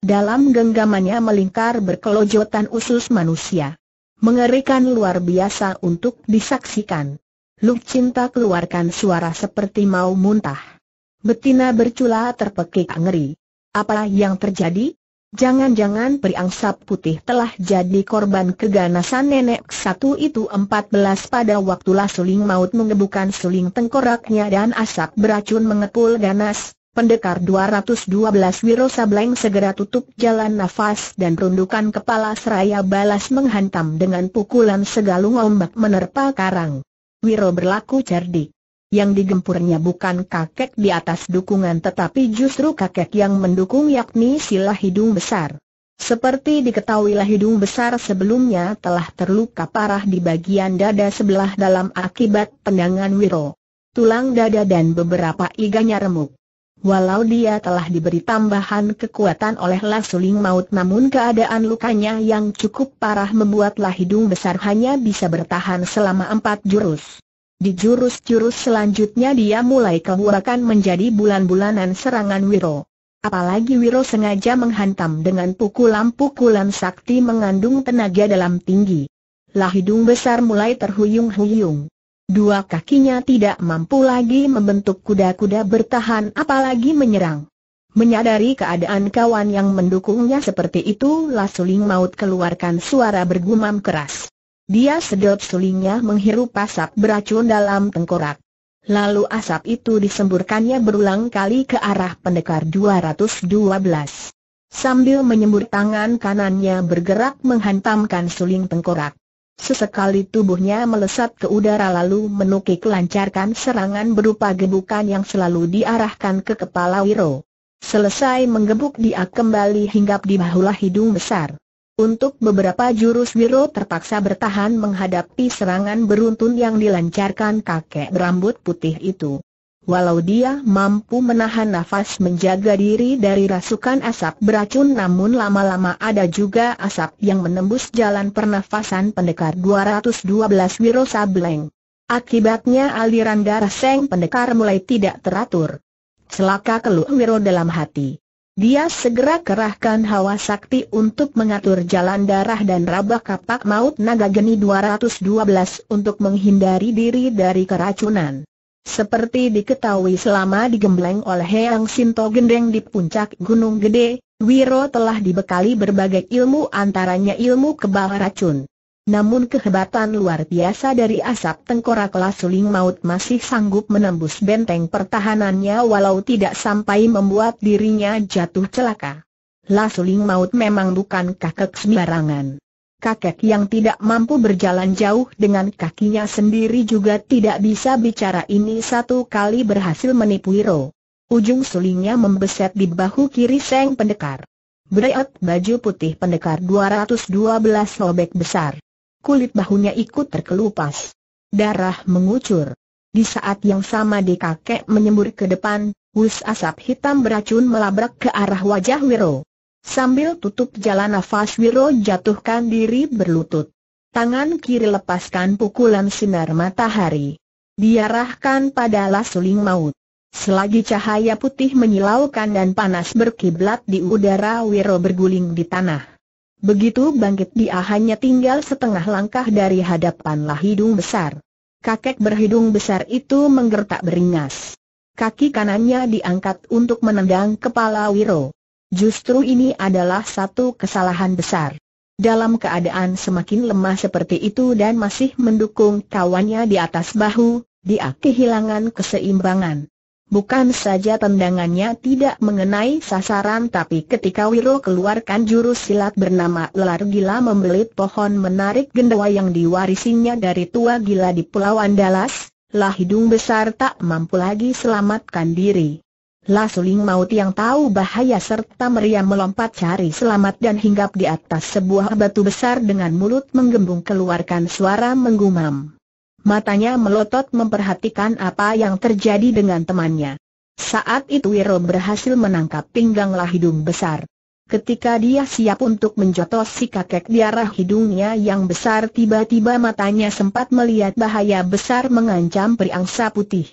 Dalam genggamannya melingkar berkelojotan usus manusia. Mengerikan luar biasa untuk disaksikan. Luk Cinta keluarkan suara seperti mau muntah. Betina bercula terpekik ngeri. Apa yang terjadi? Jangan-jangan periangsap putih telah jadi korban keganasan nenek satu itu 14 pada waktulah suling maut mengebukan suling tengkoraknya dan asap beracun mengepul ganas, Pendekar 212 Wiro Sableng segera tutup jalan nafas dan rundukan kepala seraya balas menghantam dengan pukulan segalung ombak menerpa karang. Wiro berlaku cerdik. Yang digempurnya bukan kakek di atas dukungan tetapi justru kakek yang mendukung yakni silah hidung besar. Seperti diketahui lah hidung besar sebelumnya telah terluka parah di bagian dada sebelah dalam akibat tendangan Wiro. Tulang dada dan beberapa iganya remuk. Walau dia telah diberi tambahan kekuatan oleh lasuling maut namun keadaan lukanya yang cukup parah membuatlah hidung besar hanya bisa bertahan selama empat jurus. Di jurus-jurus selanjutnya dia mulai kehuakan menjadi bulan-bulanan serangan Wiro. Apalagi Wiro sengaja menghantam dengan pukulan-pukulan sakti mengandung tenaga dalam tinggi. Lah hidung besar mulai terhuyung-huyung. Dua kakinya tidak mampu lagi membentuk kuda-kuda bertahan apalagi menyerang. Menyadari keadaan kawan yang mendukungnya seperti itu La suling maut keluarkan suara bergumam keras. Dia sedot sulingnya menghirup asap beracun dalam tengkorak. Lalu asap itu disemburkannya berulang kali ke arah pendekar 212. Sambil menyembur tangan kanannya bergerak menghantamkan suling tengkorak. Sesekali tubuhnya melesat ke udara lalu menukik lancarkan serangan berupa gebukan yang selalu diarahkan ke kepala Wiro. Selesai menggebuk dia kembali hinggap di bahulah hidung besar. Untuk beberapa jurus Wiro terpaksa bertahan menghadapi serangan beruntun yang dilancarkan kakek berambut putih itu. Walau dia mampu menahan nafas menjaga diri dari rasukan asap beracun namun lama-lama ada juga asap yang menembus jalan pernafasan pendekar 212 Wiro Sableng. Akibatnya aliran darah Seng Pendekar mulai tidak teratur. Celaka keluh Wiro dalam hati. Dia segera kerahkan hawa sakti untuk mengatur jalan darah dan raba kapak maut naga geni 212 untuk menghindari diri dari keracunan. Seperti diketahui selama digembleng oleh Heang Sinto Gendeng di puncak Gunung Gede, Wiro telah dibekali berbagai ilmu antaranya ilmu kebal racun. Namun kehebatan luar biasa dari asap tengkorak lasuling maut masih sanggup menembus benteng pertahanannya walau tidak sampai membuat dirinya jatuh celaka. Lasuling maut memang bukan kakek sembarangan kakek yang tidak mampu berjalan jauh dengan kakinya sendiri juga tidak bisa bicara ini satu kali berhasil menipu Iro. Ujung sulingnya membeset di bahu kiri Seng Pendekar. Breot baju putih pendekar 212 robek besar. Kulit bahunya ikut terkelupas. Darah mengucur. Di saat yang sama di kakek menyembur ke depan, wus asap hitam beracun melabrak ke arah wajah Wiro. Sambil tutup jalan nafas Wiro jatuhkan diri berlutut. Tangan kiri lepaskan pukulan sinar matahari. Diarahkan pada lasuling maut. Selagi cahaya putih menyilaukan dan panas berkiblat di udara Wiro berguling di tanah. Begitu bangkit dia hanya tinggal setengah langkah dari hadapanlah hidung besar. Kakek berhidung besar itu menggertak beringas. Kaki kanannya diangkat untuk menendang kepala Wiro. Justru ini adalah satu kesalahan besar. Dalam keadaan semakin lemah seperti itu dan masih mendukung kawannya di atas bahu, dia kehilangan keseimbangan. Bukan saja tendangannya tidak mengenai sasaran tapi ketika Wiro keluarkan jurus silat bernama Lelar Gila membelit pohon menarik gendawa yang diwarisinya dari tua gila di Pulau Andalas, lah hidung besar tak mampu lagi selamatkan diri. Lasuling maut yang tahu bahaya serta meriam melompat cari selamat dan hinggap di atas sebuah batu besar dengan mulut menggembung keluarkan suara menggumam. Matanya melotot memperhatikan apa yang terjadi dengan temannya. Saat itu Wiro berhasil menangkap pingganglah hidung besar. Ketika dia siap untuk menjotos si kakek di arah hidungnya yang besar tiba-tiba matanya sempat melihat bahaya besar mengancam periangsa putih.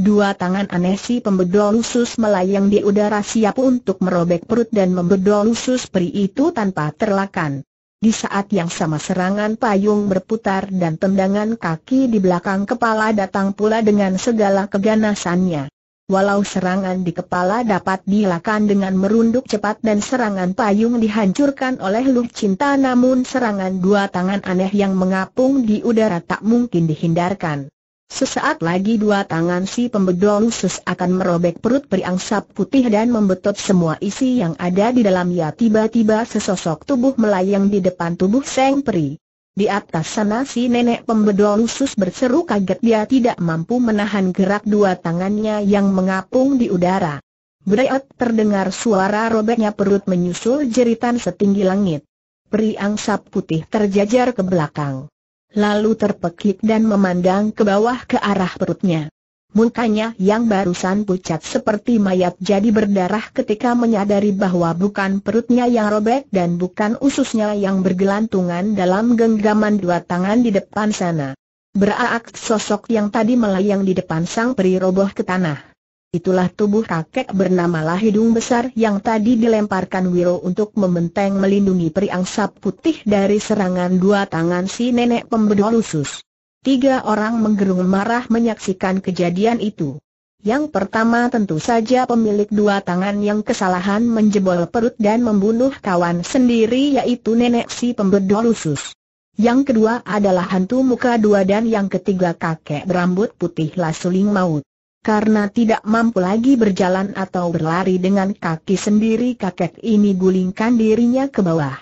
Dua tangan aneh si pembedol usus melayang di udara siap untuk merobek perut dan membedol usus peri itu tanpa terlakan. Di saat yang sama serangan payung berputar dan tendangan kaki di belakang kepala datang pula dengan segala keganasannya. Walau serangan di kepala dapat dilakukan dengan merunduk cepat dan serangan payung dihancurkan oleh luh Cinta namun serangan dua tangan aneh yang mengapung di udara tak mungkin dihindarkan. Sesaat lagi dua tangan si pembedol lusus akan merobek perut periangsap putih dan membetot semua isi yang ada di dalamnya tiba-tiba sesosok tubuh melayang di depan tubuh Seng Peri. Di atas sana si nenek pembedol lusus berseru kaget dia tidak mampu menahan gerak dua tangannya yang mengapung di udara. Breot terdengar suara robeknya perut menyusul jeritan setinggi langit. Peri angsap putih terjajar ke belakang lalu terpekik dan memandang ke bawah ke arah perutnya. Mukanya yang barusan pucat seperti mayat jadi berdarah ketika menyadari bahwa bukan perutnya yang robek dan bukan ususnya yang bergelantungan dalam genggaman dua tangan di depan sana. Beraak sosok yang tadi melayang di depan sang peri roboh ke tanah. Itulah tubuh kakek bernama Lahidung besar yang tadi dilemparkan Wiro untuk membenteng melindungi periangsap putih dari serangan dua tangan si nenek pembedol lusus. Tiga orang menggerung marah menyaksikan kejadian itu. Yang pertama tentu saja pemilik dua tangan yang kesalahan menjebol perut dan membunuh kawan sendiri yaitu nenek si pembedol lusus. Yang kedua adalah hantu muka dua dan yang ketiga kakek berambut putih Lasuling Maut. Karena tidak mampu lagi berjalan atau berlari dengan kaki sendiri kakek ini gulingkan dirinya ke bawah.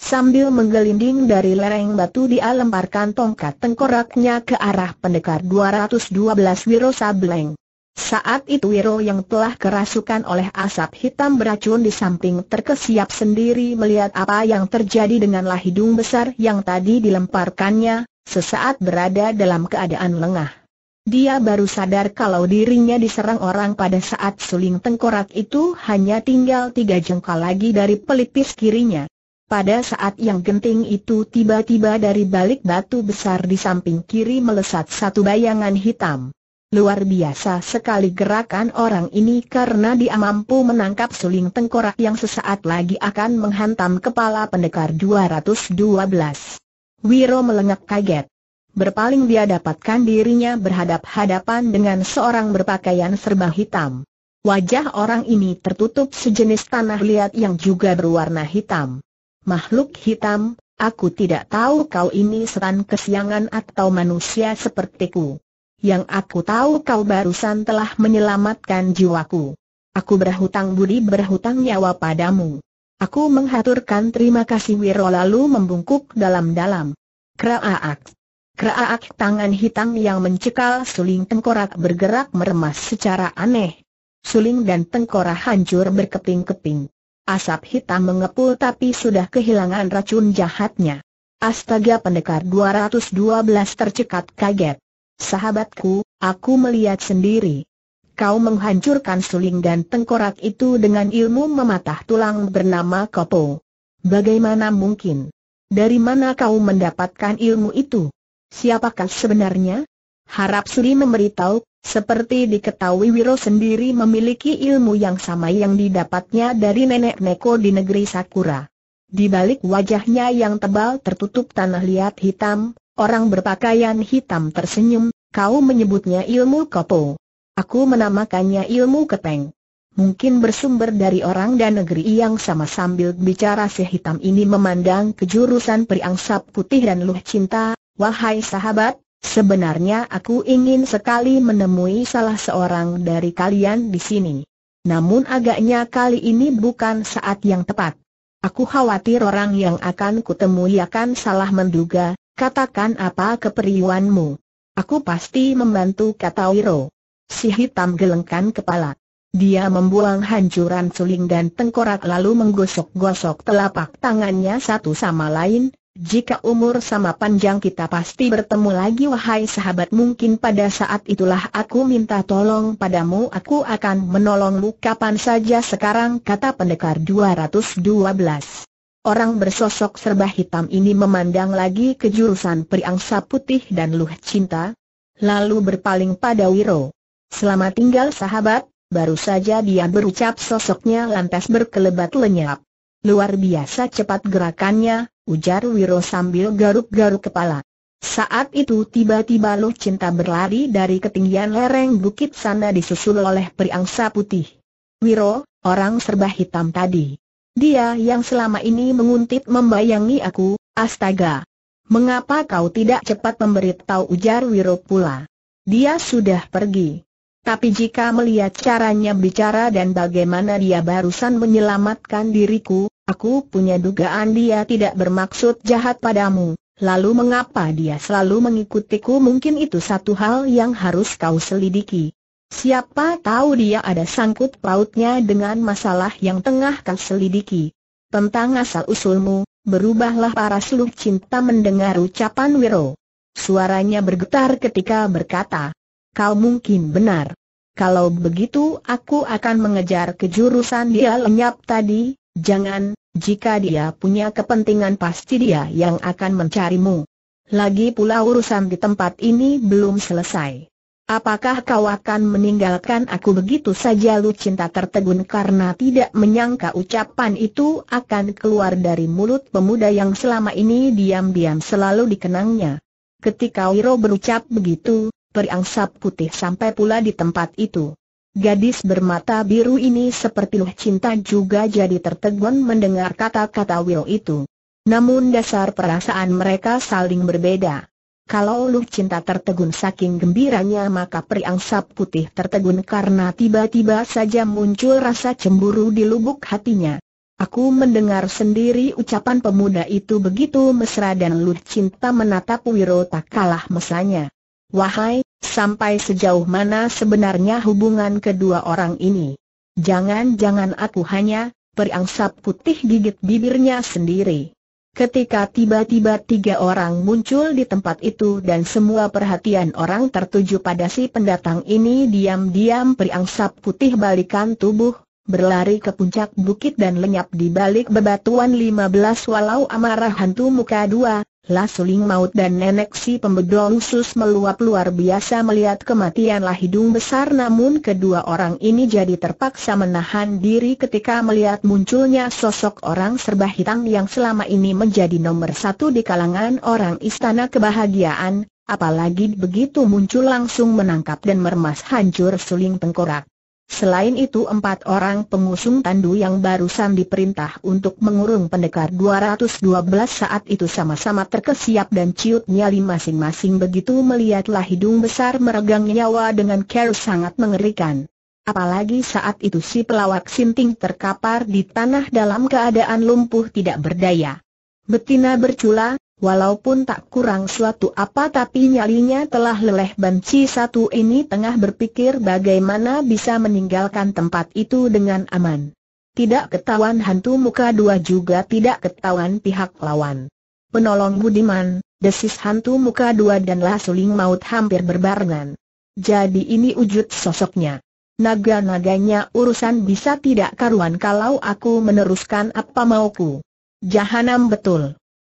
Sambil menggelinding dari lereng batu dia lemparkan tongkat tengkoraknya ke arah pendekar 212 Wiro Sableng. Saat itu Wiro yang telah kerasukan oleh asap hitam beracun di samping terkesiap sendiri melihat apa yang terjadi denganlah hidung besar yang tadi dilemparkannya, sesaat berada dalam keadaan lengah. Dia baru sadar kalau dirinya diserang orang pada saat suling tengkorak itu hanya tinggal tiga jengkal lagi dari pelipis kirinya. Pada saat yang genting itu tiba-tiba dari balik batu besar di samping kiri melesat satu bayangan hitam. Luar biasa sekali gerakan orang ini karena dia mampu menangkap suling tengkorak yang sesaat lagi akan menghantam kepala pendekar 212. Wiro melengak kaget. Berpaling dia dapatkan dirinya berhadap-hadapan dengan seorang berpakaian serba hitam. Wajah orang ini tertutup sejenis tanah liat yang juga berwarna hitam. Makhluk hitam, aku tidak tahu kau ini setan kesiangan atau manusia sepertiku. Yang aku tahu kau barusan telah menyelamatkan jiwaku. Aku berhutang budi berhutang nyawa padamu. Aku menghaturkan terima kasih Wiro lalu membungkuk dalam-dalam. Kraaak. Keraak tangan hitam yang mencekal suling tengkorak bergerak meremas secara aneh. Suling dan tengkorak hancur berkeping-keping. Asap hitam mengepul tapi sudah kehilangan racun jahatnya. Astaga pendekar 212 tercekat kaget. Sahabatku, aku melihat sendiri. Kau menghancurkan suling dan tengkorak itu dengan ilmu mematah tulang bernama Kopo. Bagaimana mungkin? Dari mana kau mendapatkan ilmu itu? Siapakah sebenarnya? Harap Suri memberitahu, seperti diketahui Wiro sendiri memiliki ilmu yang sama yang didapatnya dari nenek Neko di negeri Sakura. Di balik wajahnya yang tebal tertutup tanah liat hitam, orang berpakaian hitam tersenyum, kau menyebutnya ilmu kopo. Aku menamakannya ilmu kepeng. Mungkin bersumber dari orang dan negeri yang sama sambil bicara si hitam ini memandang kejurusan periang Sap Putih dan Luh Cinta, Wahai sahabat, sebenarnya aku ingin sekali menemui salah seorang dari kalian di sini. Namun agaknya kali ini bukan saat yang tepat. Aku khawatir orang yang akan kutemui akan salah menduga, katakan apa keperluanmu. Aku pasti membantu kata Wiro. Si hitam gelengkan kepala. Dia membuang hancuran suling dan tengkorak lalu menggosok-gosok telapak tangannya satu sama lain, jika umur sama panjang kita pasti bertemu lagi wahai sahabat mungkin pada saat itulah aku minta tolong padamu aku akan menolongmu kapan saja sekarang kata pendekar 212. Orang bersosok serba hitam ini memandang lagi ke jurusan periangsa Putih dan Luh Cinta, lalu berpaling pada Wiro. Selamat tinggal sahabat, baru saja dia berucap sosoknya lantas berkelebat lenyap. Luar biasa cepat gerakannya, ujar Wiro sambil garuk-garuk kepala. Saat itu tiba-tiba Lu Cinta berlari dari ketinggian lereng bukit sana disusul oleh periangsa putih. Wiro, orang serba hitam tadi. Dia yang selama ini menguntit membayangi aku, astaga. Mengapa kau tidak cepat memberitahu ujar Wiro pula? Dia sudah pergi. Tapi jika melihat caranya bicara dan bagaimana dia barusan menyelamatkan diriku, Aku punya dugaan dia tidak bermaksud jahat padamu. Lalu mengapa dia selalu mengikutiku mungkin itu satu hal yang harus kau selidiki. Siapa tahu dia ada sangkut pautnya dengan masalah yang tengah kau selidiki. Tentang asal-usulmu, berubahlah para seluruh cinta mendengar ucapan Wiro. Suaranya bergetar ketika berkata, kau mungkin benar. Kalau begitu aku akan mengejar kejurusan dia lenyap tadi, Jangan, jika dia punya kepentingan pasti dia yang akan mencarimu. Lagi pula urusan di tempat ini belum selesai. Apakah kau akan meninggalkan aku begitu saja lu cinta tertegun karena tidak menyangka ucapan itu akan keluar dari mulut pemuda yang selama ini diam-diam selalu dikenangnya. Ketika Wiro berucap begitu, periang sap putih sampai pula di tempat itu. Gadis bermata biru ini seperti luh cinta juga jadi tertegun mendengar kata-kata Will itu. Namun dasar perasaan mereka saling berbeda. Kalau luh cinta tertegun saking gembiranya maka periangsap putih tertegun karena tiba-tiba saja muncul rasa cemburu di lubuk hatinya. Aku mendengar sendiri ucapan pemuda itu begitu mesra dan luh cinta menatap Wiro tak kalah mesanya. Wahai, Sampai sejauh mana sebenarnya hubungan kedua orang ini? Jangan-jangan aku hanya, berangsap putih gigit bibirnya sendiri. Ketika tiba-tiba tiga orang muncul di tempat itu dan semua perhatian orang tertuju pada si pendatang ini diam-diam periangsap putih balikan tubuh, berlari ke puncak bukit dan lenyap di balik bebatuan 15 walau amarah hantu muka dua, Lasuling maut dan nenek si pembedol usus meluap luar biasa melihat kematianlah hidung besar namun kedua orang ini jadi terpaksa menahan diri ketika melihat munculnya sosok orang serba hitam yang selama ini menjadi nomor satu di kalangan orang istana kebahagiaan, apalagi begitu muncul langsung menangkap dan mermas hancur suling tengkorak. Selain itu empat orang pengusung tandu yang barusan diperintah untuk mengurung pendekar 212 saat itu sama-sama terkesiap dan ciut nyali masing-masing begitu melihatlah hidung besar meregang nyawa dengan care sangat mengerikan. Apalagi saat itu si pelawak sinting terkapar di tanah dalam keadaan lumpuh tidak berdaya. Betina bercula, Walaupun tak kurang suatu apa tapi nyalinya telah leleh benci satu ini tengah berpikir bagaimana bisa meninggalkan tempat itu dengan aman. Tidak ketahuan hantu muka dua juga tidak ketahuan pihak lawan. Penolong Budiman, desis hantu muka dua dan suling maut hampir berbarengan. Jadi ini wujud sosoknya. Naga-naganya urusan bisa tidak karuan kalau aku meneruskan apa mauku. Jahanam betul.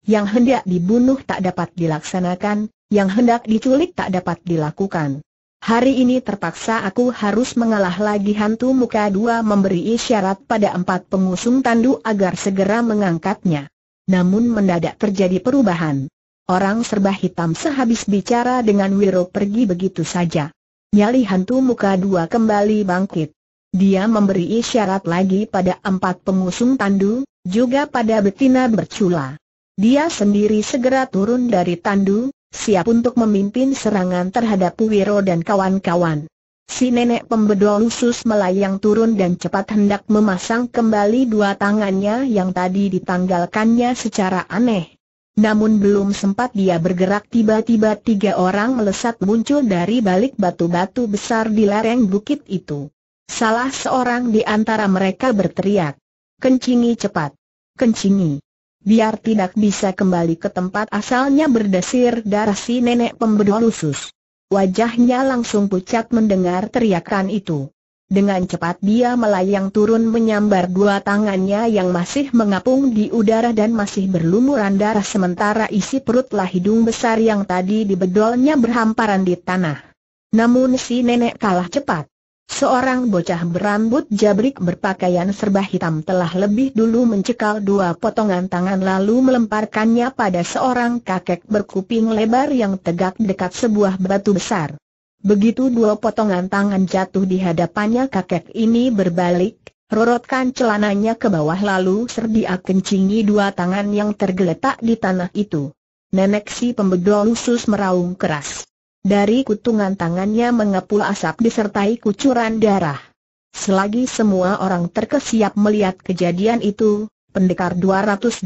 Yang hendak dibunuh tak dapat dilaksanakan, yang hendak diculik tak dapat dilakukan. Hari ini terpaksa aku harus mengalah lagi hantu muka dua memberi isyarat pada empat pengusung tandu agar segera mengangkatnya. Namun mendadak terjadi perubahan. Orang serba hitam sehabis bicara dengan Wiro pergi begitu saja. Nyali hantu muka dua kembali bangkit. Dia memberi isyarat lagi pada empat pengusung tandu, juga pada betina bercula. Dia sendiri segera turun dari tandu, siap untuk memimpin serangan terhadap Wiro dan kawan-kawan. Si nenek pembedol usus melayang turun dan cepat hendak memasang kembali dua tangannya yang tadi ditanggalkannya secara aneh. Namun belum sempat dia bergerak tiba-tiba tiga orang melesat muncul dari balik batu-batu besar di lereng bukit itu. Salah seorang di antara mereka berteriak. Kencingi cepat! Kencingi! biar tidak bisa kembali ke tempat asalnya berdesir darah si nenek pembedol usus. Wajahnya langsung pucat mendengar teriakan itu. Dengan cepat dia melayang turun menyambar dua tangannya yang masih mengapung di udara dan masih berlumuran darah sementara isi perutlah hidung besar yang tadi dibedolnya berhamparan di tanah. Namun si nenek kalah cepat. Seorang bocah berambut jabrik berpakaian serba hitam telah lebih dulu mencekal dua potongan tangan lalu melemparkannya pada seorang kakek berkuping lebar yang tegak dekat sebuah batu besar. Begitu dua potongan tangan jatuh di hadapannya kakek ini berbalik, rorotkan celananya ke bawah lalu serdia kencingi dua tangan yang tergeletak di tanah itu. Nenek si pembedol usus meraung keras. Dari kutungan tangannya mengepul asap disertai kucuran darah. Selagi semua orang terkesiap melihat kejadian itu, pendekar 212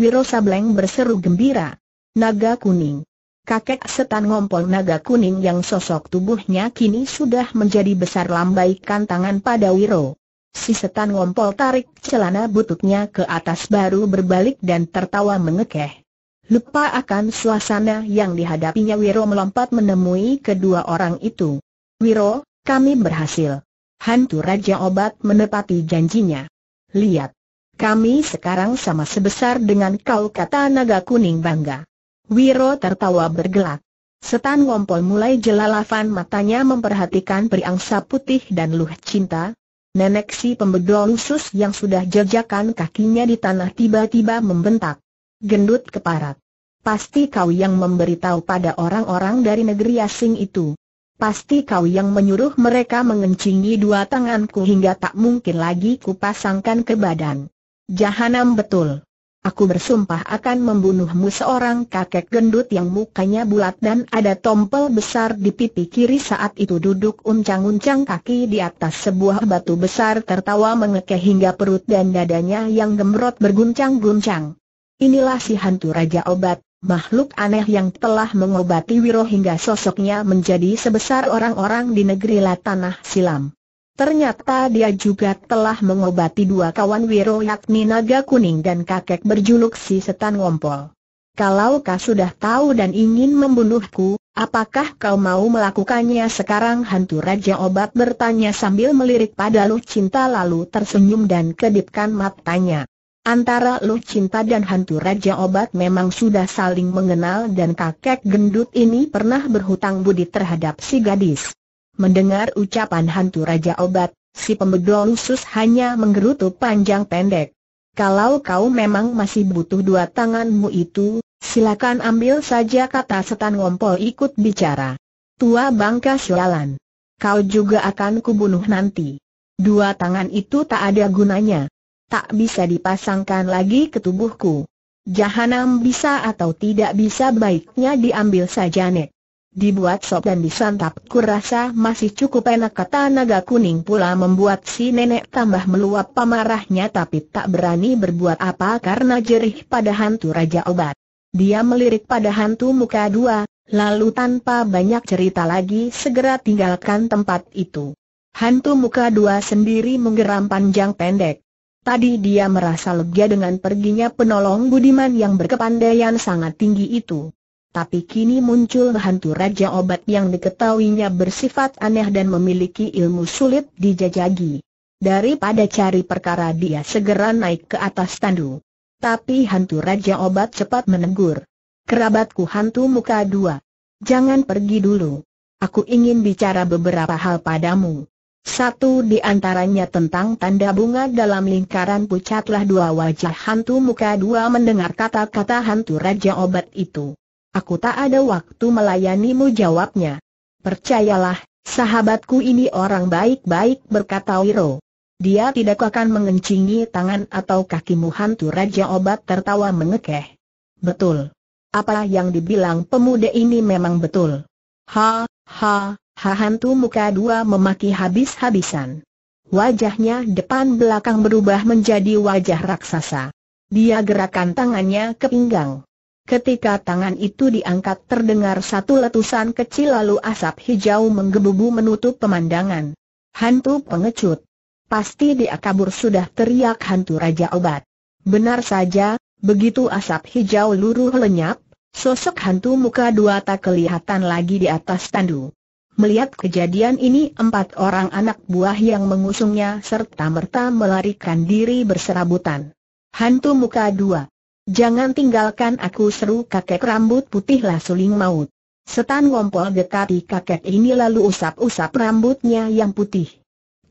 Wiro Sableng berseru gembira. Naga kuning. Kakek setan ngompol naga kuning yang sosok tubuhnya kini sudah menjadi besar lambaikan tangan pada Wiro. Si setan ngompol tarik celana bututnya ke atas baru berbalik dan tertawa mengekeh. Lupa akan suasana yang dihadapinya Wiro melompat menemui kedua orang itu. Wiro, kami berhasil. Hantu Raja Obat menepati janjinya. Lihat. Kami sekarang sama sebesar dengan kau kata naga kuning bangga. Wiro tertawa bergelak. Setan Wompol mulai jelalafan matanya memperhatikan periangsa putih dan luh cinta. Nenek si pembedol lusus yang sudah jejakan kakinya di tanah tiba-tiba membentak. Gendut keparat. Pasti kau yang memberitahu pada orang-orang dari negeri asing itu. Pasti kau yang menyuruh mereka mengencingi dua tanganku hingga tak mungkin lagi kupasangkan ke badan. Jahanam betul. Aku bersumpah akan membunuhmu seorang kakek gendut yang mukanya bulat dan ada tompel besar di pipi kiri saat itu duduk uncang-uncang kaki di atas sebuah batu besar tertawa mengekeh hingga perut dan dadanya yang gemrot berguncang-guncang. Inilah si hantu Raja Obat, makhluk aneh yang telah mengobati Wiro hingga sosoknya menjadi sebesar orang-orang di negeri Latanah Silam. Ternyata dia juga telah mengobati dua kawan Wiro yakni Naga Kuning dan kakek berjuluk si Setan Ngompol. Kalau kau sudah tahu dan ingin membunuhku, apakah kau mau melakukannya sekarang? Hantu Raja Obat bertanya sambil melirik pada Lu Cinta lalu tersenyum dan kedipkan matanya. Antara Lu Cinta dan hantu Raja Obat memang sudah saling mengenal dan kakek gendut ini pernah berhutang budi terhadap si gadis. Mendengar ucapan hantu Raja Obat, si pembedol lusus hanya menggerutu panjang pendek. Kalau kau memang masih butuh dua tanganmu itu, silakan ambil saja kata setan ngompol ikut bicara. Tua bangka sialan. Kau juga akan kubunuh nanti. Dua tangan itu tak ada gunanya tak bisa dipasangkan lagi ke tubuhku. Jahanam bisa atau tidak bisa baiknya diambil saja Nek. Dibuat sop dan disantap kurasa masih cukup enak kata naga kuning pula membuat si nenek tambah meluap pamarahnya tapi tak berani berbuat apa karena jerih pada hantu Raja Obat. Dia melirik pada hantu muka dua, lalu tanpa banyak cerita lagi segera tinggalkan tempat itu. Hantu muka dua sendiri menggeram panjang pendek. Tadi dia merasa lega dengan perginya penolong Budiman yang berkepandaian sangat tinggi itu. Tapi kini muncul hantu Raja Obat yang diketahuinya bersifat aneh dan memiliki ilmu sulit dijajagi. Daripada cari perkara dia segera naik ke atas tandu. Tapi hantu Raja Obat cepat menegur. Kerabatku hantu muka dua. Jangan pergi dulu. Aku ingin bicara beberapa hal padamu. Satu di antaranya tentang tanda bunga dalam lingkaran pucatlah dua wajah hantu muka dua mendengar kata-kata hantu Raja Obat itu. Aku tak ada waktu melayanimu jawabnya. Percayalah, sahabatku ini orang baik-baik berkata Wiro. Dia tidak akan mengencingi tangan atau kakimu hantu Raja Obat tertawa mengekeh. Betul. Apa yang dibilang pemuda ini memang betul. Ha, ha, Hantu muka dua memaki habis-habisan. Wajahnya depan belakang berubah menjadi wajah raksasa. Dia gerakan tangannya ke pinggang. Ketika tangan itu diangkat terdengar satu letusan kecil lalu asap hijau menggebu menggebubu menutup pemandangan. Hantu pengecut. Pasti dia kabur sudah teriak hantu Raja Obat. Benar saja, begitu asap hijau luruh lenyap, sosok hantu muka dua tak kelihatan lagi di atas tandu. Melihat kejadian ini empat orang anak buah yang mengusungnya serta-merta melarikan diri berserabutan. Hantu muka dua. Jangan tinggalkan aku seru kakek rambut putih suling maut. Setan ngompol dekati kakek ini lalu usap-usap rambutnya yang putih.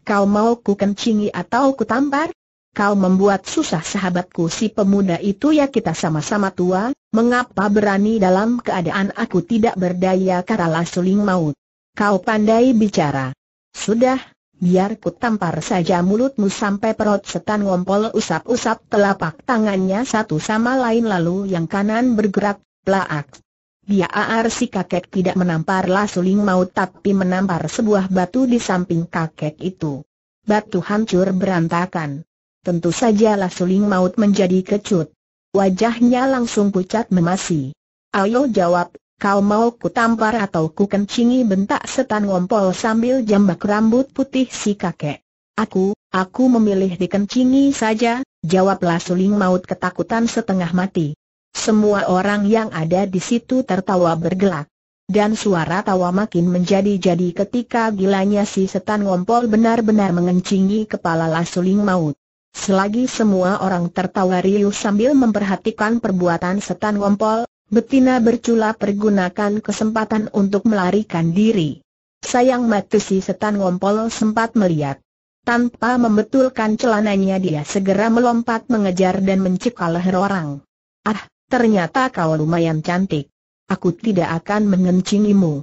Kau mau ku kencingi atau ku tampar? Kau membuat susah sahabatku si pemuda itu ya kita sama-sama tua, mengapa berani dalam keadaan aku tidak berdaya karena suling maut? Kau pandai bicara. Sudah, biar ku tampar saja mulutmu sampai perut setan ngompol usap-usap telapak tangannya satu sama lain lalu yang kanan bergerak, plaak. Dia aar si kakek tidak menamparlah suling maut tapi menampar sebuah batu di samping kakek itu. Batu hancur berantakan. Tentu saja suling maut menjadi kecut. Wajahnya langsung pucat memasi. Ayo jawab, Kau mau ku tampar atau ku kencingi bentak setan ngompol sambil jambak rambut putih si kakek. Aku, aku memilih dikencingi saja, jawablah suling maut ketakutan setengah mati. Semua orang yang ada di situ tertawa bergelak. Dan suara tawa makin menjadi-jadi ketika gilanya si setan ngompol benar-benar mengencingi kepala Lasuling Maut. Selagi semua orang tertawa riuh sambil memperhatikan perbuatan setan ngompol, Betina bercula pergunakan kesempatan untuk melarikan diri. Sayang mati si setan ngompol sempat melihat. Tanpa membetulkan celananya dia segera melompat mengejar dan mencekal leher orang. Ah, ternyata kau lumayan cantik. Aku tidak akan mengencingimu.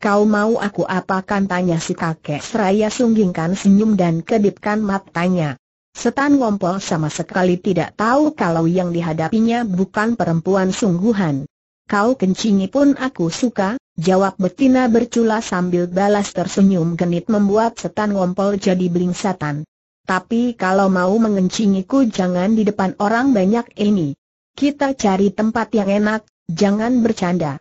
Kau mau aku apakan tanya si kakek seraya sunggingkan senyum dan kedipkan matanya. Setan Ngompol sama sekali tidak tahu kalau yang dihadapinya bukan perempuan sungguhan. Kau kencingi pun aku suka, jawab betina bercula sambil balas tersenyum genit membuat setan Ngompol jadi bling setan. Tapi kalau mau mengencingiku jangan di depan orang banyak ini. Kita cari tempat yang enak, jangan bercanda.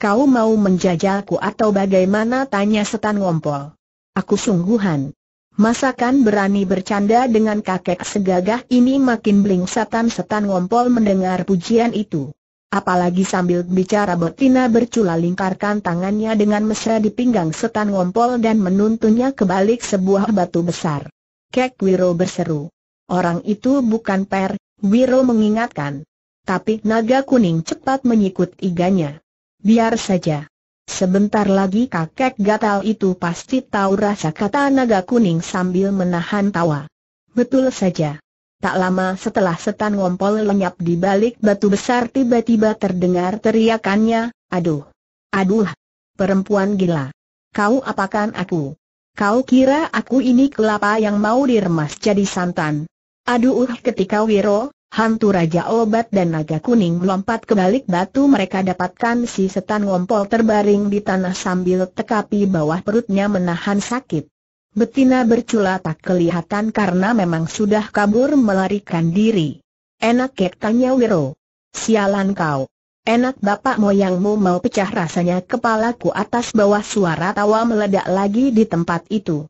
Kau mau menjajalku atau bagaimana tanya setan Ngompol. Aku sungguhan. Masakan berani bercanda dengan kakek segagah ini makin bling setan setan ngompol mendengar pujian itu. Apalagi sambil bicara betina bercula lingkarkan tangannya dengan mesra di pinggang setan ngompol dan menuntunnya ke balik sebuah batu besar. Kek Wiro berseru. Orang itu bukan Per, Wiro mengingatkan. Tapi naga kuning cepat menyikut iganya. Biar saja. Sebentar lagi kakek gatal itu pasti tahu rasa kata naga kuning sambil menahan tawa. Betul saja. Tak lama setelah setan ngompol lenyap di balik batu besar tiba-tiba terdengar teriakannya, aduh, aduh, perempuan gila. Kau apakan aku? Kau kira aku ini kelapa yang mau diremas jadi santan? Aduh ketika Wiro, Hantu Raja Obat dan Naga Kuning melompat ke balik batu mereka dapatkan si setan ngompol terbaring di tanah sambil tekapi bawah perutnya menahan sakit. Betina bercula tak kelihatan karena memang sudah kabur melarikan diri. Enak kek ya, tanya Wiro. Sialan kau. Enak bapak moyangmu mau pecah rasanya kepalaku atas bawah suara tawa meledak lagi di tempat itu.